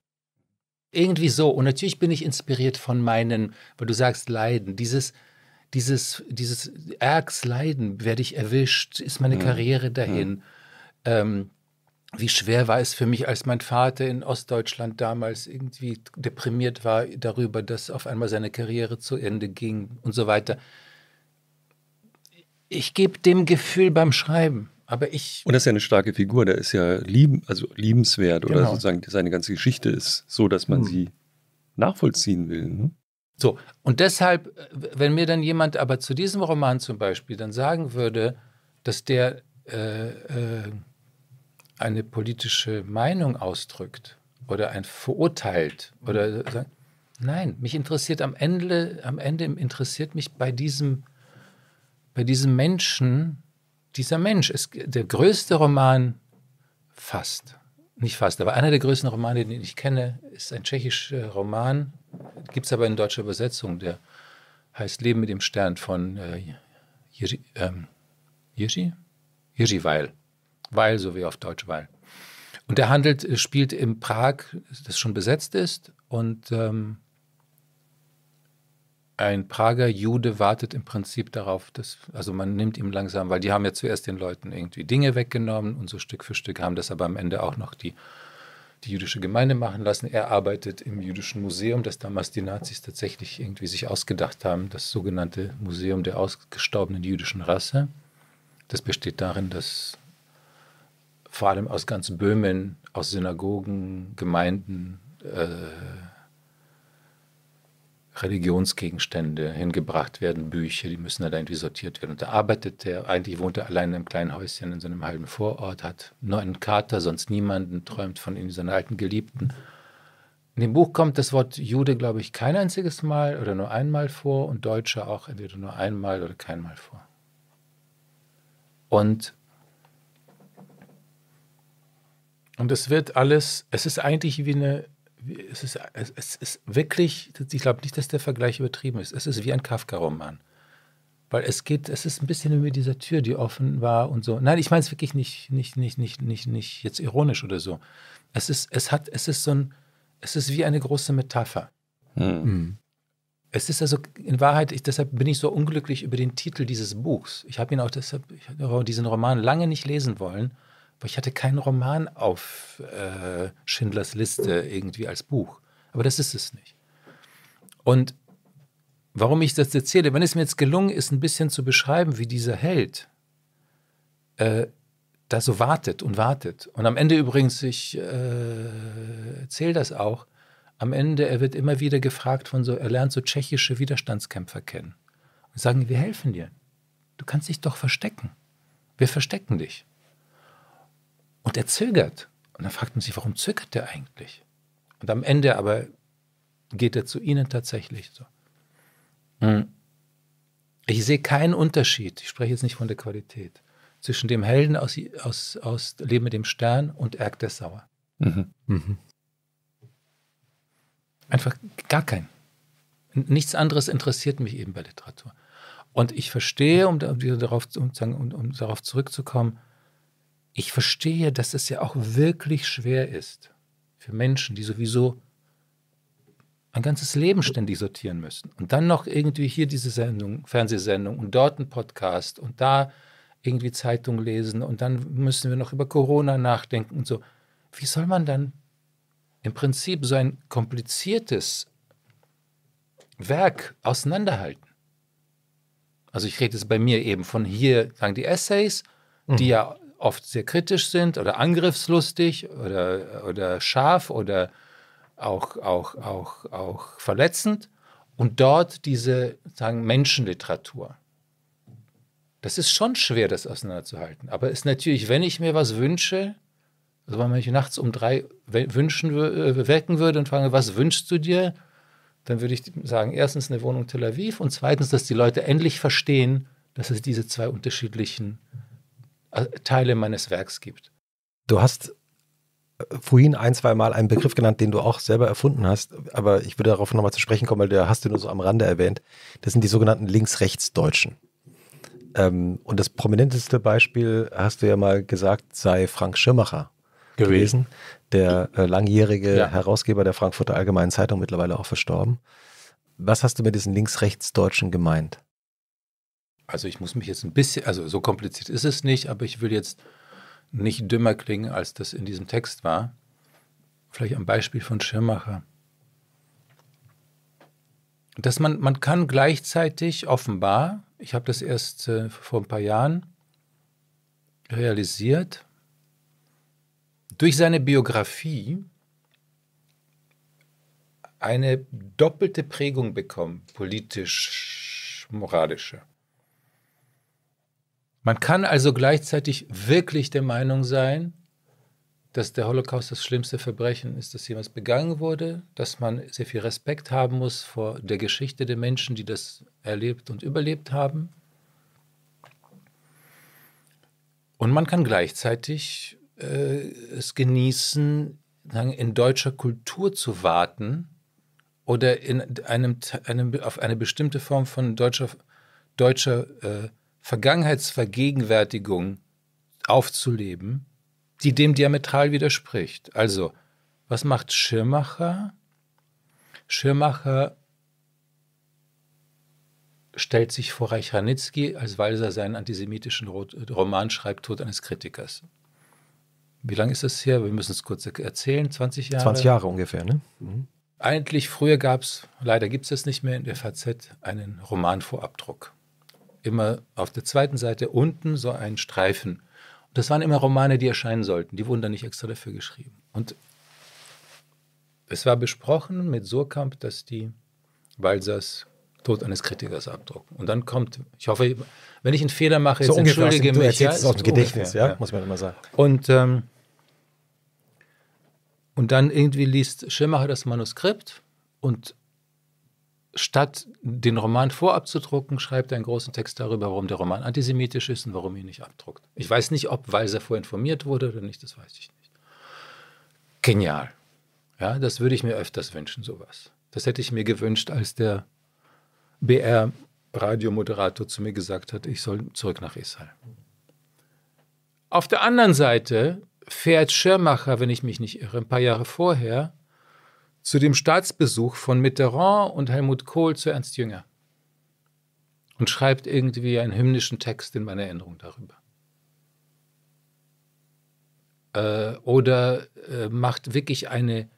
Irgendwie so. Und natürlich bin ich inspiriert von meinen, weil du sagst, Leiden, dieses, dieses, dieses Ärgsleiden, werde ich erwischt, ist meine ja. Hm. Karriere dahin. Ja. Hm. Ähm, wie schwer war es für mich, als mein Vater in Ostdeutschland damals irgendwie deprimiert war darüber, dass auf einmal seine Karriere zu Ende ging und so weiter. Ich gebe dem Gefühl beim Schreiben. Aber ich. Und das ist ja eine starke Figur, der ist ja lieben, also liebenswert genau. oder sozusagen seine ganze Geschichte ist so, dass man hm. sie nachvollziehen will. Ne? So, und deshalb, wenn mir dann jemand aber zu diesem Roman zum Beispiel dann sagen würde, dass der äh, äh, eine politische Meinung ausdrückt oder ein verurteilt oder sagt, nein, mich interessiert am Ende, am Ende interessiert mich bei diesem, bei diesem Menschen, dieser Mensch ist der größte Roman fast, nicht fast, aber einer der größten Romane, den ich kenne, ist ein tschechischer Roman, gibt es aber in deutscher Übersetzung, der heißt Leben mit dem Stern von äh, Jiri, ähm, Jiri? Jiri Weil. Weil, so wie auf Deutsch Weil. Und der handelt, äh, spielt in Prag, das schon besetzt ist. Und ähm, ein Prager Jude wartet im Prinzip darauf, dass, also man nimmt ihm langsam, weil die haben ja zuerst den Leuten irgendwie Dinge weggenommen und so Stück für Stück haben das aber am Ende auch noch die, die jüdische Gemeinde machen lassen. Er arbeitet im jüdischen Museum, das damals die Nazis tatsächlich irgendwie sich ausgedacht haben, das sogenannte Museum der ausgestorbenen jüdischen Rasse. Das besteht darin, dass vor allem aus ganz Böhmen, aus Synagogen, Gemeinden, äh, Religionsgegenstände hingebracht werden, Bücher, die müssen da irgendwie sortiert werden. Und da arbeitet er, eigentlich wohnt er allein in einem kleinen Häuschen in seinem halben Vorort, hat nur einen Kater, sonst niemanden, träumt von ihm, seinen alten Geliebten. In dem Buch kommt das Wort Jude, glaube ich, kein einziges Mal oder nur einmal vor und Deutsche auch entweder nur einmal oder keinmal vor. Und Und es wird alles, es ist eigentlich wie eine, es ist, es ist wirklich, ich glaube nicht, dass der Vergleich übertrieben ist, es ist wie ein Kafka-Roman. Weil es geht, es ist ein bisschen wie dieser Tür, die offen war und so. Nein, ich meine es wirklich nicht, nicht, nicht, nicht, nicht, nicht jetzt ironisch oder so. Es ist, es hat, es ist so ein, es ist wie eine große Metapher. Hm. hm. Es ist also in Wahrheit, ich, deshalb bin ich so unglücklich über den Titel dieses Buchs. Ich habe ihn auch deshalb, ich habe diesen Roman lange nicht lesen wollen, aber ich hatte keinen Roman auf äh, Schindlers Liste irgendwie als Buch. Aber das ist es nicht. Und warum ich das erzähle, wenn es mir jetzt gelungen ist, ein bisschen zu beschreiben, wie dieser Held äh, da so wartet und wartet. Und am Ende übrigens, ich äh, erzähle das auch, am Ende, er wird immer wieder gefragt von so, er lernt so tschechische Widerstandskämpfer kennen. Und sagen, wir helfen dir. Du kannst dich doch verstecken. Wir verstecken dich. Und er zögert. Und dann fragt man sich, warum zögert er eigentlich? Und am Ende aber geht er zu ihnen tatsächlich so. Hm. Ich sehe keinen Unterschied, ich spreche jetzt nicht von der Qualität, zwischen dem Helden aus, aus, aus Leben mit dem Stern und Erg der Sauer. Mhm. Mhm. Einfach gar keinen. Nichts anderes interessiert mich eben bei Literatur. Und ich verstehe, um, darauf, um, um darauf zurückzukommen, ich verstehe, dass es ja auch wirklich schwer ist für Menschen, die sowieso ein ganzes Leben ständig sortieren müssen. Und dann noch irgendwie hier diese Sendung, Fernsehsendung und dort ein Podcast und da irgendwie Zeitung lesen und dann müssen wir noch über Corona nachdenken und so. Wie soll man dann im Prinzip so ein kompliziertes Werk auseinanderhalten? Also ich rede jetzt bei mir eben von hier sagen die Essays, die mhm. ja oft sehr kritisch sind oder angriffslustig oder, oder scharf oder auch, auch, auch, auch verletzend. Und dort diese sagen, Menschenliteratur. Das ist schon schwer, das auseinanderzuhalten. Aber es ist natürlich, wenn ich mir was wünsche, also wenn ich nachts um drei wünschen, äh, wecken würde und frage, was wünschst du dir? Dann würde ich sagen, erstens eine Wohnung Tel Aviv und zweitens, dass die Leute endlich verstehen, dass es diese zwei unterschiedlichen äh, äh, Teile meines Werks gibt. Du hast äh, vorhin ein, zwei Mal einen Begriff genannt, den du auch selber erfunden hast, aber ich würde darauf nochmal zu sprechen kommen, weil der hast du nur so am Rande erwähnt. Das sind die sogenannten Links-Rechts-Deutschen. Ähm, und das prominenteste Beispiel, hast du ja mal gesagt, sei Frank Schirmacher gewesen, gewesen der äh, langjährige ja. Herausgeber der Frankfurter Allgemeinen Zeitung, mittlerweile auch verstorben. Was hast du mit diesen Links-Rechts-Deutschen gemeint? Also ich muss mich jetzt ein bisschen, also so kompliziert ist es nicht, aber ich will jetzt nicht dümmer klingen, als das in diesem Text war. Vielleicht am Beispiel von Schirmacher. Dass man, man kann gleichzeitig offenbar, ich habe das erst äh, vor ein paar Jahren realisiert, durch seine Biografie eine doppelte Prägung bekommen, politisch-moralische. Man kann also gleichzeitig wirklich der Meinung sein, dass der Holocaust das schlimmste Verbrechen ist, das jemals begangen wurde, dass man sehr viel Respekt haben muss vor der Geschichte der Menschen, die das erlebt und überlebt haben. Und man kann gleichzeitig äh, es genießen, in deutscher Kultur zu warten oder in einem, einem, auf eine bestimmte Form von deutscher, deutscher äh, Vergangenheitsvergegenwärtigung aufzuleben, die dem diametral widerspricht. Also, was macht Schirmacher? Schirmacher stellt sich vor Reich Ranitzky, als Walser seinen antisemitischen Roman schreibt, Tod eines Kritikers. Wie lange ist das her? Wir müssen es kurz erzählen. 20 Jahre? 20 Jahre ungefähr, ne? Mhm. Eigentlich früher gab es, leider gibt es das nicht mehr in der FAZ, einen Romanvorabdruck immer auf der zweiten Seite unten so einen Streifen. Und das waren immer Romane, die erscheinen sollten. Die wurden dann nicht extra dafür geschrieben. Und es war besprochen mit Surkamp, dass die Balsers Tod eines Kritikers abdrucken. Und dann kommt, ich hoffe, wenn ich einen Fehler mache, jetzt so entschuldige also du mich. Du ja, es aus dem Gedächtnis, ungefähr, ja? ja, muss man immer sagen. Und, ähm, und dann irgendwie liest Schirmacher das Manuskript und statt den Roman vorab zu drucken, schreibt er einen großen Text darüber, warum der Roman antisemitisch ist und warum er ihn nicht abdruckt. Ich weiß nicht, ob Walser vorher informiert wurde oder nicht, das weiß ich nicht. Genial. Ja, das würde ich mir öfters wünschen, sowas. Das hätte ich mir gewünscht, als der BR-Radiomoderator zu mir gesagt hat, ich soll zurück nach Israel. Auf der anderen Seite fährt Schirmacher, wenn ich mich nicht irre, ein paar Jahre vorher zu dem Staatsbesuch von Mitterrand und Helmut Kohl zu Ernst Jünger und schreibt irgendwie einen hymnischen Text in meiner Erinnerung darüber. Äh, oder äh, macht wirklich eine,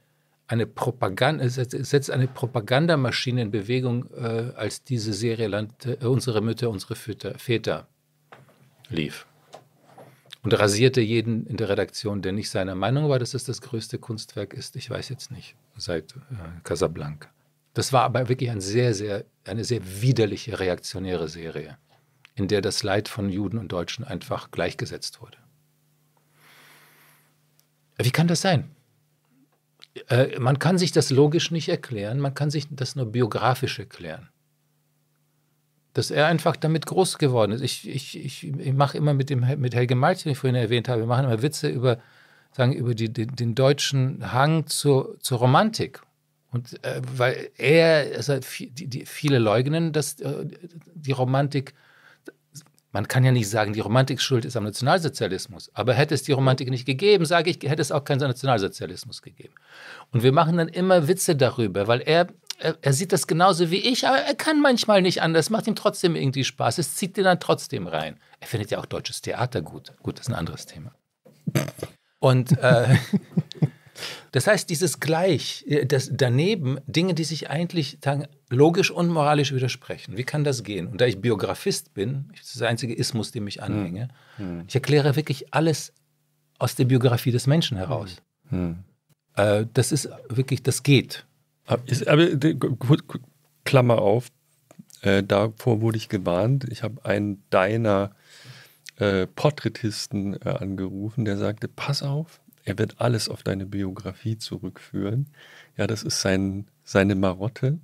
eine Propaganda, setzt eine Propagandamaschine in Bewegung, äh, als diese Serie Land, äh, unsere Mütter, unsere Väter, Väter lief und rasierte jeden in der Redaktion, der nicht seiner Meinung war, dass es das größte Kunstwerk ist. Ich weiß jetzt nicht, seit äh, Casablanca. Das war aber wirklich ein sehr, sehr, eine sehr widerliche reaktionäre Serie, in der das Leid von Juden und Deutschen einfach gleichgesetzt wurde. Wie kann das sein? Äh, man kann sich das logisch nicht erklären, man kann sich das nur biografisch erklären dass er einfach damit groß geworden ist. Ich, ich, ich, ich mache immer mit, dem, mit Helge Malz, den ich vorhin erwähnt habe, wir machen immer Witze über, sagen, über die, den, den deutschen Hang zur, zur Romantik. Und äh, weil er, also die, die, viele leugnen, dass äh, die Romantik, man kann ja nicht sagen, die Romantik schuld ist am Nationalsozialismus, aber hätte es die Romantik nicht gegeben, sage ich, hätte es auch keinen Nationalsozialismus gegeben. Und wir machen dann immer Witze darüber, weil er er, er sieht das genauso wie ich, aber er kann manchmal nicht anders, macht ihm trotzdem irgendwie Spaß, es zieht ihn dann trotzdem rein. Er findet ja auch deutsches Theater gut. Gut, das ist ein anderes Thema. Und äh, das heißt, dieses Gleich, äh, das daneben Dinge, die sich eigentlich logisch und moralisch widersprechen. Wie kann das gehen? Und da ich Biografist bin, das ist das einzige Ismus, dem ich hm. anhänge, hm. ich erkläre wirklich alles aus der Biografie des Menschen heraus. Hm. hm. Äh, das ist wirklich, das geht. Aber, äh, Klammer auf, äh, davor wurde ich gewarnt. Ich habe einen deiner äh, Porträtisten äh, angerufen, der sagte, pass auf, er wird alles auf deine Biografie zurückführen. Ja, das ist sein, seine Marotte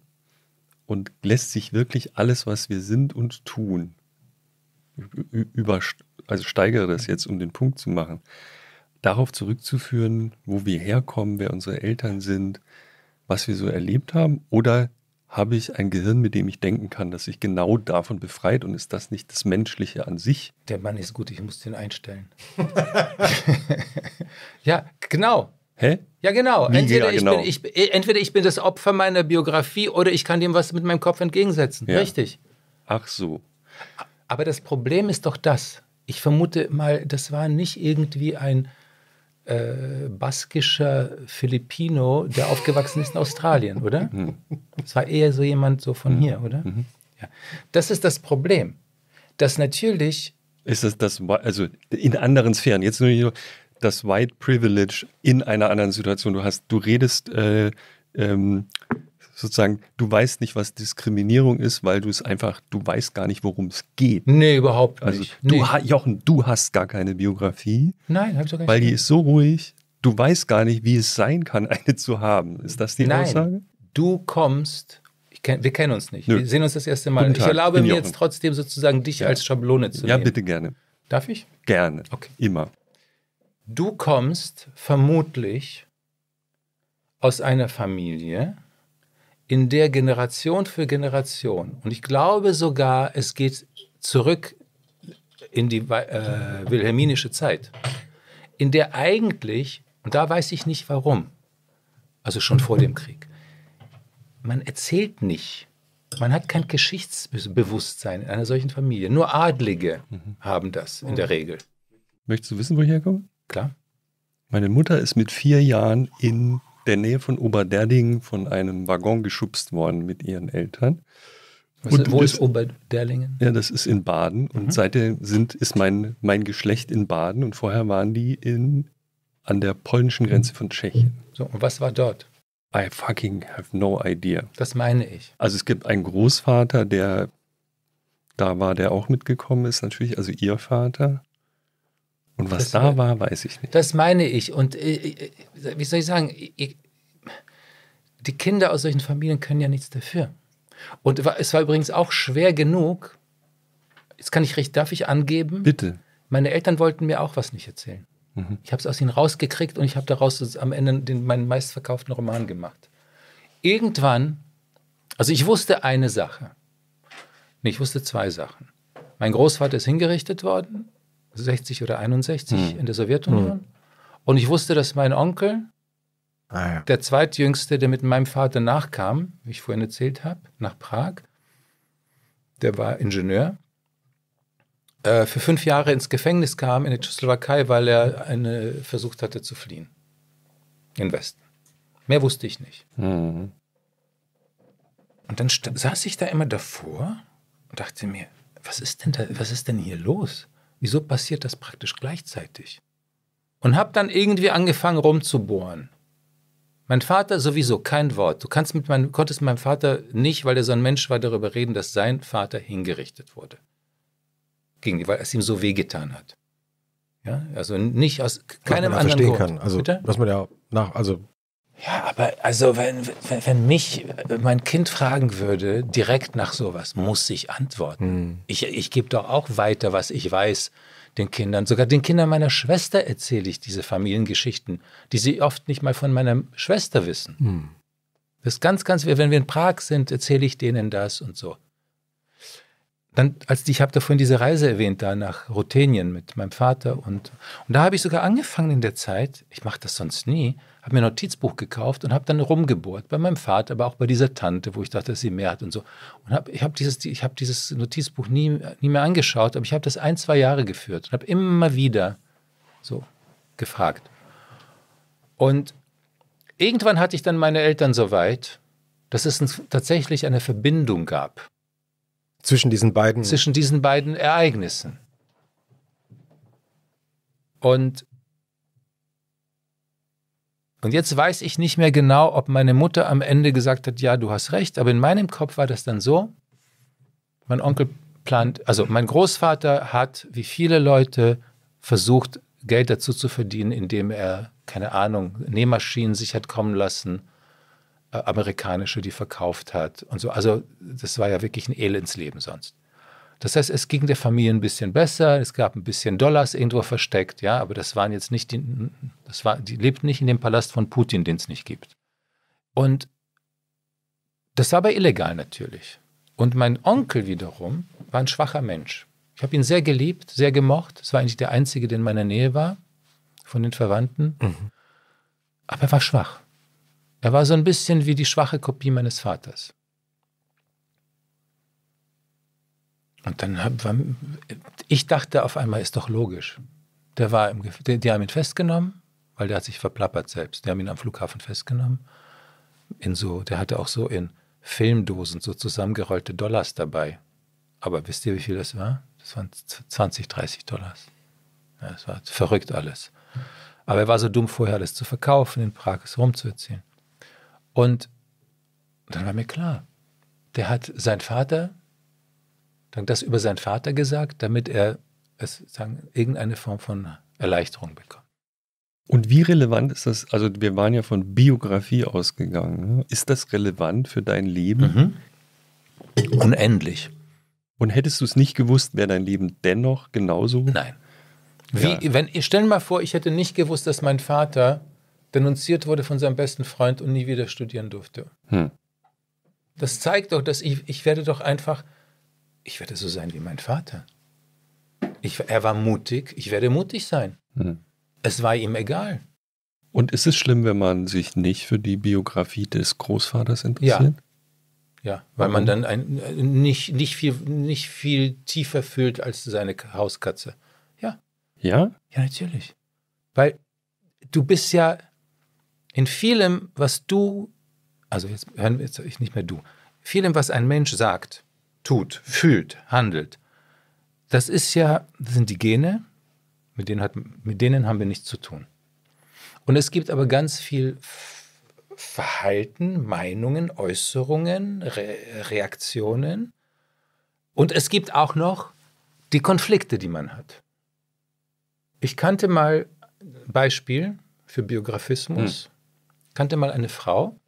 und lässt sich wirklich alles, was wir sind und tun, über, also steigere das jetzt, um den Punkt zu machen, darauf zurückzuführen, wo wir herkommen, wer unsere Eltern sind, was wir so erlebt haben? Oder habe ich ein Gehirn, mit dem ich denken kann, das sich genau davon befreit? Und ist das nicht das Menschliche an sich? Der Mann ist gut, ich muss den einstellen. ja, genau. Hä? Ja, genau. entweder, ja, genau. Ich bin, ich, entweder ich bin das Opfer meiner Biografie oder ich kann dem was mit meinem Kopf entgegensetzen. Ja. Richtig. Ach so. Aber das Problem ist doch das. Ich vermute mal, das war nicht irgendwie ein äh, baskischer Filipino, der aufgewachsen ist in Australien, oder? Mhm. Das war eher so jemand so von mhm. hier, oder? Mhm. Ja. Das ist das Problem. Dass natürlich. Ist es das, also in anderen Sphären, jetzt nur das White Privilege in einer anderen Situation. Du hast, du redest äh, ähm, sozusagen, du weißt nicht, was Diskriminierung ist, weil du es einfach, du weißt gar nicht, worum es geht. Nee, überhaupt also, nicht. Also, du, nee. Jochen, du hast gar keine Biografie. Nein, habe ich doch gar nicht. Weil die ist so ruhig, du weißt gar nicht, wie es sein kann, eine zu haben. Ist das die Nein, Aussage? Du kommst wir kennen uns nicht. Nö. Wir sehen uns das erste Mal. Tag, ich erlaube mir jetzt trotzdem sozusagen dich ja. als Schablone zu ja, nehmen. Ja, bitte gerne. Darf ich? Gerne. Okay. Immer. Du kommst vermutlich aus einer Familie, in der Generation für Generation, und ich glaube sogar, es geht zurück in die äh, wilhelminische Zeit, in der eigentlich, und da weiß ich nicht warum, also schon vor dem Krieg, man erzählt nicht, man hat kein Geschichtsbewusstsein in einer solchen Familie. Nur Adlige mhm. haben das in der Regel. Möchtest du wissen, wo ich herkomme? Klar. Meine Mutter ist mit vier Jahren in der Nähe von Oberderding von einem Waggon geschubst worden mit ihren Eltern. Was, und wo das, ist Oberderlingen? Ja, das ist in Baden. Mhm. Und seitdem sind, ist mein, mein Geschlecht in Baden und vorher waren die in, an der polnischen Grenze von Tschechien. So, und was war dort? I fucking have no idea. Das meine ich. Also es gibt einen Großvater, der da war, der auch mitgekommen ist, natürlich, also ihr Vater. Und was das, da war, weiß ich nicht. Das meine ich. Und äh, äh wie soll ich sagen, ich, die Kinder aus solchen Familien können ja nichts dafür. Und es war übrigens auch schwer genug. Jetzt kann ich recht, darf ich angeben? Bitte. Meine Eltern wollten mir auch was nicht erzählen. Mhm. Ich habe es aus ihnen rausgekriegt und ich habe daraus am Ende den, meinen meistverkauften Roman gemacht. Irgendwann, also ich wusste eine Sache. Nee, ich wusste zwei Sachen. Mein Großvater ist hingerichtet worden 60 oder 61 hm. in der Sowjetunion. Hm. Und ich wusste, dass mein Onkel, ah, ja. der zweitjüngste, der mit meinem Vater nachkam, wie ich vorhin erzählt habe, nach Prag, der war Ingenieur, äh, für fünf Jahre ins Gefängnis kam in der Tschechoslowakei, weil er eine, versucht hatte zu fliehen. In Westen. Mehr wusste ich nicht. Mhm. Und dann saß ich da immer davor und dachte mir, was ist denn da, was ist denn hier los? wieso passiert das praktisch gleichzeitig? Und habe dann irgendwie angefangen rumzubohren. Mein Vater sowieso kein Wort. Du kannst mit meinem, konntest mit meinem Vater nicht, weil er so ein Mensch war, darüber reden, dass sein Vater hingerichtet wurde. Gegen, weil es ihm so wehgetan hat. Ja, also nicht aus keinem was man anderen verstehen Grund. kann. Also, was man ja nach, also ja, aber also wenn, wenn, wenn, mich mein Kind fragen würde, direkt nach sowas, muss ich antworten. Hm. Ich, ich gebe doch auch weiter, was ich weiß, den Kindern. Sogar den Kindern meiner Schwester erzähle ich diese Familiengeschichten, die sie oft nicht mal von meiner Schwester wissen. Hm. Das ist ganz, ganz, wenn wir in Prag sind, erzähle ich denen das und so. Dann, als ich habe da vorhin diese Reise erwähnt, da nach Ruthenien mit meinem Vater und, und da habe ich sogar angefangen in der Zeit, ich mache das sonst nie, habe mir ein Notizbuch gekauft und habe dann rumgebohrt, bei meinem Vater, aber auch bei dieser Tante, wo ich dachte, dass sie mehr hat und so. Und hab, ich habe dieses, hab dieses Notizbuch nie, nie mehr angeschaut, aber ich habe das ein, zwei Jahre geführt und habe immer wieder so gefragt. Und irgendwann hatte ich dann meine Eltern so weit, dass es tatsächlich eine Verbindung gab. Zwischen diesen beiden? Zwischen diesen beiden Ereignissen. Und und jetzt weiß ich nicht mehr genau, ob meine Mutter am Ende gesagt hat, ja, du hast recht, aber in meinem Kopf war das dann so, mein Onkel plant, also mein Großvater hat, wie viele Leute, versucht, Geld dazu zu verdienen, indem er, keine Ahnung, Nähmaschinen sich hat kommen lassen, äh, amerikanische, die verkauft hat und so. Also das war ja wirklich ein Elendsleben sonst. Das heißt, es ging der Familie ein bisschen besser, es gab ein bisschen Dollars irgendwo versteckt, ja, aber das waren jetzt nicht die, das war, die lebt nicht in dem Palast von Putin, den es nicht gibt. Und das war aber illegal natürlich. Und mein Onkel wiederum war ein schwacher Mensch. Ich habe ihn sehr geliebt, sehr gemocht. Es war eigentlich der Einzige, der in meiner Nähe war, von den Verwandten. Mhm. Aber er war schwach. Er war so ein bisschen wie die schwache Kopie meines Vaters. Und dann hab, ich dachte auf einmal, ist doch logisch. Der war im, die, die haben ihn festgenommen, weil der hat sich verplappert selbst. Die haben ihn am Flughafen festgenommen. In so, der hatte auch so in Filmdosen so zusammengerollte Dollars dabei. Aber wisst ihr, wie viel das war? Das waren 20, 30 Dollars. Ja, das war verrückt alles. Aber er war so dumm, vorher alles zu verkaufen, in Prag es rumzuerziehen. Und dann war mir klar, der hat, sein Vater dann das über seinen Vater gesagt, damit er es, sagen, irgendeine Form von Erleichterung bekommt. Und wie relevant ist das? Also, wir waren ja von Biografie ausgegangen. Ist das relevant für dein Leben? Mhm. Unendlich. Und hättest du es nicht gewusst, wäre dein Leben dennoch genauso? Nein. Ja. Wie, wenn, stell mal vor, ich hätte nicht gewusst, dass mein Vater denunziert wurde von seinem besten Freund und nie wieder studieren durfte. Hm. Das zeigt doch, dass ich, ich werde doch einfach, ich werde so sein wie mein Vater. Ich, er war mutig, ich werde mutig sein. Mhm. Es war ihm egal. Und ist es schlimm, wenn man sich nicht für die Biografie des Großvaters interessiert? Ja, ja weil man dann ein, nicht, nicht, viel, nicht viel tiefer fühlt als seine Hauskatze. Ja. Ja? Ja, natürlich. Weil du bist ja in vielem, was du, also jetzt hören wir jetzt nicht mehr du, vielem, was ein Mensch sagt, tut, fühlt, handelt, das ist ja, das sind die Gene, mit denen, hat, mit denen haben wir nichts zu tun. Und es gibt aber ganz viel Verhalten, Meinungen, Äußerungen, Re Reaktionen. Und es gibt auch noch die Konflikte, die man hat. Ich kannte mal ein Beispiel für Biografismus, hm. kannte mal eine Frau,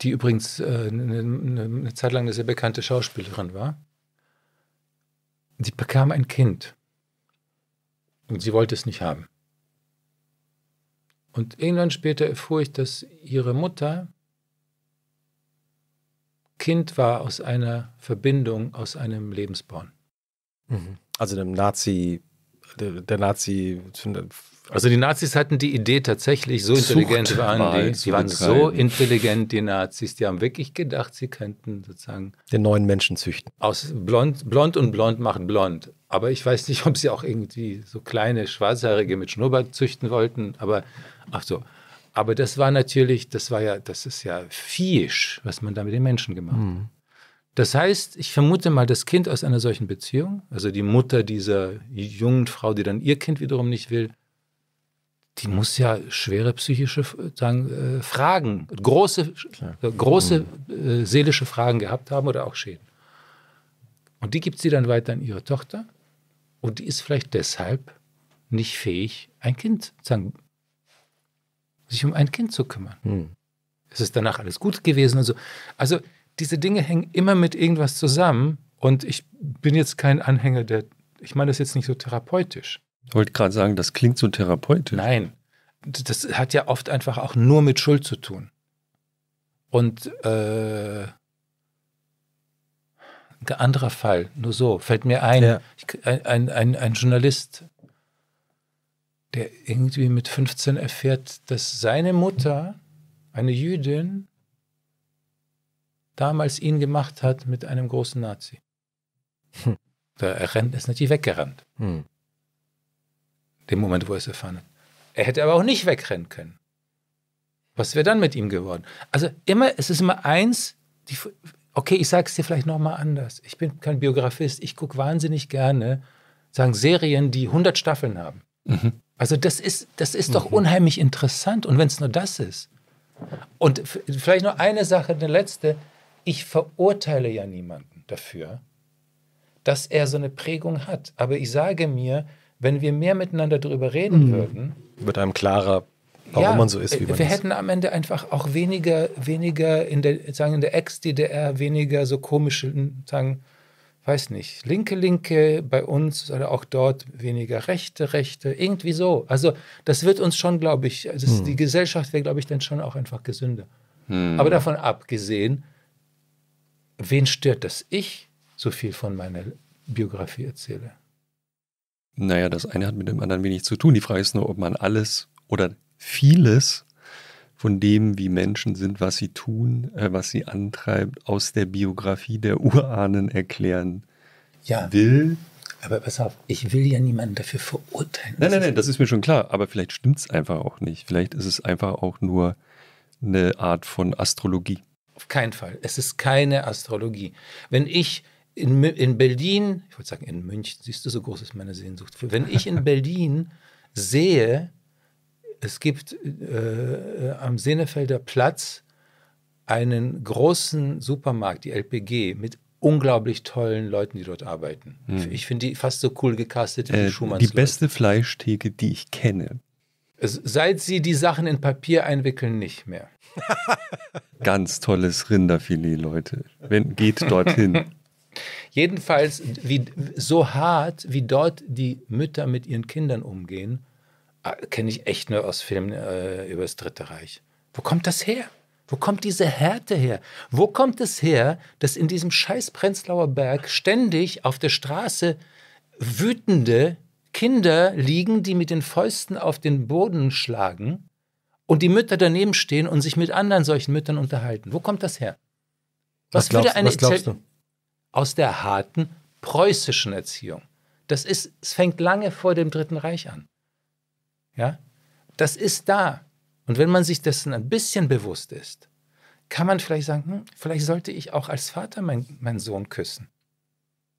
die übrigens äh, eine, ne, ne, eine Zeit lang eine sehr bekannte Schauspielerin war. Sie bekam ein Kind und sie wollte es nicht haben. Und irgendwann später erfuhr ich, dass ihre Mutter Kind war aus einer Verbindung, aus einem Lebensborn. Mhm. Also dem Nazi, der, der Nazi, also die Nazis hatten die Idee tatsächlich, so intelligent waren die. Die waren so intelligent, die Nazis. Die haben wirklich gedacht, sie könnten sozusagen... Den neuen Menschen züchten. Aus blond, blond und blond macht blond. Aber ich weiß nicht, ob sie auch irgendwie so kleine Schwarzhaarige mit Schnurrbart züchten wollten. Aber, ach so. Aber das war natürlich, das war ja, das ist ja fiesch, was man da mit den Menschen gemacht hat. Mhm. Das heißt, ich vermute mal, das Kind aus einer solchen Beziehung, also die Mutter dieser jungen Frau, die dann ihr Kind wiederum nicht will, die muss ja schwere psychische äh, sagen, äh, Fragen, große, äh, große mhm. äh, seelische Fragen gehabt haben oder auch Schäden. Und die gibt sie dann weiter an ihre Tochter und die ist vielleicht deshalb nicht fähig, ein Kind, sagen, sich um ein Kind zu kümmern. Hm. Es ist danach alles gut gewesen und so. Also diese Dinge hängen immer mit irgendwas zusammen und ich bin jetzt kein Anhänger der, ich meine das jetzt nicht so therapeutisch, ich wollte gerade sagen, das klingt so therapeutisch. Nein, das hat ja oft einfach auch nur mit Schuld zu tun. Und äh, ein anderer Fall, nur so, fällt mir ein, ja. ich, ein, ein, ein Journalist, der irgendwie mit 15 erfährt, dass seine Mutter, eine Jüdin, damals ihn gemacht hat mit einem großen Nazi. Hm. Da rennt, ist natürlich weggerannt. Hm dem Moment, wo er es erfahren hat. Er hätte aber auch nicht wegrennen können. Was wäre dann mit ihm geworden? Also immer, es ist immer eins, die, okay, ich sage es dir vielleicht nochmal anders. Ich bin kein Biografist, ich gucke wahnsinnig gerne, sagen Serien, die 100 Staffeln haben. Mhm. Also das ist, das ist mhm. doch unheimlich interessant. Und wenn es nur das ist. Und vielleicht nur eine Sache, eine letzte. Ich verurteile ja niemanden dafür, dass er so eine Prägung hat. Aber ich sage mir, wenn wir mehr miteinander darüber reden mhm. würden. Wird einem klarer, warum ja, man so ist, wie man Wir ist. hätten am Ende einfach auch weniger, weniger in der, sagen, in der Ex-DDR, weniger so komische, sagen, weiß nicht, linke, linke bei uns oder auch dort weniger rechte, rechte, irgendwie so. Also das wird uns schon, glaube ich, hm. die Gesellschaft wäre, glaube ich, dann schon auch einfach gesünder. Hm. Aber davon abgesehen, wen stört, dass ich so viel von meiner Biografie erzähle? Naja, das eine hat mit dem anderen wenig zu tun. Die Frage ist nur, ob man alles oder vieles von dem, wie Menschen sind, was sie tun, äh, was sie antreibt, aus der Biografie der Urahnen erklären ja. will. Aber pass auf, ich will ja niemanden dafür verurteilen. Nein, nein, nein, das ist mir schon klar. Aber vielleicht stimmt es einfach auch nicht. Vielleicht ist es einfach auch nur eine Art von Astrologie. Auf keinen Fall. Es ist keine Astrologie. Wenn ich in, in Berlin, ich wollte sagen in München, siehst du, so groß ist meine Sehnsucht. wenn ich in Berlin sehe, es gibt äh, am Senefelder Platz einen großen Supermarkt, die LPG, mit unglaublich tollen Leuten, die dort arbeiten. Hm. Ich finde die fast so cool gecastet wie äh, Schumanns. Die beste Fleischtheke, die ich kenne. Seit sie die Sachen in Papier einwickeln, nicht mehr. Ganz tolles Rinderfilet, Leute. Wenn, geht dorthin. Jedenfalls wie, so hart, wie dort die Mütter mit ihren Kindern umgehen, äh, kenne ich echt nur aus Filmen äh, über das Dritte Reich. Wo kommt das her? Wo kommt diese Härte her? Wo kommt es her, dass in diesem scheiß Prenzlauer Berg ständig auf der Straße wütende Kinder liegen, die mit den Fäusten auf den Boden schlagen und die Mütter daneben stehen und sich mit anderen solchen Müttern unterhalten? Wo kommt das her? Was, was glaubst, würde eine was glaubst du? aus der harten preußischen Erziehung. Das ist, es fängt lange vor dem Dritten Reich an. Ja? Das ist da. Und wenn man sich dessen ein bisschen bewusst ist, kann man vielleicht sagen, hm, vielleicht sollte ich auch als Vater mein, meinen Sohn küssen.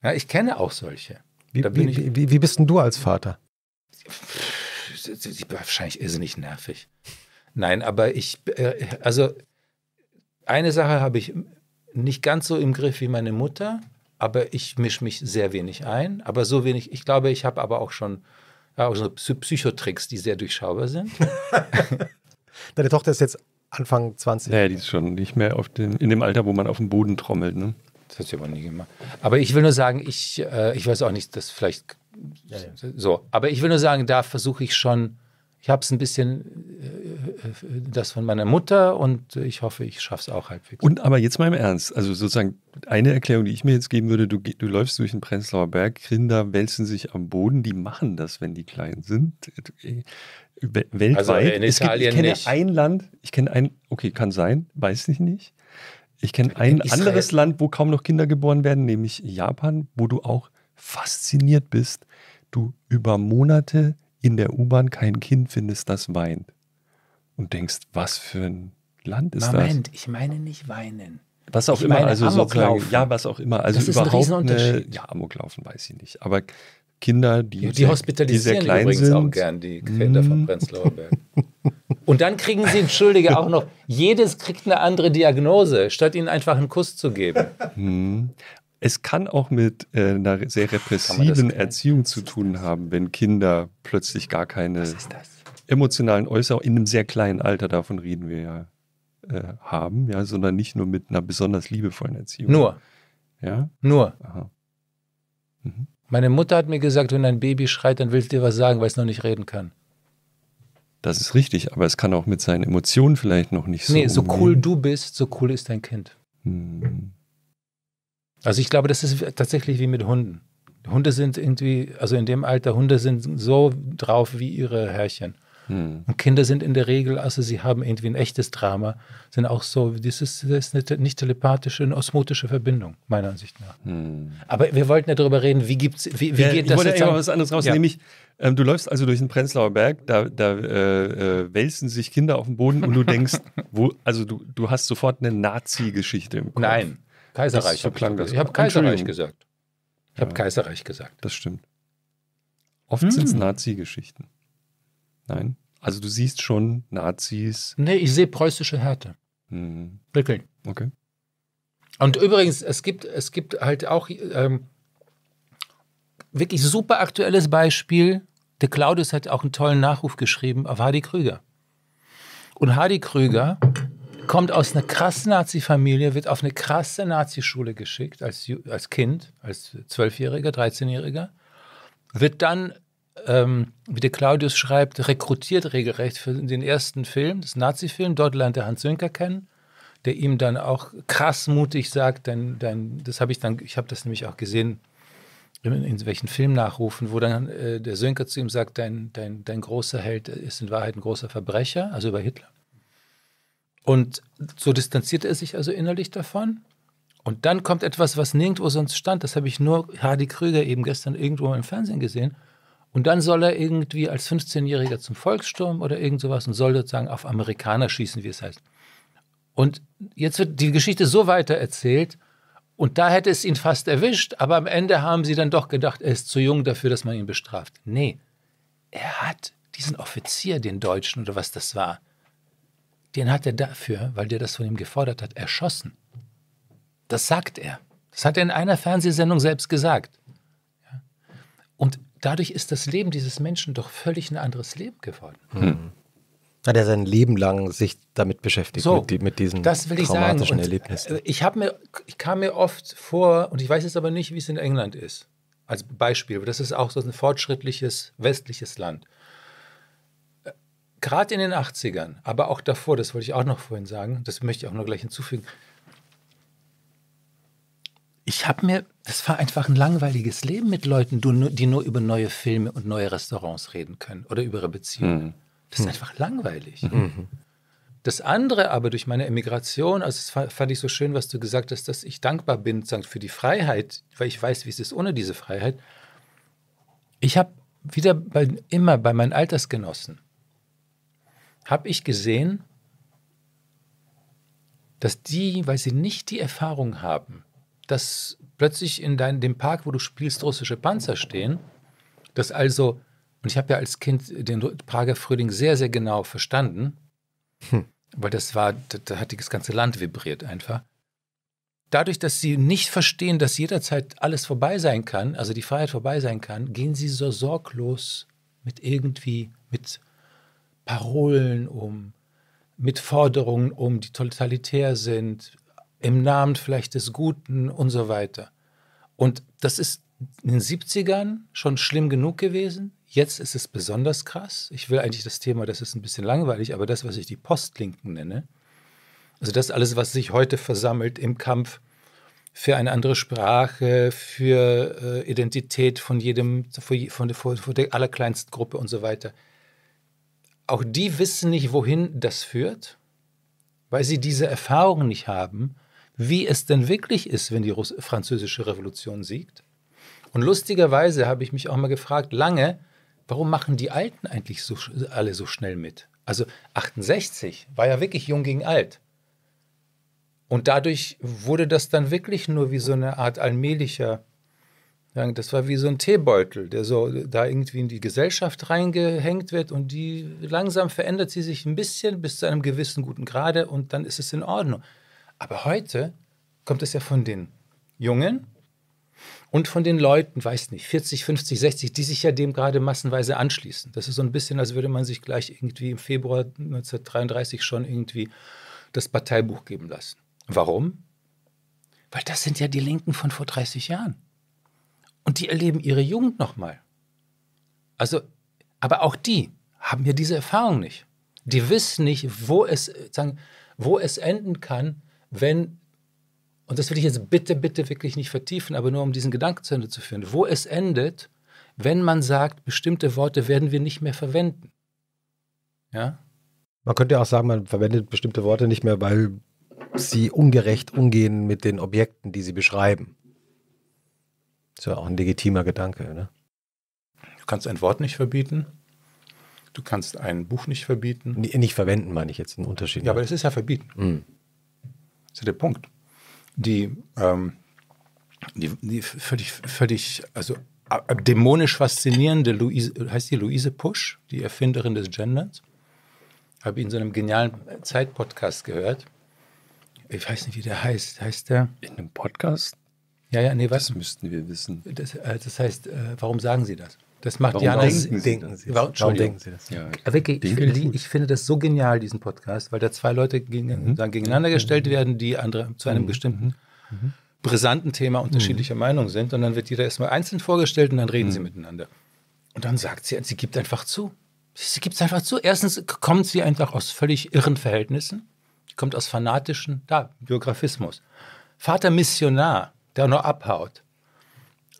Ja, ich kenne auch solche. Wie, wie, ich, wie, wie bist denn du als Vater? Wahrscheinlich irrsinnig nervig. Nein, aber ich, äh, also eine Sache habe ich nicht ganz so im Griff wie meine Mutter, aber ich mische mich sehr wenig ein. Aber so wenig, ich glaube, ich habe aber auch schon auch so Psychotricks, die sehr durchschaubar sind. Deine Tochter ist jetzt Anfang 20. Ja, die ist schon nicht mehr den, in dem Alter, wo man auf dem Boden trommelt. Ne? Das hat sie aber nie gemacht. Aber ich will nur sagen, ich, äh, ich weiß auch nicht, dass vielleicht ja, ja. so. Aber ich will nur sagen, da versuche ich schon ich habe es ein bisschen äh, äh, das von meiner Mutter und ich hoffe, ich schaffe es auch halbwegs. Und aber jetzt mal im Ernst, also sozusagen eine Erklärung, die ich mir jetzt geben würde, du, du läufst durch den Prenzlauer Berg, Kinder wälzen sich am Boden, die machen das, wenn die klein sind. Weltweit. Also in Italien gibt, ich kenne nicht. ein Land, ich kenne ein, okay, kann sein, weiß ich nicht. Ich kenne ein Israel. anderes Land, wo kaum noch Kinder geboren werden, nämlich Japan, wo du auch fasziniert bist. Du über Monate in der U-Bahn kein Kind findest, das weint. Und denkst, was für ein Land ist Moment, das? Moment, ich meine nicht weinen. Was auch ich immer, also sozusagen, ja, was auch immer. Also das ist überhaupt ein eine, ja, Amoklaufen weiß ich nicht. Aber Kinder, die, ja, die sehr, hospitalisieren die sehr klein übrigens sind. auch gern die Kinder von mm. Prenzlauer Berg. Und dann kriegen sie, entschuldige, auch noch, jedes kriegt eine andere Diagnose, statt ihnen einfach einen Kuss zu geben. Mm es kann auch mit äh, einer sehr repressiven Erziehung zu tun haben, wenn Kinder plötzlich gar keine emotionalen Äußerungen in einem sehr kleinen Alter, davon reden wir ja, äh, haben, ja, sondern nicht nur mit einer besonders liebevollen Erziehung. Nur. Ja? Nur. Mhm. Meine Mutter hat mir gesagt, wenn ein Baby schreit, dann willst du dir was sagen, weil es noch nicht reden kann. Das ist richtig, aber es kann auch mit seinen Emotionen vielleicht noch nicht so. Nee, umgehen. so cool du bist, so cool ist dein Kind. Mhm. Also ich glaube, das ist tatsächlich wie mit Hunden. Hunde sind irgendwie, also in dem Alter, Hunde sind so drauf wie ihre Herrchen. Hm. Und Kinder sind in der Regel, also sie haben irgendwie ein echtes Drama, sind auch so, das ist, das ist eine nicht telepathische, eine osmotische Verbindung, meiner Ansicht nach. Hm. Aber wir wollten ja darüber reden, wie, gibt's, wie, wie ja, geht ich das jetzt? Ich wollte was anderes raus, ja. nämlich, ähm, du läufst also durch den Prenzlauer Berg, da, da äh, äh, wälzen sich Kinder auf dem Boden und du denkst, wo, also du, du hast sofort eine Nazi-Geschichte im Kopf. Nein. Kaiserreich. So klang das. Ich habe Kaiserreich gesagt. Ich ja. habe Kaiserreich gesagt. Das stimmt. Oft hm. sind es Nazi-Geschichten. Nein. Also du siehst schon Nazis. Nee, ich sehe preußische Härte. Hm. Wirklich. Okay. Und übrigens, es gibt, es gibt halt auch ähm, wirklich super aktuelles Beispiel. Der Claudius hat auch einen tollen Nachruf geschrieben auf Hardy Krüger. Und Hardy Krüger kommt aus einer krassen Nazi-Familie, wird auf eine krasse Nazi-Schule geschickt als, als Kind, als Zwölfjähriger, jähriger 13-Jähriger, wird dann, ähm, wie der Claudius schreibt, rekrutiert regelrecht für den ersten Film, das Nazi-Film. Dort lernt er Hans Sönker kennen, der ihm dann auch krass mutig sagt, dein, dein, das habe ich dann, ich habe das nämlich auch gesehen, in, in welchen Film nachrufen, wo dann äh, der Sönker zu ihm sagt, dein, dein, dein großer Held ist in Wahrheit ein großer Verbrecher, also über Hitler. Und so distanziert er sich also innerlich davon. Und dann kommt etwas, was nirgendwo sonst stand. Das habe ich nur Hardy Krüger eben gestern irgendwo im Fernsehen gesehen. Und dann soll er irgendwie als 15-Jähriger zum Volkssturm oder irgend sowas und soll sozusagen auf Amerikaner schießen, wie es heißt. Und jetzt wird die Geschichte so weiter erzählt. Und da hätte es ihn fast erwischt, aber am Ende haben sie dann doch gedacht, er ist zu jung dafür, dass man ihn bestraft. Nee, er hat diesen Offizier, den Deutschen oder was das war, den hat er dafür, weil der das von ihm gefordert hat, erschossen. Das sagt er. Das hat er in einer Fernsehsendung selbst gesagt. Und dadurch ist das Leben dieses Menschen doch völlig ein anderes Leben geworden. Mhm. Hat er sein Leben lang sich damit beschäftigt, so, mit, mit diesen das will ich traumatischen sagen. Äh, Erlebnissen? Ich, mir, ich kam mir oft vor, und ich weiß jetzt aber nicht, wie es in England ist, als Beispiel, aber das ist auch so ein fortschrittliches westliches Land gerade in den 80ern, aber auch davor, das wollte ich auch noch vorhin sagen, das möchte ich auch noch gleich hinzufügen. Ich habe mir, das war einfach ein langweiliges Leben mit Leuten, die nur über neue Filme und neue Restaurants reden können oder über ihre Beziehungen. Mhm. Das ist mhm. einfach langweilig. Mhm. mhm. Das andere aber durch meine Emigration, also das fand ich so schön, was du gesagt hast, dass ich dankbar bin für die Freiheit, weil ich weiß, wie es ist ohne diese Freiheit. Ich habe wieder bei, immer bei meinen Altersgenossen habe ich gesehen, dass die, weil sie nicht die Erfahrung haben, dass plötzlich in dein, dem Park, wo du spielst, russische Panzer stehen, dass also, und ich habe ja als Kind den Prager Frühling sehr, sehr genau verstanden, hm. weil das war, da, da hat das ganze Land vibriert einfach. Dadurch, dass sie nicht verstehen, dass jederzeit alles vorbei sein kann, also die Freiheit vorbei sein kann, gehen sie so sorglos mit irgendwie, mit Parolen um, mit Forderungen um, die totalitär sind, im Namen vielleicht des Guten und so weiter. Und das ist in den 70ern schon schlimm genug gewesen. Jetzt ist es besonders krass. Ich will eigentlich das Thema, das ist ein bisschen langweilig, aber das, was ich die Postlinken nenne, also das alles, was sich heute versammelt im Kampf für eine andere Sprache, für äh, Identität von jedem, von, von, von der allerkleinsten Gruppe und so weiter. Auch die wissen nicht, wohin das führt, weil sie diese Erfahrung nicht haben, wie es denn wirklich ist, wenn die Russ französische Revolution siegt. Und lustigerweise habe ich mich auch mal gefragt, lange, warum machen die Alten eigentlich so, alle so schnell mit? Also 68 war ja wirklich jung gegen alt. Und dadurch wurde das dann wirklich nur wie so eine Art allmählicher das war wie so ein Teebeutel, der so da irgendwie in die Gesellschaft reingehängt wird und die langsam verändert sie sich ein bisschen bis zu einem gewissen guten Grade und dann ist es in Ordnung. Aber heute kommt es ja von den Jungen und von den Leuten, weiß nicht, 40, 50, 60, die sich ja dem gerade massenweise anschließen. Das ist so ein bisschen, als würde man sich gleich irgendwie im Februar 1933 schon irgendwie das Parteibuch geben lassen. Warum? Weil das sind ja die Linken von vor 30 Jahren. Und die erleben ihre Jugend nochmal. Also, aber auch die haben ja diese Erfahrung nicht. Die wissen nicht, wo es, äh, sagen, wo es enden kann, wenn, und das will ich jetzt bitte, bitte wirklich nicht vertiefen, aber nur um diesen Gedanken zu Ende zu führen, wo es endet, wenn man sagt, bestimmte Worte werden wir nicht mehr verwenden. Ja? Man könnte ja auch sagen, man verwendet bestimmte Worte nicht mehr, weil sie ungerecht umgehen mit den Objekten, die sie beschreiben. Ist ja auch ein legitimer Gedanke, ne? Du kannst ein Wort nicht verbieten. Du kannst ein Buch nicht verbieten. Nicht verwenden, meine ich jetzt, einen Unterschied. Ja, aber das ist ja verbieten. Mhm. Das ist der Punkt. Die, ähm, die, die völlig, völlig, also dämonisch faszinierende Luise, heißt die Luise Pusch, die Erfinderin des Genderns. Habe ich in so einem genialen Zeitpodcast gehört. Ich weiß nicht, wie der heißt. Heißt der? In einem Podcast? Ja, ja, nee, was? Das müssten wir wissen. Das, äh, das heißt, äh, warum sagen Sie das? Das macht Jana denken Sie denken Sie das? Warum denken Sie das? Ja, ich, Wirklich, finde, ich, finde das so genial, diesen Podcast, weil da zwei Leute gegen, mhm. dann gegeneinander mhm. gestellt werden, die andere zu einem mhm. bestimmten mhm. Mhm. brisanten Thema unterschiedlicher mhm. Meinung sind. Und dann wird jeder erstmal einzeln vorgestellt und dann reden sie miteinander. Und dann sagt sie, sie gibt einfach zu. Sie gibt es einfach zu. Erstens kommt sie einfach aus völlig irren Verhältnissen, kommt aus fanatischen, da, Biografismus. Vater Missionar, der nur abhaut.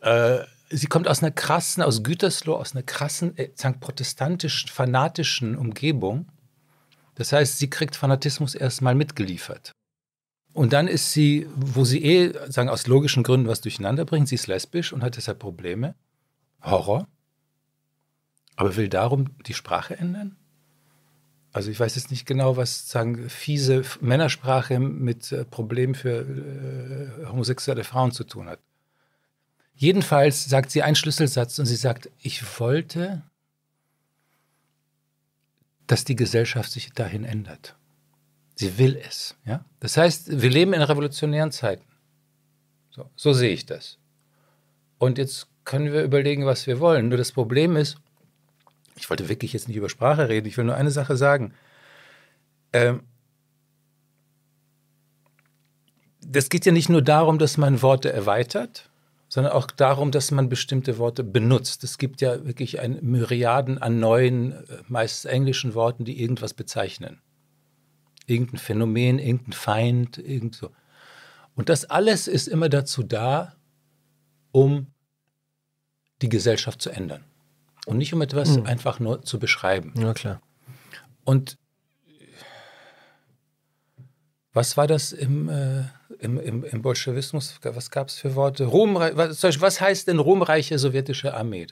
Äh, sie kommt aus einer krassen, aus Gütersloh, aus einer krassen, äh, protestantischen, fanatischen Umgebung. Das heißt, sie kriegt Fanatismus erstmal mitgeliefert. Und dann ist sie, wo sie eh, sagen, aus logischen Gründen was durcheinander bringt, sie ist lesbisch und hat deshalb Probleme. Horror. Aber will darum die Sprache ändern? Also ich weiß jetzt nicht genau, was sagen fiese Männersprache mit äh, Problemen für äh, homosexuelle Frauen zu tun hat. Jedenfalls sagt sie einen Schlüsselsatz und sie sagt, ich wollte, dass die Gesellschaft sich dahin ändert. Sie will es. Ja? Das heißt, wir leben in revolutionären Zeiten. So, so sehe ich das. Und jetzt können wir überlegen, was wir wollen. Nur das Problem ist, ich wollte wirklich jetzt nicht über Sprache reden, ich will nur eine Sache sagen. Ähm, das geht ja nicht nur darum, dass man Worte erweitert, sondern auch darum, dass man bestimmte Worte benutzt. Es gibt ja wirklich ein Myriaden an neuen, äh, meist englischen Worten, die irgendwas bezeichnen. Irgendein Phänomen, irgendein Feind, irgend so. Und das alles ist immer dazu da, um die Gesellschaft zu ändern und nicht um etwas mhm. einfach nur zu beschreiben. Ja, klar. Und was war das im, äh, im, im, im, Bolschewismus? Was gab es für Worte? Ruhm, was, was heißt denn ruhmreiche sowjetische Armee?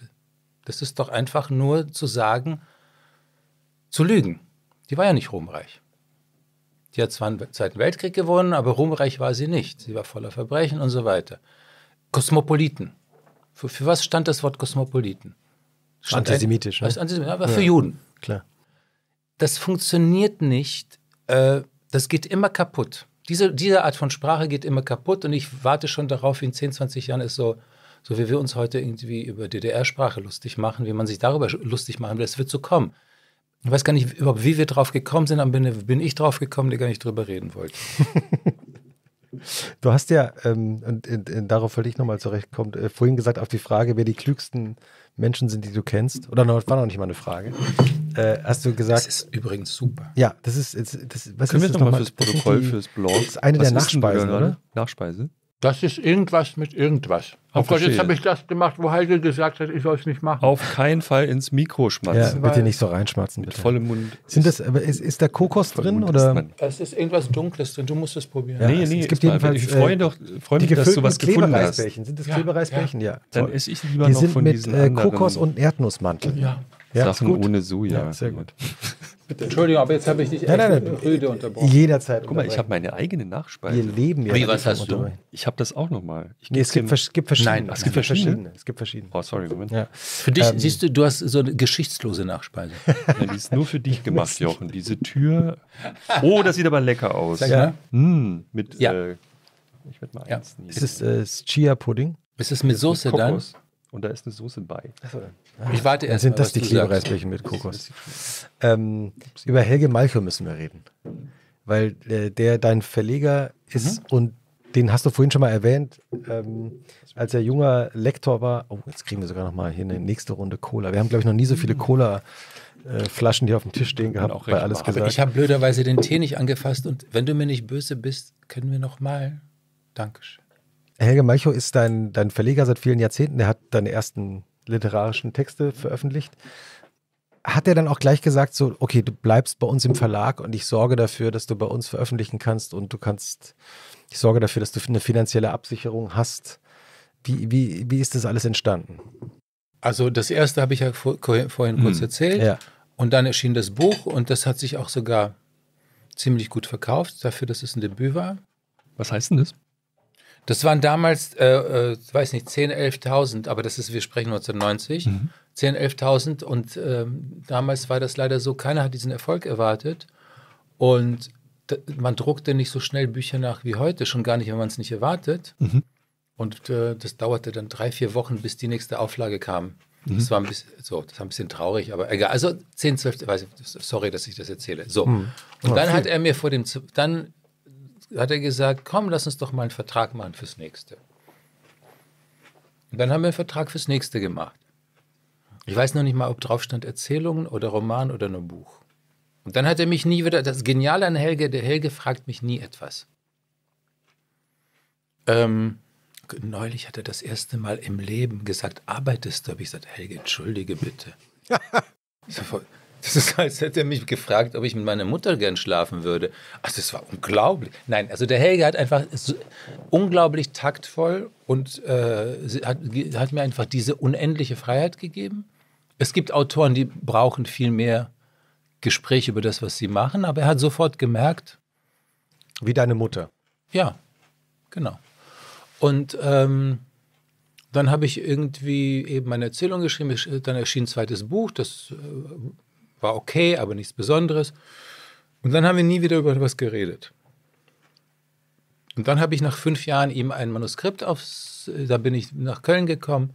Das ist doch einfach nur zu sagen, zu lügen. Die war ja nicht ruhmreich. Die hat zwar einen Zweiten Weltkrieg gewonnen, aber ruhmreich war sie nicht. Sie war voller Verbrechen und so weiter. Kosmopoliten. Für, für was stand das Wort Kosmopoliten? antisemitisch, ein, ne? antisemitisch, aber ja. für Juden. Klar. Das funktioniert nicht. Äh, das geht immer kaputt. Diese, diese Art von Sprache geht immer kaputt und ich warte schon darauf, wie in 10, 20 Jahren ist so, so wie wir uns heute irgendwie über DDR-Sprache lustig machen, wie man sich darüber lustig machen will. Es wird so kommen. Ich weiß gar nicht überhaupt, wie wir drauf gekommen sind, aber bin, bin ich drauf gekommen, der gar nicht drüber reden wollte. Du hast ja, ähm, und, und, äh, und, äh, darauf wollte ich nochmal zurechtkommen, äh, vorhin gesagt, auf die Frage, wer die klügsten Menschen sind, die du kennst, oder noch, war noch nicht mal eine Frage, äh, hast du gesagt. Das ist übrigens super. Ja, das ist. Das, das, was Können ist wir nochmal fürs Protokoll, fürs Blog? Das ist eine was der Nachspeisen, oder? Nachspeise? Das ist irgendwas mit irgendwas. Oh Gott, jetzt habe ich das gemacht, wo Heidel gesagt hat, ich soll es nicht machen. Auf keinen Fall ins Mikro schmatzen. Ja, bitte nicht so reinschmatzen. Bitte. Mit vollem Mund. Sind das, ist, ist da Kokos drin? Oder? Es ist irgendwas Dunkles drin, du musst es probieren. Ja, nee, nee, es gibt jedenfalls, ich freue, äh, doch, freue mich, dass du was gefunden hast. Sind das Klebereisbällchen? Ja. ja. Dann esse ich lieber die noch sind von mit, diesen äh, Kokos und Erdnussmantel. Ja. Sachen ohne Soja. sehr gut. Bitte. Entschuldigung, aber jetzt habe ich dich nein, nein, nein, rüde unterbrochen. Jederzeit. Guck mal, ich habe meine eigene Nachspeise. Wir leben ja. Wie, was hast du? Ich habe das auch nochmal. Nee, es gibt, gibt verschiedene. Nein, es gibt verschiedene. Es gibt verschiedene. Oh, sorry, Moment. Ja. Für dich, ähm, siehst du, du hast so eine geschichtslose Nachspeise. Nein, die ist nur für dich gemacht, Jochen. Diese Tür. Oh, das sieht aber lecker aus. Ja. Mmh, mit, ja. Äh, ich werde mal ja. eins nehmen. Ist äh, es äh, Chia-Pudding? Ist es mit Soße mit dann? Und da ist eine Soße bei. Achso. Ah, ich warte erst. Dann sind das die Klebereisbällchen mit Kokos? Ähm, über Helge Malchow müssen wir reden. Weil äh, der dein Verleger ist mhm. und den hast du vorhin schon mal erwähnt, ähm, als er junger Lektor war. Oh, jetzt kriegen wir sogar noch mal hier eine nächste Runde Cola. Wir haben, glaube ich, noch nie so viele mhm. Cola. Äh, Flaschen, die auf dem Tisch stehen gehabt, auch bei alles gesagt. Ich habe blöderweise den Tee nicht angefasst und wenn du mir nicht böse bist, können wir noch mal. Dankeschön. Helge Malcho ist dein, dein Verleger seit vielen Jahrzehnten. Der hat deine ersten literarischen Texte veröffentlicht. Hat er dann auch gleich gesagt, so, okay, du bleibst bei uns im Verlag und ich sorge dafür, dass du bei uns veröffentlichen kannst und du kannst, ich sorge dafür, dass du eine finanzielle Absicherung hast. Wie, wie, wie ist das alles entstanden? Also das erste habe ich ja vor, vorhin kurz hm, erzählt. Ja. Und dann erschien das Buch und das hat sich auch sogar ziemlich gut verkauft, dafür, dass es ein Debüt war. Was heißt denn das? Das waren damals, äh, äh, weiß nicht, 10, 11.000, aber das ist, wir sprechen 1990, mhm. 10, 11.000 und ähm, damals war das leider so, keiner hat diesen Erfolg erwartet und man druckte nicht so schnell Bücher nach wie heute, schon gar nicht, wenn man es nicht erwartet. Mhm. Und äh, das dauerte dann drei, vier Wochen, bis die nächste Auflage kam. Mhm. Das war ein bisschen, so, das war ein bisschen traurig, aber egal. Also 10, 12, weiß ich, sorry, dass ich das erzähle. So. Mhm. Und dann okay. hat er mir vor dem, dann hat er gesagt, komm, lass uns doch mal einen Vertrag machen fürs nächste. Und dann haben wir einen Vertrag fürs nächste gemacht. Ich weiß noch nicht mal, ob drauf stand Erzählungen oder Roman oder nur Buch. Und dann hat er mich nie wieder, das Geniale an Helge, der Helge fragt mich nie etwas. Ähm, neulich hat er das erste Mal im Leben gesagt, arbeitest du? Habe ich gesagt, Helge, entschuldige bitte. Sofort. Das ist, als hätte er mich gefragt, ob ich mit meiner Mutter gern schlafen würde. Also das war unglaublich. Nein, also der Helge hat einfach unglaublich taktvoll und äh, hat, hat mir einfach diese unendliche Freiheit gegeben. Es gibt Autoren, die brauchen viel mehr Gespräch über das, was sie machen, aber er hat sofort gemerkt. Wie deine Mutter. Ja, genau. Und ähm, dann habe ich irgendwie eben meine Erzählung geschrieben, äh, dann erschien ein zweites Buch, das äh, war okay, aber nichts Besonderes. Und dann haben wir nie wieder über etwas geredet. Und dann habe ich nach fünf Jahren ihm ein Manuskript aufs, da bin ich nach Köln gekommen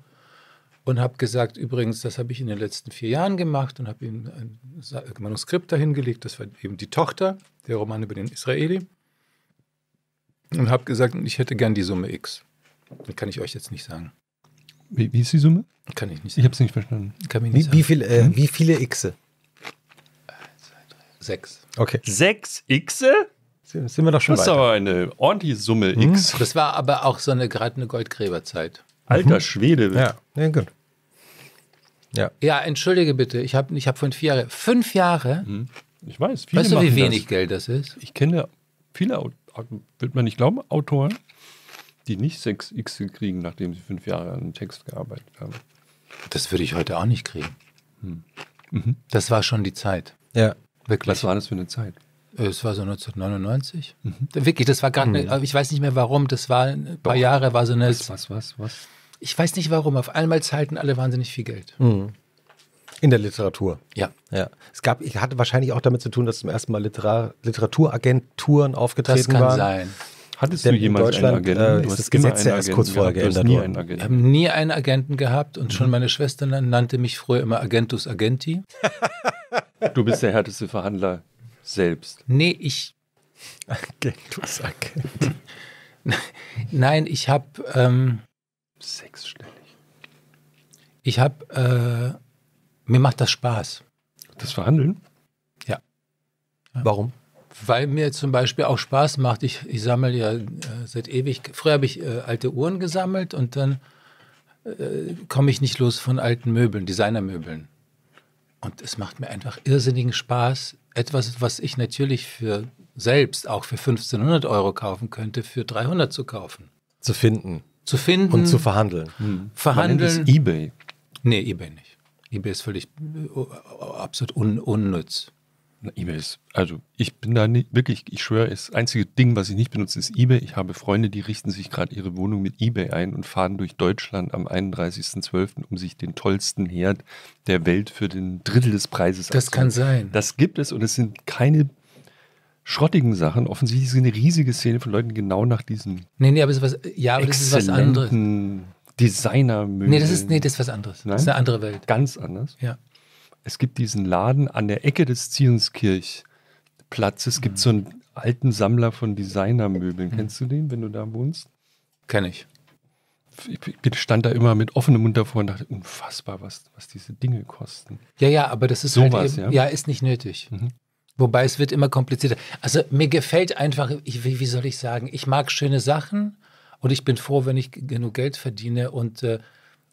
und habe gesagt, übrigens, das habe ich in den letzten vier Jahren gemacht und habe ihm ein Manuskript dahingelegt, das war eben die Tochter, der Roman über den Israeli. Und habe gesagt, ich hätte gern die Summe X. Das kann ich euch jetzt nicht sagen. Wie, wie ist die Summe? Kann ich nicht sagen. Ich habe es nicht verstanden. Nicht wie, wie, viel, äh, hm? wie viele Xe? Sechs. Okay. Sechs Xe? Sind wir doch schon Das ist aber eine ordentliche Summe hm? X. Das war aber auch so eine gerade eine Goldgräberzeit. Alter mhm. Schwede. Ja, ja gut. Ja. ja, entschuldige bitte, ich habe ich hab von vier Jahre, fünf Jahre. Hm. Ich weiß, viele Weißt du, wie wenig das. Geld das ist? Ich kenne viele, wird man nicht glauben, Autoren, die nicht sechs x kriegen, nachdem sie fünf Jahre an einem Text gearbeitet haben. Das würde ich heute auch nicht kriegen. Hm. Mhm. Das war schon die Zeit. Ja. Wirklich? Was war das für eine Zeit? Äh, es war so 1999. Mhm. Wirklich, das war gerade, mhm. ich weiß nicht mehr warum, das war ein paar Doch. Jahre, war so eine. Was, was, was, was? Ich weiß nicht warum, auf einmal zahlten alle wahnsinnig viel Geld. Mhm. In der Literatur. Ja. ja. Es gab, hatte wahrscheinlich auch damit zu tun, dass zum ersten Mal Literar Literaturagenturen aufgetreten waren. Das kann waren. sein. Hattest Denn du jemals einen Agenten? Äh, ist das Gesetz ja erst kurz vorher geändert worden. Wir haben nie einen Agenten gehabt und mhm. schon meine Schwester nannte mich früher immer Agentus Agenti. du bist der härteste Verhandler selbst. Nee, ich. Agentus Agenti. Nein, ich habe. Ähm, Sechsstellig. Ich habe. Äh, mir macht das Spaß. Das Verhandeln? Ja. Warum? Weil mir zum Beispiel auch Spaß macht. Ich, ich sammle ja äh, seit ewig. Früher habe ich äh, alte Uhren gesammelt und dann äh, komme ich nicht los von alten Möbeln, Designermöbeln. Und es macht mir einfach irrsinnigen Spaß. Etwas, was ich natürlich für selbst auch für 1500 Euro kaufen könnte, für 300 zu kaufen. Zu finden. Zu finden. Und zu verhandeln. Hm. Verhandeln. Man nennt es eBay. Nee, eBay nicht. eBay ist völlig äh, absolut un unnütz eBay ist, also ich bin da nicht, wirklich, ich schwöre, das einzige Ding, was ich nicht benutze, ist eBay. Ich habe Freunde, die richten sich gerade ihre Wohnung mit eBay ein und fahren durch Deutschland am 31.12., um sich den tollsten Herd der Welt für den Drittel des Preises Das abzunehmen. kann sein. Das gibt es und es sind keine schrottigen Sachen. Offensichtlich ist es eine riesige Szene von Leuten genau nach diesen. Nee, nee, aber, was, ja, aber das ist was anderes. designer Nee, das ist, nee, das ist was anderes. Nein? Das ist eine andere Welt. Ganz anders. Ja es gibt diesen Laden an der Ecke des Zionskirchplatzes, Es gibt so einen mhm. alten Sammler von Designermöbeln. Mhm. Kennst du den, wenn du da wohnst? Kenn ich. Ich stand da immer mit offenem Mund davor und dachte, unfassbar, was, was diese Dinge kosten. Ja, ja, aber das ist halt sowas, halt eben, ja? ja, ist nicht nötig. Mhm. Wobei es wird immer komplizierter. Also mir gefällt einfach, ich, wie, wie soll ich sagen, ich mag schöne Sachen und ich bin froh, wenn ich genug Geld verdiene. Und äh,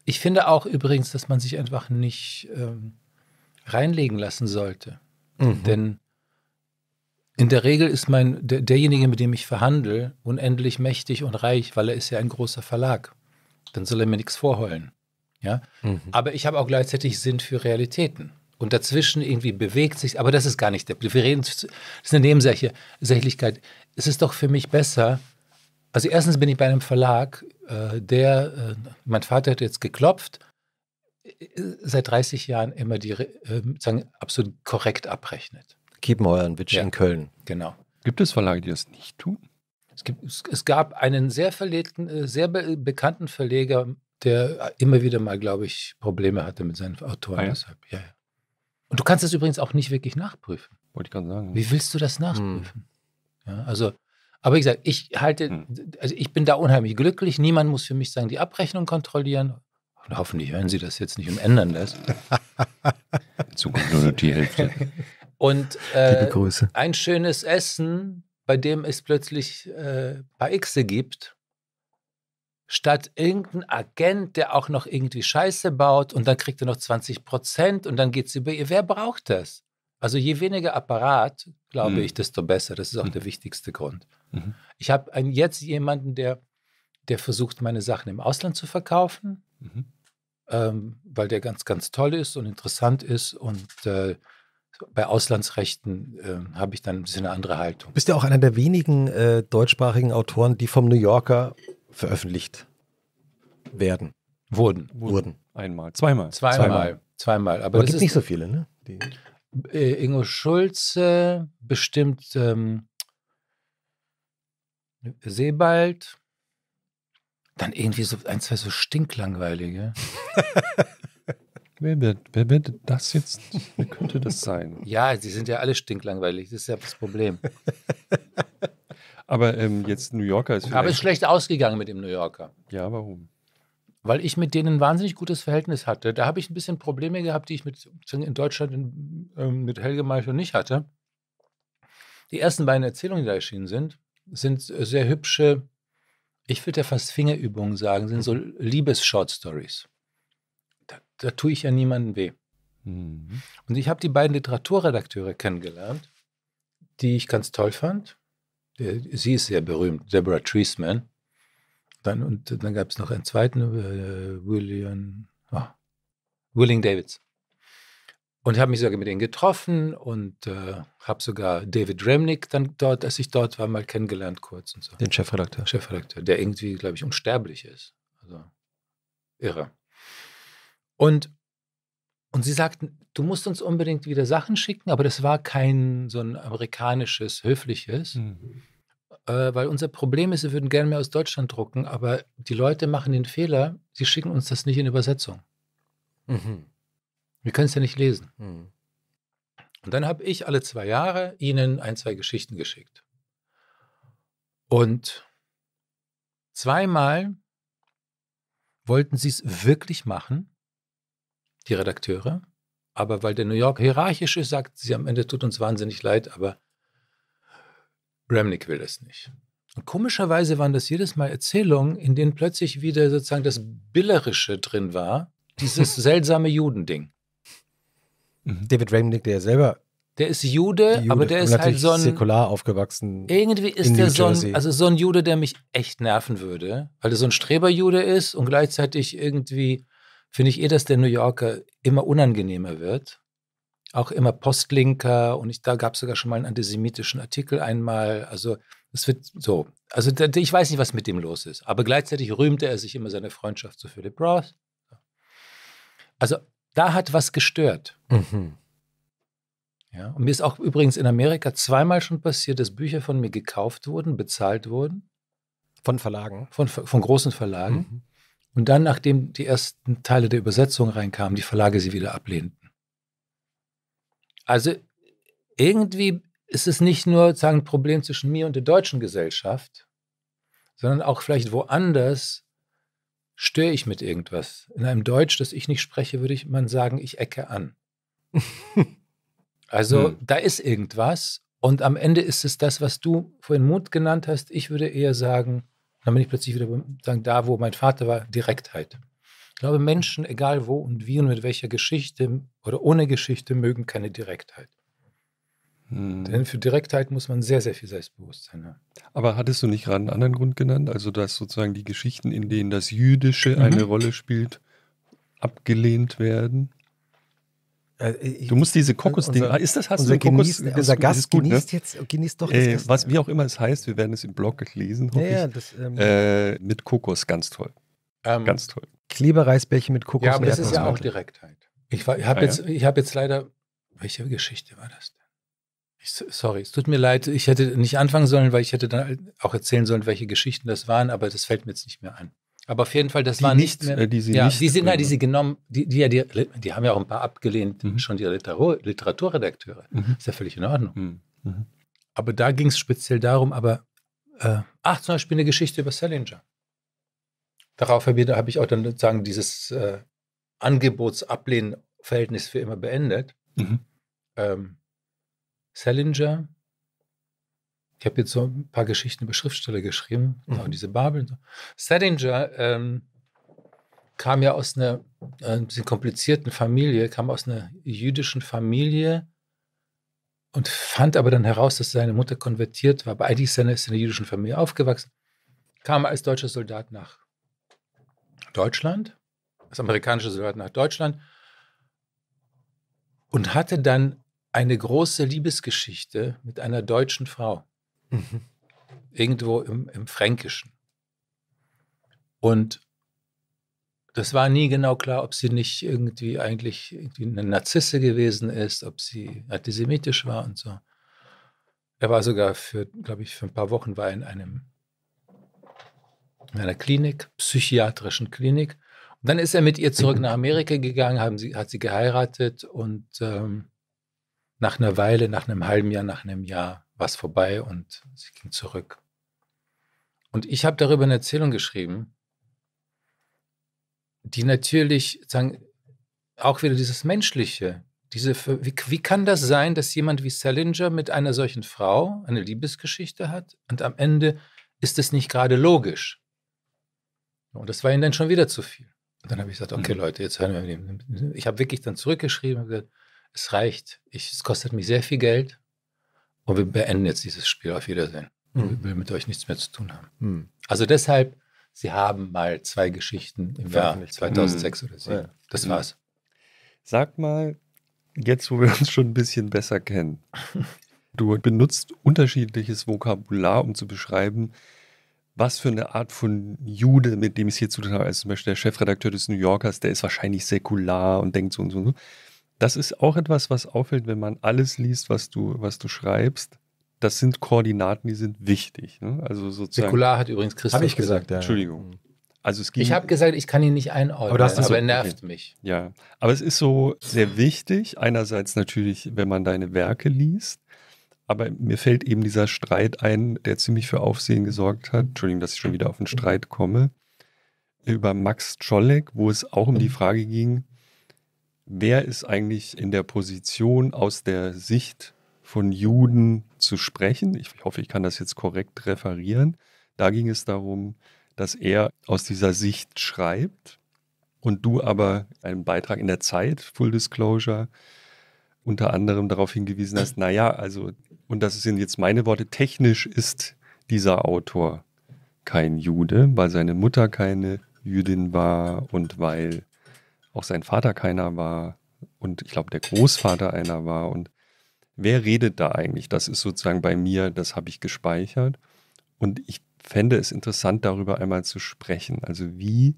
ich finde auch übrigens, dass man sich einfach nicht ähm, reinlegen lassen sollte. Mhm. Denn in der Regel ist mein, der, derjenige, mit dem ich verhandle, unendlich mächtig und reich, weil er ist ja ein großer Verlag. Dann soll er mir nichts vorheulen. Ja? Mhm. Aber ich habe auch gleichzeitig Sinn für Realitäten. Und dazwischen irgendwie bewegt sich, aber das ist gar nicht der Wir reden, das ist eine Nebensächlichkeit. Es ist doch für mich besser, also erstens bin ich bei einem Verlag, äh, der, äh, mein Vater hat jetzt geklopft äh, seit 30 Jahren immer die äh, sagen, absolut korrekt abrechnet. Kiepenheuernwitsch ja. in Köln. Genau. Gibt es Verlage, die das nicht tun? Es, gibt, es, es gab einen sehr, verlegten, äh, sehr be bekannten Verleger, der immer wieder mal, glaube ich, Probleme hatte mit seinen Autoren. Ah, ja? Deshalb, ja, ja. Und du kannst das übrigens auch nicht wirklich nachprüfen. Wollte ich gerade sagen. Wie willst du das hm. nachprüfen? Hm. Ja, also, aber wie gesagt, ich halte, hm. also ich bin da unheimlich glücklich. Niemand muss für mich sagen, die Abrechnung kontrollieren. Und hoffentlich hören Sie das jetzt nicht und ändern das. Zukunft nur die Hälfte. Und äh, ein schönes Essen, bei dem es plötzlich äh, paar Xe gibt, statt irgendein Agent, der auch noch irgendwie Scheiße baut und dann kriegt er noch 20 Prozent und dann geht es über ihr. Wer braucht das? Also je weniger Apparat, glaube mhm. ich, desto besser. Das ist auch mhm. der wichtigste Grund. Mhm. Ich habe jetzt jemanden, der, der versucht, meine Sachen im Ausland zu verkaufen. Mhm ähm, weil der ganz, ganz toll ist und interessant ist und äh, bei Auslandsrechten äh, habe ich dann ein bisschen eine andere Haltung. Du bist ja auch einer der wenigen äh, deutschsprachigen Autoren, die vom New Yorker veröffentlicht werden. Wurden. Wurden. Einmal. Zweimal. Zweimal. Zweimal. Zweimal. Aber es gibt nicht so viele, ne? Die. Äh, Ingo Schulze, bestimmt ähm, Sebald, dann irgendwie so ein, zwei so stinklangweilige. wer, wird, wer wird das jetzt? Wer könnte das sein? Ja, die sind ja alle stinklangweilig. Das ist ja das Problem. Aber ähm, jetzt New Yorker ist Aber es ist schlecht ausgegangen mit dem New Yorker. Ja, warum? Weil ich mit denen ein wahnsinnig gutes Verhältnis hatte. Da habe ich ein bisschen Probleme gehabt, die ich mit, in Deutschland in, ähm, mit Helge Meichel nicht hatte. Die ersten beiden Erzählungen, die da erschienen sind, sind sehr hübsche ich würde ja fast Fingerübungen sagen, sind so Liebes-Short-Stories. Da, da, tue ich ja niemandem weh. Mhm. Und ich habe die beiden Literaturredakteure kennengelernt, die ich ganz toll fand. Sie ist sehr berühmt, Deborah Treisman. Dann, und dann gab es noch einen zweiten, äh, William, oh, ah, Willing Davids. Und habe mich sogar mit ihnen getroffen und äh, habe sogar David Remnick dann dort, als ich dort war, mal kennengelernt kurz und so. Den Chefredakteur. Chefredakteur, der irgendwie, glaube ich, unsterblich ist. Also irre. Und, und sie sagten, du musst uns unbedingt wieder Sachen schicken, aber das war kein so ein amerikanisches, höfliches. Mhm. Äh, weil unser Problem ist, sie würden gerne mehr aus Deutschland drucken, aber die Leute machen den Fehler, sie schicken uns das nicht in Übersetzung. Mhm. Wir können es ja nicht lesen. Hm. Und dann habe ich alle zwei Jahre ihnen ein, zwei Geschichten geschickt. Und zweimal wollten sie es wirklich machen, die Redakteure. Aber weil der New York hierarchisch ist, sagt sie am Ende, tut uns wahnsinnig leid, aber Remnick will es nicht. Und komischerweise waren das jedes Mal Erzählungen, in denen plötzlich wieder sozusagen das Billerische drin war, dieses seltsame Judending. Mhm. David Remnick, der selber der ist Jude, Jude. aber der ist halt so ein. säkular aufgewachsen. Irgendwie ist der so ein, also so ein Jude, der mich echt nerven würde, weil er so ein Streberjude ist und gleichzeitig irgendwie finde ich eher, dass der New Yorker immer unangenehmer wird. Auch immer Postlinker und ich, da gab es sogar schon mal einen antisemitischen Artikel einmal. Also es wird so. Also der, ich weiß nicht, was mit dem los ist. Aber gleichzeitig rühmte er sich immer seine Freundschaft zu Philip Roth. Also da hat was gestört. Mhm. Ja, und mir ist auch übrigens in Amerika zweimal schon passiert, dass Bücher von mir gekauft wurden, bezahlt wurden. Von Verlagen? Von, von großen Verlagen. Mhm. Und dann, nachdem die ersten Teile der Übersetzung reinkamen, die Verlage sie wieder ablehnten. Also irgendwie ist es nicht nur sagen, ein Problem zwischen mir und der deutschen Gesellschaft, sondern auch vielleicht woanders störe ich mit irgendwas. In einem Deutsch, das ich nicht spreche, würde ich man sagen, ich ecke an. also hm. da ist irgendwas und am Ende ist es das, was du vorhin Mut genannt hast. Ich würde eher sagen, dann bin ich plötzlich wieder sagen, da, wo mein Vater war, Direktheit. Ich glaube, Menschen, egal wo und wie und mit welcher Geschichte oder ohne Geschichte, mögen keine Direktheit. Hm. Denn für Direktheit muss man sehr, sehr viel Selbstbewusstsein haben. Aber hattest du nicht gerade einen anderen Grund genannt? Also, dass sozusagen die Geschichten, in denen das Jüdische mhm. eine Rolle spielt, abgelehnt werden? Äh, du musst diese Kokosding. Ah, ist das hast unser du Kokos, ne? genießt, Unser Gast gut, genießt ne? jetzt genießt doch das äh, was wie auch immer es heißt. Wir werden es im Blog lesen. Ja, ja, das, ähm, äh, mit Kokos ganz toll. Ähm, ganz toll. Klebereisbällchen mit Kokos. Ja, aber das ist ja auch Direktheit. Ich, ich habe ah, jetzt, ja? hab jetzt leider, welche Geschichte war das? Sorry, es tut mir leid, ich hätte nicht anfangen sollen, weil ich hätte dann halt auch erzählen sollen, welche Geschichten das waren, aber das fällt mir jetzt nicht mehr ein. Aber auf jeden Fall, das die waren nicht, mehr, äh, die sie ja, nicht die sind, nein, die sie genommen, die, die, die, die, haben ja auch ein paar abgelehnt, mhm. schon die Literatur, Literaturredakteure. Mhm. Ist ja völlig in Ordnung. Mhm. mhm. Aber da ging es speziell darum, aber äh, ach, zum Beispiel eine Geschichte über Salinger. Darauf habe ich auch dann sozusagen dieses äh, Angebotsablehnen-Verhältnis für immer beendet. Mhm. Ähm, Salinger. Ich habe jetzt so ein paar Geschichten über Schriftsteller geschrieben, genau mhm. auch diese Babel. Salinger ähm, kam ja aus einer äh, komplizierten Familie, kam aus einer jüdischen Familie und fand aber dann heraus, dass seine Mutter konvertiert war. Aber eigentlich ist er in einer jüdischen Familie aufgewachsen, kam als deutscher Soldat nach Deutschland, als amerikanischer Soldat nach Deutschland und hatte dann eine große Liebesgeschichte mit einer deutschen Frau. Mhm. Irgendwo im, im Fränkischen. Und das war nie genau klar, ob sie nicht irgendwie eigentlich irgendwie eine Narzisse gewesen ist, ob sie antisemitisch war und so. Er war sogar für, glaube ich, für ein paar Wochen war in einem in einer Klinik, psychiatrischen Klinik. Und dann ist er mit ihr zurück nach Amerika gegangen, haben sie, hat sie geheiratet und ähm, nach einer Weile, nach einem halben Jahr, nach einem Jahr war es vorbei und sie ging zurück. Und ich habe darüber eine Erzählung geschrieben, die natürlich sagen, auch wieder dieses Menschliche, diese, wie, wie kann das sein, dass jemand wie Salinger mit einer solchen Frau eine Liebesgeschichte hat und am Ende ist es nicht gerade logisch? Und das war ihnen dann schon wieder zu viel. Und dann habe ich gesagt, okay mhm. Leute, jetzt hören wir Ich habe wirklich dann zurückgeschrieben und gesagt, es reicht. Ich, es kostet mich sehr viel Geld und wir beenden jetzt dieses Spiel. Auf Wiedersehen. Mhm. Ich will mit euch nichts mehr zu tun haben. Mhm. Also deshalb, sie haben mal zwei Geschichten im Jahr 2006 mhm. oder 2007. Ja. Das mhm. war's. Sag mal, jetzt wo wir uns schon ein bisschen besser kennen, du benutzt unterschiedliches Vokabular, um zu beschreiben, was für eine Art von Jude, mit dem ich es hier zu tun habe, Also zum Beispiel der Chefredakteur des New Yorkers, der ist wahrscheinlich säkular und denkt so und so. Und so. Das ist auch etwas, was auffällt, wenn man alles liest, was du, was du schreibst. Das sind Koordinaten, die sind wichtig. Ne? Also sozusagen. Säkular hat übrigens Christoph Habe ich gesagt, gesagt, ja. Entschuldigung. Hm. Also es ging, ich habe gesagt, ich kann ihn nicht einordnen, aber, das ist aber er nervt okay. mich. Ja, aber es ist so sehr wichtig, einerseits natürlich, wenn man deine Werke liest, aber mir fällt eben dieser Streit ein, der ziemlich für Aufsehen gesorgt hat, Entschuldigung, dass ich schon wieder auf den Streit komme, über Max Czollek, wo es auch um die mhm. Frage ging, wer ist eigentlich in der Position aus der Sicht von Juden zu sprechen. Ich hoffe, ich kann das jetzt korrekt referieren. Da ging es darum, dass er aus dieser Sicht schreibt und du aber einen Beitrag in der Zeit, Full Disclosure, unter anderem darauf hingewiesen hast, naja, also, und das sind jetzt meine Worte, technisch ist dieser Autor kein Jude, weil seine Mutter keine Jüdin war und weil auch sein Vater keiner war und ich glaube, der Großvater einer war. Und wer redet da eigentlich? Das ist sozusagen bei mir, das habe ich gespeichert. Und ich fände es interessant, darüber einmal zu sprechen. Also wie,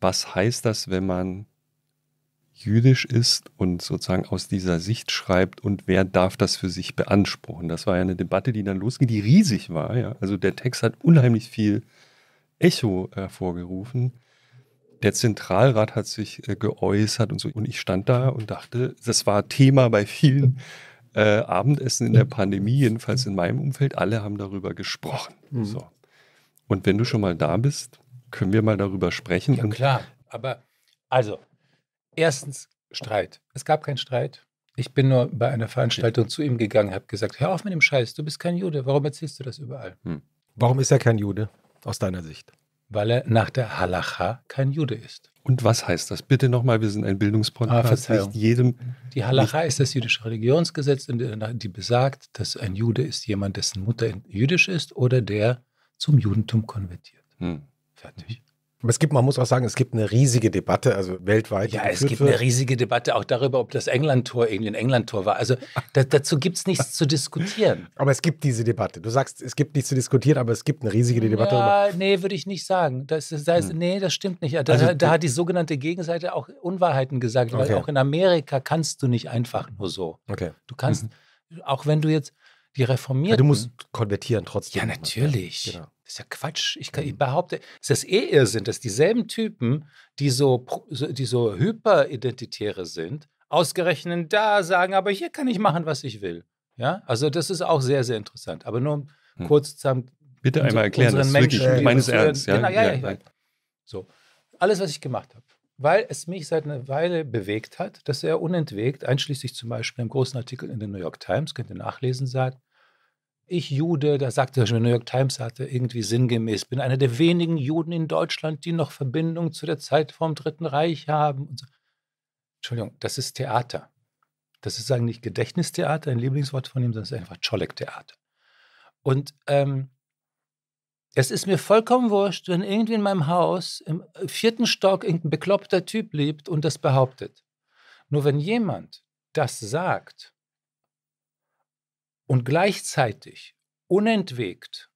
was heißt das, wenn man jüdisch ist und sozusagen aus dieser Sicht schreibt und wer darf das für sich beanspruchen? Das war ja eine Debatte, die dann losging, die riesig war. Ja? Also der Text hat unheimlich viel Echo hervorgerufen der Zentralrat hat sich äh, geäußert und so. Und ich stand da und dachte, das war Thema bei vielen äh, Abendessen in der Pandemie, jedenfalls in meinem Umfeld. Alle haben darüber gesprochen. Mhm. So. Und wenn du schon mal da bist, können wir mal darüber sprechen. Ja, klar. Aber also, erstens Streit. Es gab keinen Streit. Ich bin nur bei einer Veranstaltung ja. zu ihm gegangen, habe gesagt: Hör auf mit dem Scheiß, du bist kein Jude. Warum erzählst du das überall? Hm. Warum ist er kein Jude, aus deiner Sicht? weil er nach der Halacha kein Jude ist. Und was heißt das? Bitte nochmal, wir sind ein Bildungspodcast. Ah, nicht jedem. Die Halacha ist das jüdische Religionsgesetz, die besagt, dass ein Jude ist jemand, dessen Mutter jüdisch ist oder der zum Judentum konvertiert. Hm. Fertig. Aber es gibt, man muss auch sagen, es gibt eine riesige Debatte, also weltweit. Ja, es gibt wird. eine riesige Debatte auch darüber, ob das England-Tor irgendwie ein England-Tor war. Also da, dazu gibt es nichts zu diskutieren. Aber es gibt diese Debatte. Du sagst, es gibt nichts zu diskutieren, aber es gibt eine riesige Debatte. Ja, darüber. nee, würde ich nicht sagen. Das, das heißt, hm. Nee, das stimmt nicht. Da, also, da, hat die sogenannte Gegenseite auch Unwahrheiten gesagt, weil okay. auch in Amerika kannst du nicht einfach nur so. Okay. Du kannst, mhm. auch wenn du jetzt die reformiert. du musst konvertieren trotzdem. Ja, natürlich. Genau. Das ist ja Quatsch. Ich, kann, ich mhm. behaupte, es ist eh Irrsinn, dass dieselben Typen, die so, die so hyperidentitäre sind, ausgerechnet da sagen, aber hier kann ich machen, was ich will. Ja, also das ist auch sehr, sehr interessant. Aber nur hm. kurz zusammen. Bitte einmal erklären, das Menschen, wirklich meines Ernstes. Ja, genau, ja, ja, ja, ja. So, alles, was ich gemacht habe weil es mich seit einer Weile bewegt hat, dass er unentwegt, einschließlich zum Beispiel einem großen Artikel in den New York Times, könnt ihr nachlesen, sagt, ich Jude, da sagte schon, New York Times hatte irgendwie sinngemäß, bin einer der wenigen Juden in Deutschland, die noch Verbindung zu der Zeit vom Dritten Reich haben. So. Entschuldigung, das ist Theater. Das ist sagen nicht Gedächtnistheater, ein Lieblingswort von ihm, sondern es ist einfach Czollek-Theater. Und ähm, es ist mir vollkommen wurscht, wenn irgendwie in meinem Haus im vierten Stock irgendein bekloppter Typ lebt und das behauptet. Nur wenn jemand das sagt, und gleichzeitig unentwegt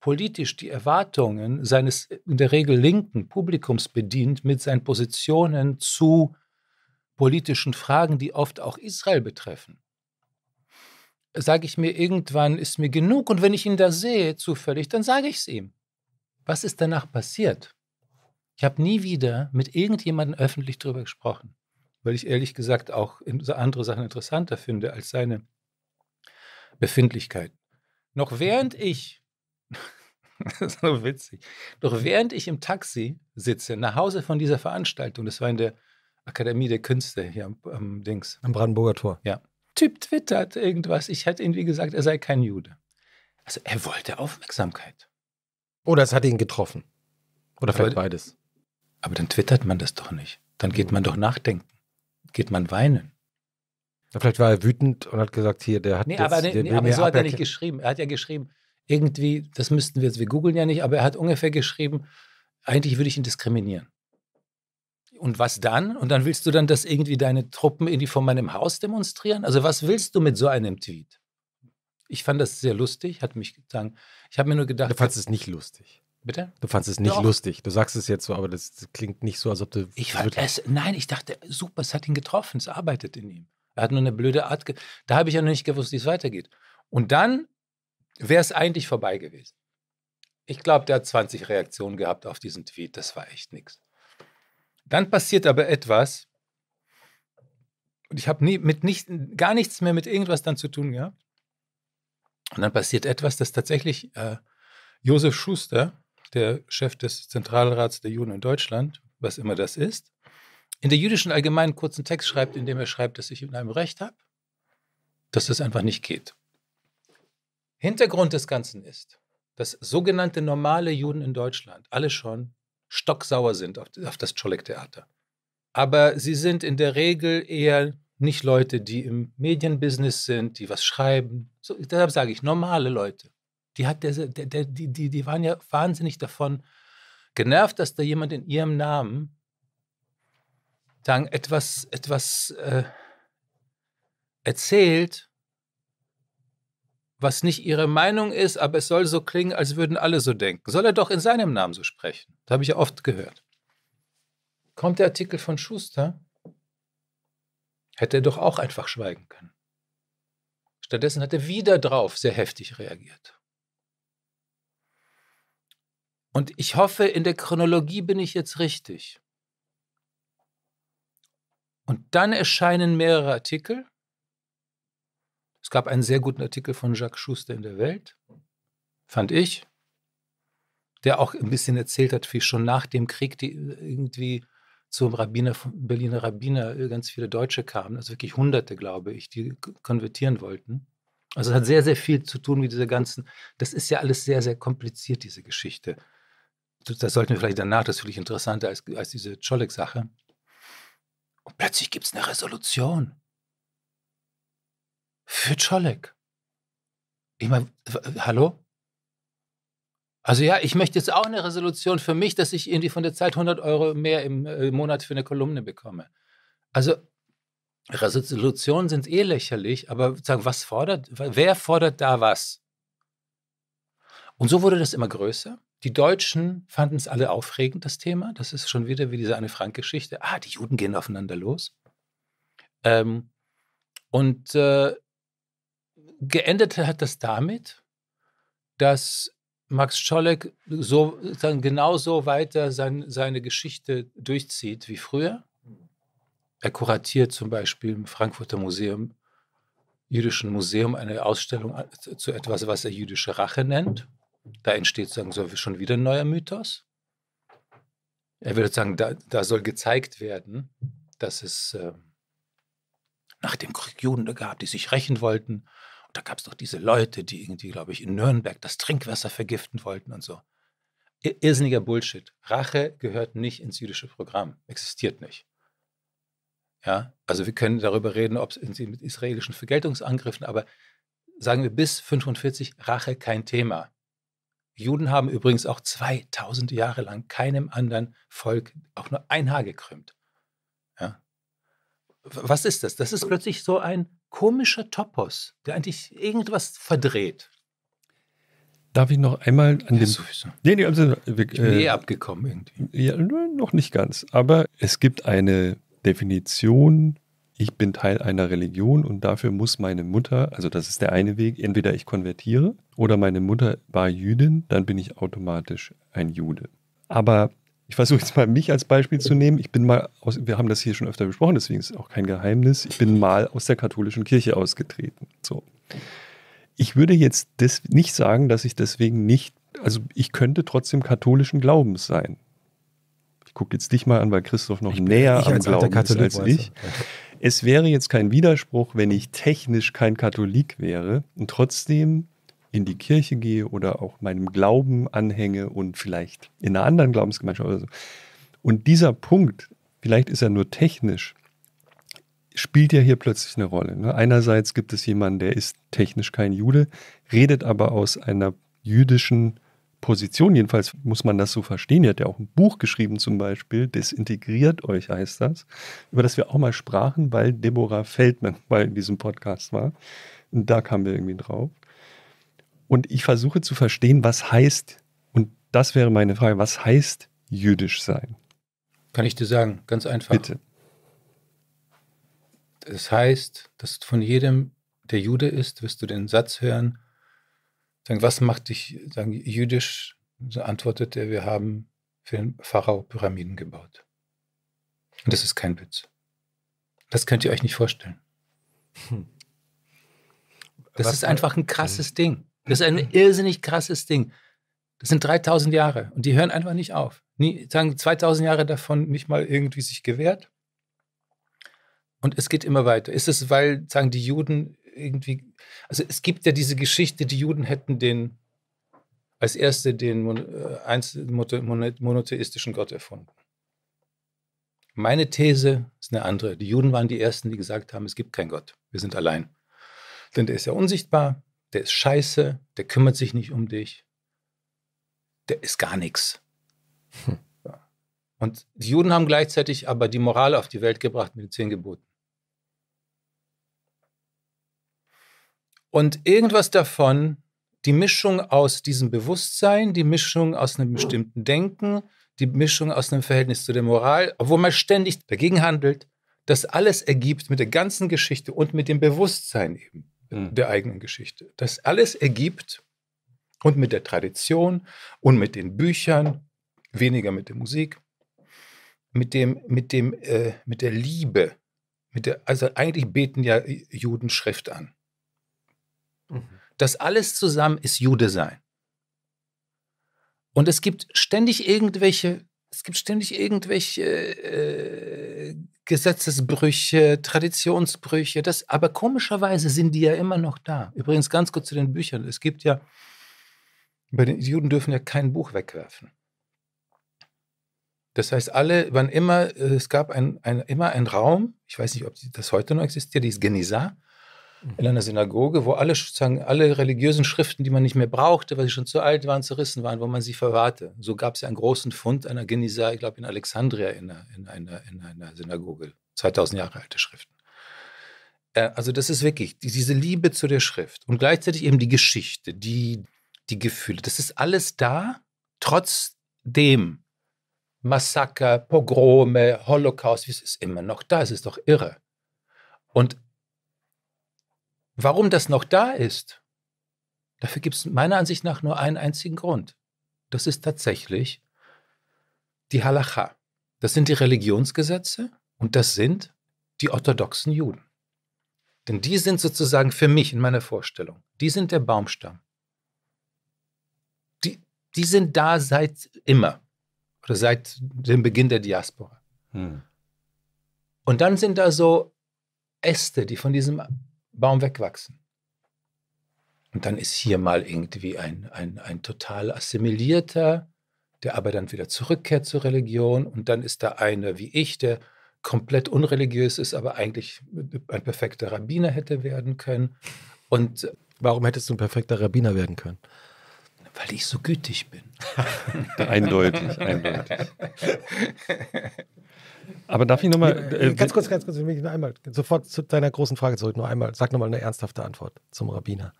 politisch die Erwartungen seines in der Regel linken Publikums bedient mit seinen Positionen zu politischen Fragen, die oft auch Israel betreffen, sage ich mir irgendwann, ist mir genug und wenn ich ihn da sehe, zufällig, dann sage ich es ihm. Was ist danach passiert? Ich habe nie wieder mit irgendjemandem öffentlich darüber gesprochen, weil ich ehrlich gesagt auch andere Sachen interessanter finde als seine Befindlichkeiten. Noch mhm. während ich, das ist so witzig, doch mhm. während ich im Taxi sitze, nach Hause von dieser Veranstaltung, das war in der Akademie der Künste hier am, am Dings. Am Brandenburger Tor. Ja. Typ twittert irgendwas. Ich hätte hatte wie gesagt, er sei kein Jude. Also er wollte Aufmerksamkeit. Oder es hat ihn getroffen. Oder vielleicht aber, beides. Aber dann twittert man das doch nicht. Dann geht mhm. man doch nachdenken. Geht man weinen. Ja, vielleicht war er wütend und hat gesagt, hier, der hat nee, jetzt, aber, nee, nee, aber so hat er nicht geschrieben. Er hat ja geschrieben, irgendwie, das müssten wir jetzt, wir googeln ja nicht, aber er hat ungefähr geschrieben, eigentlich würde ich ihn diskriminieren. Und was dann? Und dann willst du dann, dass irgendwie deine Truppen irgendwie vor meinem Haus demonstrieren? Also was willst du mit so einem Tweet? Ich fand das sehr lustig, hat mich sagen, ich habe mir nur gedacht. Du fandest es nicht lustig. Bitte? Du fandest es nicht Doch. lustig. Du sagst es jetzt so, aber das klingt nicht so, als ob du. Ich fand es, nein, ich dachte, super, es hat ihn getroffen, es arbeitet in ihm. Er hat nur eine blöde Art. Da habe ich ja noch nicht gewusst, wie es weitergeht. Und dann wäre es eigentlich vorbei gewesen. Ich glaube, der hat 20 Reaktionen gehabt auf diesen Tweet. Das war echt nichts. Dann passiert aber etwas. Und ich habe nicht, gar nichts mehr mit irgendwas dann zu tun gehabt. Und dann passiert etwas, das tatsächlich äh, Josef Schuster, der Chef des Zentralrats der Juden in Deutschland, was immer das ist, in der jüdischen Allgemeinen kurzen Text schreibt, in dem er schreibt, dass ich in einem Recht habe, dass das einfach nicht geht. Hintergrund des Ganzen ist, dass sogenannte normale Juden in Deutschland alle schon stocksauer sind auf, auf das Czollek-Theater. Aber sie sind in der Regel eher nicht Leute, die im Medienbusiness sind, die was schreiben. So, deshalb sage ich, normale Leute. Die, hat der, der, der, die, die, die waren ja wahnsinnig davon genervt, dass da jemand in ihrem Namen sagen, etwas, etwas äh, erzählt, was nicht ihre Meinung ist, aber es soll so klingen, als würden alle so denken. Soll er doch in seinem Namen so sprechen? Das habe ich ja oft gehört. Kommt der Artikel von Schuster? Hätte er doch auch einfach schweigen können. Stattdessen hat er wieder drauf sehr heftig reagiert. Und ich hoffe, in der Chronologie bin ich jetzt richtig. Und dann erscheinen mehrere Artikel. Es gab einen sehr guten Artikel von Jacques Schuster in der Welt, fand ich, der auch ein bisschen erzählt hat, wie schon nach dem Krieg die äh, irgendwie zum Rabbiner, Berliner Rabbiner äh, ganz viele Deutsche kamen, also wirklich Hunderte, glaube ich, die konvertieren wollten. Also es hat sehr, sehr viel zu tun mit dieser ganzen, das ist ja alles sehr, sehr kompliziert, diese Geschichte. Das sollten wir vielleicht danach, das ist ich interessanter als, als diese Czollek-Sache. Und plötzlich gibt es eine Resolution. Für Czolek. Ich meine, hallo? Also ja, ich möchte jetzt auch eine Resolution für mich, dass ich irgendwie von der Zeit 100 Euro mehr äh, im Monat für eine Kolumne bekomme. Also Resolutionen sind eh lächerlich, aber sagen, was fordert, wer fordert da was? Und so wurde das immer größer. Die Deutschen fanden es alle aufregend, das Thema. Das ist schon wieder wie diese Anne Frank-Geschichte. Ah, die Juden gehen aufeinander los. Ähm, und äh, geendet hat das damit, dass Max Scholleck so, dann genauso weiter sein, seine Geschichte durchzieht wie früher. Er kuratiert zum Beispiel im Frankfurter Museum, Jüdischen Museum, eine Ausstellung äh, zu etwas, was er jüdische Rache nennt. Da entsteht, sagen wir, schon wieder ein neuer Mythos. Er würde sagen, da, da soll gezeigt werden, dass es äh, nach dem Krieg Juden gab, die sich rächen wollten. Und da gab es doch diese Leute, die irgendwie, glaube ich, in Nürnberg das Trinkwasser vergiften wollten und so. Irrsinniger Bullshit. Rache gehört nicht ins jüdische Programm, existiert nicht. Ja, also wir können darüber reden, ob es mit israelischen Vergeltungsangriffen, aber sagen wir bis 1945, Rache kein Thema. Juden haben übrigens auch 2000 Jahre lang keinem anderen Volk auch nur ein Haar gekrümmt. Ja. Was ist das? Das ist plötzlich so ein komischer Topos, der eigentlich irgendwas verdreht. Darf ich noch einmal an ja, dem. Sowieso. Nee, nee, also, äh, wir, ich bin äh, eh abgekommen irgendwie. Ja, noch nicht ganz. Aber es gibt eine Definition ich bin Teil einer Religion und dafür muss meine Mutter, also das ist der eine Weg, entweder ich konvertiere oder meine Mutter war Jüdin, dann bin ich automatisch ein Jude. Aber ich versuche jetzt mal mich als Beispiel zu nehmen. Ich bin mal aus, wir haben das hier schon öfter besprochen, deswegen ist es auch kein Geheimnis. Ich bin mal aus der katholischen Kirche ausgetreten. So. Ich würde jetzt des, nicht sagen, dass ich deswegen nicht, also ich könnte trotzdem katholischen Glaubens sein. Ich gucke jetzt dich mal an, weil Christoph noch ich näher bin, am Glauben ist als ich es wäre jetzt kein Widerspruch, wenn ich technisch kein Katholik wäre und trotzdem in die Kirche gehe oder auch meinem Glauben anhänge und vielleicht in einer anderen Glaubensgemeinschaft oder so. Und dieser Punkt, vielleicht ist er nur technisch, spielt ja hier plötzlich eine Rolle. Ne? Einerseits gibt es jemanden, der ist technisch kein Jude, redet aber aus einer jüdischen Position, jedenfalls muss man das so verstehen, ihr habt ja auch ein Buch geschrieben zum Beispiel, Desintegriert euch heißt das, über das wir auch mal sprachen, weil Deborah Feldman mal in diesem Podcast war. Und da kamen wir irgendwie drauf. Und ich versuche zu verstehen, was heißt, und das wäre meine Frage, was heißt jüdisch sein? Kann ich dir sagen, ganz einfach. Bitte. Das heißt, dass von jedem, der Jude ist, wirst du den Satz hören, sagen, was macht dich sagen, jüdisch? So antwortet er, wir haben für den Pharao Pyramiden gebaut. Und das ist kein Witz. Das könnt ihr euch nicht vorstellen. Hm. Das was ist einfach ein krasses Ding. Das ist ein mhm. irrsinnig krasses Ding. Das sind 3000 Jahre und die hören einfach nicht auf. Nie, sagen 2000 Jahre davon nicht mal irgendwie sich gewehrt. Und es geht immer weiter. Ist es, weil sagen die Juden irgendwie, also es gibt ja diese Geschichte, die Juden hätten den als erste den äh, monotheistischen Gott erfunden. Meine These ist eine andere. Die Juden waren die Ersten, die gesagt haben, es gibt keinen Gott. Wir sind allein. Denn der ist ja unsichtbar, der ist scheiße, der kümmert sich nicht um dich, der ist gar nichts. Hm. Und die Juden haben gleichzeitig aber die Moral auf die Welt gebracht mit den zehn Geboten. Und irgendwas davon, die Mischung aus diesem Bewusstsein, die Mischung aus einem bestimmten Denken, die Mischung aus einem Verhältnis zu der Moral, obwohl man ständig dagegen handelt, das alles ergibt mit der ganzen Geschichte und mit dem Bewusstsein eben mhm. der eigenen Geschichte. Das alles ergibt und mit der Tradition und mit den Büchern, weniger mit der Musik, mit dem, mit dem, äh, mit der Liebe. Mit der, also eigentlich beten ja Juden Schrift an. Mhm. Das alles zusammen ist Jude sein. Und es gibt ständig irgendwelche, es gibt ständig irgendwelche äh, Gesetzesbrüche, Traditionsbrüche. Das, aber komischerweise sind die ja immer noch da. Übrigens ganz kurz zu den Büchern. Es gibt ja, bei den Juden dürfen ja kein Buch wegwerfen. Das heißt, alle, wann immer, äh, es gab ein, ein, immer einen Raum, ich weiß nicht, ob das heute noch existiert, die ist Genizar, in einer Synagoge, wo alle, sozusagen, alle religiösen Schriften, die man nicht mehr brauchte, weil sie schon zu alt waren, zerrissen waren, wo man sie verwahrte. So gab es ja einen großen Fund einer Genisa, ich glaube in Alexandria, in einer, in, einer, in einer Synagoge, 2000 Jahre alte Schriften. Äh, also das ist wirklich diese Liebe zu der Schrift und gleichzeitig eben die Geschichte, die, die Gefühle. Das ist alles da, trotzdem Massaker, Pogrome, Holocaust, es ist immer noch da, es ist doch irre. Und Warum das noch da ist, dafür gibt es meiner Ansicht nach nur einen einzigen Grund. Das ist tatsächlich die Halacha. Das sind die Religionsgesetze und das sind die orthodoxen Juden. Denn die sind sozusagen für mich in meiner Vorstellung, die sind der Baumstamm. Die, die sind da seit immer oder seit dem Beginn der Diaspora. Hm. Und dann sind da so Äste, die von diesem Baum wegwachsen. Und dann ist hier mal irgendwie ein, ein, ein total assimilierter, der aber dann wieder zurückkehrt zur Religion. Und dann ist da einer wie ich, der komplett unreligiös ist, aber eigentlich ein perfekter Rabbiner hätte werden können. Und äh, warum hättest du ein perfekter Rabbiner werden können? Weil ich so gütig bin. eindeutig, eindeutig. Aber darf ich nochmal. Äh, ganz kurz, ganz kurz, ich nur einmal. Sofort zu deiner großen Frage zurück, nur einmal. Sag nochmal eine ernsthafte Antwort zum Rabbiner.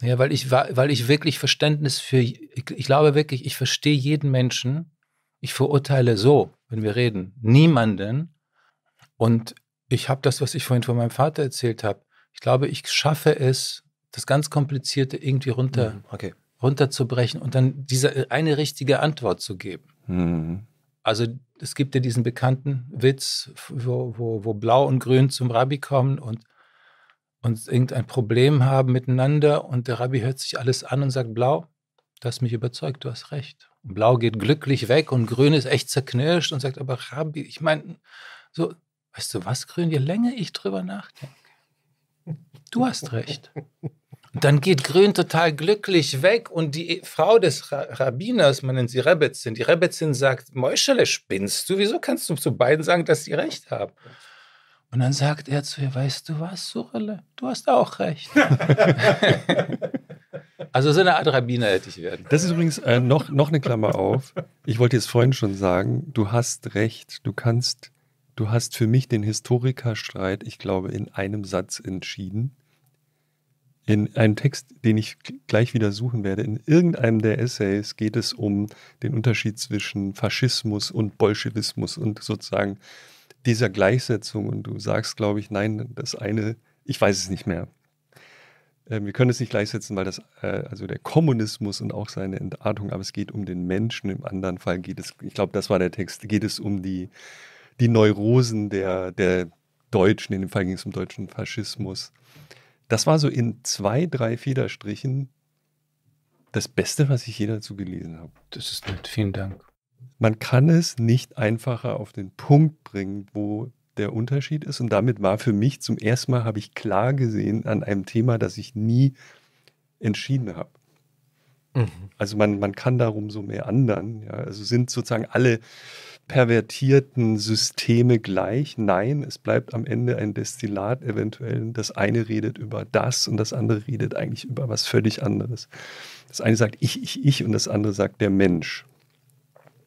Ja, weil ich, weil ich wirklich Verständnis für. Ich glaube wirklich, ich verstehe jeden Menschen. Ich verurteile so, wenn wir reden, niemanden. Und ich habe das, was ich vorhin von meinem Vater erzählt habe. Ich glaube, ich schaffe es, das ganz Komplizierte irgendwie runter, mhm, okay. runterzubrechen und dann diese äh, eine richtige Antwort zu geben. Mhm. Also es gibt ja diesen bekannten Witz, wo, wo, wo Blau und Grün zum Rabbi kommen und, und irgendein Problem haben miteinander und der Rabbi hört sich alles an und sagt, Blau, du hast mich überzeugt, du hast recht. Und Blau geht glücklich weg und Grün ist echt zerknirscht und sagt, aber Rabbi, ich meine, so, weißt du was, Grün, je länger ich drüber nachdenke, du hast recht. Und dann geht Grün total glücklich weg und die Frau des Rabbiners, man nennt sie Rebbetzin, die Rebbetzin sagt, Meuschele, spinnst du? Wieso kannst du zu beiden sagen, dass sie recht haben? Und dann sagt er zu ihr, weißt du was, Surelle, du hast auch recht. also so eine Art Rabbiner hätte ich werden. Das ist übrigens äh, noch, noch eine Klammer auf. Ich wollte jetzt vorhin schon sagen, du hast recht, du kannst, du hast für mich den Historikerstreit, ich glaube, in einem Satz entschieden in einem Text, den ich gleich wieder suchen werde, in irgendeinem der Essays geht es um den Unterschied zwischen Faschismus und Bolschewismus und sozusagen dieser Gleichsetzung. Und du sagst, glaube ich, nein, das eine, ich weiß es nicht mehr. Ähm, wir können es nicht gleichsetzen, weil das, äh, also der Kommunismus und auch seine Entartung, aber es geht um den Menschen. Im anderen Fall geht es, ich glaube, das war der Text, geht es um die, die Neurosen der, der Deutschen. In dem Fall ging es um deutschen Faschismus das war so in zwei, drei Federstrichen das Beste, was ich je dazu gelesen habe. Das ist nett, vielen Dank. Man kann es nicht einfacher auf den Punkt bringen, wo der Unterschied ist. Und damit war für mich zum ersten Mal, habe ich klar gesehen an einem Thema, das ich nie entschieden habe. Mhm. Also man, man kann darum so mehr andern. Ja. Also sind sozusagen alle pervertierten Systeme gleich. Nein, es bleibt am Ende ein Destillat eventuell. Das eine redet über das und das andere redet eigentlich über was völlig anderes. Das eine sagt ich, ich, ich und das andere sagt der Mensch.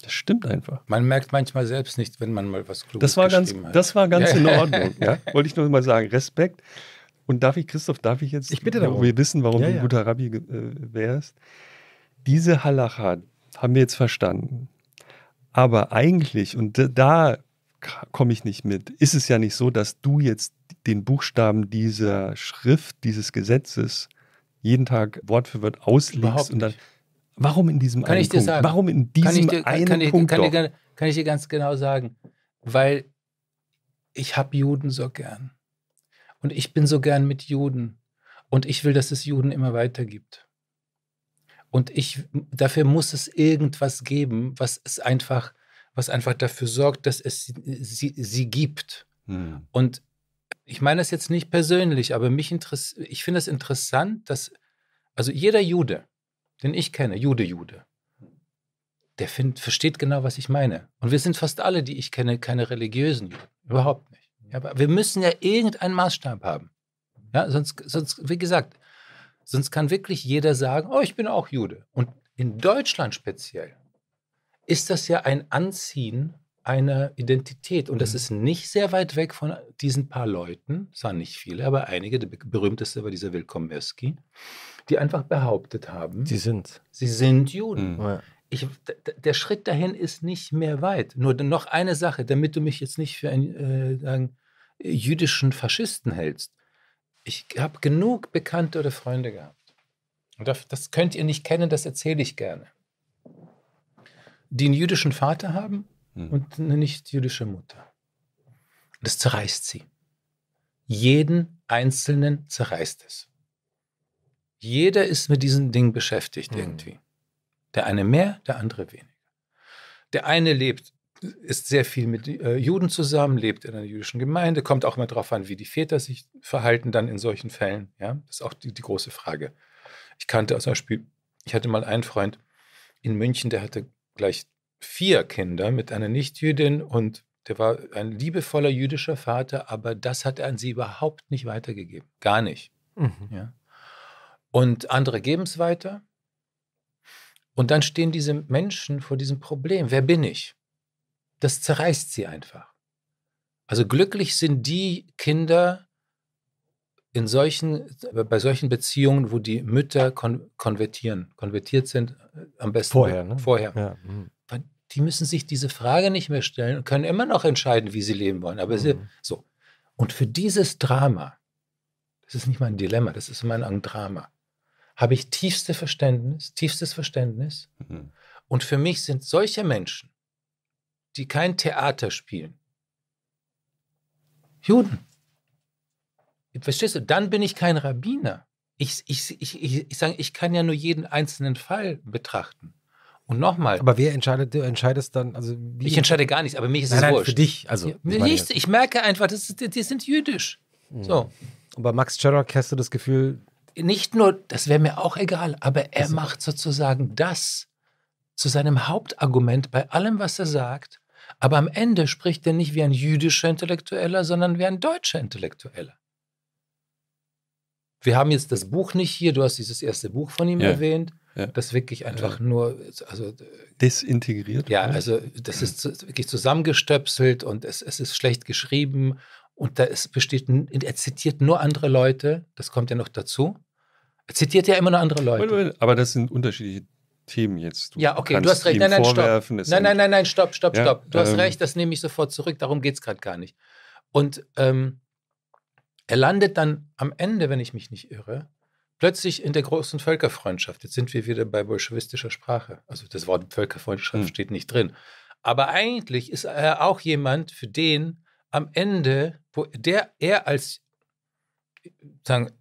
Das stimmt einfach. Man merkt manchmal selbst nicht, wenn man mal was Kluges das war ganz, hat. Das war ganz in Ordnung. Ja? Wollte ich nur mal sagen. Respekt. Und darf ich, Christoph, darf ich jetzt? Ich bitte darum. Wir wissen, warum ja, du ein guter Rabbi äh, wärst. Diese Halacha haben wir jetzt verstanden. Aber eigentlich, und da komme ich nicht mit, ist es ja nicht so, dass du jetzt den Buchstaben dieser Schrift, dieses Gesetzes jeden Tag Wort für Wort auslegst und dann. Warum in diesem kann einen ich Punkt? dir Sagen? Warum in diesem einen Punkt? kann, kann ich dir ganz genau sagen, weil ich habe Juden so gern. Und ich bin so gern mit Juden. Und ich will, dass es Juden immer weiter gibt. Und ich, dafür muss es irgendwas geben, was es einfach, was einfach dafür sorgt, dass es sie, sie gibt. Mhm. Und ich meine das jetzt nicht persönlich, aber mich ich finde es das interessant, dass, also jeder Jude, den ich kenne, Jude, Jude, der find, versteht genau, was ich meine. Und wir sind fast alle, die ich kenne, keine religiösen Juden. Überhaupt nicht. aber wir müssen ja irgendeinen Maßstab haben. Ja, sonst, sonst, wie gesagt, Sonst kann wirklich jeder sagen, oh, ich bin auch Jude. Und in Deutschland speziell ist das ja ein Anziehen einer Identität. Und das mhm. ist nicht sehr weit weg von diesen paar Leuten, es waren nicht viele, aber einige, der berühmteste war dieser Wilkomirski, die einfach behauptet haben, sie sind, sie sind Juden. Mhm. Ich, der Schritt dahin ist nicht mehr weit. Nur noch eine Sache, damit du mich jetzt nicht für einen äh, sagen, jüdischen Faschisten hältst ich habe genug Bekannte oder Freunde gehabt. Und das, das könnt ihr nicht kennen, das erzähle ich gerne. Die einen jüdischen Vater haben hm. und eine nicht-jüdische Mutter. Das zerreißt sie. Jeden Einzelnen zerreißt es. Jeder ist mit diesem Ding beschäftigt hm. irgendwie. Der eine mehr, der andere weniger. Der eine lebt ist sehr viel mit äh, Juden zusammen, lebt in einer jüdischen Gemeinde, kommt auch mal drauf an, wie die Väter sich verhalten dann in solchen Fällen. Ja, das ist auch die, die große Frage. Ich kannte zum Beispiel, ich hatte mal einen Freund in München, der hatte gleich vier Kinder mit einer Nichtjüdin und der war ein liebevoller jüdischer Vater, aber das hat er an sie überhaupt nicht weitergegeben. Gar nicht. Mhm. Ja. Und andere geben es weiter. Und dann stehen diese Menschen vor diesem Problem. Wer bin ich? das zerreißt sie einfach. Also glücklich sind die Kinder in solchen, bei solchen Beziehungen, wo die Mütter kon konvertieren, konvertiert sind, äh, am besten vorher. Ne? vorher. Ja. Hm. Die müssen sich diese Frage nicht mehr stellen und können immer noch entscheiden, wie sie leben wollen. Aber mhm. sie, so. Und für dieses Drama, das ist nicht mein Dilemma, das ist immer ein Drama, habe ich tiefste Verständnis, tiefstes Verständnis. Mhm. Und für mich sind solche Menschen die kein Theater spielen. Juden. Verstehst du? Dann bin ich kein Rabbiner. Ich, ich, ich, ich, ich sage, ich kann ja nur jeden einzelnen Fall betrachten. Und nochmal. Aber wer entscheidet, du entscheidest dann, also wie Ich entscheide gar nichts, aber mich ist nein, es nein, wurscht. Für dich, also. Ja, ich, ich, merke einfach, das ist, die sind jüdisch. Mhm. So. Und bei Max Scherrock hast du das Gefühl. Nicht nur, das wäre mir auch egal, aber er macht sozusagen das zu seinem Hauptargument bei allem, was er sagt. Aber am Ende spricht er nicht wie ein jüdischer Intellektueller, sondern wie ein deutscher Intellektueller. Wir haben jetzt das Buch nicht hier, du hast dieses erste Buch von ihm ja. erwähnt. Ja. Das wirklich einfach ja. nur. Also, äh, Desintegriert? Ja, also das ist wirklich zusammengestöpselt und es, es ist schlecht geschrieben und da es besteht, er zitiert nur andere Leute, das kommt ja noch dazu. Er zitiert ja immer nur andere Leute. Aber das sind unterschiedliche Team jetzt. Du ja, okay, du hast recht. Nein, nein, stopp. Nein, nein, nein, nein, stopp, stopp, ja, stopp. Du ähm, hast recht, das nehme ich sofort zurück. Darum geht es gerade gar nicht. Und ähm, er landet dann am Ende, wenn ich mich nicht irre, plötzlich in der großen Völkerfreundschaft. Jetzt sind wir wieder bei bolschewistischer Sprache. Also das Wort Völkerfreundschaft hm. steht nicht drin. Aber eigentlich ist er auch jemand, für den am Ende, wo der er als, sagen,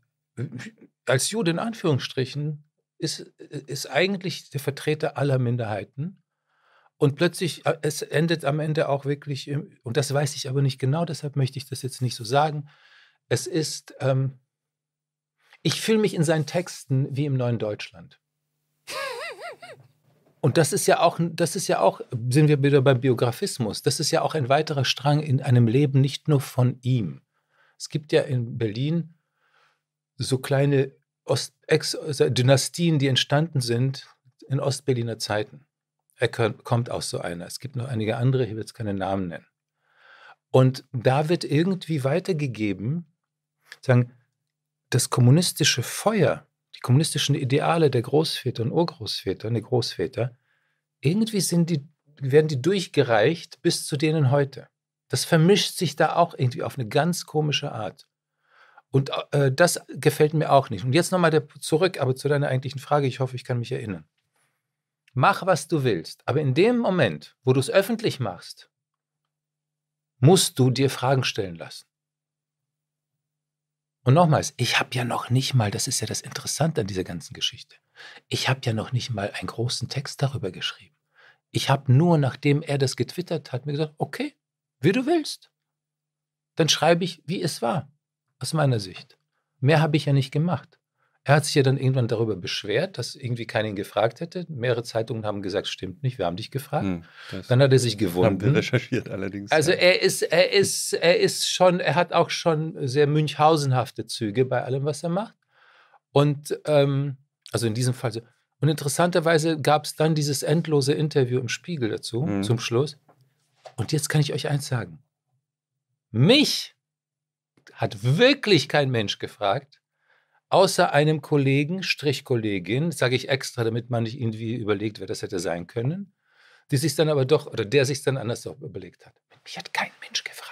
als Jude in Anführungsstrichen ist, äh, ist eigentlich der Vertreter aller Minderheiten. Und plötzlich, äh, es endet am Ende auch wirklich, und das weiß ich aber nicht genau, deshalb möchte ich das jetzt nicht so sagen. Es ist, ähm, ich fühle mich in seinen Texten wie im neuen Deutschland. Und das ist ja auch, das ist ja auch, sind wir wieder beim Biografismus, das ist ja auch ein weiterer Strang in einem Leben, nicht nur von ihm. Es gibt ja in Berlin so kleine Ost Ex also Dynastien, die entstanden sind in Ostberliner Zeiten. Er kommt aus so einer. Es gibt noch einige andere, ich will jetzt keine Namen nennen. Und da wird irgendwie weitergegeben, sagen, das kommunistische Feuer, die kommunistischen Ideale der Großväter und Urgroßväter, der Großväter, irgendwie sind die, werden die durchgereicht bis zu denen heute. Das vermischt sich da auch irgendwie auf eine ganz komische Art. Und äh, das gefällt mir auch nicht. Und jetzt nochmal zurück, aber zu deiner eigentlichen Frage. Ich hoffe, ich kann mich erinnern. Mach, was du willst. Aber in dem Moment, wo du es öffentlich machst, musst du dir Fragen stellen lassen. Und nochmals, ich habe ja noch nicht mal, das ist ja das Interessante an dieser ganzen Geschichte, ich habe ja noch nicht mal einen großen Text darüber geschrieben. Ich habe nur, nachdem er das getwittert hat, mir gesagt, okay, wie du willst. Dann schreibe ich, wie es war aus meiner Sicht. Mehr habe ich ja nicht gemacht. Er hat sich ja dann irgendwann darüber beschwert, dass irgendwie keiner ihn gefragt hätte. Mehrere Zeitungen haben gesagt, stimmt nicht, wir haben dich gefragt. Hm, dann hat er sich gewunden. Haben wir recherchiert allerdings. Also ja. er ist, er ist, er ist schon, er hat auch schon sehr Münchhausenhafte Züge bei allem, was er macht. Und ähm, also in diesem Fall so. Und interessanterweise gab es dann dieses endlose Interview im Spiegel dazu, hm. zum Schluss. Und jetzt kann ich euch eins sagen. Mich hat wirklich kein Mensch gefragt, außer einem Kollegen, Strichkollegin, sage ich extra, damit man nicht irgendwie überlegt, wer das hätte sein können, die sich dann aber doch, oder der sich dann anders doch überlegt hat. Mich hat kein Mensch gefragt.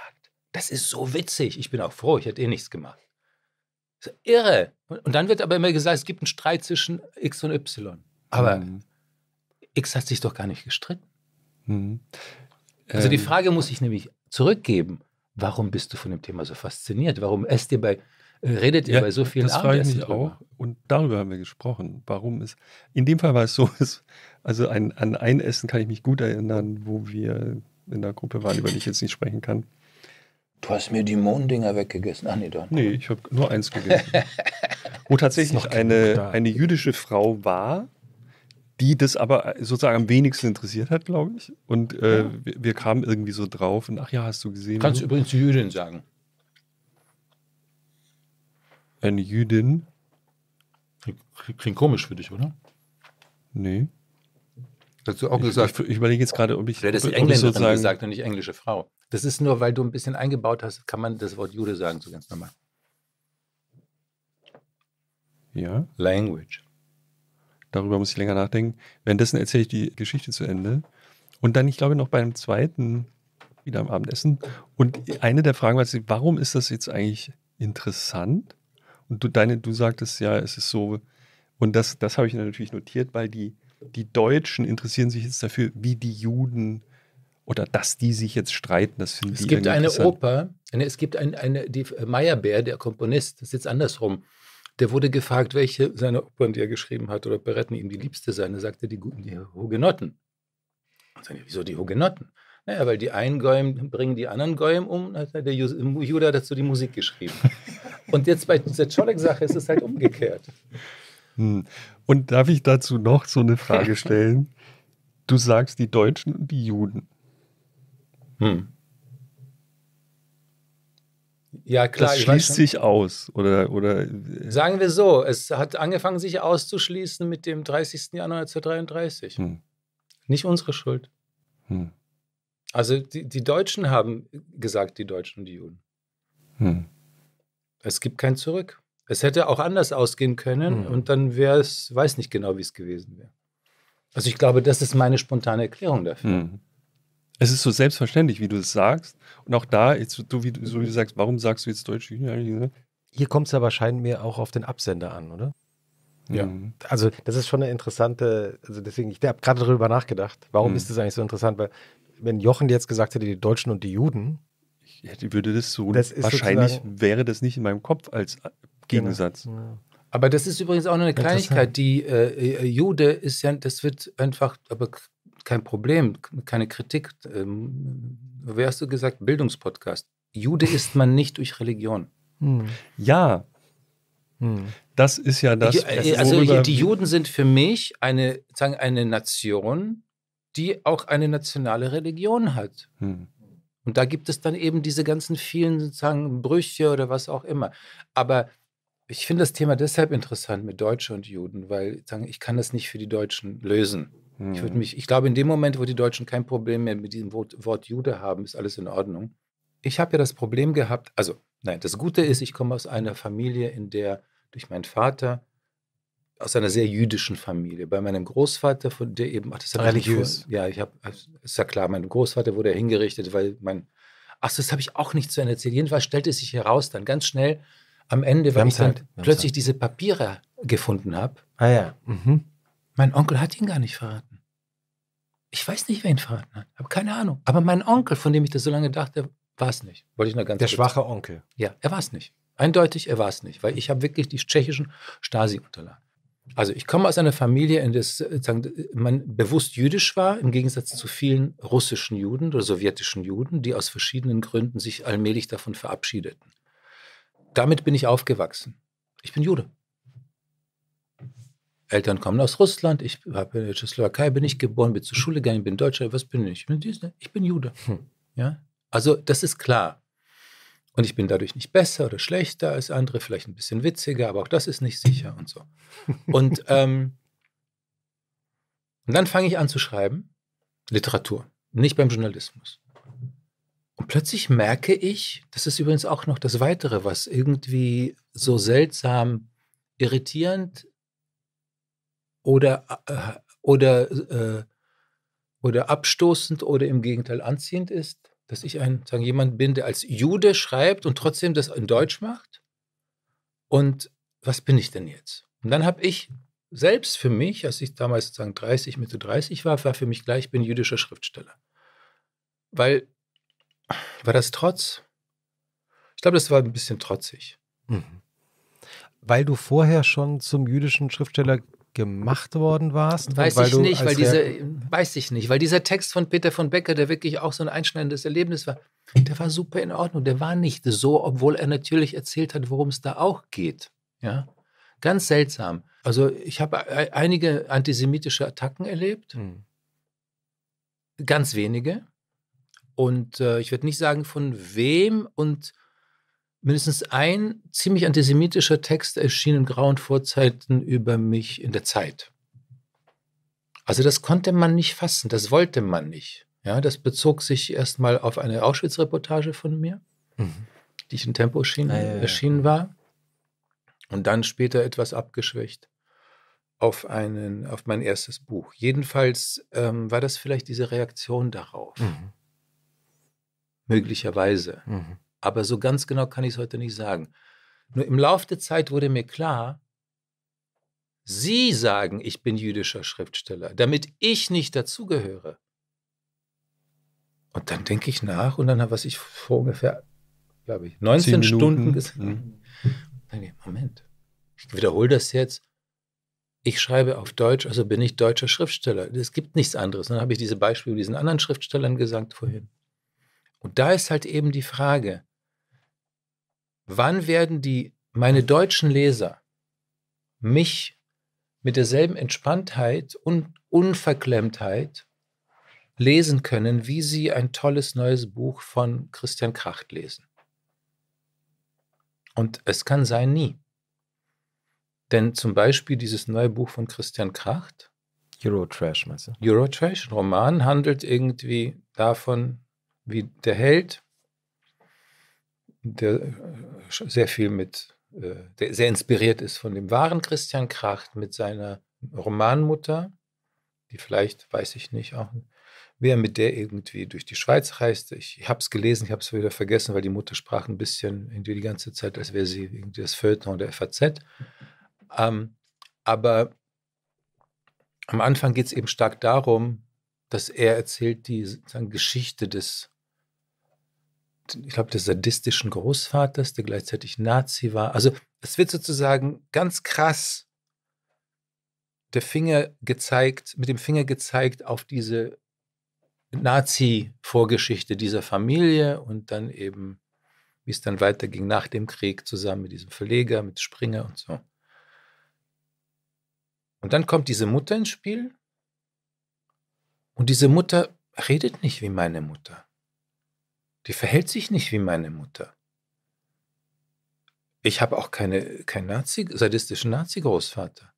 Das ist so witzig. Ich bin auch froh, ich hätte eh nichts gemacht. So, irre. Und dann wird aber immer gesagt, es gibt einen Streit zwischen X und Y. Aber mhm. X hat sich doch gar nicht gestritten. Mhm. Also die ähm. Frage muss ich nämlich zurückgeben warum bist du von dem Thema so fasziniert? Warum esst ihr bei, äh, redet ihr ja, bei so vielen das Abendessen? Das auch. Und darüber haben wir gesprochen. Warum ist, in dem Fall war es so, ist, also ein, an ein Essen kann ich mich gut erinnern, wo wir in der Gruppe waren, über die ich jetzt nicht sprechen kann. Du hast mir die Mohndinger weggegessen. Ach nee, doch. Nee, ich habe nur eins gegessen. wo tatsächlich eine, eine jüdische Frau war, die das aber äh, sozusagen am wenigsten interessiert hat, glaube ich. Und äh, ja. wir, wir, kamen irgendwie so drauf und ach ja, hast du gesehen. Kannst ne? du übrigens Jüdin sagen. Eine Jüdin? Klingt komisch für dich, oder? Nee. Hast du auch gesagt? Ich, ich überlege jetzt gerade, ob ich. Vielleicht ist Engländerin sozusagen gesagt und nicht englische Frau. Das ist nur, weil du ein bisschen eingebaut hast, kann man das Wort Jude sagen, so ganz normal. Ja. Language darüber muss ich länger nachdenken. Währenddessen erzähle ich die Geschichte zu Ende. Und dann, ich glaube, noch beim zweiten wieder am Abendessen. Und eine der Fragen war, warum ist das jetzt eigentlich interessant? Und du, deine, du sagtest ja, es ist so, und das, das habe ich natürlich notiert, weil die, die Deutschen interessieren sich jetzt dafür, wie die Juden oder dass die sich jetzt streiten. Das finde finden es gibt eine Oper, es gibt ein, eine, die Meyerbeer, der Komponist, das ist jetzt andersrum. Der wurde gefragt, welche seiner Opern, die er geschrieben hat, oder Beretten ihm die liebste sein. Er sagte, die, die Hugenotten. Und sagte, wieso die Hugenotten? Naja, weil die einen Gäumen bringen die anderen Gäumen um, hat der Judah dazu die Musik geschrieben. Und jetzt bei dieser Czolek-Sache ist es halt umgekehrt. Hm. Und darf ich dazu noch so eine Frage stellen? Du sagst die Deutschen und die Juden. Hm. Ja, klar. Das schließt sich aus, oder, oder? Äh, Sagen wir so, es hat angefangen, sich auszuschließen mit dem 30. Januar 1933. Hm. Nicht unsere Schuld. Hm. Also die, die, Deutschen haben gesagt, die Deutschen und die Juden. Hm. Es gibt kein Zurück. Es hätte auch anders ausgehen können hm. und dann wäre es, weiß nicht genau, wie es gewesen wäre. Also ich glaube, das ist meine spontane Erklärung dafür. Hm. Es ist so selbstverständlich, wie du es sagst. Und auch da, jetzt, du, wie, so wie du sagst, warum sagst du jetzt Deutsch? Hier kommt es aber scheinbar mir auch auf den Absender an, oder? Ja. Mhm. Also, das ist schon eine interessante, also deswegen, ich habe gerade darüber nachgedacht, warum mhm. ist das eigentlich so interessant? Weil, wenn Jochen jetzt gesagt hätte, die Deutschen und die Juden. Ich hätte, würde das so, das wahrscheinlich wäre das nicht in meinem Kopf als Gegensatz. Genau. Ja. Aber das ist übrigens auch noch eine Kleinigkeit. Die äh, äh, Jude ist ja, das wird einfach, aber kein Problem, keine Kritik. Ähm, wie hast du gesagt? Bildungspodcast. Jude ist man nicht durch Religion. Hm. Ja. Hm. Das ist ja das. Ich, äh, also die Juden sind für mich eine, sagen, eine Nation, die auch eine nationale Religion hat. Hm. Und da gibt es dann eben diese ganzen vielen sozusagen Brüche oder was auch immer. Aber ich finde das Thema deshalb interessant mit Deutschen und Juden, weil sagen, ich kann das nicht für die Deutschen lösen. Mhm. Ich würde mich, ich glaube, in dem Moment, wo die Deutschen kein Problem mehr mit diesem Wort, Wort Jude haben, ist alles in Ordnung. Ich habe ja das Problem gehabt, also nein, das Gute ist, ich komme aus einer Familie, in der durch meinen Vater aus einer sehr jüdischen Familie. Bei meinem Großvater, von der eben, ach, das hat religiös. ja, ich habe, ist ja klar, mein Großvater wurde ja hingerichtet, weil mein, ach, das habe ich auch nicht zu Ende erzählt. Jedenfalls stellte es sich heraus, dann ganz schnell am Ende, weil ich dann Zeit. plötzlich diese Papiere gefunden habe. Ah ja. Mhm. Mein Onkel hat ihn gar nicht verraten. Ich weiß nicht, wen verraten hat. Habe keine Ahnung. Aber mein Onkel, von dem ich das so lange dachte, war es nicht. Wollte ich noch ganz Der schwache sagen. Onkel. Ja, er war es nicht. Eindeutig, er war es nicht, weil ich habe wirklich die tschechischen Stasi-Unterlagen. Also ich komme aus einer Familie, in der äh, man bewusst jüdisch war, im Gegensatz zu vielen russischen Juden oder sowjetischen Juden, die aus verschiedenen Gründen sich allmählich davon verabschiedeten. Damit bin ich aufgewachsen. Ich bin Jude. Eltern kommen aus Russland, ich hab, in der Tschechoslowakei, bin ich geboren, bin zur hm. Schule gegangen, bin Deutscher, was bin ich? Ich bin, ne? ich bin Jude. Hm. Ja? Also das ist klar. Und ich bin dadurch nicht besser oder schlechter als andere, vielleicht ein bisschen witziger, aber auch das ist nicht sicher und so. Und, ähm, und dann fange ich an zu schreiben, Literatur, nicht beim Journalismus. Und plötzlich merke ich, das ist übrigens auch noch das Weitere, was irgendwie so seltsam irritierend oder, äh, oder, äh, oder abstoßend oder im Gegenteil anziehend ist? Dass ich ein, sagen, jemand bin, der als Jude schreibt und trotzdem das in Deutsch macht? Und was bin ich denn jetzt? Und dann habe ich selbst für mich, als ich damals sozusagen 30, Mitte 30 war, war für mich gleich, ich bin jüdischer Schriftsteller. Weil, war das Trotz? Ich glaube, das war ein bisschen trotzig. Mhm. Weil du vorher schon zum jüdischen Schriftsteller gemacht worden warst? Weiß weil ich nicht, weil diese, weiß ich nicht, weil dieser Text von Peter von Becker, der wirklich auch so ein einschneidendes Erlebnis war, der war super in Ordnung. Der war nicht so, obwohl er natürlich erzählt hat, worum es da auch geht. Ja, ganz seltsam. Also ich habe e-, e-, einige antisemitische Attacken erlebt, hm. ganz wenige. Und äh, ich würde nicht sagen, von wem und mindestens ein ziemlich antisemitischer Text erschien in grauen Vorzeiten über mich in der Zeit. Also das konnte man nicht fassen, das wollte man nicht. Ja, das bezog sich erstmal auf eine Auschwitz-Reportage von mir, mhm. die ich in Tempo schien, ah, ja, erschienen war. Und dann später etwas abgeschwächt auf, einen, auf mein erstes Buch. Jedenfalls ähm, war das vielleicht diese Reaktion darauf. Mhm. Möglicherweise. Mhm. Aber so ganz genau kann ich es heute nicht sagen. Nur im Laufe der Zeit wurde mir klar, Sie sagen, ich bin jüdischer Schriftsteller, damit ich nicht dazugehöre. Und dann denke ich nach und dann habe ich vor ungefähr, glaube ich, 19 Stunden gesagt. Mhm. Moment, ich wiederhole das jetzt. Ich schreibe auf Deutsch, also bin ich deutscher Schriftsteller. Es gibt nichts anderes. Dann habe ich diese Beispiele diesen anderen Schriftstellern gesagt vorhin. Und da ist halt eben die Frage, wann werden die, meine deutschen Leser, mich mit derselben Entspanntheit und Unverklemmtheit lesen können, wie sie ein tolles neues Buch von Christian Kracht lesen. Und es kann sein, nie. Denn zum Beispiel dieses neue Buch von Christian Kracht, Eurotrash, meinst du? Eurotrash, Roman, handelt irgendwie davon, wie der Held der äh, sehr viel mit, äh, der sehr inspiriert ist von dem wahren Christian Kracht mit seiner Romanmutter, die vielleicht, weiß ich nicht, auch wer mit der irgendwie durch die Schweiz reiste. Ich habe es gelesen, ich habe es wieder vergessen, weil die Mutter sprach ein bisschen irgendwie die ganze Zeit, als wäre sie irgendwie das Feuilleton der FAZ. Ähm, aber am Anfang geht es eben stark darum, dass er erzählt die Geschichte des ich glaube, des sadistischen Großvaters, der gleichzeitig Nazi war. Also es wird sozusagen ganz krass der Finger gezeigt, mit dem Finger gezeigt auf diese Nazi-Vorgeschichte dieser Familie und dann eben, wie es dann weiterging nach dem Krieg, zusammen mit diesem Verleger, mit Springer und so. Und dann kommt diese Mutter ins Spiel und diese Mutter redet nicht wie meine Mutter. Die verhält sich nicht wie meine Mutter. Ich habe auch keine, keinen Nazi, sadistischen Nazi-Großvater.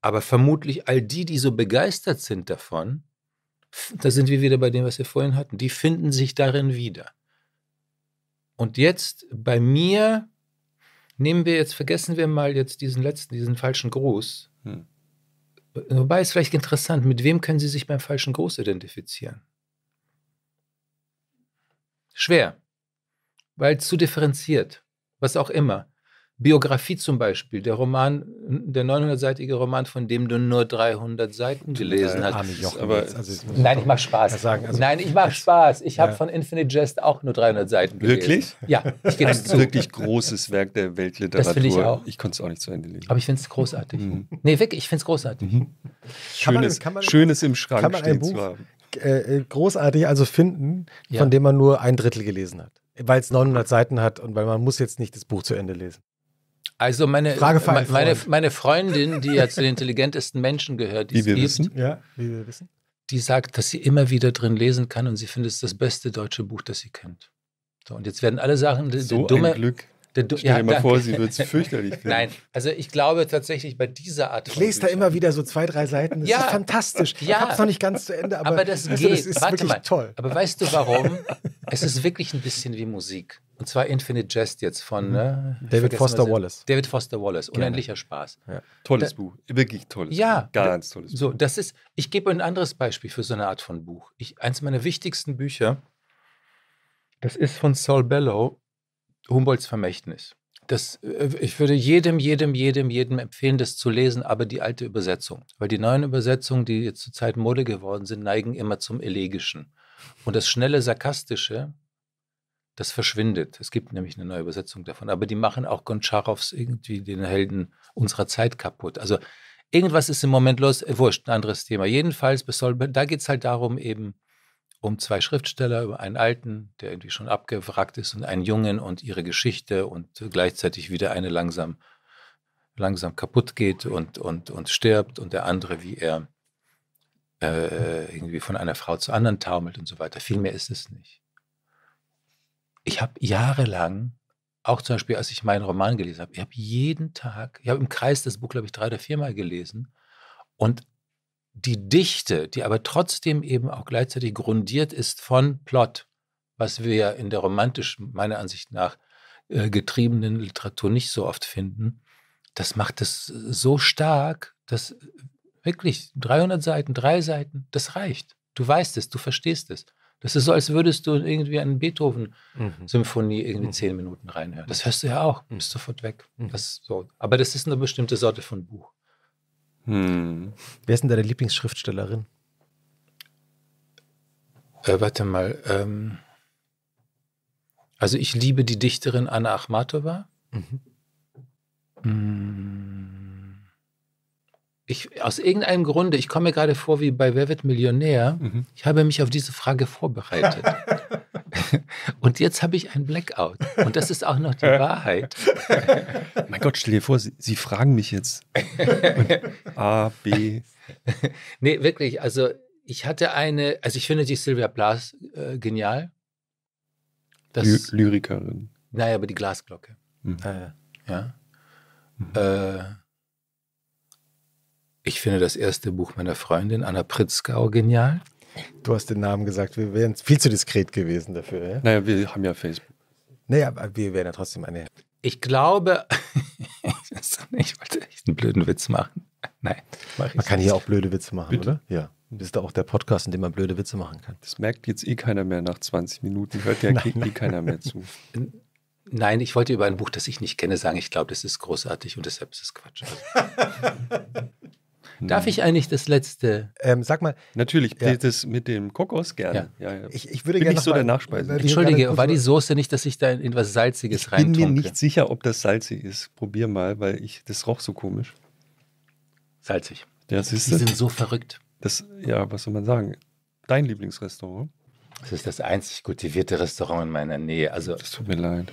Aber vermutlich all die, die so begeistert sind davon, da sind wir wieder bei dem, was wir vorhin hatten, die finden sich darin wieder. Und jetzt bei mir nehmen wir jetzt, vergessen wir mal jetzt diesen letzten, diesen falschen Gruß. Hm. Wobei es vielleicht interessant, mit wem können Sie sich beim falschen Gruß identifizieren? Schwer, weil zu differenziert, was auch immer. Biografie zum Beispiel, der Roman, der 900-seitige Roman, von dem du nur 300 Seiten gelesen hast. Ah, also nein, ich mache Spaß. Also nein, ich mache Spaß. Ich ja. habe von Infinite Jest auch nur 300 Seiten gelesen. Wirklich? Ja, ich gebe es zu. wirklich großes Werk der Weltliteratur. Das finde ich auch. Ich konnte es auch nicht zu Ende lesen. Aber ich finde es großartig. Mhm. Nee, wirklich, ich finde es großartig. Mhm. Schönes, kann man, kann man, schönes im Schrank kann man ein Buch, äh, äh, großartig also finden, ja. von dem man nur ein Drittel gelesen hat. Weil es 900 Seiten hat und weil man muss jetzt nicht das Buch zu Ende lesen. Also meine, meine, meine, meine, Freundin, die ja zu den intelligentesten Menschen gehört, die wie es wir gibt, wissen. Ja, wie wir wissen. die sagt, dass sie immer wieder drin lesen kann und sie findet es das beste deutsche Buch, das sie kennt. So, und jetzt werden alle Sachen, so dumme, Glück. Stell dir ja, mal danke. vor, sie wird es fürchterlich finden. Nein, also ich glaube tatsächlich bei dieser Art. Ich lese da immer wieder so zwei, drei Seiten. Das ja, ist fantastisch. Ja, ich habe es noch nicht ganz zu Ende, aber, aber das, also, das ist Warte wirklich mal. toll. Aber weißt du warum? es ist wirklich ein bisschen wie Musik. Und zwar Infinite Jest jetzt von mhm. ne? David Foster Wallace. David Foster Wallace. Unendlicher Gerne. Spaß. Ja. Tolles da, Buch. Wirklich tolles. Ja. Ganz tolles Buch. das ist. Ich gebe ein anderes Beispiel für so eine Art von Buch. Ich, eins meiner wichtigsten Bücher. Das ist von Saul Bellow Humboldts Vermächtnis. Das, äh, ich würde jedem, jedem, jedem, jedem empfehlen, das zu lesen, aber die alte Übersetzung. Weil die neuen Übersetzungen, die jetzt zurzeit Mode geworden sind, neigen immer zum Elegischen. Und das schnelle Sarkastische, das verschwindet. Es gibt nämlich eine neue Übersetzung davon. Aber die machen auch Gontscharows irgendwie den Helden unserer Zeit kaputt. Also irgendwas ist im Moment los. Wurscht, ein anderes Thema. Jedenfalls, da geht es halt darum, eben um zwei Schriftsteller, über einen alten, der irgendwie schon abgewrackt ist, und einen jungen und ihre Geschichte und gleichzeitig wieder eine langsam, langsam kaputt geht und, und, und stirbt und der andere, wie er äh, irgendwie von einer Frau zur anderen taumelt und so weiter. Viel mehr ist es nicht. Ich habe jahrelang, auch zum Beispiel, als ich meinen Roman gelesen habe, ich habe jeden Tag, ich habe im Kreis das Buch, glaube ich, drei oder viermal gelesen und die Dichte, die aber trotzdem eben auch gleichzeitig grundiert ist von Plot, was wir in der romantischen, meiner Ansicht nach, äh, getriebenen Literatur nicht so oft finden, das macht es so stark, dass wirklich 300 Seiten, drei Seiten, das reicht. Du weißt es, du verstehst es. Das ist so, als würdest du irgendwie eine mhm. Beethoven-Symphonie irgendwie mhm. zehn Minuten reinhören. Das hörst du ja auch, mhm. bist sofort weg. Mhm. Das so. Aber das ist eine bestimmte Sorte von Buch. Hm. Wer ist denn deine Lieblingsschriftstellerin? Äh, warte mal. Ähm, also ich liebe die Dichterin Anna Achmatova. Mhm. Ich, aus irgendeinem Grunde, ich komme mir gerade vor wie bei Wer wird Millionär, mhm. ich habe mich auf diese Frage vorbereitet. Und jetzt habe ich ein Blackout. Und das ist auch noch die Wahrheit. mein Gott, stell dir vor, Sie, Sie fragen mich jetzt. A, B. Nee, wirklich. Also, ich hatte eine, also ich finde die Sylvia Blas äh, genial. Das, Ly Lyrikerin. Naja, aber die Glasglocke. Mhm. Äh, ja. Mhm. Äh, ich finde das erste Buch meiner Freundin, Anna Pritzkau, genial. Du hast den Namen gesagt, wir wären viel zu diskret gewesen dafür. Ja? Naja, wir haben ja Facebook. Naja, wir wären ja trotzdem eine. Ich glaube, ich wollte echt einen blöden Witz machen. Nein, mach man kann hier auch blöde Witze machen, Bitte? oder? Ja. Das ist auch der Podcast, in dem man blöde Witze machen kann. Das merkt jetzt eh keiner mehr nach 20 Minuten, hört ja nein, eh keiner mehr zu. Nein, ich wollte über ein Buch, das ich nicht kenne, sagen, ich glaube, das ist großartig und deshalb ist es Quatsch. Hm. Darf ich eigentlich das letzte? Ähm, sag mal. Natürlich, ja. das mit dem Kokos gerne. Ja. Ja, ja. Ich, ich würde Bin gerne. Ich so mal, der Nachspeise. Entschuldige, war die Soße nicht, dass ich da in etwas Salziges rein Ich bin mir nicht sicher, ob das salzig ist. Probier mal, weil ich, das roch so komisch. Salzig. Das ist, die sind so verrückt. Das, ja, was soll man sagen? Dein Lieblingsrestaurant? Das ist das einzig kultivierte Restaurant in meiner Nähe. Also, das tut mir leid.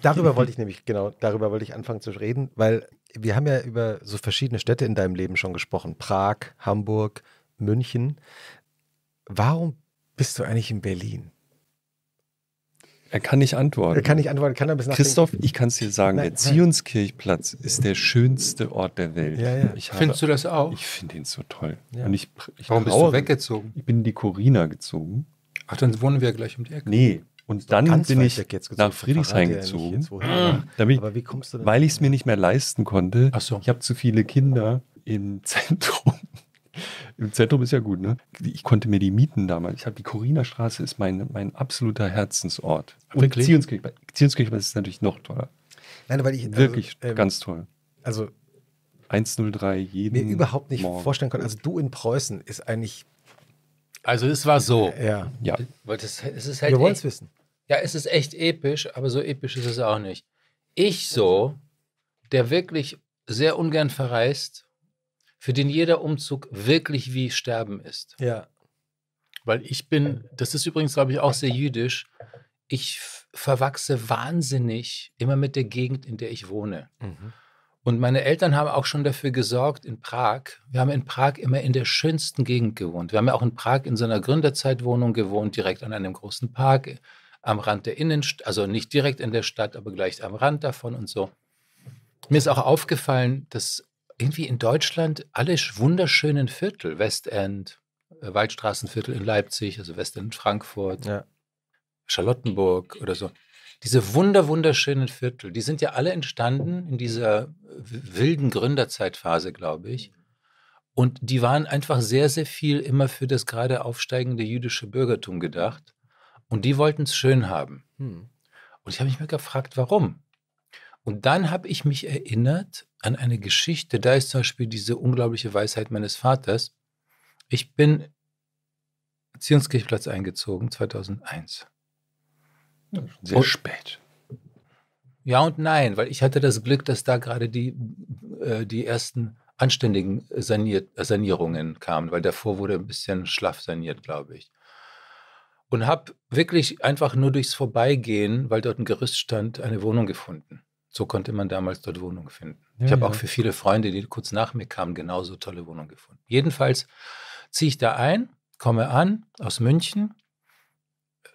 Darüber wollte ich nämlich, genau, darüber wollte ich anfangen zu reden, weil wir haben ja über so verschiedene Städte in deinem Leben schon gesprochen. Prag, Hamburg, München. Warum bist du eigentlich in Berlin? Er kann nicht antworten. Er kann nicht antworten, kann er bis Christoph, ich kann es dir sagen, nein, der Zionskirchplatz ist der schönste Ort der Welt. Ja, ja. Habe, Findest du das auch? Ich finde ihn so toll. Ja. Ich, ich Warum traue, bist du weggezogen? Ich bin in die Corina gezogen. Ach, dann wohnen wir gleich um die Ecke. Nee, und dann ah. bin ich nach Friedrichshain gezogen, ja damit, weil ich es mir nicht mehr leisten konnte. Ach so. Ich habe zu viele Kinder im Zentrum. Im Zentrum ist ja gut, ne? Ich konnte mir die mieten damals. Ich habe die corinna Straße ist mein, mein absoluter Herzensort. Wirklich? Und Zionskirchberg. Zionskirchberg ist natürlich noch toller. Nein, weil ich also, wirklich ähm, ganz toll. Also 103 jeden mir überhaupt nicht Morgen. vorstellen können. Also du in Preußen ist eigentlich also es war so. Ja. ja. Weil das, es ist halt Wir e- wollen es wissen. Ja, es ist echt episch, aber so episch ist es auch nicht. Ich so, der wirklich sehr ungern verreist, für den jeder Umzug wirklich wie Sterben ist. Ja. Weil ich bin, das ist übrigens, glaube ich, auch sehr jüdisch, ich verwachse wahnsinnig immer mit der Gegend, in der ich wohne. Mhm. Und meine Eltern haben auch schon dafür gesorgt in Prag. Wir haben in Prag immer in der schönsten Gegend gewohnt. Wir haben ja auch in Prag in so einer Gründerzeitwohnung gewohnt, direkt an einem großen Park am Rand der Innenstadt, also nicht direkt in der Stadt, aber gleich am Rand davon und so. Mir ist auch aufgefallen, dass irgendwie in Deutschland alle wunderschönen Viertel, Westend, äh, Waldstraßenviertel in Leipzig, also Westend Frankfurt, ja. Charlottenburg oder so, diese wunder, wunderschönen Viertel, die sind ja alle entstanden in dieser äh, wilden Gründerzeitphase, glaube ich. Und die waren einfach sehr, sehr viel immer für das gerade aufsteigende jüdische Bürgertum gedacht. Und die wollten es schön haben. Hm. Und ich habe mich mal gefragt, warum? Und dann habe ich mich erinnert an eine Geschichte. Da ist zum Beispiel diese unglaubliche Weisheit meines Vaters. Ich bin Zionskirchplatz eingezogen, 2001. Sehr und, spät. Ja und nein, weil ich hatte das Glück, dass da gerade die, äh, die ersten anständigen Sanier äh, Sanierungen kamen, weil davor wurde ein bisschen schlaff saniert, glaube ich. Und habe wirklich einfach nur durchs Vorbeigehen, weil dort ein Gerüst stand, eine Wohnung gefunden. So konnte man damals dort Wohnung finden. Ja, ich habe ja. auch für viele Freunde, die kurz nach mir kamen, genauso tolle Wohnungen gefunden. Jedenfalls ziehe ich da ein, komme an aus München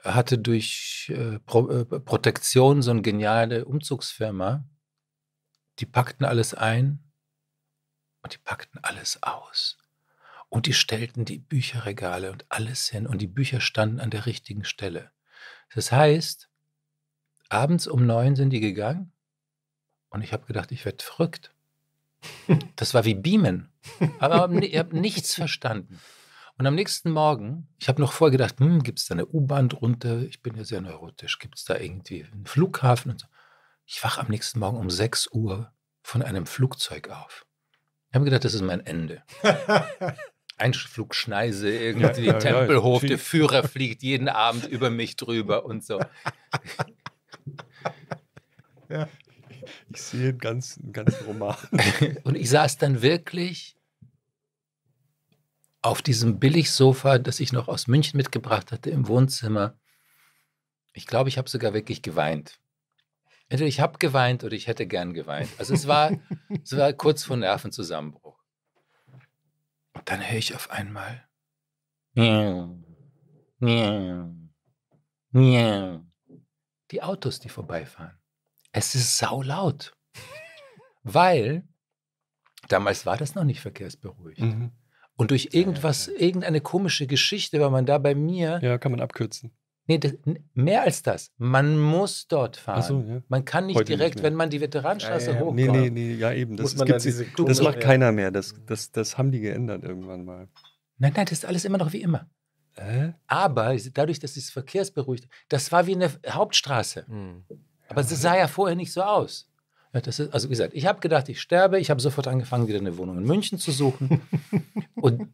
hatte durch äh, Pro, äh, Protektion so eine geniale Umzugsfirma. Die packten alles ein und die packten alles aus. Und die stellten die Bücherregale und alles hin und die Bücher standen an der richtigen Stelle. Das heißt, abends um neun sind die gegangen und ich habe gedacht, ich werde verrückt. Das war wie Beamen. Aber ich habe nichts verstanden. Und am nächsten Morgen, ich habe noch vorher gedacht, hm, gibt es da eine U-Bahn drunter? Ich bin ja sehr neurotisch. Gibt es da irgendwie einen Flughafen? So. Ich wache am nächsten Morgen um 6 Uhr von einem Flugzeug auf. Ich habe gedacht, das ist mein Ende. Einflugschneise, irgendwie ja, ja, Tempelhof, ja, der Führer fliegt jeden Abend über mich drüber und so. Ja, ich sehe einen ganzen, einen ganzen Roman. und ich saß dann wirklich auf diesem Billigsofa, das ich noch aus München mitgebracht hatte, im Wohnzimmer. Ich glaube, ich habe sogar wirklich geweint. Entweder ich habe geweint oder ich hätte gern geweint. Also es war, es war kurz vor Nervenzusammenbruch. Und dann höre ich auf einmal. Die Autos, die vorbeifahren. Es ist saulaut. Weil damals war das noch nicht verkehrsberuhigt. Mhm. Und durch irgendwas, ja, ja, irgendeine komische Geschichte, weil man da bei mir. Ja, kann man abkürzen. Nee, das, mehr als das. Man muss dort fahren. Ach So, ja. Man kann nicht Heute direkt, nicht wenn man die Veteranenstraße ja, ja, hochkommt. Nee, nee, nee, ja eben. Das, das, diese, das macht keiner mehr. Das, das, das haben die geändert irgendwann mal. Nein, nein, das ist alles immer noch wie immer. Äh? Aber dadurch, dass es verkehrsberuhigt, das war wie eine Hauptstraße. Hm. Aber sie sah ja vorher nicht so aus. Äh, ist, also wie gesagt, ich habe gedacht, ich sterbe. Ich habe sofort angefangen, wieder eine Wohnung in München zu suchen. und,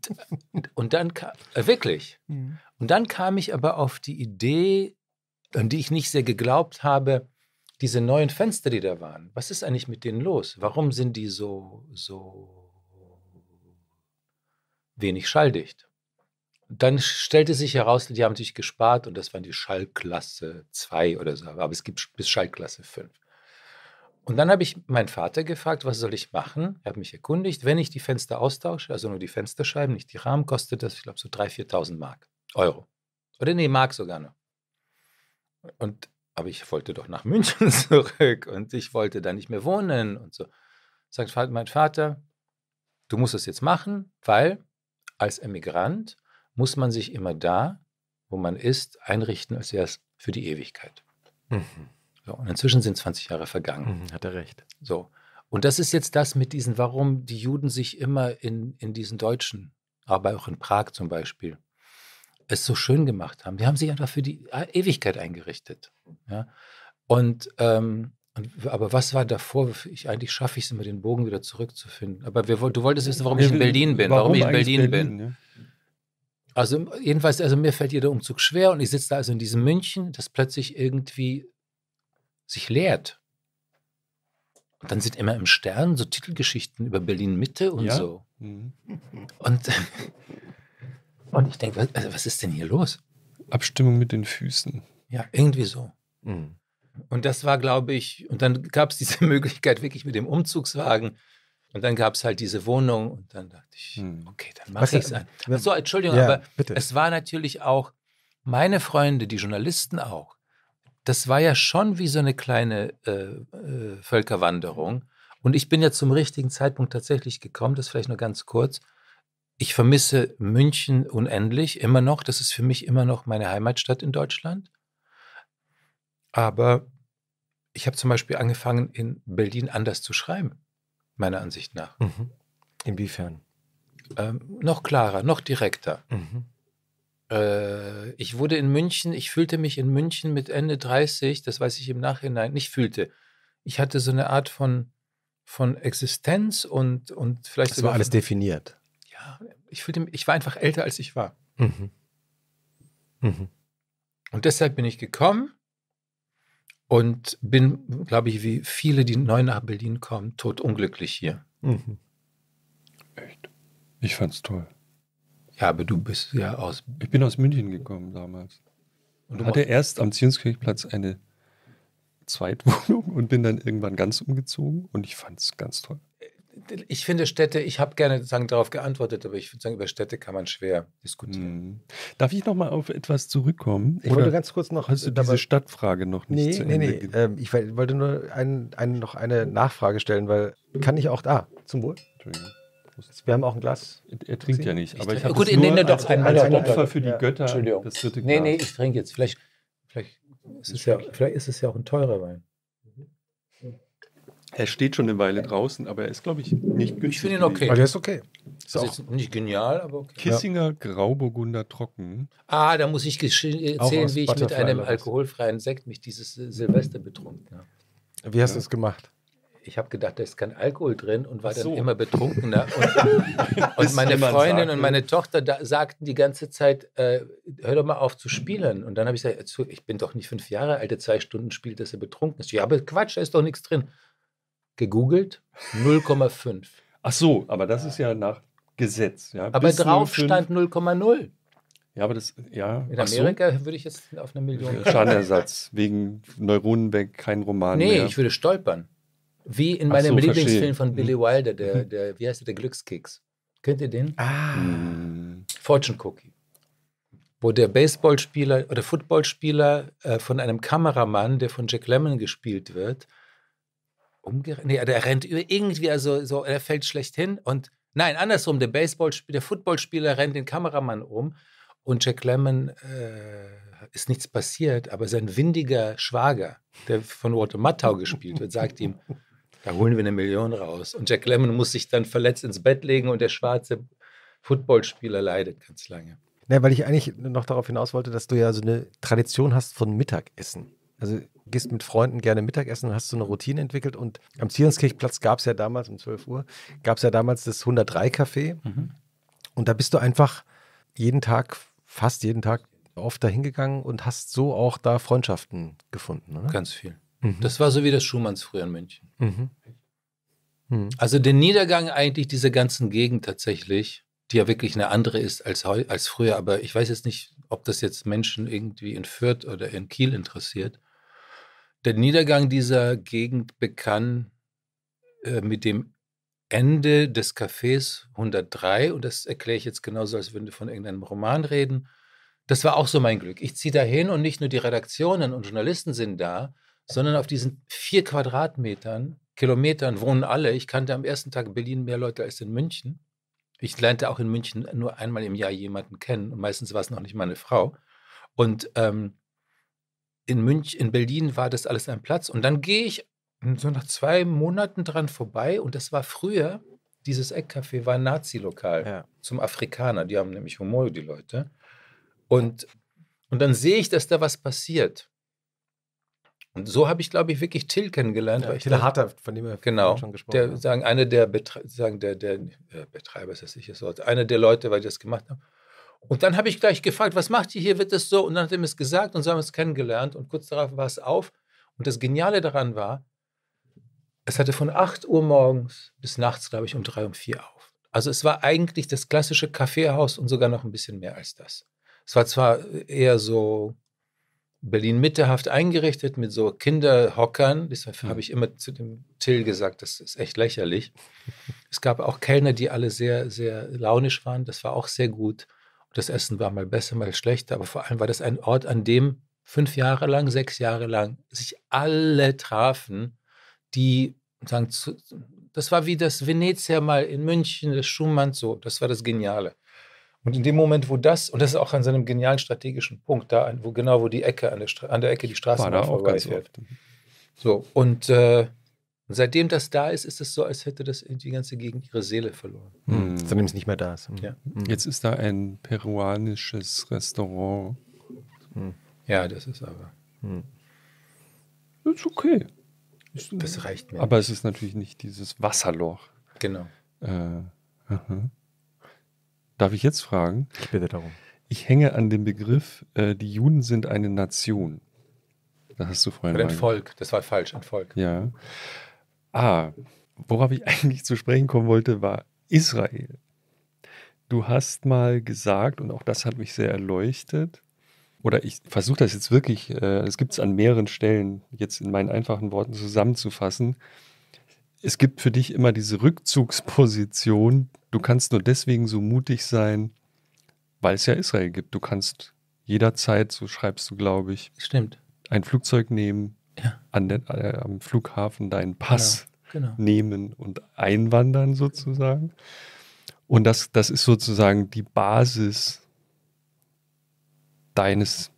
und dann kam, äh, wirklich. Mhm. Und dann kam ich aber auf die Idee, an die ich nicht sehr geglaubt habe, diese neuen Fenster, die da waren. Was ist eigentlich mit denen los? Warum sind die so, so wenig schalldicht? Dann stellte sich heraus, die haben sich gespart und das waren die Schallklasse 2 oder so. Aber es gibt bis Schallklasse 5. Und dann habe ich meinen Vater gefragt, was soll ich machen? Er hat mich erkundigt, wenn ich die Fenster austausche, also nur die Fensterscheiben, nicht die Rahmen, kostet das, ich glaube, so 3.000, 4.000 Mark. Euro. Oder nee, Mark sogar noch. Und, aber ich wollte doch nach München zurück und ich wollte da nicht mehr wohnen und so. Sagt mein Vater, du musst es jetzt machen, weil als Emigrant muss man sich immer da, wo man ist, einrichten, als wäre es für die Ewigkeit. Mhm. So, und inzwischen sind 20 Jahre vergangen. Mhm, hat er recht. So. Und das ist jetzt das mit diesen, warum die Juden sich immer in, in diesen Deutschen, aber auch in Prag zum Beispiel, es so schön gemacht haben. Die haben sich einfach für die e-, Ewigkeit eingerichtet. Ja? Und, ähm, und aber was war davor? Ich, eigentlich schaffe ich es immer, den Bogen wieder zurückzufinden. Aber wir, du wolltest wissen, warum ich in Berlin bin. Warum, warum ich in Berlin, Berlin bin. Ja? Also jedenfalls, also mir fällt jeder Umzug schwer und ich sitze da also in diesem München, das plötzlich irgendwie sich leert. Und dann sind immer im Stern so Titelgeschichten über Berlin-Mitte und ja. so. Mhm. Und, und ich denke, also was ist denn hier los? Abstimmung mit den Füßen. Ja, irgendwie so. Mhm. Und das war, glaube ich, und dann gab es diese Möglichkeit wirklich mit dem Umzugswagen. Und dann gab es halt diese Wohnung und dann dachte ich, mhm. okay, dann mache ich es an. So, Entschuldigung, ja, aber bitte. es war natürlich auch meine Freunde, die Journalisten auch, das war ja schon wie so eine kleine äh, äh, Völkerwanderung. Und ich bin ja zum richtigen Zeitpunkt tatsächlich gekommen, das vielleicht nur ganz kurz. Ich vermisse München unendlich, immer noch. Das ist für mich immer noch meine Heimatstadt in Deutschland. Aber ich habe zum Beispiel angefangen, in Berlin anders zu schreiben, meiner Ansicht nach. Mhm. Inwiefern? Ähm, noch klarer, noch direkter. Mhm. Äh, ich wurde in München, ich fühlte mich in München mit Ende 30, das weiß ich im Nachhinein, nicht fühlte. Ich hatte so eine Art von, von Existenz und, und vielleicht. Das war alles definiert. Ja, ich fühlte, ich war einfach älter, als ich war. Mhm. Mhm. Und deshalb bin ich gekommen und bin, glaube ich, wie viele, die neu nach Berlin kommen, totunglücklich hier. Mhm. Echt? Ich fand's toll. Ja, aber du bist ja aus. Ich bin aus München gekommen damals. Und, und hatte erst am Zionskirchplatz eine Zweitwohnung und bin dann irgendwann ganz umgezogen und ich fand es ganz toll. Ich finde Städte, ich habe gerne sagen, darauf geantwortet, aber ich würde sagen, über Städte kann man schwer diskutieren. Hm. Darf ich nochmal auf etwas zurückkommen? Ich Oder wollte ganz kurz noch. Hast du diese Stadtfrage noch nicht nee, zu Ende? Nee, nee. Ähm, ich wollte nur ein, ein, noch eine Nachfrage stellen, weil kann ich auch da? Zum Wohl. Entschuldigung. Also wir haben auch ein Glas. Er trinkt Sie? ja nicht, aber ich, ich habe es nur nee, nee, als, doch, als, als Opfer für die ja. Götter Entschuldigung. das dritte Glas. Nee, nee, ich trinke jetzt. Vielleicht, vielleicht, ist es ja, vielleicht ist es ja auch ein teurer Wein. Mhm. Er steht schon eine Weile draußen, aber er ist, glaube ich, nicht günstig. Ich finde ihn okay. Aber der ist okay. Ist also auch nicht genial, aber okay. Kissinger Grauburgunder Trocken. Ah, da muss ich äh, erzählen, wie ich mit einem alkoholfreien Sekt mich dieses äh, Silvester betrunken habe. Wie hast du es gemacht? ich habe gedacht, da ist kein Alkohol drin und war so. dann immer betrunkener. Und, und meine Freundin und ne? meine Tochter da, sagten die ganze Zeit, äh, hör doch mal auf zu spielen. Und dann habe ich gesagt, ich bin doch nicht fünf Jahre alt, der zwei Stunden spielt, dass er betrunken ist. Ja, aber Quatsch, da ist doch nichts drin. Gegoogelt, 0,5. Ach so, aber das ist ja nach Gesetz. Ja. Aber Bis drauf 0, stand 0,0. Ja, aber das, ja. In Amerika so. würde ich jetzt auf eine Million. Schadenersatz wegen Neuronen weg, kein Roman. Nee, mehr. ich würde stolpern. Wie in meinem so, Lieblingsfilm verstehe. von Billy mhm. Wilder, der, mhm. der, wie heißt der, der Glückskeks. Kennt ihr den? Ah. Mhm. Fortune Cookie. Wo der Baseballspieler oder Footballspieler äh, von einem Kameramann, der von Jack Lemmon gespielt wird, umgerannt. Nee, der rennt irgendwie, also so, er fällt schlecht hin und nein, andersrum, der Baseballspieler, der Footballspieler rennt den Kameramann um und Jack Lemmon äh, ist nichts passiert, aber sein windiger Schwager, der von Walter Mattau gespielt wird, sagt ihm, da holen wir eine Million raus. Und Jack Lemmon muss sich dann verletzt ins Bett legen und der schwarze Footballspieler leidet ganz lange. Ja, weil ich eigentlich noch darauf hinaus wollte, dass du ja so eine Tradition hast von Mittagessen. Also gehst mit Freunden gerne Mittagessen und hast so eine Routine entwickelt. Und am Zierenskirchplatz gab es ja damals um 12 Uhr, gab es ja damals das 103-Café. Mhm. Und da bist du einfach jeden Tag, fast jeden Tag oft dahin gegangen und hast so auch da Freundschaften gefunden. Oder? Ganz viel. Mhm. Das war so wie das Schumanns früher in München. Mhm. Mhm. Also der Niedergang eigentlich dieser ganzen Gegend tatsächlich, die ja wirklich eine andere ist als, als früher, aber ich weiß jetzt nicht, ob das jetzt Menschen irgendwie in Fürth oder in Kiel interessiert. Der Niedergang dieser Gegend begann äh, mit dem Ende des Cafés 103 und das erkläre ich jetzt genauso, als würden wir von irgendeinem Roman reden. Das war auch so mein Glück. Ich ziehe dahin und nicht nur die Redaktionen und Journalisten sind da, sondern auf diesen vier Quadratmetern, Kilometern wohnen alle. Ich kannte am ersten Tag Berlin mehr Leute als in München. Ich lernte auch in München nur einmal im Jahr jemanden kennen und meistens war es noch nicht meine Frau. Und ähm, in München, in Berlin war das alles ein Platz. Und dann gehe ich so nach zwei Monaten dran vorbei und das war früher, dieses Eckcafé war ein Nazi-Lokal ja. zum Afrikaner. Die haben nämlich Humor, die Leute. Und, und dann sehe ich, dass da was passiert. Und so habe ich, glaube ich, wirklich Till kennengelernt. Ja, weil Till Harter, von dem wir genau, schon gesprochen der, haben. Sagen, einer der, Betre sagen, der, der äh, Betreiber ist das sicher so, also eine der Leute, weil die das gemacht haben. Und dann habe ich gleich gefragt, was macht ihr hier, wird das so? Und dann hat er mir es gesagt und so haben wir es kennengelernt. Und kurz darauf war es auf. Und das Geniale daran war, es hatte von 8 Uhr morgens bis nachts, glaube ich, um 3 und 4 auf. Also es war eigentlich das klassische Kaffeehaus und sogar noch ein bisschen mehr als das. Es war zwar eher so Berlin-Mittehaft eingerichtet mit so Kinderhockern. Deshalb habe hm. ich immer zu dem Till gesagt, das ist echt lächerlich. Es gab auch Kellner, die alle sehr, sehr launisch waren. Das war auch sehr gut. Das Essen war mal besser, mal schlechter. Aber vor allem war das ein Ort, an dem fünf Jahre lang, sechs Jahre lang sich alle trafen, die sagen, das war wie das Venezia mal in München, das Schumann so. Das war das Geniale. Und in dem Moment, wo das, und das ist auch an seinem genialen strategischen Punkt, da, wo, genau wo die Ecke, an der, Stra an der Ecke die Straße vorbeifährt. So, und äh, seitdem das da ist, ist es so, als hätte das die ganze Gegend ihre Seele verloren. Mhm. Seitdem es nicht mehr da ist. Mhm. Ja. Hm. Jetzt ist da ein peruanisches Restaurant. Mhm. Ja, das ist aber. Das hm. Ist okay. Ist, das reicht mir. Aber es ist natürlich nicht dieses Wasserloch. Genau. Äh, aha. Darf ich jetzt fragen? Ich bitte darum. Ich hänge an dem Begriff, äh, die Juden sind eine Nation. Da hast du vorhin. Ein Volk, das war falsch, ein Volk. Ja. Ah, worauf ich eigentlich zu sprechen kommen wollte, war Israel. Du hast mal gesagt, und auch das hat mich sehr erleuchtet, oder ich versuche das jetzt wirklich, es äh, gibt es an mehreren Stellen jetzt in meinen einfachen Worten zusammenzufassen. Es gibt für dich immer diese Rückzugsposition Du kannst nur deswegen so mutig sein, weil es ja Israel gibt. Du kannst jederzeit, so schreibst du, glaube ich, Stimmt. ein Flugzeug nehmen, ja. an den, äh, am Flughafen deinen genau, Pass genau, genau. nehmen und einwandern sozusagen. Und das, das ist sozusagen die Basis deines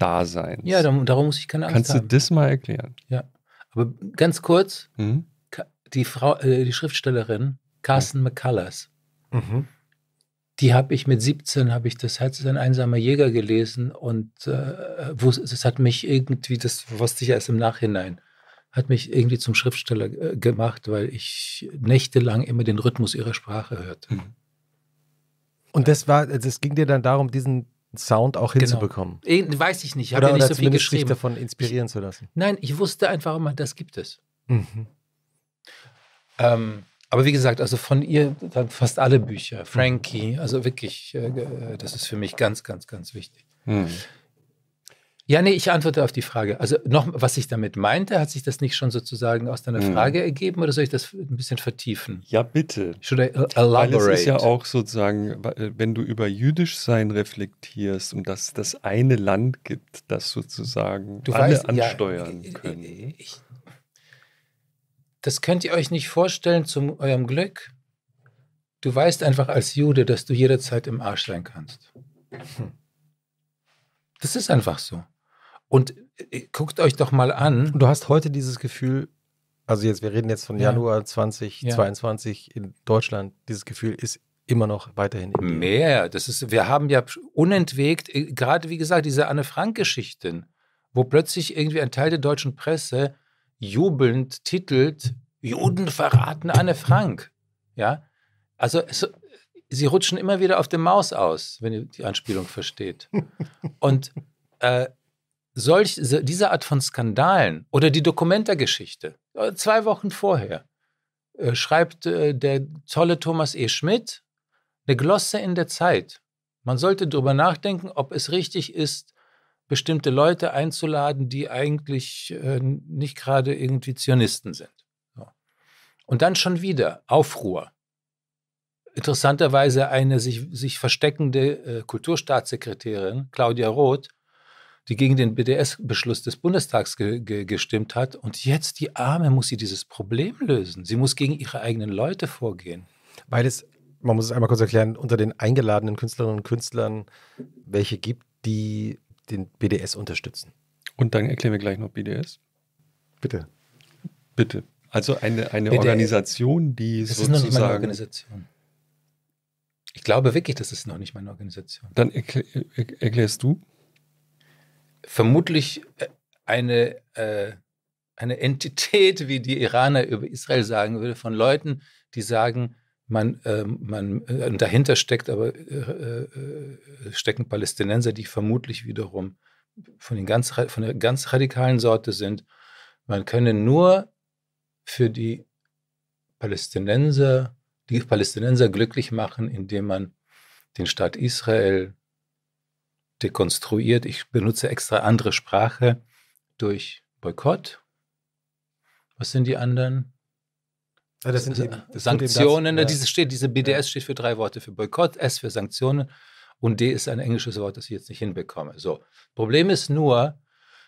Daseins. Ja, darum, darum muss ich keine Angst Kannst haben. Kannst du das mal erklären? Ja, aber ganz kurz, mhm. die, Frau, äh, die Schriftstellerin Carsten McCullers. Mhm. Die habe ich mit 17, habe ich das Herz ist ein einsamer Jäger gelesen und äh, hat mich irgendwie, das wusste ich erst im Nachhinein, hat mich irgendwie zum Schriftsteller äh, gemacht, weil ich nächtelang immer den Rhythmus ihrer Sprache hörte. Mhm. Und das war, es ging dir dann darum, diesen Sound auch genau. hinzubekommen. Weiß ich nicht, ich habe ja nicht so viel geschrieben. Dich davon inspirieren ich, zu lassen. Nein, ich wusste einfach immer, das gibt es. Mhm. Ähm, aber wie gesagt, also von ihr dann fast alle Bücher. Mhm. Frankie, also wirklich, äh, äh, das ist für mich ganz, ganz, ganz wichtig. Mhm. Ja, nee, ich antworte auf die Frage. Also noch, was ich damit meinte, hat sich das nicht schon sozusagen aus deiner mhm. Frage ergeben oder soll ich das ein bisschen vertiefen? Ja, bitte. Should I elaborate? Uh, Weil es ist ja auch sozusagen, äh, wenn du über Jüdischsein reflektierst und dass das eine Land gibt, das sozusagen du alle weißt, ansteuern ja, äh, können. Ich, das könnt ihr euch nicht vorstellen zu eurem Glück. Du weißt einfach als Jude, dass du jederzeit im Arsch sein kannst. Hm. Das ist einfach so. Und äh, guckt euch doch mal an. Du hast heute dieses Gefühl, also jetzt, wir reden jetzt von ja. Januar 2022 ja. in Deutschland, dieses Gefühl ist immer noch weiterhin. Mehr. Das ist, wir haben ja unentwegt, äh, gerade wie gesagt, diese Anne-Frank-Geschichten, wo plötzlich irgendwie ein Teil der deutschen Presse jubelnd titelt, Juden verraten Anne Frank. Ja, also es, sie rutschen immer wieder auf dem Maus aus, wenn ihr die Anspielung versteht. Und äh, solch, diese Art von Skandalen oder die Dokumentargeschichte, äh, zwei Wochen vorher, äh, schreibt äh, der tolle Thomas E. Schmidt eine Glosse in der Zeit. Man sollte darüber nachdenken, ob es richtig ist, bestimmte Leute einzuladen, die eigentlich äh, nicht gerade irgendwie Zionisten sind. So. Und dann schon wieder Aufruhr. Interessanterweise eine sich, sich versteckende äh, Kulturstaatssekretärin, Claudia Roth, die gegen den BDS-Beschluss des Bundestags ge ge gestimmt hat. Und jetzt, die Arme, muss sie dieses Problem lösen. Sie muss gegen ihre eigenen Leute vorgehen. Weil es, man muss es einmal kurz erklären, unter den eingeladenen Künstlerinnen und Künstlern welche gibt, die den BDS unterstützen. Und dann erklären wir gleich noch BDS. Bitte. Bitte. Also eine, eine Organisation, die das sozusagen... Das ist noch nicht meine Organisation. Ich glaube wirklich, das ist noch nicht meine Organisation. Dann erklär, erklärst du? Vermutlich äh, eine, äh, eine Entität, wie die Iraner über Israel sagen würde, von Leuten, die sagen, ähm, man, äh, man äh, dahinter steckt aber äh, äh, stecken Palästinenser, die vermutlich wiederum von, den ganz, von der ganz radikalen Sorte sind. Man könne nur für die Palästinenser, die Palästinenser glücklich machen, indem man den Staat Israel dekonstruiert. Ich benutze extra andere Sprache durch Boykott. Was sind die anderen? Ja, das sind äh, eben, das Sanktionen, das, ne, ja. diese, steht, diese BDS steht für drei Worte, für Boykott, S für Sanktionen und D ist ein englisches Wort, das ich jetzt nicht hinbekomme. So, Problem ist nur,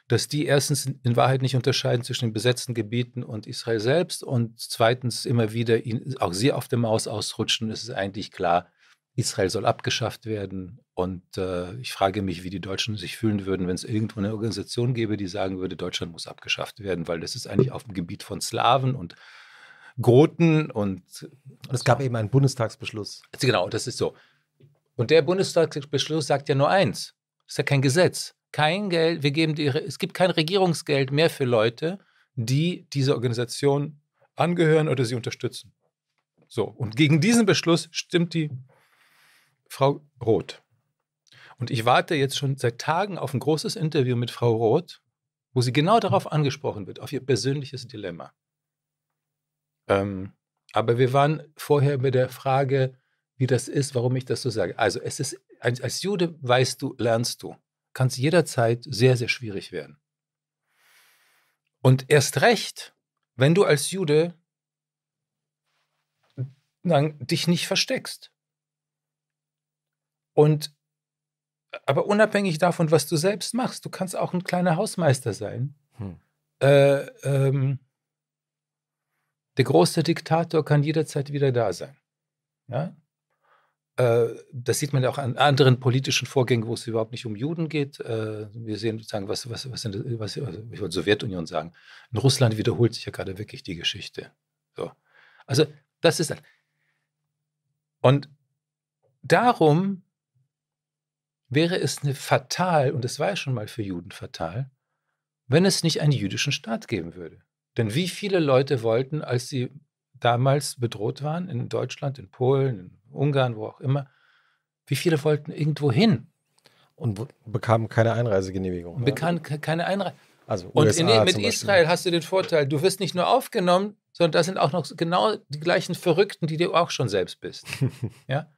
dass die erstens in Wahrheit nicht unterscheiden zwischen den besetzten Gebieten und Israel selbst und zweitens immer wieder ihn, auch sie auf dem Maus ausrutschen, Es ist eigentlich klar, Israel soll abgeschafft werden. Und äh, ich frage mich, wie die Deutschen sich fühlen würden, wenn es irgendwo eine Organisation gäbe, die sagen würde, Deutschland muss abgeschafft werden, weil das ist eigentlich auf dem Gebiet von Slawen und Goten und. Und es gab eben einen Bundestagsbeschluss. Genau, das ist so. Und der Bundestagsbeschluss sagt ja nur eins: ist ja kein Gesetz. Kein Geld, wir geben die, es gibt kein Regierungsgeld mehr für Leute, die dieser Organisation angehören oder sie unterstützen. So, und gegen diesen Beschluss stimmt die Frau Roth. Und ich warte jetzt schon seit Tagen auf ein großes Interview mit Frau Roth, wo sie genau darauf angesprochen wird, auf ihr persönliches Dilemma. Ähm, aber wir waren vorher mit der Frage, wie das ist, warum ich das so sage. Also es ist, als Jude weißt du, lernst du, kann es jederzeit sehr, sehr schwierig werden. Und erst recht, wenn du als Jude dann, dich nicht versteckst. Und aber unabhängig davon, was du selbst machst, du kannst auch ein kleiner Hausmeister sein. Hm. Äh, ähm, der große Diktator kann jederzeit wieder da sein. Ja? Äh, das sieht man ja auch an anderen politischen Vorgängen, wo es überhaupt nicht um Juden geht. Äh, wir sehen sozusagen, was, was, was, in, was also ich wollte Sowjetunion sagen. In Russland wiederholt sich ja gerade wirklich die Geschichte. So. Also, das ist. Halt. Und darum wäre es eine fatal, und es war ja schon mal für Juden fatal, wenn es nicht einen jüdischen Staat geben würde. Denn wie viele Leute wollten, als sie damals bedroht waren, in Deutschland, in Polen, in Ungarn, wo auch immer, wie viele wollten irgendwo hin? Und bekamen keine Einreisegenehmigung. Ne? Bekamen keine Einreise. Also USA und in, e-, mit Israel hast du den Vorteil, du wirst nicht nur aufgenommen, sondern da sind auch noch genau die gleichen Verrückten, die du auch schon selbst bist. ja?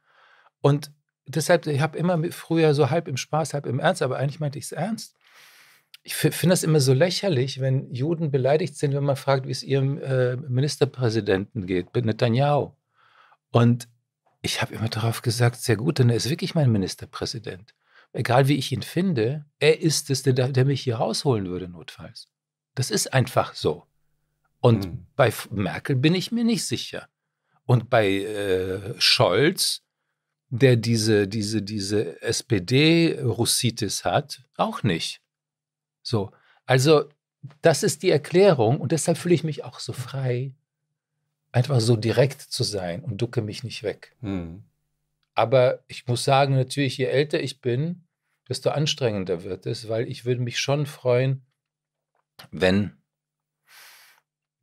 Und deshalb, ich habe immer früher so halb im Spaß, halb im Ernst, aber eigentlich meinte ich es ernst, ich finde das immer so lächerlich, wenn Juden beleidigt sind, wenn man fragt, wie es ihrem äh, Ministerpräsidenten geht, mit Netanyahu. Und ich habe immer darauf gesagt, sehr gut, denn er ist wirklich mein Ministerpräsident. Egal wie ich ihn finde, er ist es, der, der mich hier rausholen würde, notfalls. Das ist einfach so. Und mhm. bei Merkel bin ich mir nicht sicher. Und bei äh, Scholz, der diese, diese, diese SPD-Russitis hat, auch nicht. So, also das ist die Erklärung und deshalb fühle ich mich auch so frei, einfach so direkt zu sein und ducke mich nicht weg. Hm. Aber ich muss sagen, natürlich, je älter ich bin, desto anstrengender wird es, weil ich würde mich schon freuen, wenn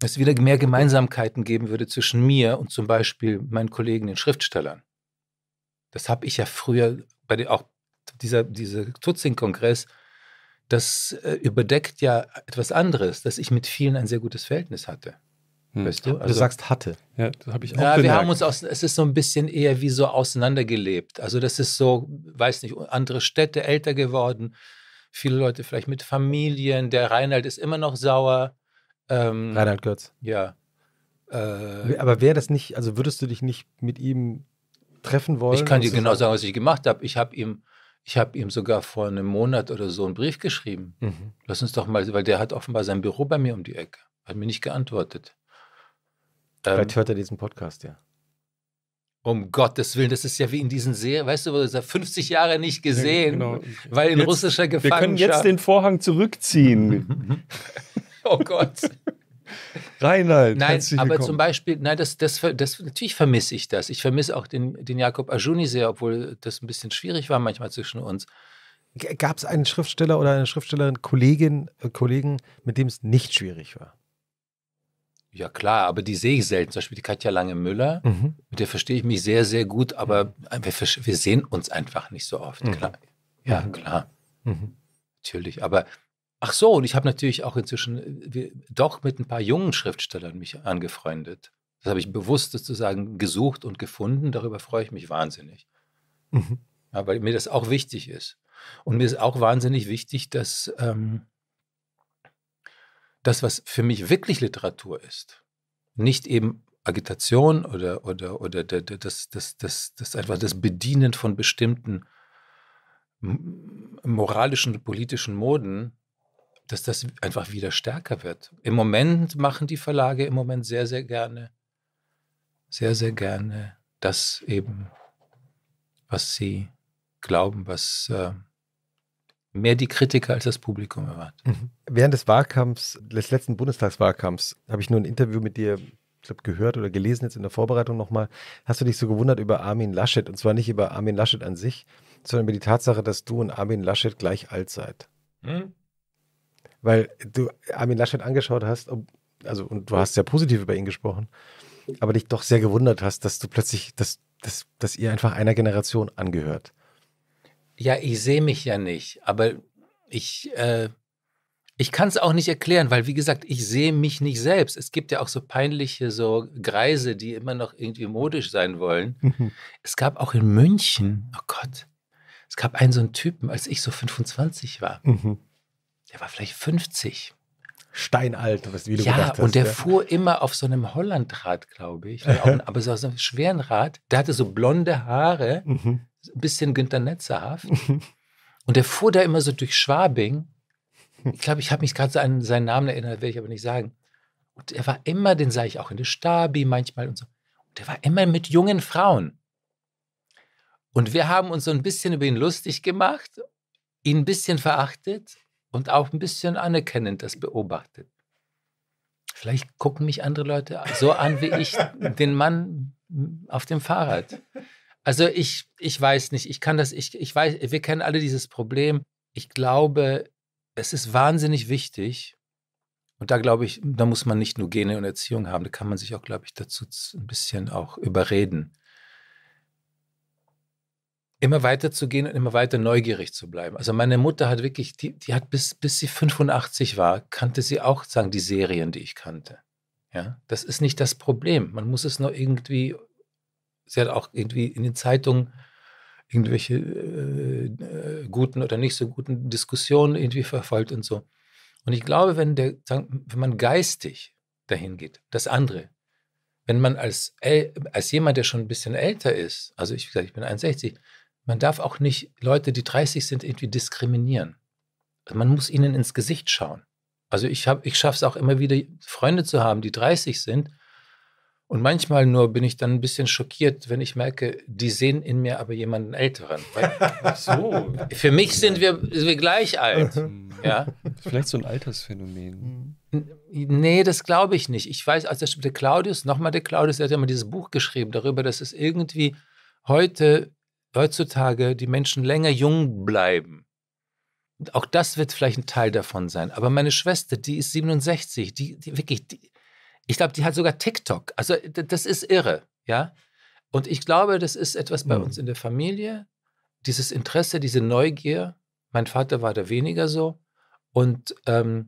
es wieder mehr Gemeinsamkeiten geben würde zwischen mir und zum Beispiel meinen Kollegen, den Schriftstellern. Das habe ich ja früher, bei den, auch dieser, dieser Tutzing-Kongress, das äh, überdeckt ja etwas anderes, dass ich mit vielen ein sehr gutes Verhältnis hatte. Hm. Weißt du? Also, du sagst hatte. Ja, das habe ich auch Ja, bemerkt. wir haben uns aus, es ist so ein bisschen eher wie so auseinandergelebt. Also das ist so, weiß nicht, andere Städte älter geworden, viele Leute vielleicht mit Familien. Der Reinhard ist immer noch sauer. Ähm, Reinhard Götz. Ja. Äh, Aber wäre das nicht, also würdest du dich nicht mit ihm treffen wollen? Ich kann dir genau sagen, was ich gemacht habe. Ich habe ihm ich habe ihm sogar vor einem Monat oder so einen Brief geschrieben. Mhm. Lass uns doch mal, weil der hat offenbar sein Büro bei mir um die Ecke. Hat mir nicht geantwortet. Vielleicht ähm, hört er diesen Podcast, ja. Um Gottes Willen, das ist ja wie in diesen Serien, weißt du, wo er 50 Jahre nicht gesehen, ja, genau. weil in jetzt, russischer Gefangenschaft. Wir können jetzt den Vorhang zurückziehen. oh Gott. Reinhard. Nein, aber zum Beispiel, nein, das, das, das, natürlich vermisse ich das. Ich vermisse auch den, den Jakob Ajuni sehr, obwohl das ein bisschen schwierig war manchmal zwischen uns. Gab es einen Schriftsteller oder eine Schriftstellerin, Kollegin, äh, Kollegen, mit dem es nicht schwierig war? Ja, klar, aber die sehe ich selten. Zum Beispiel die Katja Lange-Müller, mhm. mit der verstehe ich mich sehr, sehr gut, aber wir, wir sehen uns einfach nicht so oft. Mhm. Klar. Ja, mhm. klar. Mhm. Natürlich, aber Ach so, und ich habe natürlich auch inzwischen äh, doch mit ein paar jungen Schriftstellern mich angefreundet. Das habe ich bewusst sozusagen gesucht und gefunden. Darüber freue ich mich wahnsinnig. Mhm. Ja, weil mir das auch wichtig ist. Und mir ist auch wahnsinnig wichtig, dass ähm, das, was für mich wirklich Literatur ist, nicht eben Agitation oder, oder, oder das, das, das, das einfach das Bedienen von bestimmten moralischen, und politischen Moden, dass das einfach wieder stärker wird. Im Moment machen die Verlage im Moment sehr, sehr gerne, sehr, sehr gerne das eben, was sie glauben, was äh, mehr die Kritiker als das Publikum erwartet. Mhm. Während des Wahlkampfs, des letzten Bundestagswahlkampfs, habe ich nur ein Interview mit dir ich glaube, gehört oder gelesen jetzt in der Vorbereitung nochmal, hast du dich so gewundert über Armin Laschet. Und zwar nicht über Armin Laschet an sich, sondern über die Tatsache, dass du und Armin Laschet gleich alt seid. Hm? weil du Armin Laschet angeschaut hast, ob, also und du hast sehr positiv über ihn gesprochen, aber dich doch sehr gewundert hast, dass du plötzlich, dass, dass, dass ihr einfach einer Generation angehört. Ja, ich sehe mich ja nicht, aber ich, äh, ich kann es auch nicht erklären, weil wie gesagt, ich sehe mich nicht selbst. Es gibt ja auch so peinliche, so Greise, die immer noch irgendwie modisch sein wollen. Mhm. es gab auch in München, oh Gott, es gab einen so einen Typen, als ich so 25 war. Mhm der war vielleicht 50. Steinalt, wie du ja, gedacht hast. Und der ja. fuhr immer auf so einem Hollandrad, glaube ich. aber so auf so einem schweren Rad. Der hatte so blonde Haare, mhm. ein bisschen Günter Netzerhaft. Mhm. und der fuhr da immer so durch Schwabing. Ich glaube, ich habe mich gerade so an seinen Namen erinnert, werde ich aber nicht sagen. Und er war immer, den sah ich auch in der Stabi manchmal und so. Und er war immer mit jungen Frauen. Und wir haben uns so ein bisschen über ihn lustig gemacht, ihn ein bisschen verachtet und auch ein bisschen anerkennend das beobachtet. Vielleicht gucken mich andere Leute so an wie ich den Mann auf dem Fahrrad. Also ich, ich weiß nicht, ich kann das, ich, ich weiß, wir kennen alle dieses Problem. Ich glaube, es ist wahnsinnig wichtig. Und da glaube ich, da muss man nicht nur Gene und Erziehung haben, da kann man sich auch, glaube ich, dazu ein bisschen auch überreden immer weiter zu gehen und immer weiter neugierig zu bleiben. Also meine Mutter hat wirklich, die, die hat bis, bis sie 85 war, kannte sie auch, sagen, die Serien, die ich kannte. Ja, das ist nicht das Problem. Man muss es nur irgendwie, sie hat auch irgendwie in den Zeitungen irgendwelche äh, äh guten oder nicht so guten Diskussionen irgendwie verfolgt und so. Und ich glaube, wenn, der, wenn man geistig dahin geht, das andere, wenn man als, als jemand, der schon ein bisschen älter ist, also ich, ich bin 61, man darf auch nicht Leute, die 30 sind, irgendwie diskriminieren. Also man muss ihnen ins Gesicht schauen. Also ich, ich schaffe es auch immer wieder, Freunde zu haben, die 30 sind. Und manchmal nur bin ich dann ein bisschen schockiert, wenn ich merke, die sehen in mir aber jemanden Älteren. Weil, so. Für mich sind wir, sind wir gleich alt. Mhm. ja? Vielleicht so ein Altersphänomen. Nee, das glaube ich nicht. Ich weiß, also der Claudius, nochmal der Claudius, der hat ja mal dieses Buch geschrieben darüber, dass es irgendwie heute heutzutage die Menschen länger jung bleiben. Und auch das wird vielleicht ein Teil davon sein. Aber meine Schwester, die ist 67, die, die wirklich, die, ich glaube, die hat sogar TikTok. Also das ist irre, ja. Und ich glaube, das ist etwas bei mhm. uns in der Familie, dieses Interesse, diese Neugier. Mein Vater war da weniger so. Und ähm,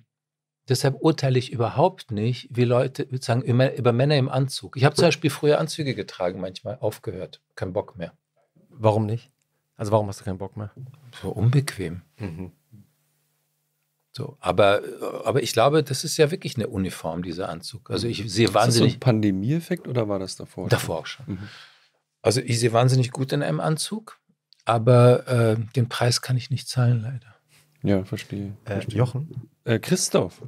deshalb urteile ich überhaupt nicht, wie Leute sagen, über Männer im Anzug. Ich habe zum Beispiel früher Anzüge getragen, manchmal aufgehört. Kein Bock mehr. Warum nicht? Also warum hast du keinen Bock mehr? So unbequem. Mhm. So, aber, aber ich glaube, das ist ja wirklich eine Uniform, dieser Anzug. Also ich mhm. sehe wahnsinnig. Ist das so ein Pandemie-Effekt oder war das davor? Davor auch schon. Mhm. Also ich sehe wahnsinnig gut in einem Anzug, aber äh, den Preis kann ich nicht zahlen, leider. Ja, verstehe. Äh, verstehe. Jochen? Äh, Christoph.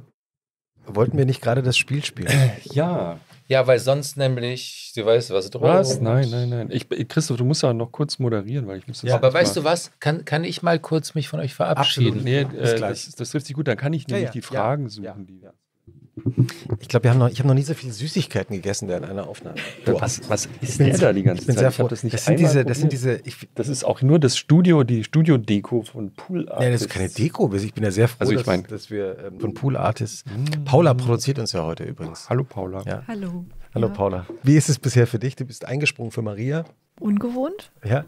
Wollten wir nicht gerade das Spiel spielen? Äh, ja, ja, weil sonst nämlich, du weißt, was Drogen. Was? Nein, nein, nein. Ich, Christoph, du musst ja noch kurz moderieren, weil ich muss das. Ja, aber weißt du was? Kann, kann ich mal kurz mich von euch verabschieden? Absolut. Nee, äh, das, das, trifft sich gut. Dann kann ich nämlich ja, ja. die Fragen suchen, die wir. Ich glaube, ich habe noch nie so viele Süßigkeiten gegessen in einer Aufnahme. Boah. Was, was ist denn da die ganze ich bin Zeit? Sehr froh. Das, das, sind diese, das, sind diese, ich, das ist auch nur das Studio, die Studio-Deko von Pool Artists. Ja, das ist keine Deko. Ich bin ja sehr froh, also ich dass, mein, dass wir ähm, von Pool Artists. Mm. Paula produziert uns ja heute übrigens. Hallo Paula. Ja. Hallo. Hallo ja. Paula. Wie ist es bisher für dich? Du bist eingesprungen für Maria. Ungewohnt. Ja.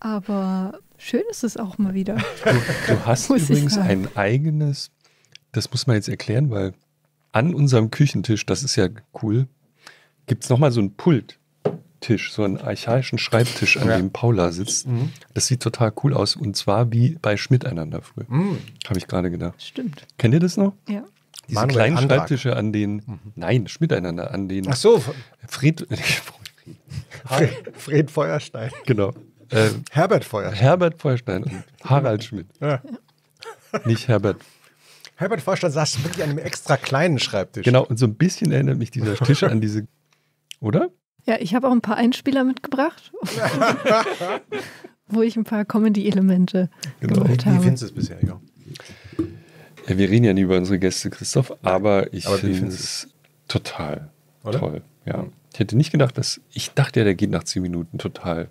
Aber schön ist es auch mal wieder. Du, du hast übrigens ein eigenes, das muss man jetzt erklären, weil an unserem Küchentisch, das ist ja cool, gibt es nochmal so einen Pulttisch, so einen archaischen Schreibtisch, an ja. dem Paula sitzt. Mhm. Das sieht total cool aus und zwar wie bei Schmidt einander früher. Mhm. Habe ich gerade gedacht. Stimmt. Kennt ihr das noch? Ja. Diese Manuel kleinen Antrag. Schreibtische an den, mhm. nein, einander, an den. Ach so. Fred, Fred, Feuerstein. Genau. Äh, Herbert Feuerstein. Herbert Feuerstein und Harald Schmidt. Ja. Nicht Herbert Herbert Vorstand saß wirklich an einem extra kleinen Schreibtisch. Genau, und so ein bisschen erinnert mich dieser Tisch an diese, oder? Ja, ich habe auch ein paar Einspieler mitgebracht, wo ich ein paar Comedy-Elemente genau. gemacht habe. Wie findest du es bisher, ja? ja? Wir reden ja nie über unsere Gäste, Christoph, aber ich finde es total oder? toll. Ja. Ich hätte nicht gedacht, dass ich dachte ja, der geht nach zehn Minuten total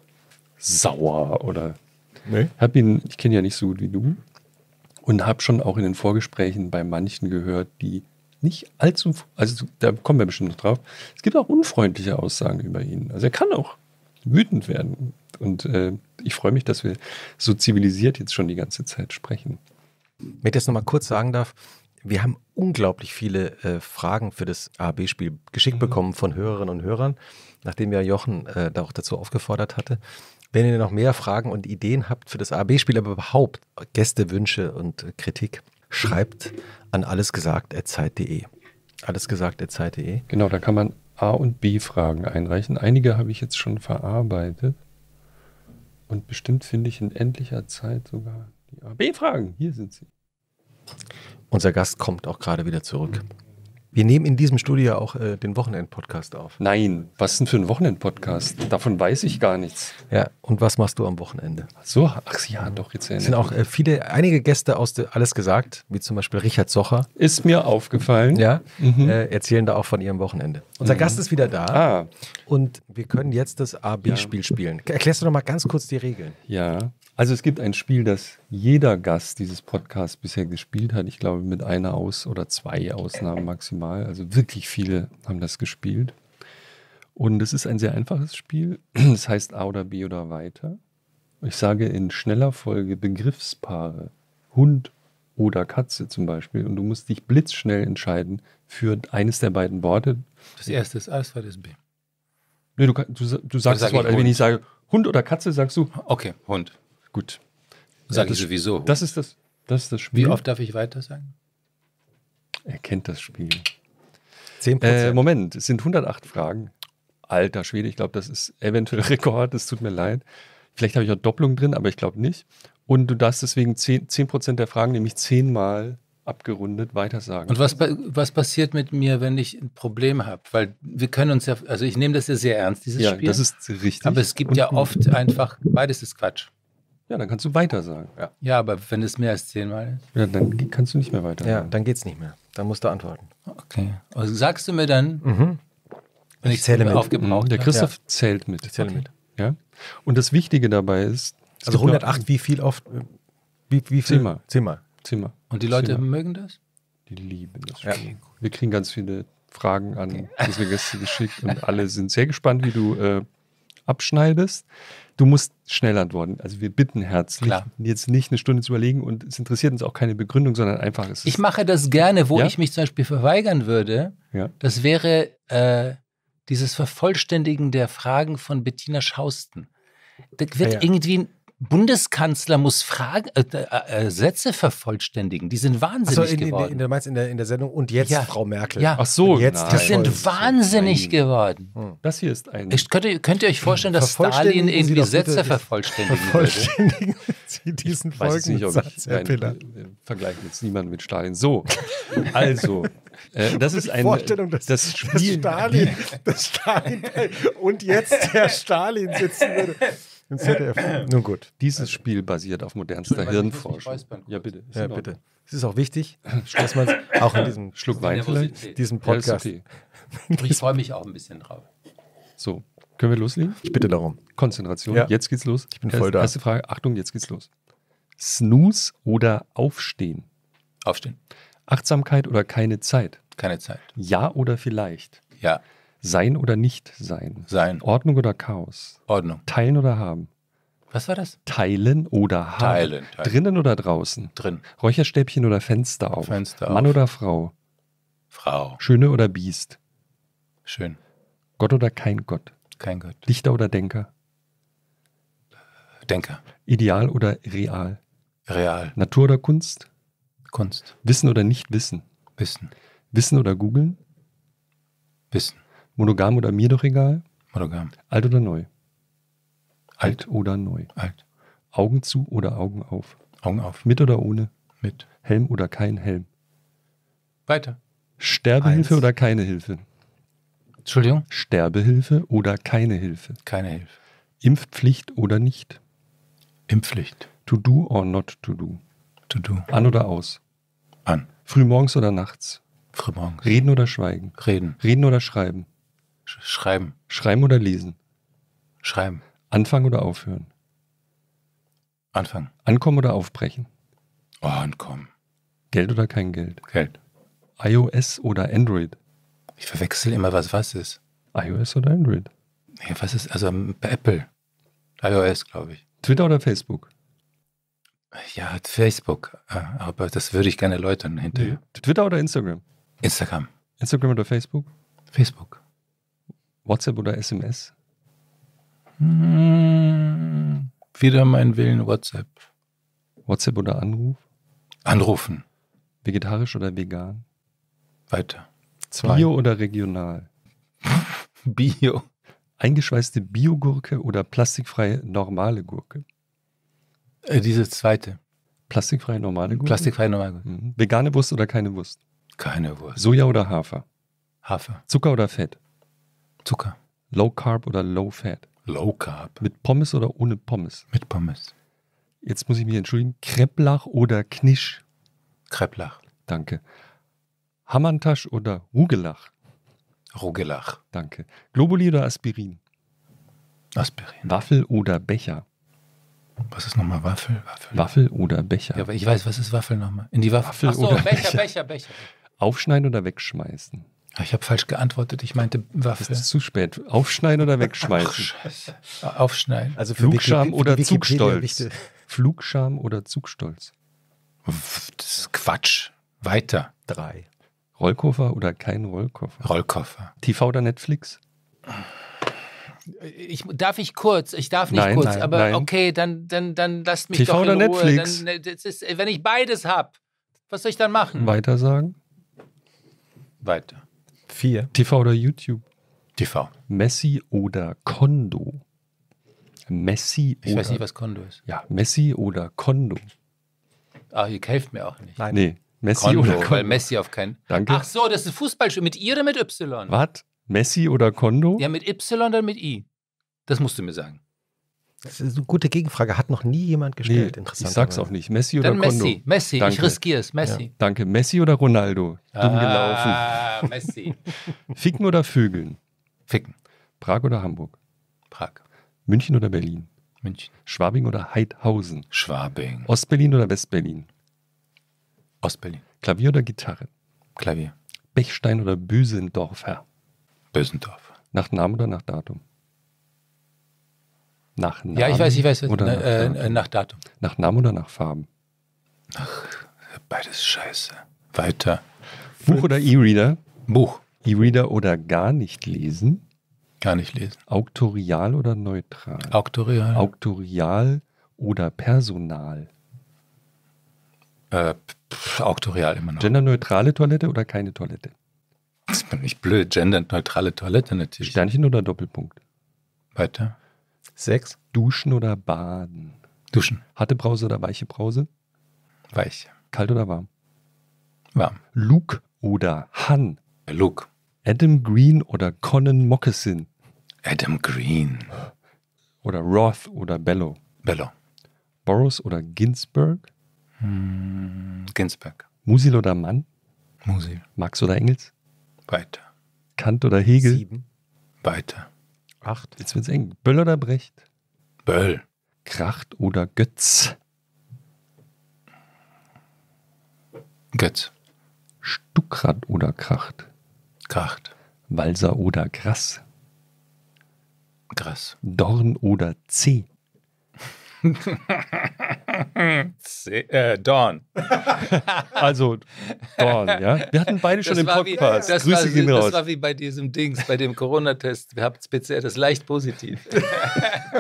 sauer oder. Nee. Hab ihn, ich kenne ja nicht so gut wie du. Und habe schon auch in den Vorgesprächen bei manchen gehört, die nicht allzu, also da kommen wir bestimmt noch drauf, es gibt auch unfreundliche Aussagen über ihn. Also er kann auch wütend werden. Und äh, ich freue mich, dass wir so zivilisiert jetzt schon die ganze Zeit sprechen. Wenn ich das nochmal kurz sagen darf, wir haben unglaublich viele äh, Fragen für das AB-Spiel geschickt mhm. bekommen von Hörerinnen und Hörern, nachdem ja Jochen äh, da auch dazu aufgefordert hatte. Wenn ihr noch mehr Fragen und Ideen habt für das AB-Spiel, aber überhaupt Gästewünsche und Kritik, schreibt an allesgesagt.zeit.de. Allesgesagt.zeit.de. Genau, da kann man A- und B-Fragen einreichen. Einige habe ich jetzt schon verarbeitet. Und bestimmt finde ich in endlicher Zeit sogar die ab fragen Hier sind sie. Unser Gast kommt auch gerade wieder zurück. Mhm. Wir nehmen in diesem Studio ja auch äh, den Wochenend-Podcast auf. Nein, was ist denn für ein Wochenend-Podcast? Davon weiß ich gar nichts. Ja, und was machst du am Wochenende? So, ach ja, doch, jetzt erinnere Es sind auch äh, viele, einige Gäste aus de, Alles Gesagt, wie zum Beispiel Richard Socher. Ist mir aufgefallen. Ja, mhm. äh, erzählen da auch von ihrem Wochenende. Unser mhm. Gast ist wieder da. Ah. Und wir können jetzt das A-B-Spiel ja. spielen. Erklärst du noch mal ganz kurz die Regeln? Ja. Also es gibt ein Spiel, das jeder Gast dieses Podcasts bisher gespielt hat. Ich glaube mit einer Aus- oder zwei Ausnahmen maximal. Also wirklich viele haben das gespielt. Und es ist ein sehr einfaches Spiel. Es heißt A oder B oder weiter. Ich sage in schneller Folge Begriffspaare. Hund oder Katze zum Beispiel. Und du musst dich blitzschnell entscheiden für eines der beiden Worte. Das erste ist A, das zweite ist B. Nee, du, du, du sagst das Wort. also wenn ich sage Hund oder Katze, sagst du. Okay, Hund. Gut. Sag ich sowieso. Das ist das, das ist das Spiel. Wie oft darf ich weiter sagen? Er kennt das Spiel. 10%. Äh, Moment, es sind 108 Fragen. Alter Schwede, ich glaube, das ist eventuell Rekord, es tut mir leid. Vielleicht habe ich auch Doppelung drin, aber ich glaube nicht. Und du darfst deswegen 10%, 10 der Fragen, nämlich zehnmal abgerundet, weitersagen. Und was, was passiert mit mir, wenn ich ein Problem habe? Weil wir können uns ja, also ich nehme das ja sehr ernst, dieses ja, Spiel. Das ist richtig. Aber es gibt ja oft einfach, beides ist Quatsch. Ja, dann kannst du weiter sagen. Ja, ja aber wenn es mehr als zehnmal ist. Ja, dann kannst du nicht mehr weiter. Ja, dann geht es nicht mehr. Dann musst du antworten. Okay. Also sagst du mir dann, mhm. wenn ich, ich zähle mit. aufgebraucht Der Christoph ja. zählt mit. Ich zähle okay. mit. Ja? Und das Wichtige dabei ist. Also 108, also wie viel oft? Wie, wie viel? Zehnmal. Zehnmal. Zehnmal. Und die Leute Zimmer. mögen das? Die lieben das. Ja. Okay. Wir kriegen ganz viele Fragen an okay. unsere Gäste geschickt und alle sind sehr gespannt, wie du äh, abschneidest du musst schnell antworten. Also wir bitten herzlich, Klar. jetzt nicht eine Stunde zu überlegen und es interessiert uns auch keine Begründung, sondern einfach ist. Ich mache das gerne, wo ja? ich mich zum Beispiel verweigern würde. Ja. Das wäre äh, dieses Vervollständigen der Fragen von Bettina Schausten. Das wird ah ja, irgendwie Bundeskanzler muss Fragen, äh, äh, äh, Sätze vervollständigen. Die sind wahnsinnig so, in, geworden. In, in, der, meinst in der, in der Sendung und jetzt ja. Frau Merkel. Ja. Ach so, und jetzt das sind wahnsinnig Nein. Hm. geworden. Hm. Das hier ist ein. Ich, könnt, ihr, könnt ihr euch vorstellen, dass Stalin irgendwie Sätze vervollständigen vervollständigen Sie diesen ich weiß nicht, ob Satz, ich, nein, vergleichen jetzt niemanden mit Stalin. So, also, äh, das ist eine Vorstellung, dass, das Spiel, dass Stalin, dass Stalin und jetzt der Stalin sitzen würde ins ZDF. Nun gut. Dieses also. Spiel basiert auf modernster Hirnforschung. Ja, bitte. Ja, bitte. Es ist auch wichtig, dass man auch in diesem Schluck Wein vielleicht, diesen Podcast. Ja, okay. Ich freue mich auch ein bisschen drauf. So, können wir loslegen? Ich bitte darum. Konzentration, ja. jetzt geht's los. Ich bin Erst, voll da. Erste Frage, Achtung, jetzt geht's los. Snooze oder Aufstehen? Aufstehen. Achtsamkeit oder keine Zeit? Keine Zeit. Ja oder vielleicht? Ja. Sein oder nicht sein? Sein. Ordnung oder Chaos? Ordnung. Teilen oder haben? Was war das? Teilen oder haben? Teilen. teilen. Drinnen oder draußen? Drin. Räucherstäbchen oder Fenster auf? Fenster Mann oder Frau? Frau. Schöne oder Biest? Schön. Gott oder kein Gott? Kein Gott. Dichter oder Denker? Denker. Ideal oder real? Real. Natur oder Kunst? Kunst. Wissen oder nicht wissen? Wissen. Wissen oder googeln? Wissen. Monogam oder mir doch egal? Monogam. Alt oder neu? Alt, Alt oder neu? Alt. Augen zu oder Augen auf? Augen auf. Mit oder ohne? Mit. Helm oder kein Helm? Weiter. Sterbehilfe Eins. oder keine Hilfe? Entschuldigung? Sterbehilfe oder keine Hilfe? Keine Hilfe. Impfpflicht oder nicht? Impfpflicht. To do or not to do? To do. An oder aus? An. Frühmorgens oder nachts? Frühmorgens. Reden oder schweigen? Reden. Reden oder schreiben? Schreiben. Schreiben oder lesen? Schreiben. Anfangen oder aufhören? Anfangen. Ankommen oder aufbrechen? Oh, ankommen. Geld oder kein Geld? Geld. iOS oder Android? Ich verwechsel immer, was was ist. iOS oder Android? Ja, was ist, also bei Apple. iOS, glaube ich. Twitter oder Facebook? Ja, Facebook. Ah, aber das würde ich gerne erläutern hinterher. Mhm. Twitter oder Instagram? Instagram. Instagram oder Facebook? Facebook. WhatsApp oder SMS? Hm, wieder mein Willen WhatsApp. WhatsApp oder Anruf? Anrufen. Vegetarisch oder vegan? Weiter. Zwei. Bio oder regional? Bio. Eingeschweißte Biogurke oder plastikfreie normale Gurke? Äh, diese zweite. Plastikfreie normale Gurke? Plastikfreie normale Gurke. Mhm. Vegane Wurst oder keine Wurst? Keine Wurst. Soja oder Hafer? Hafer. Zucker oder Fett? Zucker. Low Carb oder Low Fat? Low Carb. Mit Pommes oder ohne Pommes? Mit Pommes. Jetzt muss ich mich entschuldigen. Krepplach oder Knisch? Krepplach. Danke. Hammantasch oder Rugelach? Rugelach. Danke. Globuli oder Aspirin? Aspirin. Waffel oder Becher? Was ist nochmal Waffel? Waffel? Waffel oder Becher? Ja, aber ich weiß, was ist Waffel nochmal? In die Waffel. Waffel Ach so, oder Becher, Becher, Becher, Becher. Aufschneiden oder wegschmeißen? Ah, ich habe falsch geantwortet. Ich meinte Waffe. Das ist zu spät. Aufschneiden oder wegschmeißen? Ach, Scheiße. Ah, aufschneiden. Also Flugscham oder Zugstolz? Flugscham oder Zugstolz? Das ist Quatsch. Weiter. Drei. Rollkoffer oder kein Rollkoffer? Rollkoffer. TV oder Netflix? Ich, darf ich kurz? Ich darf nicht nein, kurz, nein, aber nein. okay, dann, dann, dann lasst mich TV doch in oder Ruhe. Netflix? Dann, ne, ist, wenn ich beides habe, was soll ich dann machen? Weiter sagen? Weiter. Vier. TV oder YouTube? TV. Messi oder Kondo? Messi ich oder. Ich weiß nicht, was Kondo ist. Ja, Messi oder Kondo. Ah, ihr helft mir auch nicht. Nein. Nee, Messi Kondo, oder Kondo. Weil Messi auf keinen. Danke. Ach so, das ist Fußballschuh. Mit I oder mit Y? Was? Messi oder Kondo? Ja, mit Y oder mit I. Das musst du mir sagen. Das ist eine gute Gegenfrage. Hat noch nie jemand gestellt. Nee, Interessant. Ich sag's auch nicht. Messi oder Dann Messi. Kondo? Messi, Danke. ich riskiere es. Messi. Ja. Danke. Messi oder Ronaldo? Ah, Dumm gelaufen. Ah, Messi. Ficken oder Vögeln? Ficken. Prag oder Hamburg? Prag. München oder Berlin? München. Schwabing oder Heidhausen? Schwabing. Ostberlin oder Westberlin? Ostberlin. Klavier oder Gitarre? Klavier. Bechstein oder Büsendorfer? Bösendorf. Nach Namen oder nach Datum? Nach Namen? Ja, ich weiß, ich weiß. Oder na, nach, äh, nach, Datum. Nach Namen oder nach Farben? Ach, beides scheiße. Weiter. Buch oder E-Reader? Buch. E-Reader oder gar nicht lesen? Gar nicht lesen. Auktorial oder neutral? Auktorial. Auktorial oder personal? Äh, pff, auktorial immer noch. Genderneutrale Toilette oder keine Toilette? Das ist ich blöd. Genderneutrale Toilette natürlich. Sternchen oder Doppelpunkt? Weiter. Sechs, duschen oder baden? Duschen. Harte Brause oder weiche Brause? Weich. Kalt oder warm? Warm. Luke oder Han? Äh, Luke. Adam Green oder Conan Moccasin? Adam Green. Oder Roth oder Bellow? Bellow. Boris oder Ginsberg? Hm, Ginsberg. Musil oder Mann? Musil. Max oder Engels? Weiter. Kant oder Hegel? Sieben. Weiter. Acht. Jetzt es eng. Böll oder Brecht? Böll. Kracht oder Götz? Götz. Stuckrad oder Kracht? Kracht. Walser oder Gras? Gras. Dorn oder C? äh, Dawn. also, Dawn, ja. Wir hatten beide schon das im Podcast. Wie, das, Grüße war, gehen raus. das war wie bei diesem Dings, bei dem Corona-Test. Wir haben PCR, das leicht positiv.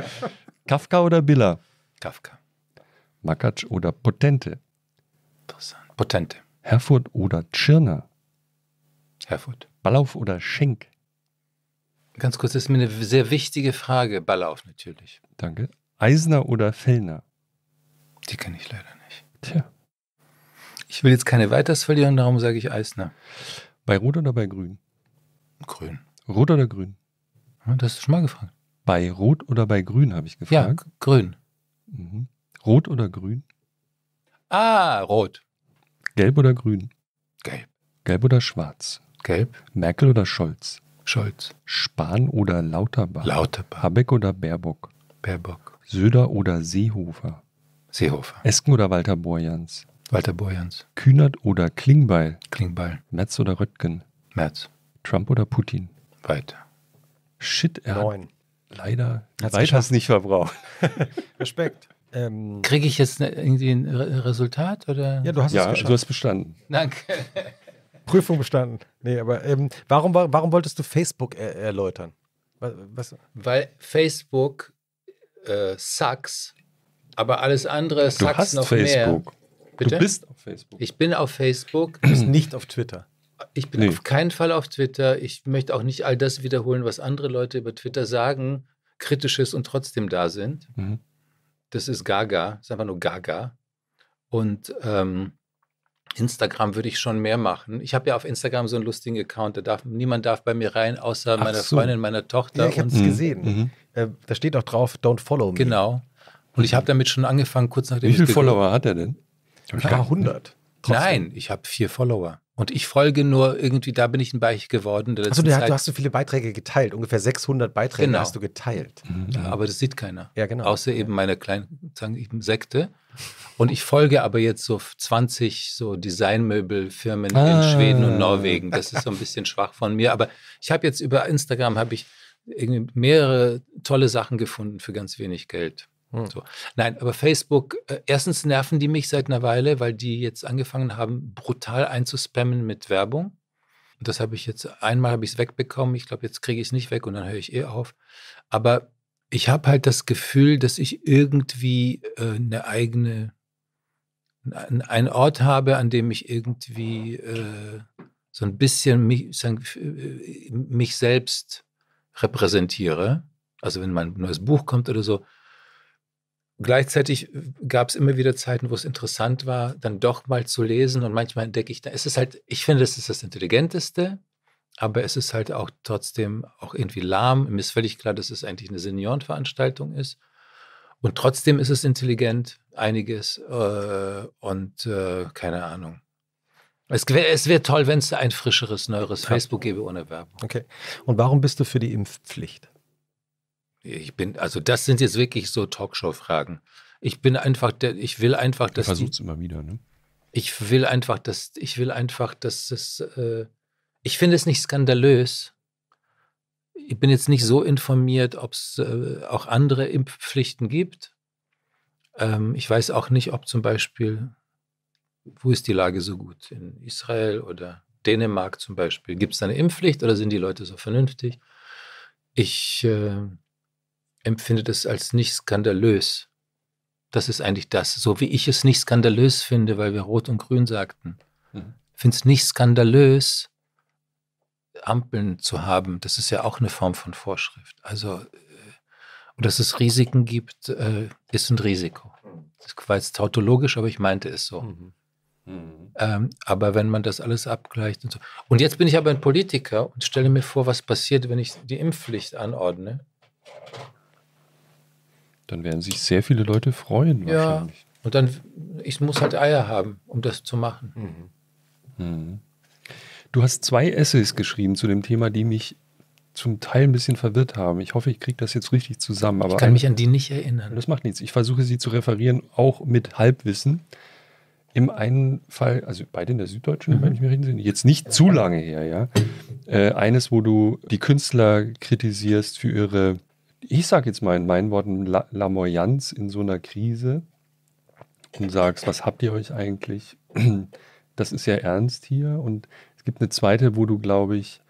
Kafka oder Billa? Kafka. Makac oder Potente? Interessant. Potente. Herfurt oder Tschirner? Herfurt. Ballauf oder Schenk? Ganz kurz, das ist mir eine sehr wichtige Frage. Ballauf natürlich. Danke. Eisner oder Fellner? Die kenne ich leider nicht. Tja. Ich will jetzt keine weiters verlieren, darum sage ich Eisner. Bei Rot oder bei Grün? Grün. Rot oder Grün? das hast du schon mal gefragt. Bei Rot oder bei Grün habe ich gefragt. Ja, Grün. Mhm. Rot oder Grün? Ah, Rot. Gelb oder Grün? Gelb. Gelb oder Schwarz? Gelb. Merkel oder Scholz? Scholz. Spahn oder Lauterbach? Lauterbach. Habeck oder Baerbock? Baerbock. Söder oder Seehofer? Seehofer. Esken oder Walter Borjans? Walter Borjans. Kühnert oder Klingbeil? Klingbeil. Merz oder Röttgen? Merz. Trump oder Putin? Weiter. Shit, er Neun. Hat leider Hat's leider es nicht verbraucht. Respekt. Ähm, Kriege ich jetzt ne-, irgendwie ein Resultat? Oder? Ja, du hast ja, es geschafft. du hast bestanden. Danke. Prüfung bestanden. Nee, aber ähm, warum, warum wolltest du Facebook er erläutern? Was? Weil Facebook äh, Sachs, aber alles andere Sachs hast noch Facebook. mehr. Bitte? Du bist auf Facebook. Ich bin auf Facebook. Du bist nicht auf Twitter. Ich bin nee. auf keinen Fall auf Twitter. Ich möchte auch nicht all das wiederholen, was andere Leute über Twitter sagen, kritisches und trotzdem da sind. Mhm. Das ist Gaga, das ist einfach nur Gaga. Und ähm, Instagram würde ich schon mehr machen. Ich habe ja auf Instagram so einen lustigen Account, da darf niemand darf bei mir rein, außer Ach meiner so. Freundin, meiner Tochter. Ja, ich habe es mhm. gesehen. Mhm. Äh, da steht auch drauf, don't follow me. Genau. Und mhm. ich habe damit schon angefangen, kurz nachdem Wie viele Follower hat er denn? Ich ah, 100. Trotzdem. Nein, ich habe vier Follower. Und ich folge nur irgendwie, da bin ich ein Beich geworden. Der also du, Zeit. hast so viele Beiträge geteilt, ungefähr 600 Beiträge genau. hast du geteilt. Mhm. Ja, aber das sieht keiner. Ja, genau. Außer ja. eben meine kleinen sagen eben Sekte. Und ich folge aber jetzt so 20 so Designmöbelfirmen ah. in Schweden und Norwegen. Das ist so ein bisschen schwach von mir. Aber ich habe jetzt über Instagram habe ich mehrere tolle Sachen gefunden für ganz wenig Geld. Hm. So. Nein, aber Facebook, äh, erstens nerven die mich seit einer Weile, weil die jetzt angefangen haben, brutal einzuspammen mit Werbung. Und das habe ich jetzt, einmal habe ich es wegbekommen, ich glaube, jetzt kriege ich es nicht weg und dann höre ich eh auf. Aber ich habe halt das Gefühl, dass ich irgendwie äh, eine eigene, einen Ort habe, an dem ich irgendwie äh, so ein bisschen mich, äh, mich selbst repräsentiere. Also wenn mein neues Buch kommt oder so, gleichzeitig äh, gab es immer wieder Zeiten, wo es interessant war, dann doch mal zu lesen und manchmal entdecke ich, da ist es halt, ich finde, das ist das Intelligenteste, aber es ist halt auch trotzdem auch irgendwie lahm. Mir ist völlig klar, dass es eigentlich eine Seniorenveranstaltung ist und trotzdem ist es intelligent, einiges äh, und äh, keine Ahnung. Es wäre wär toll, wenn es ein frischeres, neueres ja. Facebook gäbe ohne Werbung. Okay. Und warum bist du für die Impfpflicht? Ich bin, also das sind jetzt wirklich so Talkshow-Fragen. Ich bin einfach, der, ich will einfach, dass. Versuch's immer wieder, ne? Ich will einfach, dass, ich will einfach, dass es, äh, ich finde es nicht skandalös. Ich bin jetzt nicht so informiert, ob es äh, auch andere Impfpflichten gibt. Ähm, ich weiß auch nicht, ob zum Beispiel, wo ist die Lage so gut? In Israel oder Dänemark zum Beispiel. Gibt es da eine Impfpflicht oder sind die Leute so vernünftig? Ich, äh, empfinde das als nicht skandalös. Das ist eigentlich das, so wie ich es nicht skandalös finde, weil wir Rot und Grün sagten. Mhm. Ich finde es nicht skandalös, Ampeln zu haben. Das ist ja auch eine Form von Vorschrift. Also, äh, dass es Risiken gibt, äh, ist ein Risiko. Das war jetzt tautologisch, aber ich meinte es so. Mhm. Mhm. Ähm, aber wenn man das alles abgleicht und so. Und jetzt bin ich aber ein Politiker und stelle mir vor, was passiert, wenn ich die Impfpflicht anordne dann werden sich sehr viele Leute freuen ja. wahrscheinlich. Und dann, ich muss halt Eier haben, um das zu machen. Mhm. Mhm. Du hast zwei Essays geschrieben zu dem Thema, die mich zum Teil ein bisschen verwirrt haben. Ich hoffe, ich kriege das jetzt richtig zusammen. Aber ich kann mich an die nicht erinnern. Das macht nichts. Ich versuche sie zu referieren, auch mit Halbwissen. Im einen Fall, also beide in der Süddeutschen, mhm. wenn ich mich richtig erinnere, jetzt nicht zu lange her, ja. Äh, eines, wo du die Künstler kritisierst für ihre ich sage jetzt mal in meinen Worten, Lamoyanz in so einer Krise und sagst, was habt ihr euch eigentlich? Das ist ja ernst hier. Und es gibt eine zweite, wo du, glaube ich,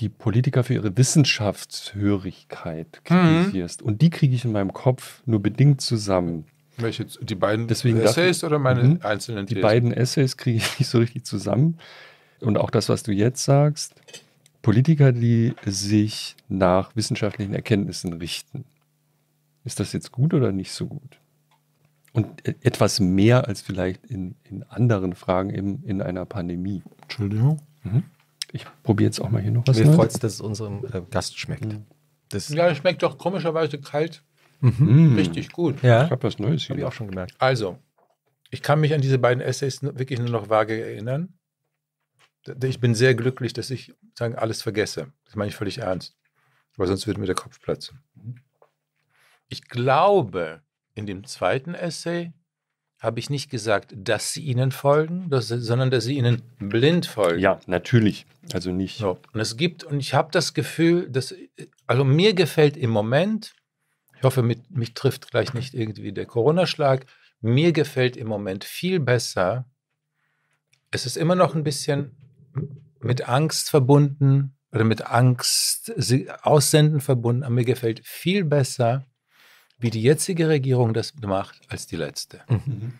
die Politiker für ihre Wissenschaftshörigkeit kritisierst. Mhm. Und die kriege ich in meinem Kopf nur bedingt zusammen. Welche, die beiden Deswegen Essays dachte, oder meine mh, einzelnen Die beiden Essays kriege ich nicht so richtig zusammen. Und auch das, was du jetzt sagst, Politiker, die sich nach wissenschaftlichen Erkenntnissen richten. Ist das jetzt gut oder nicht so gut? Und e-, etwas mehr als vielleicht in, in anderen Fragen in, in einer Pandemie. Entschuldigung. Mhm. Ich probiere jetzt auch mal hier noch was. Mir freut es, dass es unserem äh, Gast schmeckt. Mhm. Das ja, es schmeckt doch komischerweise kalt. Mhm. mhm. Richtig gut. Ja. Ich habe was Neues hier. Habe ich auch schon gemerkt. Also, ich kann mich an diese beiden Essays wirklich nur noch vage erinnern ich bin sehr glücklich, dass ich sagen, alles vergesse. Das meine ich völlig ernst. Weil sonst würde mir der Kopf platzen. Mhm. Ich glaube, in dem zweiten Essay habe ich nicht gesagt, dass sie ihnen folgen, dass sie, sondern dass sie ihnen blind folgen. Ja, natürlich. Also nicht. So. Und es gibt, und ich habe das Gefühl, dass, also mir gefällt im Moment, ich hoffe, mit, mich trifft gleich nicht irgendwie der Corona-Schlag, mir gefällt im Moment viel besser. Es ist immer noch ein bisschen mit Angst verbunden oder mit Angst aussenden verbunden. Aber mir gefällt viel besser, wie die jetzige Regierung das macht, als die letzte. Mhm. mhm.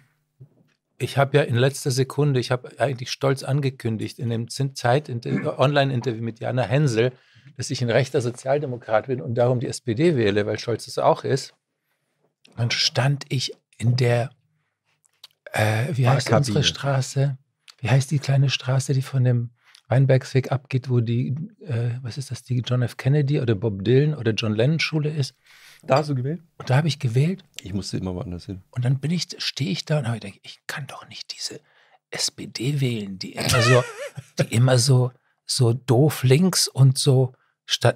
Ich habe ja in letzter Sekunde, ich habe eigentlich stolz angekündigt in dem Zeit-Online-Interview mit Jana Hensel, dass ich ein rechter Sozialdemokrat bin und darum die SPD wähle, weil Scholz es auch ist. Dann stand ich in der, äh, wie heißt Wahlkabine. unsere Straße? wie heißt die kleine Straße, die von dem Weinbergsweg abgeht, wo die, äh, was ist das, die John F. Kennedy oder Bob Dylan oder John Lennon Schule ist. Da hast du gewählt? Und da habe ich gewählt. Ich musste immer woanders hin. Und dann bin ich, stehe ich da und habe gedacht, ich kann doch nicht diese SPD wählen, die immer so, die immer so, so doof links und so,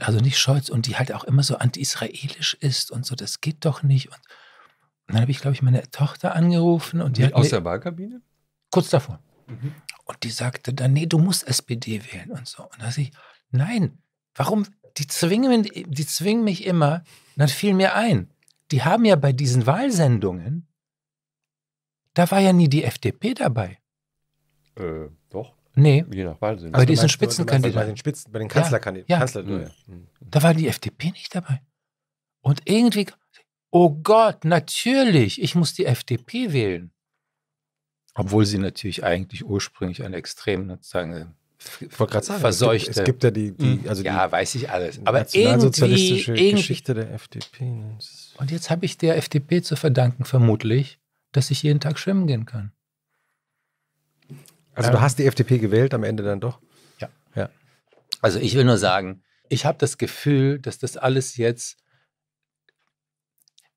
also nicht Scholz, und die halt auch immer so anti-israelisch ist und so, das geht doch nicht. Und, und dann habe ich, glaube ich, meine Tochter angerufen und die, die hat aus mir, der Wahlkabine? Kurz davor. Mhm. Und die sagte dann, nee, du musst SPD wählen und so. Und da ich, nein, warum? Die zwingen, die zwingen mich immer. Und dann fiel mir ein, die haben ja bei diesen Wahlsendungen, da war ja nie die FDP dabei. Äh, doch. Nee. Je nach Wahl also sind. Aber diesen Spitzenkandidaten. Bei den, Kanzlerkandidaten. Ja, ja. mhm. Da war die FDP nicht dabei. Und irgendwie, oh Gott, natürlich, ich muss die FDP wählen. Obwohl sie natürlich eigentlich ursprünglich eine extrem sozusagen ne, sagen, verseuchte. Es gibt, es gibt ja die, die hm. also ja, die weiß ich alles. Aber nationalsozialistische irgendwie, Geschichte der FDP. Ne, Und jetzt habe ich der FDP zu verdanken, vermutlich, dass ich jeden Tag schwimmen gehen kann. Also ähm, du hast die FDP gewählt am Ende dann doch? Ja. ja. Also ich will nur sagen, ich habe das Gefühl, dass das alles jetzt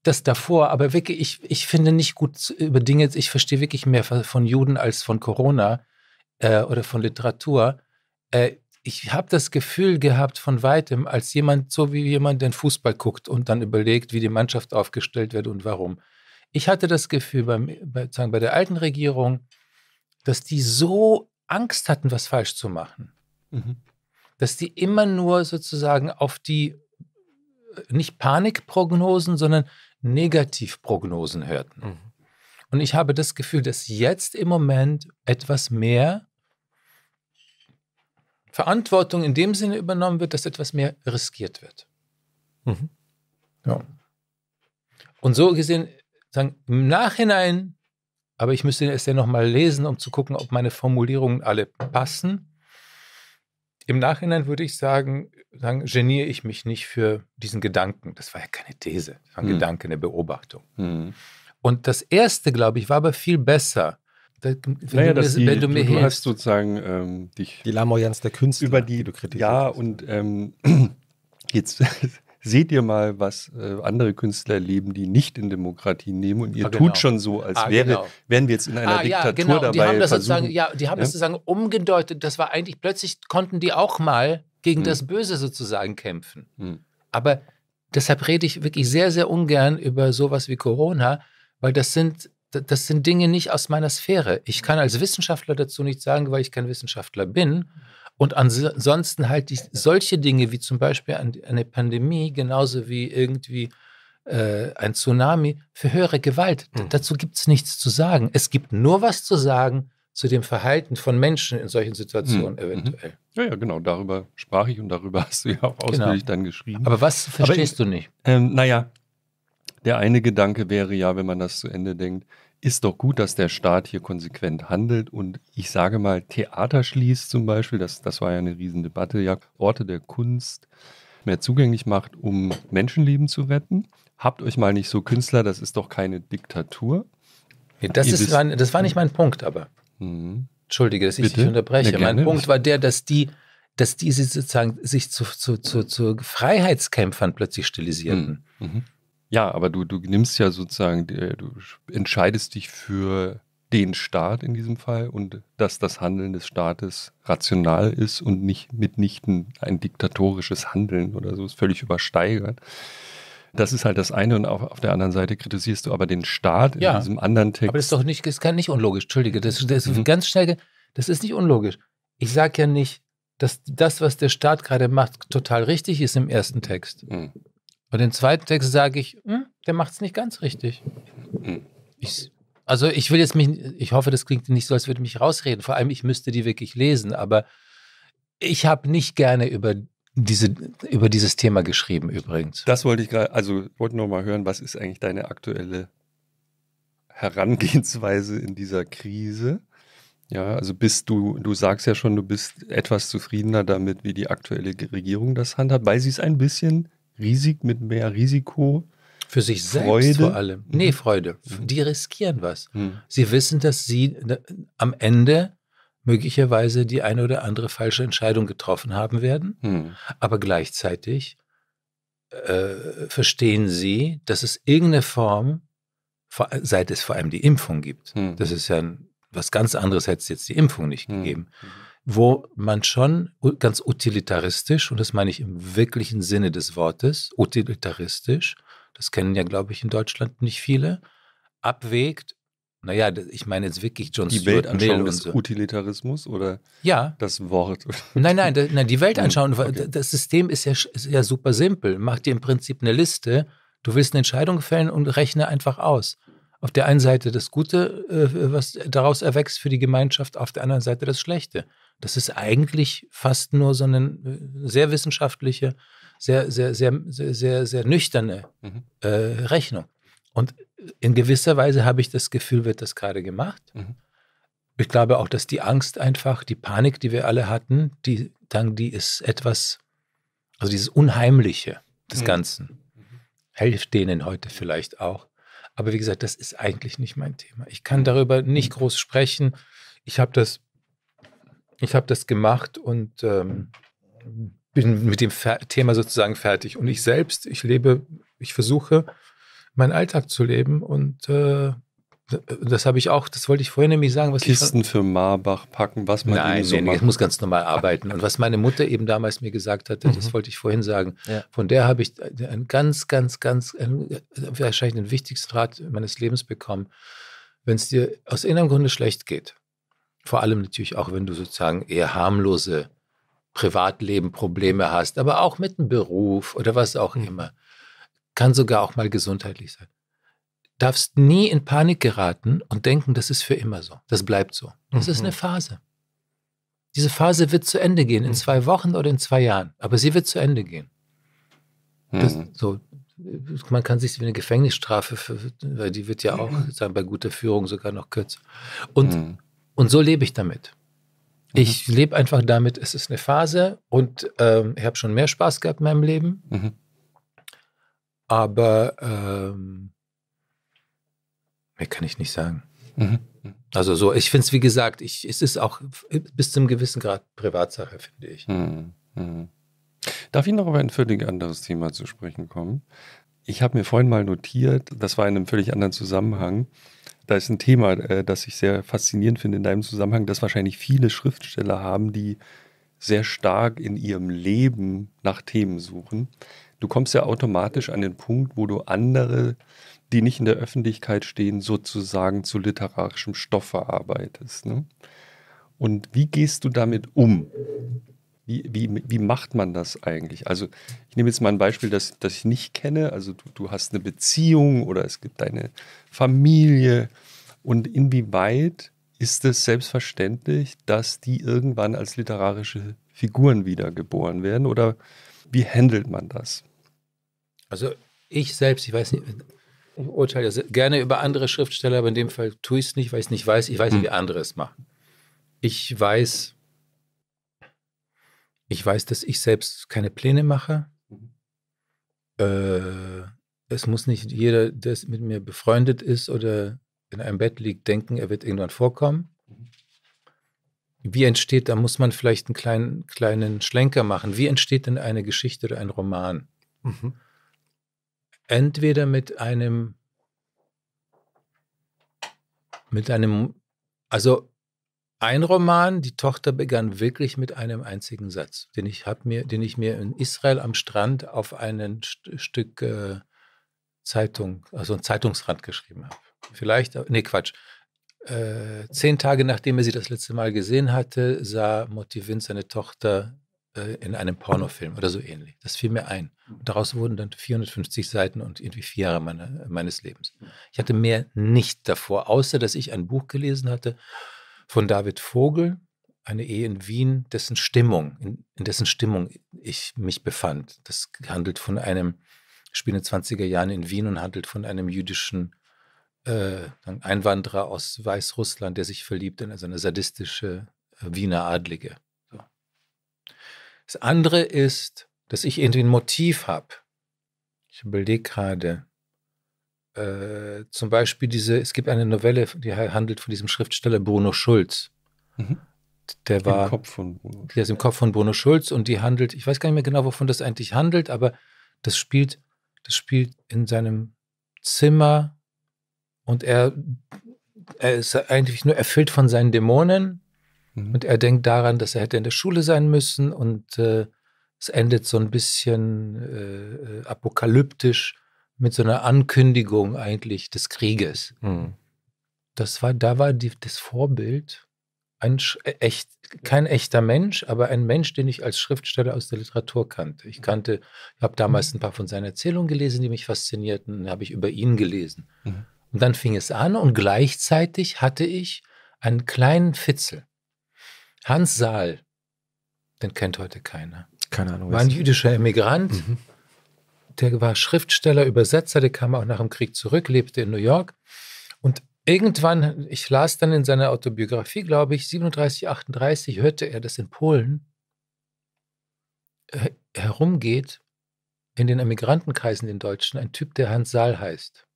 das davor, aber wirklich, ich, ich finde nicht gut über Dinge, ich verstehe wirklich mehr von Juden als von Corona äh, oder von Literatur. Äh, ich habe das Gefühl gehabt von weitem, als jemand, so wie jemand den Fußball guckt und dann überlegt, wie die Mannschaft aufgestellt wird und warum. Ich hatte das Gefühl beim, bei, sagen, bei der alten Regierung, dass die so Angst hatten, was falsch zu machen. Mhm. Dass die immer nur sozusagen auf die äh, nicht Panikprognosen, sondern Negativprognosen hörten. Mhm. Und ich habe das Gefühl, dass jetzt im Moment etwas mehr Verantwortung in dem Sinne übernommen wird, dass etwas mehr riskiert wird. Mhm. Ja. Und so gesehen, sagen, im Nachhinein, aber ich müsste es ja nochmal lesen, um zu gucken, ob meine Formulierungen alle passen. Im Nachhinein würde ich sagen, sagen, geniere ich mich nicht für diesen Gedanken. Das war ja keine These, das war ein mhm. Gedanke, eine Beobachtung. Mhm. Und das erste, glaube ich, war aber viel besser. Da, wenn, naja, du, mir, die, wenn du, mir du, hilfst. hast sozusagen ähm, dich. Die Lamoyanz der Künste über die, die du kritisierst. Ja, und ähm, jetzt seht ihr mal, was äh, andere Künstler erleben, die nicht in Demokratie nehmen. und ihr ah, genau. tut schon so, als ah, wäre, genau. wären wir jetzt in einer ah, Diktatur genau. ja, genau. dabei. Die haben das versuchen. sozusagen, ja, die haben ja? das sozusagen umgedeutet. Das war eigentlich, plötzlich konnten die auch mal gegen hm. das Böse sozusagen kämpfen. Hm. Aber deshalb rede ich wirklich sehr, sehr ungern über sowas wie Corona, weil das sind das sind Dinge nicht aus meiner Sphäre. Ich kann als Wissenschaftler dazu nichts sagen, weil ich kein Wissenschaftler bin. Und ansonsten halte ich solche Dinge wie zum Beispiel eine Pandemie, genauso wie irgendwie äh, ein Tsunami, für höhere Gewalt. Mhm. Dazu gibt es nichts zu sagen. Es gibt nur was zu sagen zu dem Verhalten von Menschen in solchen Situationen mhm. mhm. eventuell. Ja, ja, genau. Darüber sprach ich und darüber hast du ja auch genau. ausführlich genau. dann geschrieben. Aber was verstehst Aber ich, du nicht? Ähm, naja, der eine Gedanke wäre ja, wenn man das zu Ende denkt, ist doch gut, dass der Staat hier konsequent handelt und ich sage mal, Theater schließt zum Beispiel, das, das war ja eine Riesendebatte, ja, Orte der Kunst mehr zugänglich macht, um Menschenleben zu retten. Habt euch mal nicht so Künstler, das ist doch keine Diktatur. Das, ist, mein, das war nicht mein Punkt, aber. Mhm. Entschuldige, dass Bitte? ich dich unterbreche. Ja, mein Punkt war der, dass die, dass die sozusagen sich zu, zu, zu, zu Freiheitskämpfern plötzlich stilisierten. Mhm. Mhm. Ja, aber du, du nimmst ja sozusagen, äh, du entscheidest dich für den Staat in diesem Fall und dass das Handeln des Staates rational ist und nicht mitnichten ein diktatorisches Handeln oder so ist völlig übersteigert. Das ist halt das eine und auf, auf der anderen Seite kritisierst du aber den Staat ja, in diesem anderen Text. Aber das ist doch nicht, das kann nicht unlogisch, entschuldige, das, das mhm. ist ganz schnell, das ist nicht unlogisch. Ich sage ja nicht, dass das, was der Staat gerade macht, total richtig ist im ersten Text. Mhm. Bei dem zweiten Text sage ich, hm, der macht es nicht ganz richtig. Hm. Ich, also ich will jetzt mich, ich hoffe, das klingt nicht so, als würde mich rausreden. Vor allem, ich müsste die wirklich lesen, aber ich habe nicht gerne über diese, über dieses Thema geschrieben übrigens. Das wollte ich gerade, also wollte nur mal hören, was ist eigentlich deine aktuelle Herangehensweise in dieser Krise? Ja, also bist du, du sagst ja schon, du bist etwas zufriedener damit, wie die aktuelle Regierung das handhabt, weil sie es ein bisschen Risik, mit mehr Risiko. Für sich selbst Freude. vor allem. Mhm. Nee, Freude. Mhm. Die riskieren was. Mhm. Sie wissen, dass sie äh, am Ende möglicherweise die eine oder andere falsche Entscheidung getroffen haben werden. Mhm. Aber gleichzeitig äh, verstehen sie, dass es irgendeine Form, seit es vor allem die Impfung gibt, mhm. das ist ja ein, was ganz anderes, hätte es jetzt die Impfung nicht gegeben wo man schon ganz utilitaristisch, und das meine ich im wirklichen Sinne des Wortes, utilitaristisch, das kennen ja, glaube ich, in Deutschland nicht viele, abwägt, naja, ich meine jetzt wirklich John die Stewart Mill und so. Utilitarismus oder ja. das Wort? Nein, nein, das, nein die Weltanschauung, okay. das System ist ja, ist ja super simpel. Mach dir im Prinzip eine Liste, du willst eine Entscheidung fällen und rechne einfach aus. Auf der einen Seite das Gute, äh, was daraus erwächst für die Gemeinschaft, auf der anderen Seite das Schlechte. Das ist eigentlich fast nur so eine äh, sehr wissenschaftliche, sehr, sehr, sehr, sehr, sehr, sehr nüchterne mhm. äh, Rechnung. Und in gewisser Weise habe ich das Gefühl, wird das gerade gemacht. Mhm. Ich glaube auch, dass die Angst einfach, die Panik, die wir alle hatten, die, dann, die ist etwas, also dieses Unheimliche des mhm. Ganzen, mhm. hilft denen heute vielleicht auch. Aber wie gesagt, das ist eigentlich nicht mein Thema. Ich kann mhm. darüber nicht mhm. groß sprechen. Ich habe das ich habe das gemacht und ähm, bin mit dem Fer Thema sozusagen fertig. Und ich selbst, ich lebe, ich versuche, meinen Alltag zu leben und äh, das habe ich auch, das wollte ich vorhin nämlich sagen. Was Kisten ich, für Marbach packen, was man nein, so so Nein, ich muss ganz normal arbeiten. Und was meine Mutter eben damals mir gesagt hatte, mhm. das wollte ich vorhin sagen. Ja. Von der habe ich einen ganz, ganz, ganz, einen, wahrscheinlich den wichtigsten Rat meines Lebens bekommen. Wenn es dir aus irgendeinem Grunde schlecht geht, vor allem natürlich auch, wenn du sozusagen eher harmlose Privatleben Probleme hast, aber auch mit dem Beruf oder was auch hm. immer. Kann sogar auch mal gesundheitlich sein. Darfst nie in Panik geraten und denken, das ist für immer so. Das bleibt so. Das mhm. ist eine mhm. Phase. Diese Phase wird zu Ende gehen, in hm. zwei Wochen oder in zwei Jahren. Aber sie wird zu Ende gehen. Das, hm. so, man kann sich wie eine Gefängnisstrafe, für, weil die wird ja auch sagen, bei guter Führung sogar noch kürzer. Und mhm. Und so lebe ich damit. Mhm. Ich lebe einfach damit, es ist eine Phase und ähm, ich habe schon mehr Spaß gehabt in meinem Leben. Mhm. Aber ähm, mehr kann ich nicht sagen. Mhm. Also so, ich finde es, wie gesagt, ich, es ist auch bis zum gewissen Grad Privatsache, finde ich. Mhm. Mhm. Darf ich noch über ein völlig anderes Thema zu sprechen kommen? Ich habe mir vorhin mal notiert, das war in einem völlig anderen Zusammenhang, da ist ein Thema, äh, das ich sehr faszinierend finde in deinem Zusammenhang, dass wahrscheinlich viele Schriftsteller haben, die sehr stark in ihrem Leben nach Themen suchen. Du kommst ja automatisch an den Punkt, wo du andere, die nicht in der Öffentlichkeit stehen, sozusagen zu literarischem Stoff verarbeitest. Ne? Und wie gehst du damit um? Wie, wie, wie macht man das eigentlich? Also ich nehme jetzt mal ein Beispiel, das, das ich nicht kenne. Also du, du hast eine Beziehung oder es gibt eine Familie. Und inwieweit ist es selbstverständlich, dass die irgendwann als literarische Figuren wiedergeboren werden? Oder wie handelt man das? Also ich selbst, ich weiß nicht, ich urteile gerne über andere Schriftsteller, aber in dem Fall tue ich es nicht, weil ich es nicht weiß. Ich weiß nicht, hm. wie andere es machen. Ich weiß, ich weiß, dass ich selbst keine Pläne mache. Mhm. Äh, es muss nicht jeder, der mit mir befreundet ist oder in einem Bett liegt, denken, er wird irgendwann vorkommen. Mhm. Wie entsteht, da muss man vielleicht einen kleinen, kleinen Schlenker machen. Wie entsteht denn eine Geschichte oder ein Roman? Mhm. Entweder mit einem, mit einem, also ein Roman, die Tochter begann wirklich mit einem einzigen Satz, den ich, hab mir, den ich mir in Israel am Strand auf einen St Stück äh, Zeitung, also einen Zeitungsrand geschrieben habe. Vielleicht, äh, nee, Quatsch. Äh, zehn Tage nachdem er sie das letzte Mal gesehen hatte, sah Motti Wind seine Tochter äh, in einem Pornofilm oder so ähnlich. Das fiel mir ein. Und daraus wurden dann 450 Seiten und irgendwie vier Jahre meine, meines Lebens. Ich hatte mehr nicht davor, außer dass ich ein Buch gelesen hatte von David Vogel, eine Ehe in Wien, dessen Stimmung, in, in dessen Stimmung ich mich befand. Das handelt von einem, spielt in 20er Jahren in Wien und handelt von einem jüdischen äh, Einwanderer aus Weißrussland, der sich verliebt in also eine sadistische äh, Wiener Adlige. So. Das andere ist, dass ich irgendwie ein Motiv habe. Ich überlege gerade, äh, zum Beispiel diese, es gibt eine Novelle, die handelt von diesem Schriftsteller Bruno Schulz. Mhm. Der war Im Kopf von Bruno Schulz. Der ist im Kopf von Bruno Schulz und die handelt, ich weiß gar nicht mehr genau, wovon das eigentlich handelt, aber das spielt, das spielt in seinem Zimmer und er, er ist eigentlich nur erfüllt von seinen Dämonen mhm. und er denkt daran, dass er hätte in der Schule sein müssen und äh, es endet so ein bisschen äh, äh apokalyptisch mit so einer Ankündigung eigentlich des Krieges. Mhm. Das war, da war die, das Vorbild ein äh, echt, kein echter Mensch, aber ein Mensch, den ich als Schriftsteller aus der Literatur kannte. Ich kannte, ich habe damals mhm. ein paar von seinen Erzählungen gelesen, die mich faszinierten, dann habe ich über ihn gelesen. Mhm. Und dann fing es an und gleichzeitig hatte ich einen kleinen Fitzel. Hans Saal, den kennt heute keiner. Keine Ahnung. War ein jüdischer Emigrant, mhm der war Schriftsteller, Übersetzer, der kam auch nach dem Krieg zurück, lebte in New York. Und irgendwann, ich las dann in seiner Autobiografie, glaube ich, 37, 38, hörte er, dass in Polen äh, herumgeht, in den Emigrantenkreisen, den Deutschen, ein Typ, der Hans Saal heißt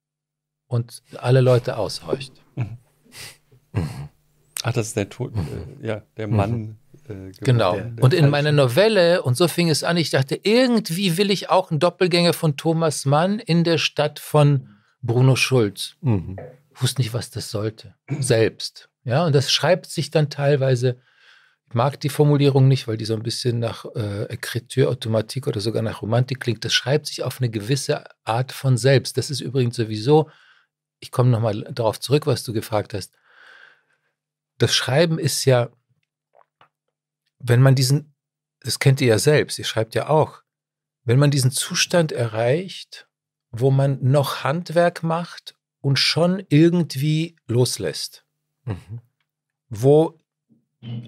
und alle Leute aushorcht. Mhm. Mhm. Ach, das ist der Tod, mhm. Äh, ja, der mhm. Mann äh, Genau. Der, der und in meiner Novelle, und so fing es an, ich dachte, irgendwie will ich auch einen Doppelgänger von Thomas Mann in der Stadt von Bruno Schulz. Mhm. Wusste nicht, was das sollte. Selbst. Ja, und das schreibt sich dann teilweise. Ich mag die Formulierung nicht, weil die so ein bisschen nach äh, Ekritur, Automatik oder sogar nach Romantik klingt. Das schreibt sich auf eine gewisse Art von selbst. Das ist übrigens sowieso, ich komme nochmal darauf zurück, was du gefragt hast. Das Schreiben ist ja wenn man diesen, das kennt ihr ja selbst, ihr schreibt ja auch, wenn man diesen Zustand erreicht, wo man noch Handwerk macht und schon irgendwie loslässt, mhm. wo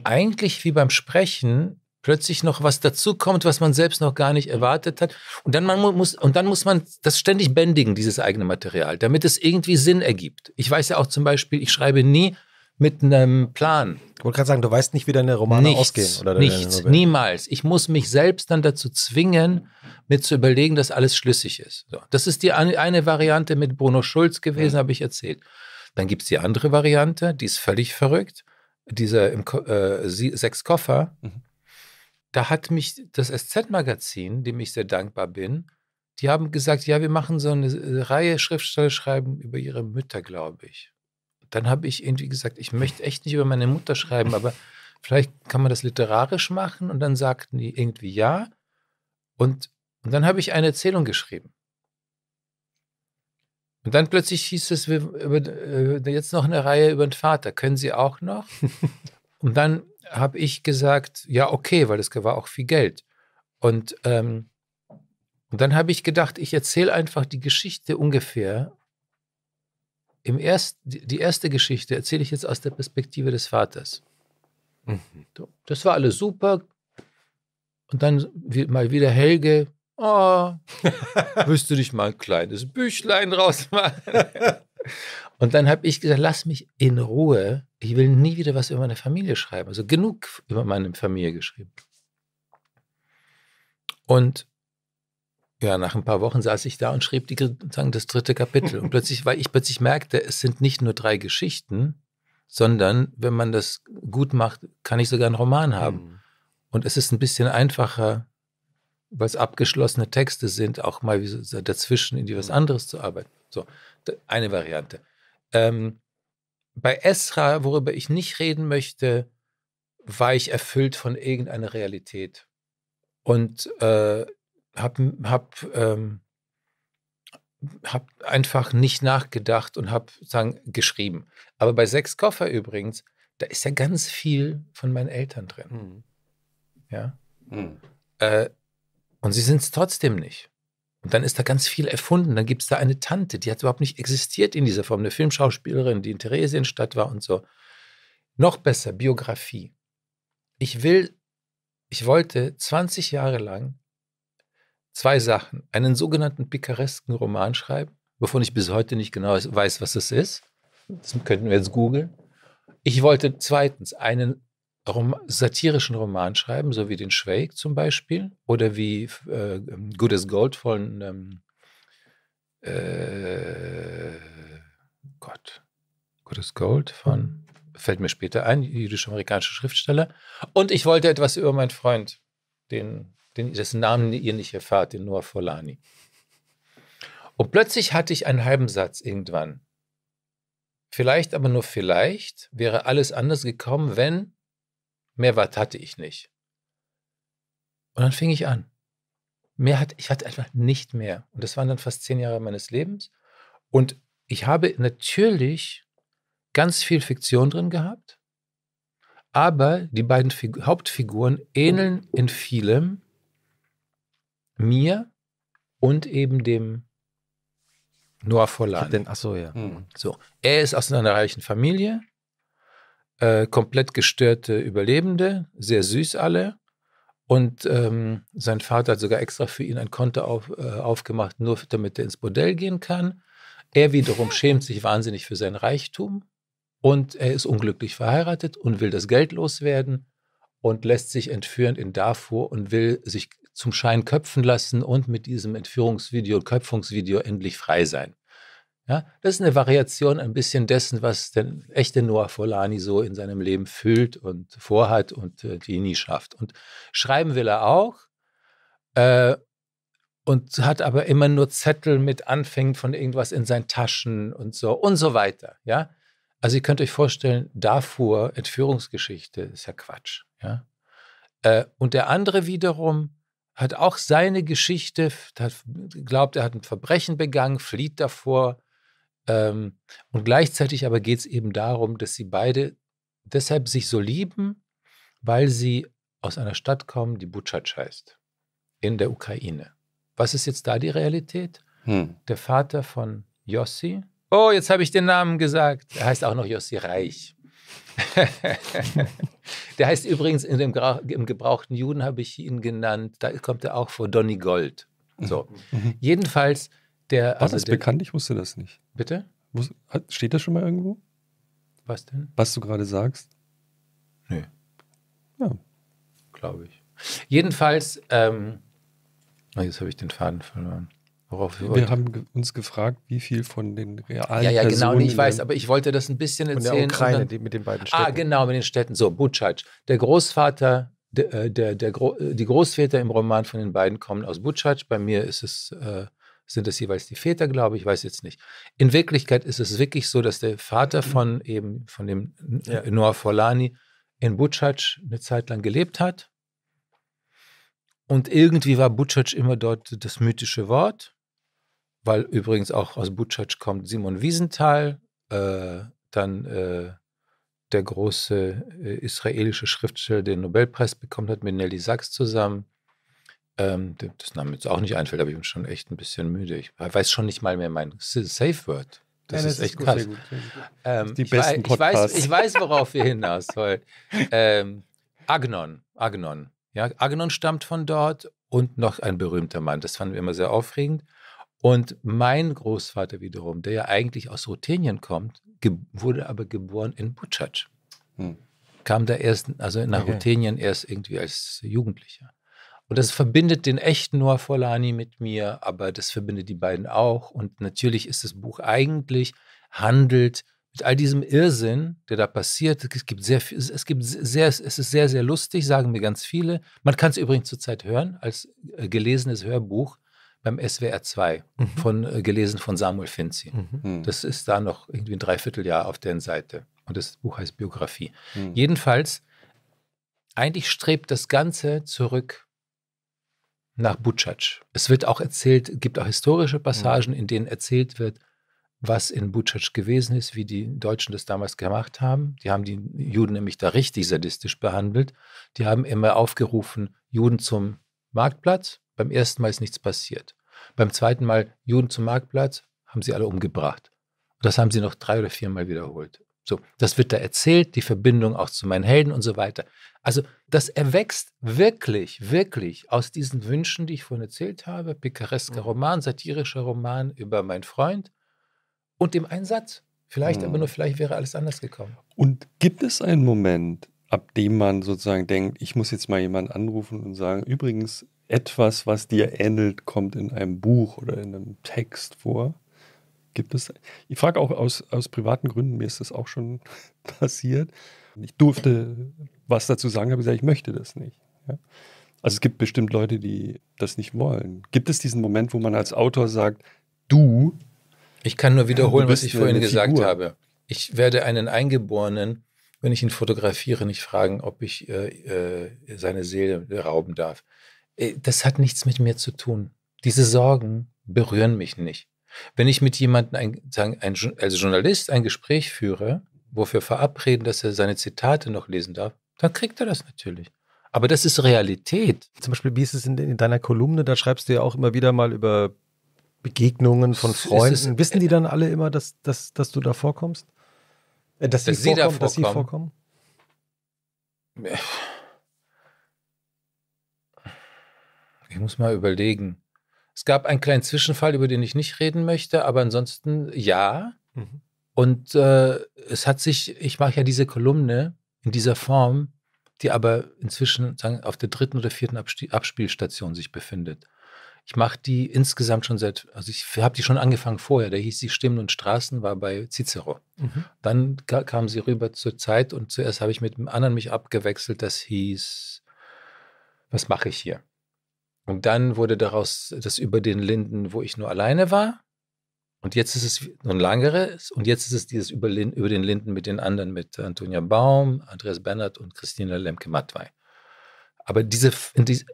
eigentlich wie beim Sprechen plötzlich noch was dazukommt, was man selbst noch gar nicht erwartet hat. Und dann, man muss, und dann muss man das ständig bändigen, dieses eigene Material, damit es irgendwie Sinn ergibt. Ich weiß ja auch zum Beispiel, ich schreibe nie mit einem Plan. Ich wollte gerade sagen, du weißt nicht, wie deine Romane nichts, ausgehen. Oder nichts, Novelle. niemals. Ich muss mich selbst dann dazu zwingen, mir zu überlegen, dass alles schlüssig ist. So. Das ist die eine, eine Variante mit Bruno Schulz gewesen, ja. habe ich erzählt. Dann gibt es die andere Variante, die ist völlig verrückt. Diese im, äh, sechs Koffer. Mhm. Da hat mich das SZ-Magazin, dem ich sehr dankbar bin, die haben gesagt, ja, wir machen so eine äh, Reihe Schriftsteller schreiben über ihre Mütter, glaube ich dann habe ich irgendwie gesagt, ich möchte echt nicht über meine Mutter schreiben, aber vielleicht kann man das literarisch machen. Und dann sagten die irgendwie ja. Und, und dann habe ich eine Erzählung geschrieben. Und dann plötzlich hieß es, wir, über, äh, jetzt noch eine Reihe über den Vater. Können Sie auch noch? und dann habe ich gesagt, ja, okay, weil das war auch viel Geld. Und, ähm, und dann habe ich gedacht, ich erzähle einfach die Geschichte ungefähr im erst, die erste Geschichte erzähle ich jetzt aus der Perspektive des Vaters. Mhm. Das war alles super. Und dann mal wieder Helge. Oh, willst du dich mal ein kleines Büchlein draus machen? Und dann habe ich gesagt, lass mich in Ruhe. Ich will nie wieder was über meine Familie schreiben. Also genug über meine Familie geschrieben. Und ja, nach ein paar Wochen saß ich da und schrieb die, sagen, das dritte Kapitel. Und plötzlich, weil ich plötzlich merkte, es sind nicht nur drei Geschichten, sondern wenn man das gut macht, kann ich sogar einen Roman haben. Mhm. Und es ist ein bisschen einfacher, weil es abgeschlossene Texte sind, auch mal dazwischen in die was mhm. anderes zu arbeiten. So, eine Variante. Ähm, bei Esra, worüber ich nicht reden möchte, war ich erfüllt von irgendeiner Realität. Und äh, habe hab, ähm, hab einfach nicht nachgedacht und habe sagen geschrieben. Aber bei sechs Koffer übrigens, da ist ja ganz viel von meinen Eltern drin. Mhm. Ja. Mhm. Äh, und sie sind es trotzdem nicht. Und dann ist da ganz viel erfunden. Dann gibt es da eine Tante, die hat überhaupt nicht existiert in dieser Form. Eine Filmschauspielerin, die in Theresienstadt war und so. Noch besser, Biografie. Ich will, ich wollte 20 Jahre lang zwei Sachen. Einen sogenannten pikaresken Roman schreiben, wovon ich bis heute nicht genau weiß, was das ist. Das könnten wir jetzt googeln. Ich wollte zweitens einen Rom satirischen Roman schreiben, so wie den Schweig zum Beispiel oder wie äh, Good as Gold von ähm, äh, Gott, Good as Gold von fällt mir später ein, jüdisch-amerikanischer Schriftsteller. Und ich wollte etwas über meinen Freund, den den, dessen Namen ihr nicht erfahrt, den Noah Folani. Und plötzlich hatte ich einen halben Satz irgendwann. Vielleicht, aber nur vielleicht, wäre alles anders gekommen, wenn mehr was hatte ich nicht. Und dann fing ich an. Mehr hat, ich hatte einfach nicht mehr. Und das waren dann fast zehn Jahre meines Lebens. Und ich habe natürlich ganz viel Fiktion drin gehabt, aber die beiden Hauptfiguren ähneln in vielem mir und eben dem Noah Vorladen. Achso, ja. Mhm. So, er ist aus einer reichen Familie, äh, komplett gestörte Überlebende, sehr süß alle. Und ähm, sein Vater hat sogar extra für ihn ein Konto auf, äh, aufgemacht, nur damit er ins Bordell gehen kann. Er wiederum schämt sich wahnsinnig für sein Reichtum und er ist unglücklich verheiratet und will das Geld loswerden und lässt sich entführen in Darfur und will sich zum Schein köpfen lassen und mit diesem Entführungsvideo, Köpfungsvideo endlich frei sein. Ja, das ist eine Variation ein bisschen dessen, was der echte Noah Folani so in seinem Leben fühlt und vorhat und äh, die nie schafft. Und schreiben will er auch äh, und hat aber immer nur Zettel mit Anfängen von irgendwas in seinen Taschen und so und so weiter. Ja, also ihr könnt euch vorstellen, Darfur Entführungsgeschichte ist ja Quatsch. Ja, äh, und der andere wiederum hat auch seine Geschichte, hat, glaubt, er hat ein Verbrechen begangen, flieht davor. Ähm, und gleichzeitig aber geht es eben darum, dass sie beide deshalb sich so lieben, weil sie aus einer Stadt kommen, die Butschatsch heißt, in der Ukraine. Was ist jetzt da die Realität? Hm. Der Vater von Jossi, oh, jetzt habe ich den Namen gesagt, er heißt auch noch Jossi Reich. der heißt übrigens, in dem, im gebrauchten Juden habe ich ihn genannt, da kommt er auch vor, Donny Gold. So. Mhm. mhm. Jedenfalls der. War also das der, bekannt? Ich wusste das nicht. Bitte? Steht das schon mal irgendwo? Was denn? Was du gerade sagst? Nee. Ja. Glaube ich. Jedenfalls, ähm, jetzt habe ich den Faden verloren worauf wir, wir haben uns gefragt, wie viel von den realen Ja, ja, genau, Personen genau, ich weiß, ähm, aber ich wollte das ein bisschen erzählen. Und der Ukraine, und die mit den beiden ah, Städten. Ah, genau, mit den Städten. So, Butschatsch. Der Großvater, äh, der, der, der, äh, die Großväter im Roman von den beiden kommen aus Butschatsch. Bei mir ist es, äh, sind es jeweils die Väter, glaube ich, weiß jetzt nicht. In Wirklichkeit ist es wirklich so, dass der Vater von eben, von dem ja. Noah Folani in Butschatsch eine Zeit lang gelebt hat. Und irgendwie war Butschatsch immer dort das mythische Wort weil übrigens auch aus Butschatsch kommt Simon Wiesenthal, äh, dann äh, der große äh, israelische Schriftsteller, der den Nobelpreis bekommen hat, mit Nelly Sachs zusammen. Ähm, das Name jetzt auch nicht einfällt, aber ich bin schon echt ein bisschen müde. Ich weiß schon nicht mal mehr mein Safe Word. Das, ja, das ist, ist echt gut, krass. Sehr gut, sehr gut. Ähm, die ich besten ich, Podcasts. Weiß, ich weiß, worauf wir hinaus wollen. Ähm, Agnon, Agnon. Ja, Agnon stammt von dort und noch ein berühmter Mann. Das fanden wir immer sehr aufregend. Und mein Großvater wiederum, der ja eigentlich aus Ruthenien kommt, wurde aber geboren in Butschatsch. Hm. Kam da erst, also nach okay. Ruthenien erst irgendwie als Jugendlicher. Und das verbindet den echten Noah Folani mit mir, aber das verbindet die beiden auch. Und natürlich ist das Buch eigentlich, handelt mit all diesem Irrsinn, der da passiert. Es gibt sehr, es gibt sehr, es ist sehr, sehr lustig, sagen mir ganz viele. Man kann es übrigens zurzeit hören als äh, gelesenes Hörbuch beim SWR 2, mhm. von, äh, gelesen von Samuel Finzi. Mhm. Hm. Das ist da noch irgendwie ein Dreivierteljahr auf deren Seite. Und das Buch heißt Biografie. Mhm. Jedenfalls, eigentlich strebt das Ganze zurück nach Butschatsch. Es wird auch erzählt, gibt auch historische Passagen, hm. in denen erzählt wird, was in Butschatsch gewesen ist, wie die Deutschen das damals gemacht haben. Die haben die Juden nämlich da richtig sadistisch behandelt. Die haben immer aufgerufen, Juden zum Marktplatz, beim ersten Mal ist nichts passiert. Beim zweiten Mal Juden zum Marktplatz, haben sie alle umgebracht. Und das haben sie noch drei oder viermal wiederholt. So, das wird da erzählt, die Verbindung auch zu meinen Helden und so weiter. Also, das erwächst wirklich, wirklich aus diesen Wünschen, die ich vorhin erzählt habe: pikaresker mhm. Roman, satirischer Roman über meinen Freund und dem einen Satz. Vielleicht, mhm. aber nur vielleicht wäre alles anders gekommen. Und gibt es einen Moment, ab dem man sozusagen denkt, ich muss jetzt mal jemanden anrufen und sagen: Übrigens, etwas, was dir ähnelt, kommt in einem Buch oder in einem Text vor? Gibt es, ich frage auch aus, aus privaten Gründen, mir ist das auch schon passiert. Ich durfte was dazu sagen, habe gesagt, ich möchte das nicht. Ja? Also es gibt bestimmt Leute, die das nicht wollen. Gibt es diesen Moment, wo man als Autor sagt, du. Ich kann nur wiederholen, was ich vorhin gesagt Figur. habe. Ich werde einen Eingeborenen, wenn ich ihn fotografiere, nicht fragen, ob ich äh, äh seine Seele rauben darf. Äh, das hat nichts mit mir zu tun. Diese Sorgen berühren mich nicht. Wenn ich mit jemandem, ein, ein, als Journalist, ein Gespräch führe, wofür verabreden, dass er seine Zitate noch lesen darf, dann kriegt er das natürlich. Aber das ist Realität. Zum Beispiel, wie ist es in, in deiner Kolumne, da schreibst du ja auch immer wieder mal über Begegnungen von Freunden. Ist, Wissen die äh, dann alle immer, dass, dass, dass du da vorkommst? Äh, dass, dass sie, vorkommen, da vorkommen? Dass sie vorkommen? Ich muss mal überlegen. Es gab einen kleinen Zwischenfall, über den ich nicht reden möchte, aber ansonsten ja. Mhm. Und äh, es hat sich, ich mache ja diese Kolumne in dieser Form, die aber inzwischen sagen, auf der dritten oder vierten Absp Abspielstation sich befindet. Ich mache die insgesamt schon seit, also ich habe die schon angefangen vorher. Da hieß sie Stimmen und Straßen, war bei Cicero. Mhm. Dann kam sie rüber zur Zeit und zuerst habe ich mit einem anderen mich abgewechselt, das hieß, was mache ich hier? Und dann wurde daraus das über den Linden, wo ich nur alleine war. Und jetzt ist es ein langeres. Und jetzt ist es dieses über, über den Linden mit den anderen, mit Antonia Baum, Andreas Bernhard und Christina Lemke-Mattwey. Aber diese,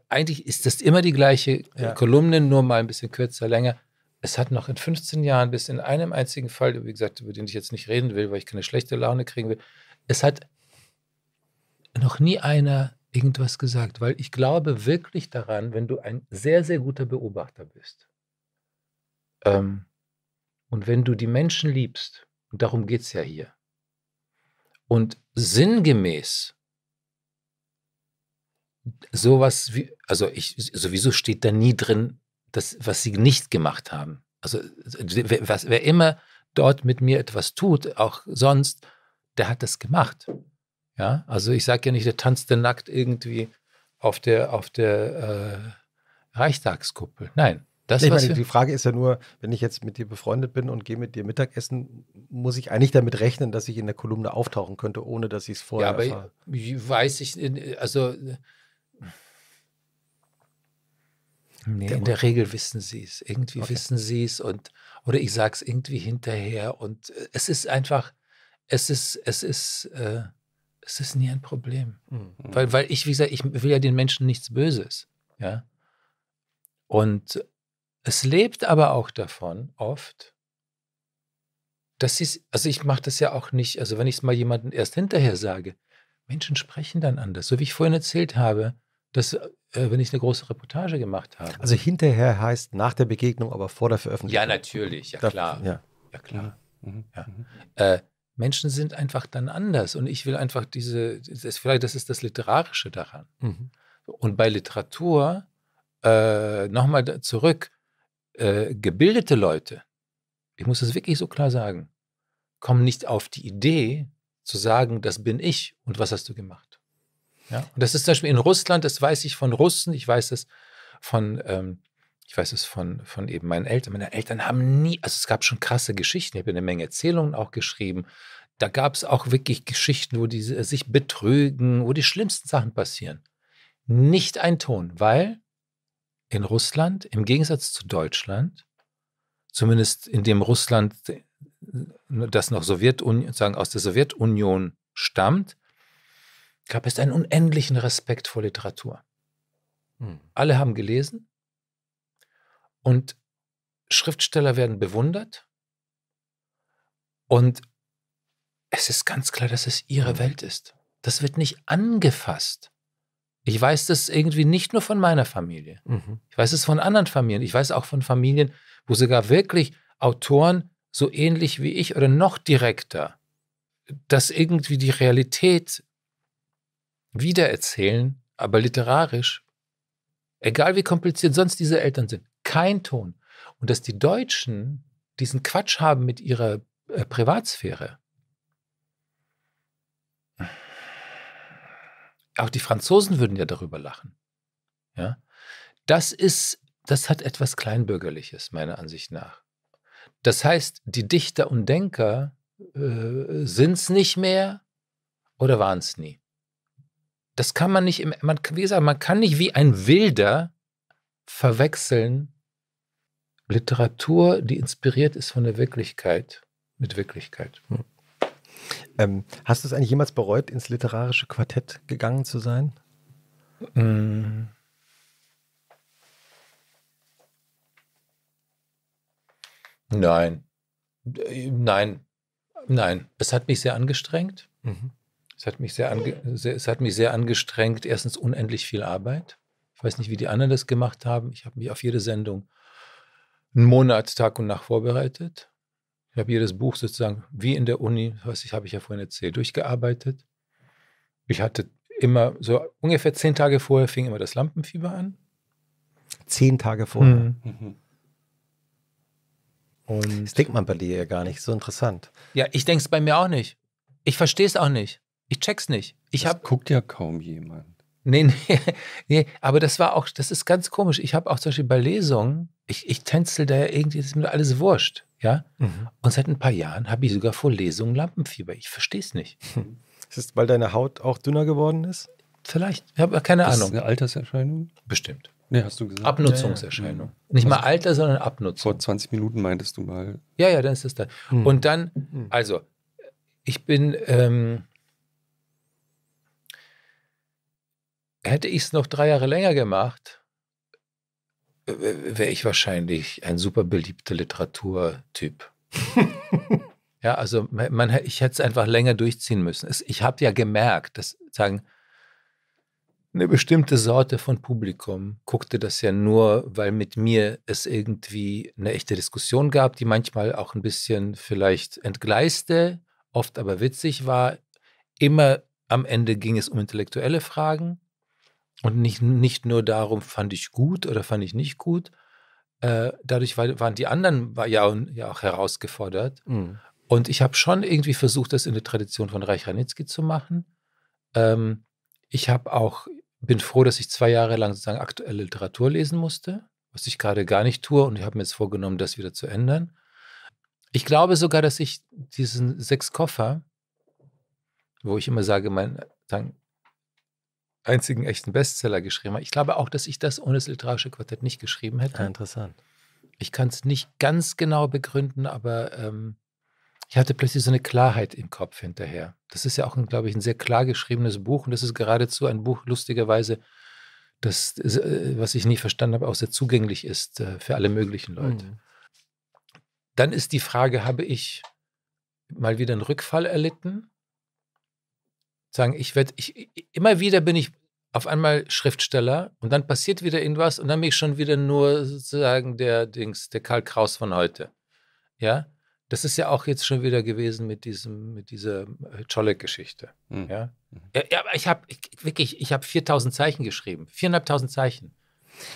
eigentlich ist das immer die gleiche äh, ja. Kolumne, nur mal ein bisschen kürzer, länger. Es hat noch in 15 Jahren, bis in einem einzigen Fall, wie gesagt, über den ich jetzt nicht reden will, weil ich keine schlechte Laune kriegen will, es hat noch nie einer irgendwas gesagt, weil ich glaube wirklich daran, wenn du ein sehr, sehr guter Beobachter bist ähm, und wenn du die Menschen liebst, und darum geht es ja hier, und sinngemäß sowas wie, also ich, sowieso steht da nie drin, das, was sie nicht gemacht haben. Also wer, was, wer immer dort mit mir etwas tut, auch sonst, der hat das gemacht. Ja, also ich sage ja nicht, der tanzte nackt irgendwie auf der, auf der äh, Reichstagskuppel. Nein. Das, nee, meine, die Frage ist ja nur, wenn ich jetzt mit dir befreundet bin und gehe mit dir Mittagessen, muss ich eigentlich damit rechnen, dass ich in der Kolumne auftauchen könnte, ohne dass ich es vorher ja, aber erfahre. Weiß ich, also nee, in der Regel wissen sie es. Irgendwie okay. wissen sie es und oder ich sage es irgendwie hinterher. Und äh, es ist einfach, es ist, es ist. Äh, es ist nie ein Problem. Mhm. Weil, weil ich, wie gesagt, ich will ja den Menschen nichts Böses. Ja? Und es lebt aber auch davon, oft, dass sie also ich mache das ja auch nicht, also wenn ich es mal jemandem erst hinterher sage, Menschen sprechen dann anders. So wie ich vorhin erzählt habe, dass äh, wenn ich eine große Reportage gemacht habe. Also hinterher heißt nach der Begegnung, aber vor der Veröffentlichung. Ja, natürlich, ja da, klar. Ja. ja klar. Mhm. Ja. Mhm. Äh, Menschen sind einfach dann anders und ich will einfach diese, das, vielleicht das ist das Literarische daran. Mhm. Und bei Literatur, äh, nochmal zurück, äh, gebildete Leute, ich muss das wirklich so klar sagen, kommen nicht auf die Idee zu sagen, das bin ich und was hast du gemacht. Ja? Und das ist zum Beispiel in Russland, das weiß ich von Russen, ich weiß das von ähm, ich weiß es von, von eben meinen Eltern. Meine Eltern haben nie, also es gab schon krasse Geschichten. Ich habe eine Menge Erzählungen auch geschrieben. Da gab es auch wirklich Geschichten, wo die äh, sich betrügen, wo die schlimmsten Sachen passieren. Nicht ein Ton, weil in Russland, im Gegensatz zu Deutschland, zumindest in dem Russland, das noch Sowjetunion, sagen, aus der Sowjetunion stammt, gab es einen unendlichen Respekt vor Literatur. Hm. Alle haben gelesen und Schriftsteller werden bewundert. Und es ist ganz klar, dass es ihre mhm. Welt ist. Das wird nicht angefasst. Ich weiß das irgendwie nicht nur von meiner Familie. Mhm. Ich weiß es von anderen Familien. Ich weiß auch von Familien, wo sogar wirklich Autoren so ähnlich wie ich oder noch direkter das irgendwie die Realität wiedererzählen, aber literarisch. Egal wie kompliziert sonst diese Eltern sind. Kein Ton. Und dass die Deutschen diesen Quatsch haben mit ihrer äh, Privatsphäre. Auch die Franzosen würden ja darüber lachen. Ja? Das ist, das hat etwas Kleinbürgerliches, meiner Ansicht nach. Das heißt, die Dichter und Denker äh, sind es nicht mehr oder waren es nie. Das kann man nicht, man, wie gesagt, man kann nicht wie ein Wilder verwechseln, Literatur, die inspiriert ist von der Wirklichkeit, mit Wirklichkeit. Hm. Ähm, hast du es eigentlich jemals bereut, ins literarische Quartett gegangen zu sein? Mm. Nein. Nein. Nein. Es hat mich sehr angestrengt. Mhm. Es, hat mich sehr ange sehr, es hat mich sehr angestrengt. Erstens unendlich viel Arbeit. Ich weiß nicht, wie die anderen das gemacht haben. Ich habe mich auf jede Sendung einen Monat Tag und Nacht vorbereitet. Ich habe jedes Buch sozusagen wie in der Uni, was ich habe ich ja vorhin erzählt, durchgearbeitet. Ich hatte immer so ungefähr zehn Tage vorher fing immer das Lampenfieber an. Zehn Tage vorher. Mhm. mhm. Und das denkt man bei dir ja gar nicht. So interessant. Ja, ich denke es bei mir auch nicht. Ich verstehe es auch nicht. Ich check's nicht. Ich das hab, guckt ja kaum jemand. Nee, nee, nee, aber das war auch, das ist ganz komisch. Ich habe auch zum Beispiel bei Lesungen, ich, ich tänzel da ja irgendwie, das ist mir alles wurscht, ja. Mhm. Und seit ein paar Jahren habe ich sogar vor Lesungen Lampenfieber. Ich verstehe es nicht. Ist es, weil deine Haut auch dünner geworden ist? Vielleicht, ich habe keine das Ahnung. Ist eine Alterserscheinung? Bestimmt. Nee, hast du gesagt. Abnutzungserscheinung. Ja, ja. Nicht mal also Alter, sondern Abnutzung. Vor 20 Minuten meintest du mal. Ja, ja, dann ist es da. Mhm. Und dann, hm. also, ich bin, ähm, hätte ich es noch drei Jahre länger gemacht, wäre ich wahrscheinlich ein super beliebter Literaturtyp. ja, also man, ich hätte es einfach länger durchziehen müssen. Es, ich habe ja gemerkt, dass sagen, eine bestimmte Sorte von Publikum guckte das ja nur, weil mit mir es irgendwie eine echte Diskussion gab, die manchmal auch ein bisschen vielleicht entgleiste, oft aber witzig war. Immer am Ende ging es um intellektuelle Fragen. Und nicht, nicht nur darum, fand ich gut oder fand ich nicht gut. Äh, dadurch waren die anderen ja, ja auch herausgefordert. Mhm. Und ich habe schon irgendwie versucht, das in der Tradition von Reich Ranitzky zu machen. Ähm, ich habe auch, bin froh, dass ich zwei Jahre lang sozusagen aktuelle Literatur lesen musste, was ich gerade gar nicht tue. Und ich habe mir jetzt vorgenommen, das wieder zu ändern. Ich glaube sogar, dass ich diesen sechs Koffer, wo ich immer sage, mein, einzigen echten Bestseller geschrieben habe. Ich glaube auch, dass ich das ohne das literarische Quartett nicht geschrieben hätte. Ja, ah, interessant. Ich kann es nicht ganz genau begründen, aber ähm, ich hatte plötzlich so eine Klarheit im Kopf hinterher. Das ist ja auch, glaube ich, ein sehr klar geschriebenes Buch und das ist geradezu ein Buch, lustigerweise, das, äh, was ich nie verstanden habe, auch sehr zugänglich ist äh, für alle möglichen Leute. Mhm. Dann ist die Frage, habe ich mal wieder einen Rückfall erlitten? sagen, ich werde, ich, immer wieder bin ich auf einmal Schriftsteller und dann passiert wieder irgendwas und dann bin ich schon wieder nur sozusagen der Dings, der Karl Kraus von heute. Ja, das ist ja auch jetzt schon wieder gewesen mit diesem, mit dieser äh, Czollek-Geschichte. Hm. Mhm. Ja? ja, aber ich habe wirklich, ich habe 4000 Zeichen geschrieben, viereinhalbtausend Zeichen.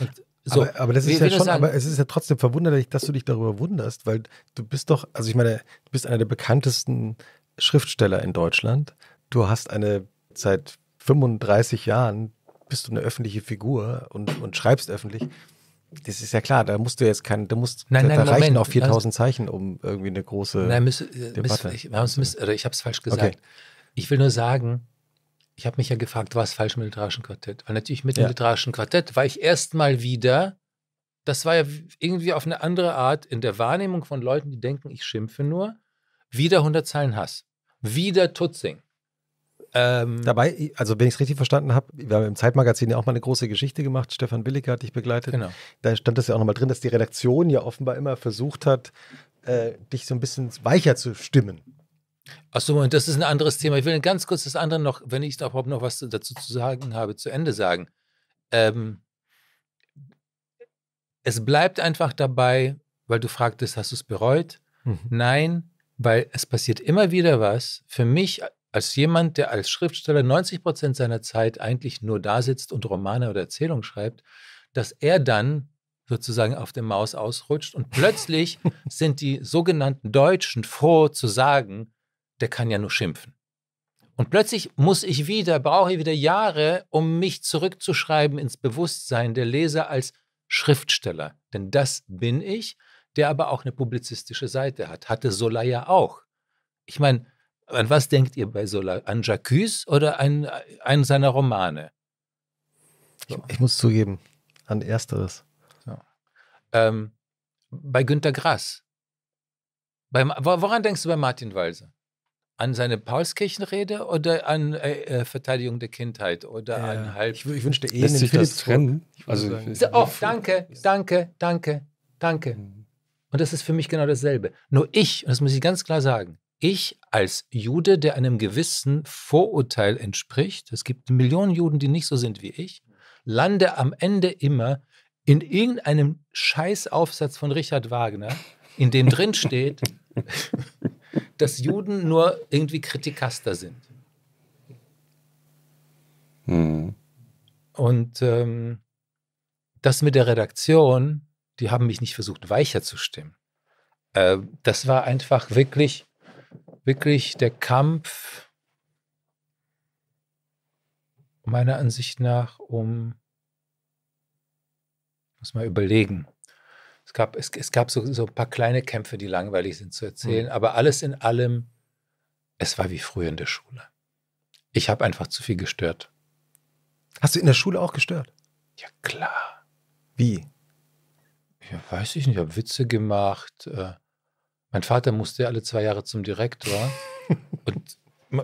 Und so, aber, aber, das ist ja schon, aber es ist ja trotzdem verwunderlich, dass du dich darüber wunderst, weil du bist doch, also ich meine, du bist einer der bekanntesten Schriftsteller in Deutschland du hast eine seit 35 Jahren bist du eine öffentliche Figur und, und schreibst öffentlich. Das ist ja klar, da musst du jetzt keinen, da musst nein, nein, da, Moment, reichen auch 4000 also, Zeichen, um irgendwie eine große nein, miss, äh, Debatte. Miss, ich, miss, ich habe es falsch gesagt. Okay. Ich will nur sagen, ich habe mich ja gefragt, war es falsch mit dem literarischen Quartett? Weil natürlich mit dem ja. literarischen Quartett war ich erstmal wieder, das war ja irgendwie auf eine andere Art in der Wahrnehmung von Leuten, die denken, ich schimpfe nur, wieder 100 Zeilen Hass, wieder Tutzing, ähm, Dabei, also wenn ich es richtig verstanden habe, wir haben im Zeitmagazin ja auch mal eine große Geschichte gemacht. Stefan Willig hat dich begleitet. Genau. Da stand das ja auch nochmal drin, dass die Redaktion ja offenbar immer versucht hat, äh, dich so ein bisschen weicher zu stimmen. Achso, und das ist ein anderes Thema. Ich will ganz kurz das andere noch, wenn ich überhaupt noch was dazu zu sagen habe, zu Ende sagen. Ähm, es bleibt einfach dabei, weil du fragtest, hast du es bereut? Mhm. Nein, weil es passiert immer wieder was. Für mich als jemand, der als Schriftsteller 90 Prozent seiner Zeit eigentlich nur da sitzt und Romane oder Erzählungen schreibt, dass er dann sozusagen auf dem Maus ausrutscht und plötzlich sind die sogenannten Deutschen froh zu sagen, der kann ja nur schimpfen. Und plötzlich muss ich wieder, brauche ich wieder Jahre, um mich zurückzuschreiben ins Bewusstsein der Leser als Schriftsteller. Denn das bin ich, der aber auch eine publizistische Seite hat. Hatte Soleil ja auch. Ich meine, an was denkt ihr bei Sola? An Jacques oder an einen seiner Romane? So. Ich, ich, muss zugeben, an Ersteres. So. Ähm, bei Günter Grass. Bei, woran denkst du bei Martin Walser? An seine Paulskirchenrede oder an äh, äh Verteidigung der Kindheit oder ja. an halb. Ich, ich wünschte eh Lässt sich das trennen. Also, oh, danke, danke, danke, danke. Mhm. Und das ist für mich genau dasselbe. Nur ich, und das muss ich ganz klar sagen, ich als Jude, der einem gewissen Vorurteil entspricht, es gibt Millionen Juden, die nicht so sind wie ich, lande am Ende immer in irgendeinem Scheißaufsatz von Richard Wagner, in dem drin steht, dass Juden nur irgendwie Kritikaster sind. Mhm. Und ähm, das mit der Redaktion, die haben mich nicht versucht, weicher zu stimmen. Äh, das war einfach wirklich wirklich der Kampf meiner Ansicht nach um, muss mal überlegen, es gab, es, es gab so, so ein paar kleine Kämpfe, die langweilig sind zu erzählen, mhm. aber alles in allem, es war wie früher in der Schule. Ich habe einfach zu viel gestört. Hast du in der Schule auch gestört? Ja, klar. Wie? Ja, weiß ich nicht. Ich habe Witze gemacht. Äh, mein Vater musste alle zwei Jahre zum Direktor und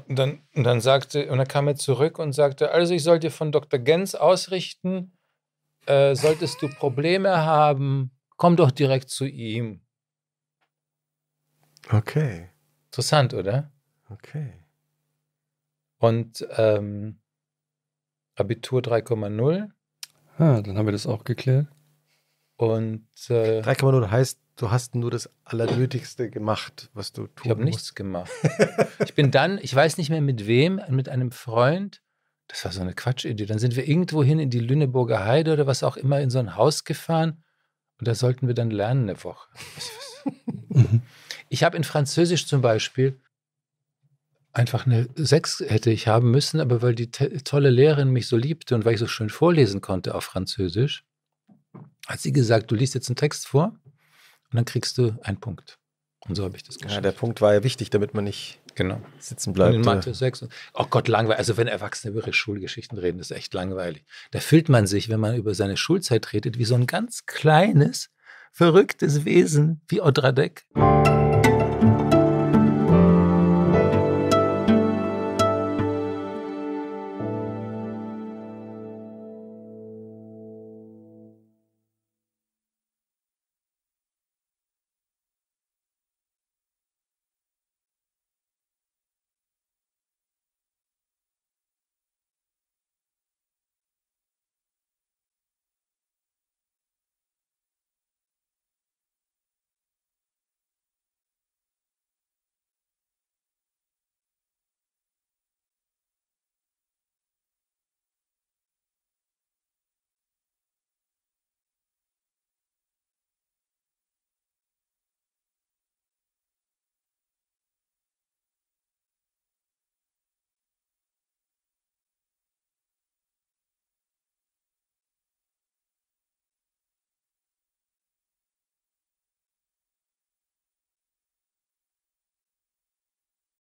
dann, und dann sagte, und dann kam er zurück und sagte, also ich sollte von Dr. Gens ausrichten, äh, solltest du Probleme haben, komm doch direkt zu ihm. Okay. Interessant, oder? Okay. Und ähm, Abitur 3,0. Ah, dann haben wir das auch geklärt. Und äh, 3,0 heißt du hast nur das Allernötigste gemacht, was du tun musst. Ich habe nichts gemacht. ich bin dann, ich weiß nicht mehr mit wem, mit einem Freund. Das war so eine Quatschidee. Dann sind wir irgendwohin in die Lüneburger Heide oder was auch immer in so ein Haus gefahren. Und da sollten wir dann lernen eine Woche. ich habe in Französisch zum Beispiel einfach eine 6 hätte ich haben müssen, aber weil die tolle Lehrerin mich so liebte und weil ich so schön vorlesen konnte auf Französisch, hat sie gesagt, du liest jetzt einen Text vor und dann kriegst du einen Punkt. Und so habe ich das geschafft. Ja, der Punkt war ja wichtig, damit man nicht genau. sitzen bleibt. Und in äh. Mathe 6. Oh Gott, langweilig. Also wenn Erwachsene über ihre Schulgeschichten reden, das ist echt langweilig. Da fühlt man sich, wenn man über seine Schulzeit redet, wie so ein ganz kleines, verrücktes Wesen, wie Odradek.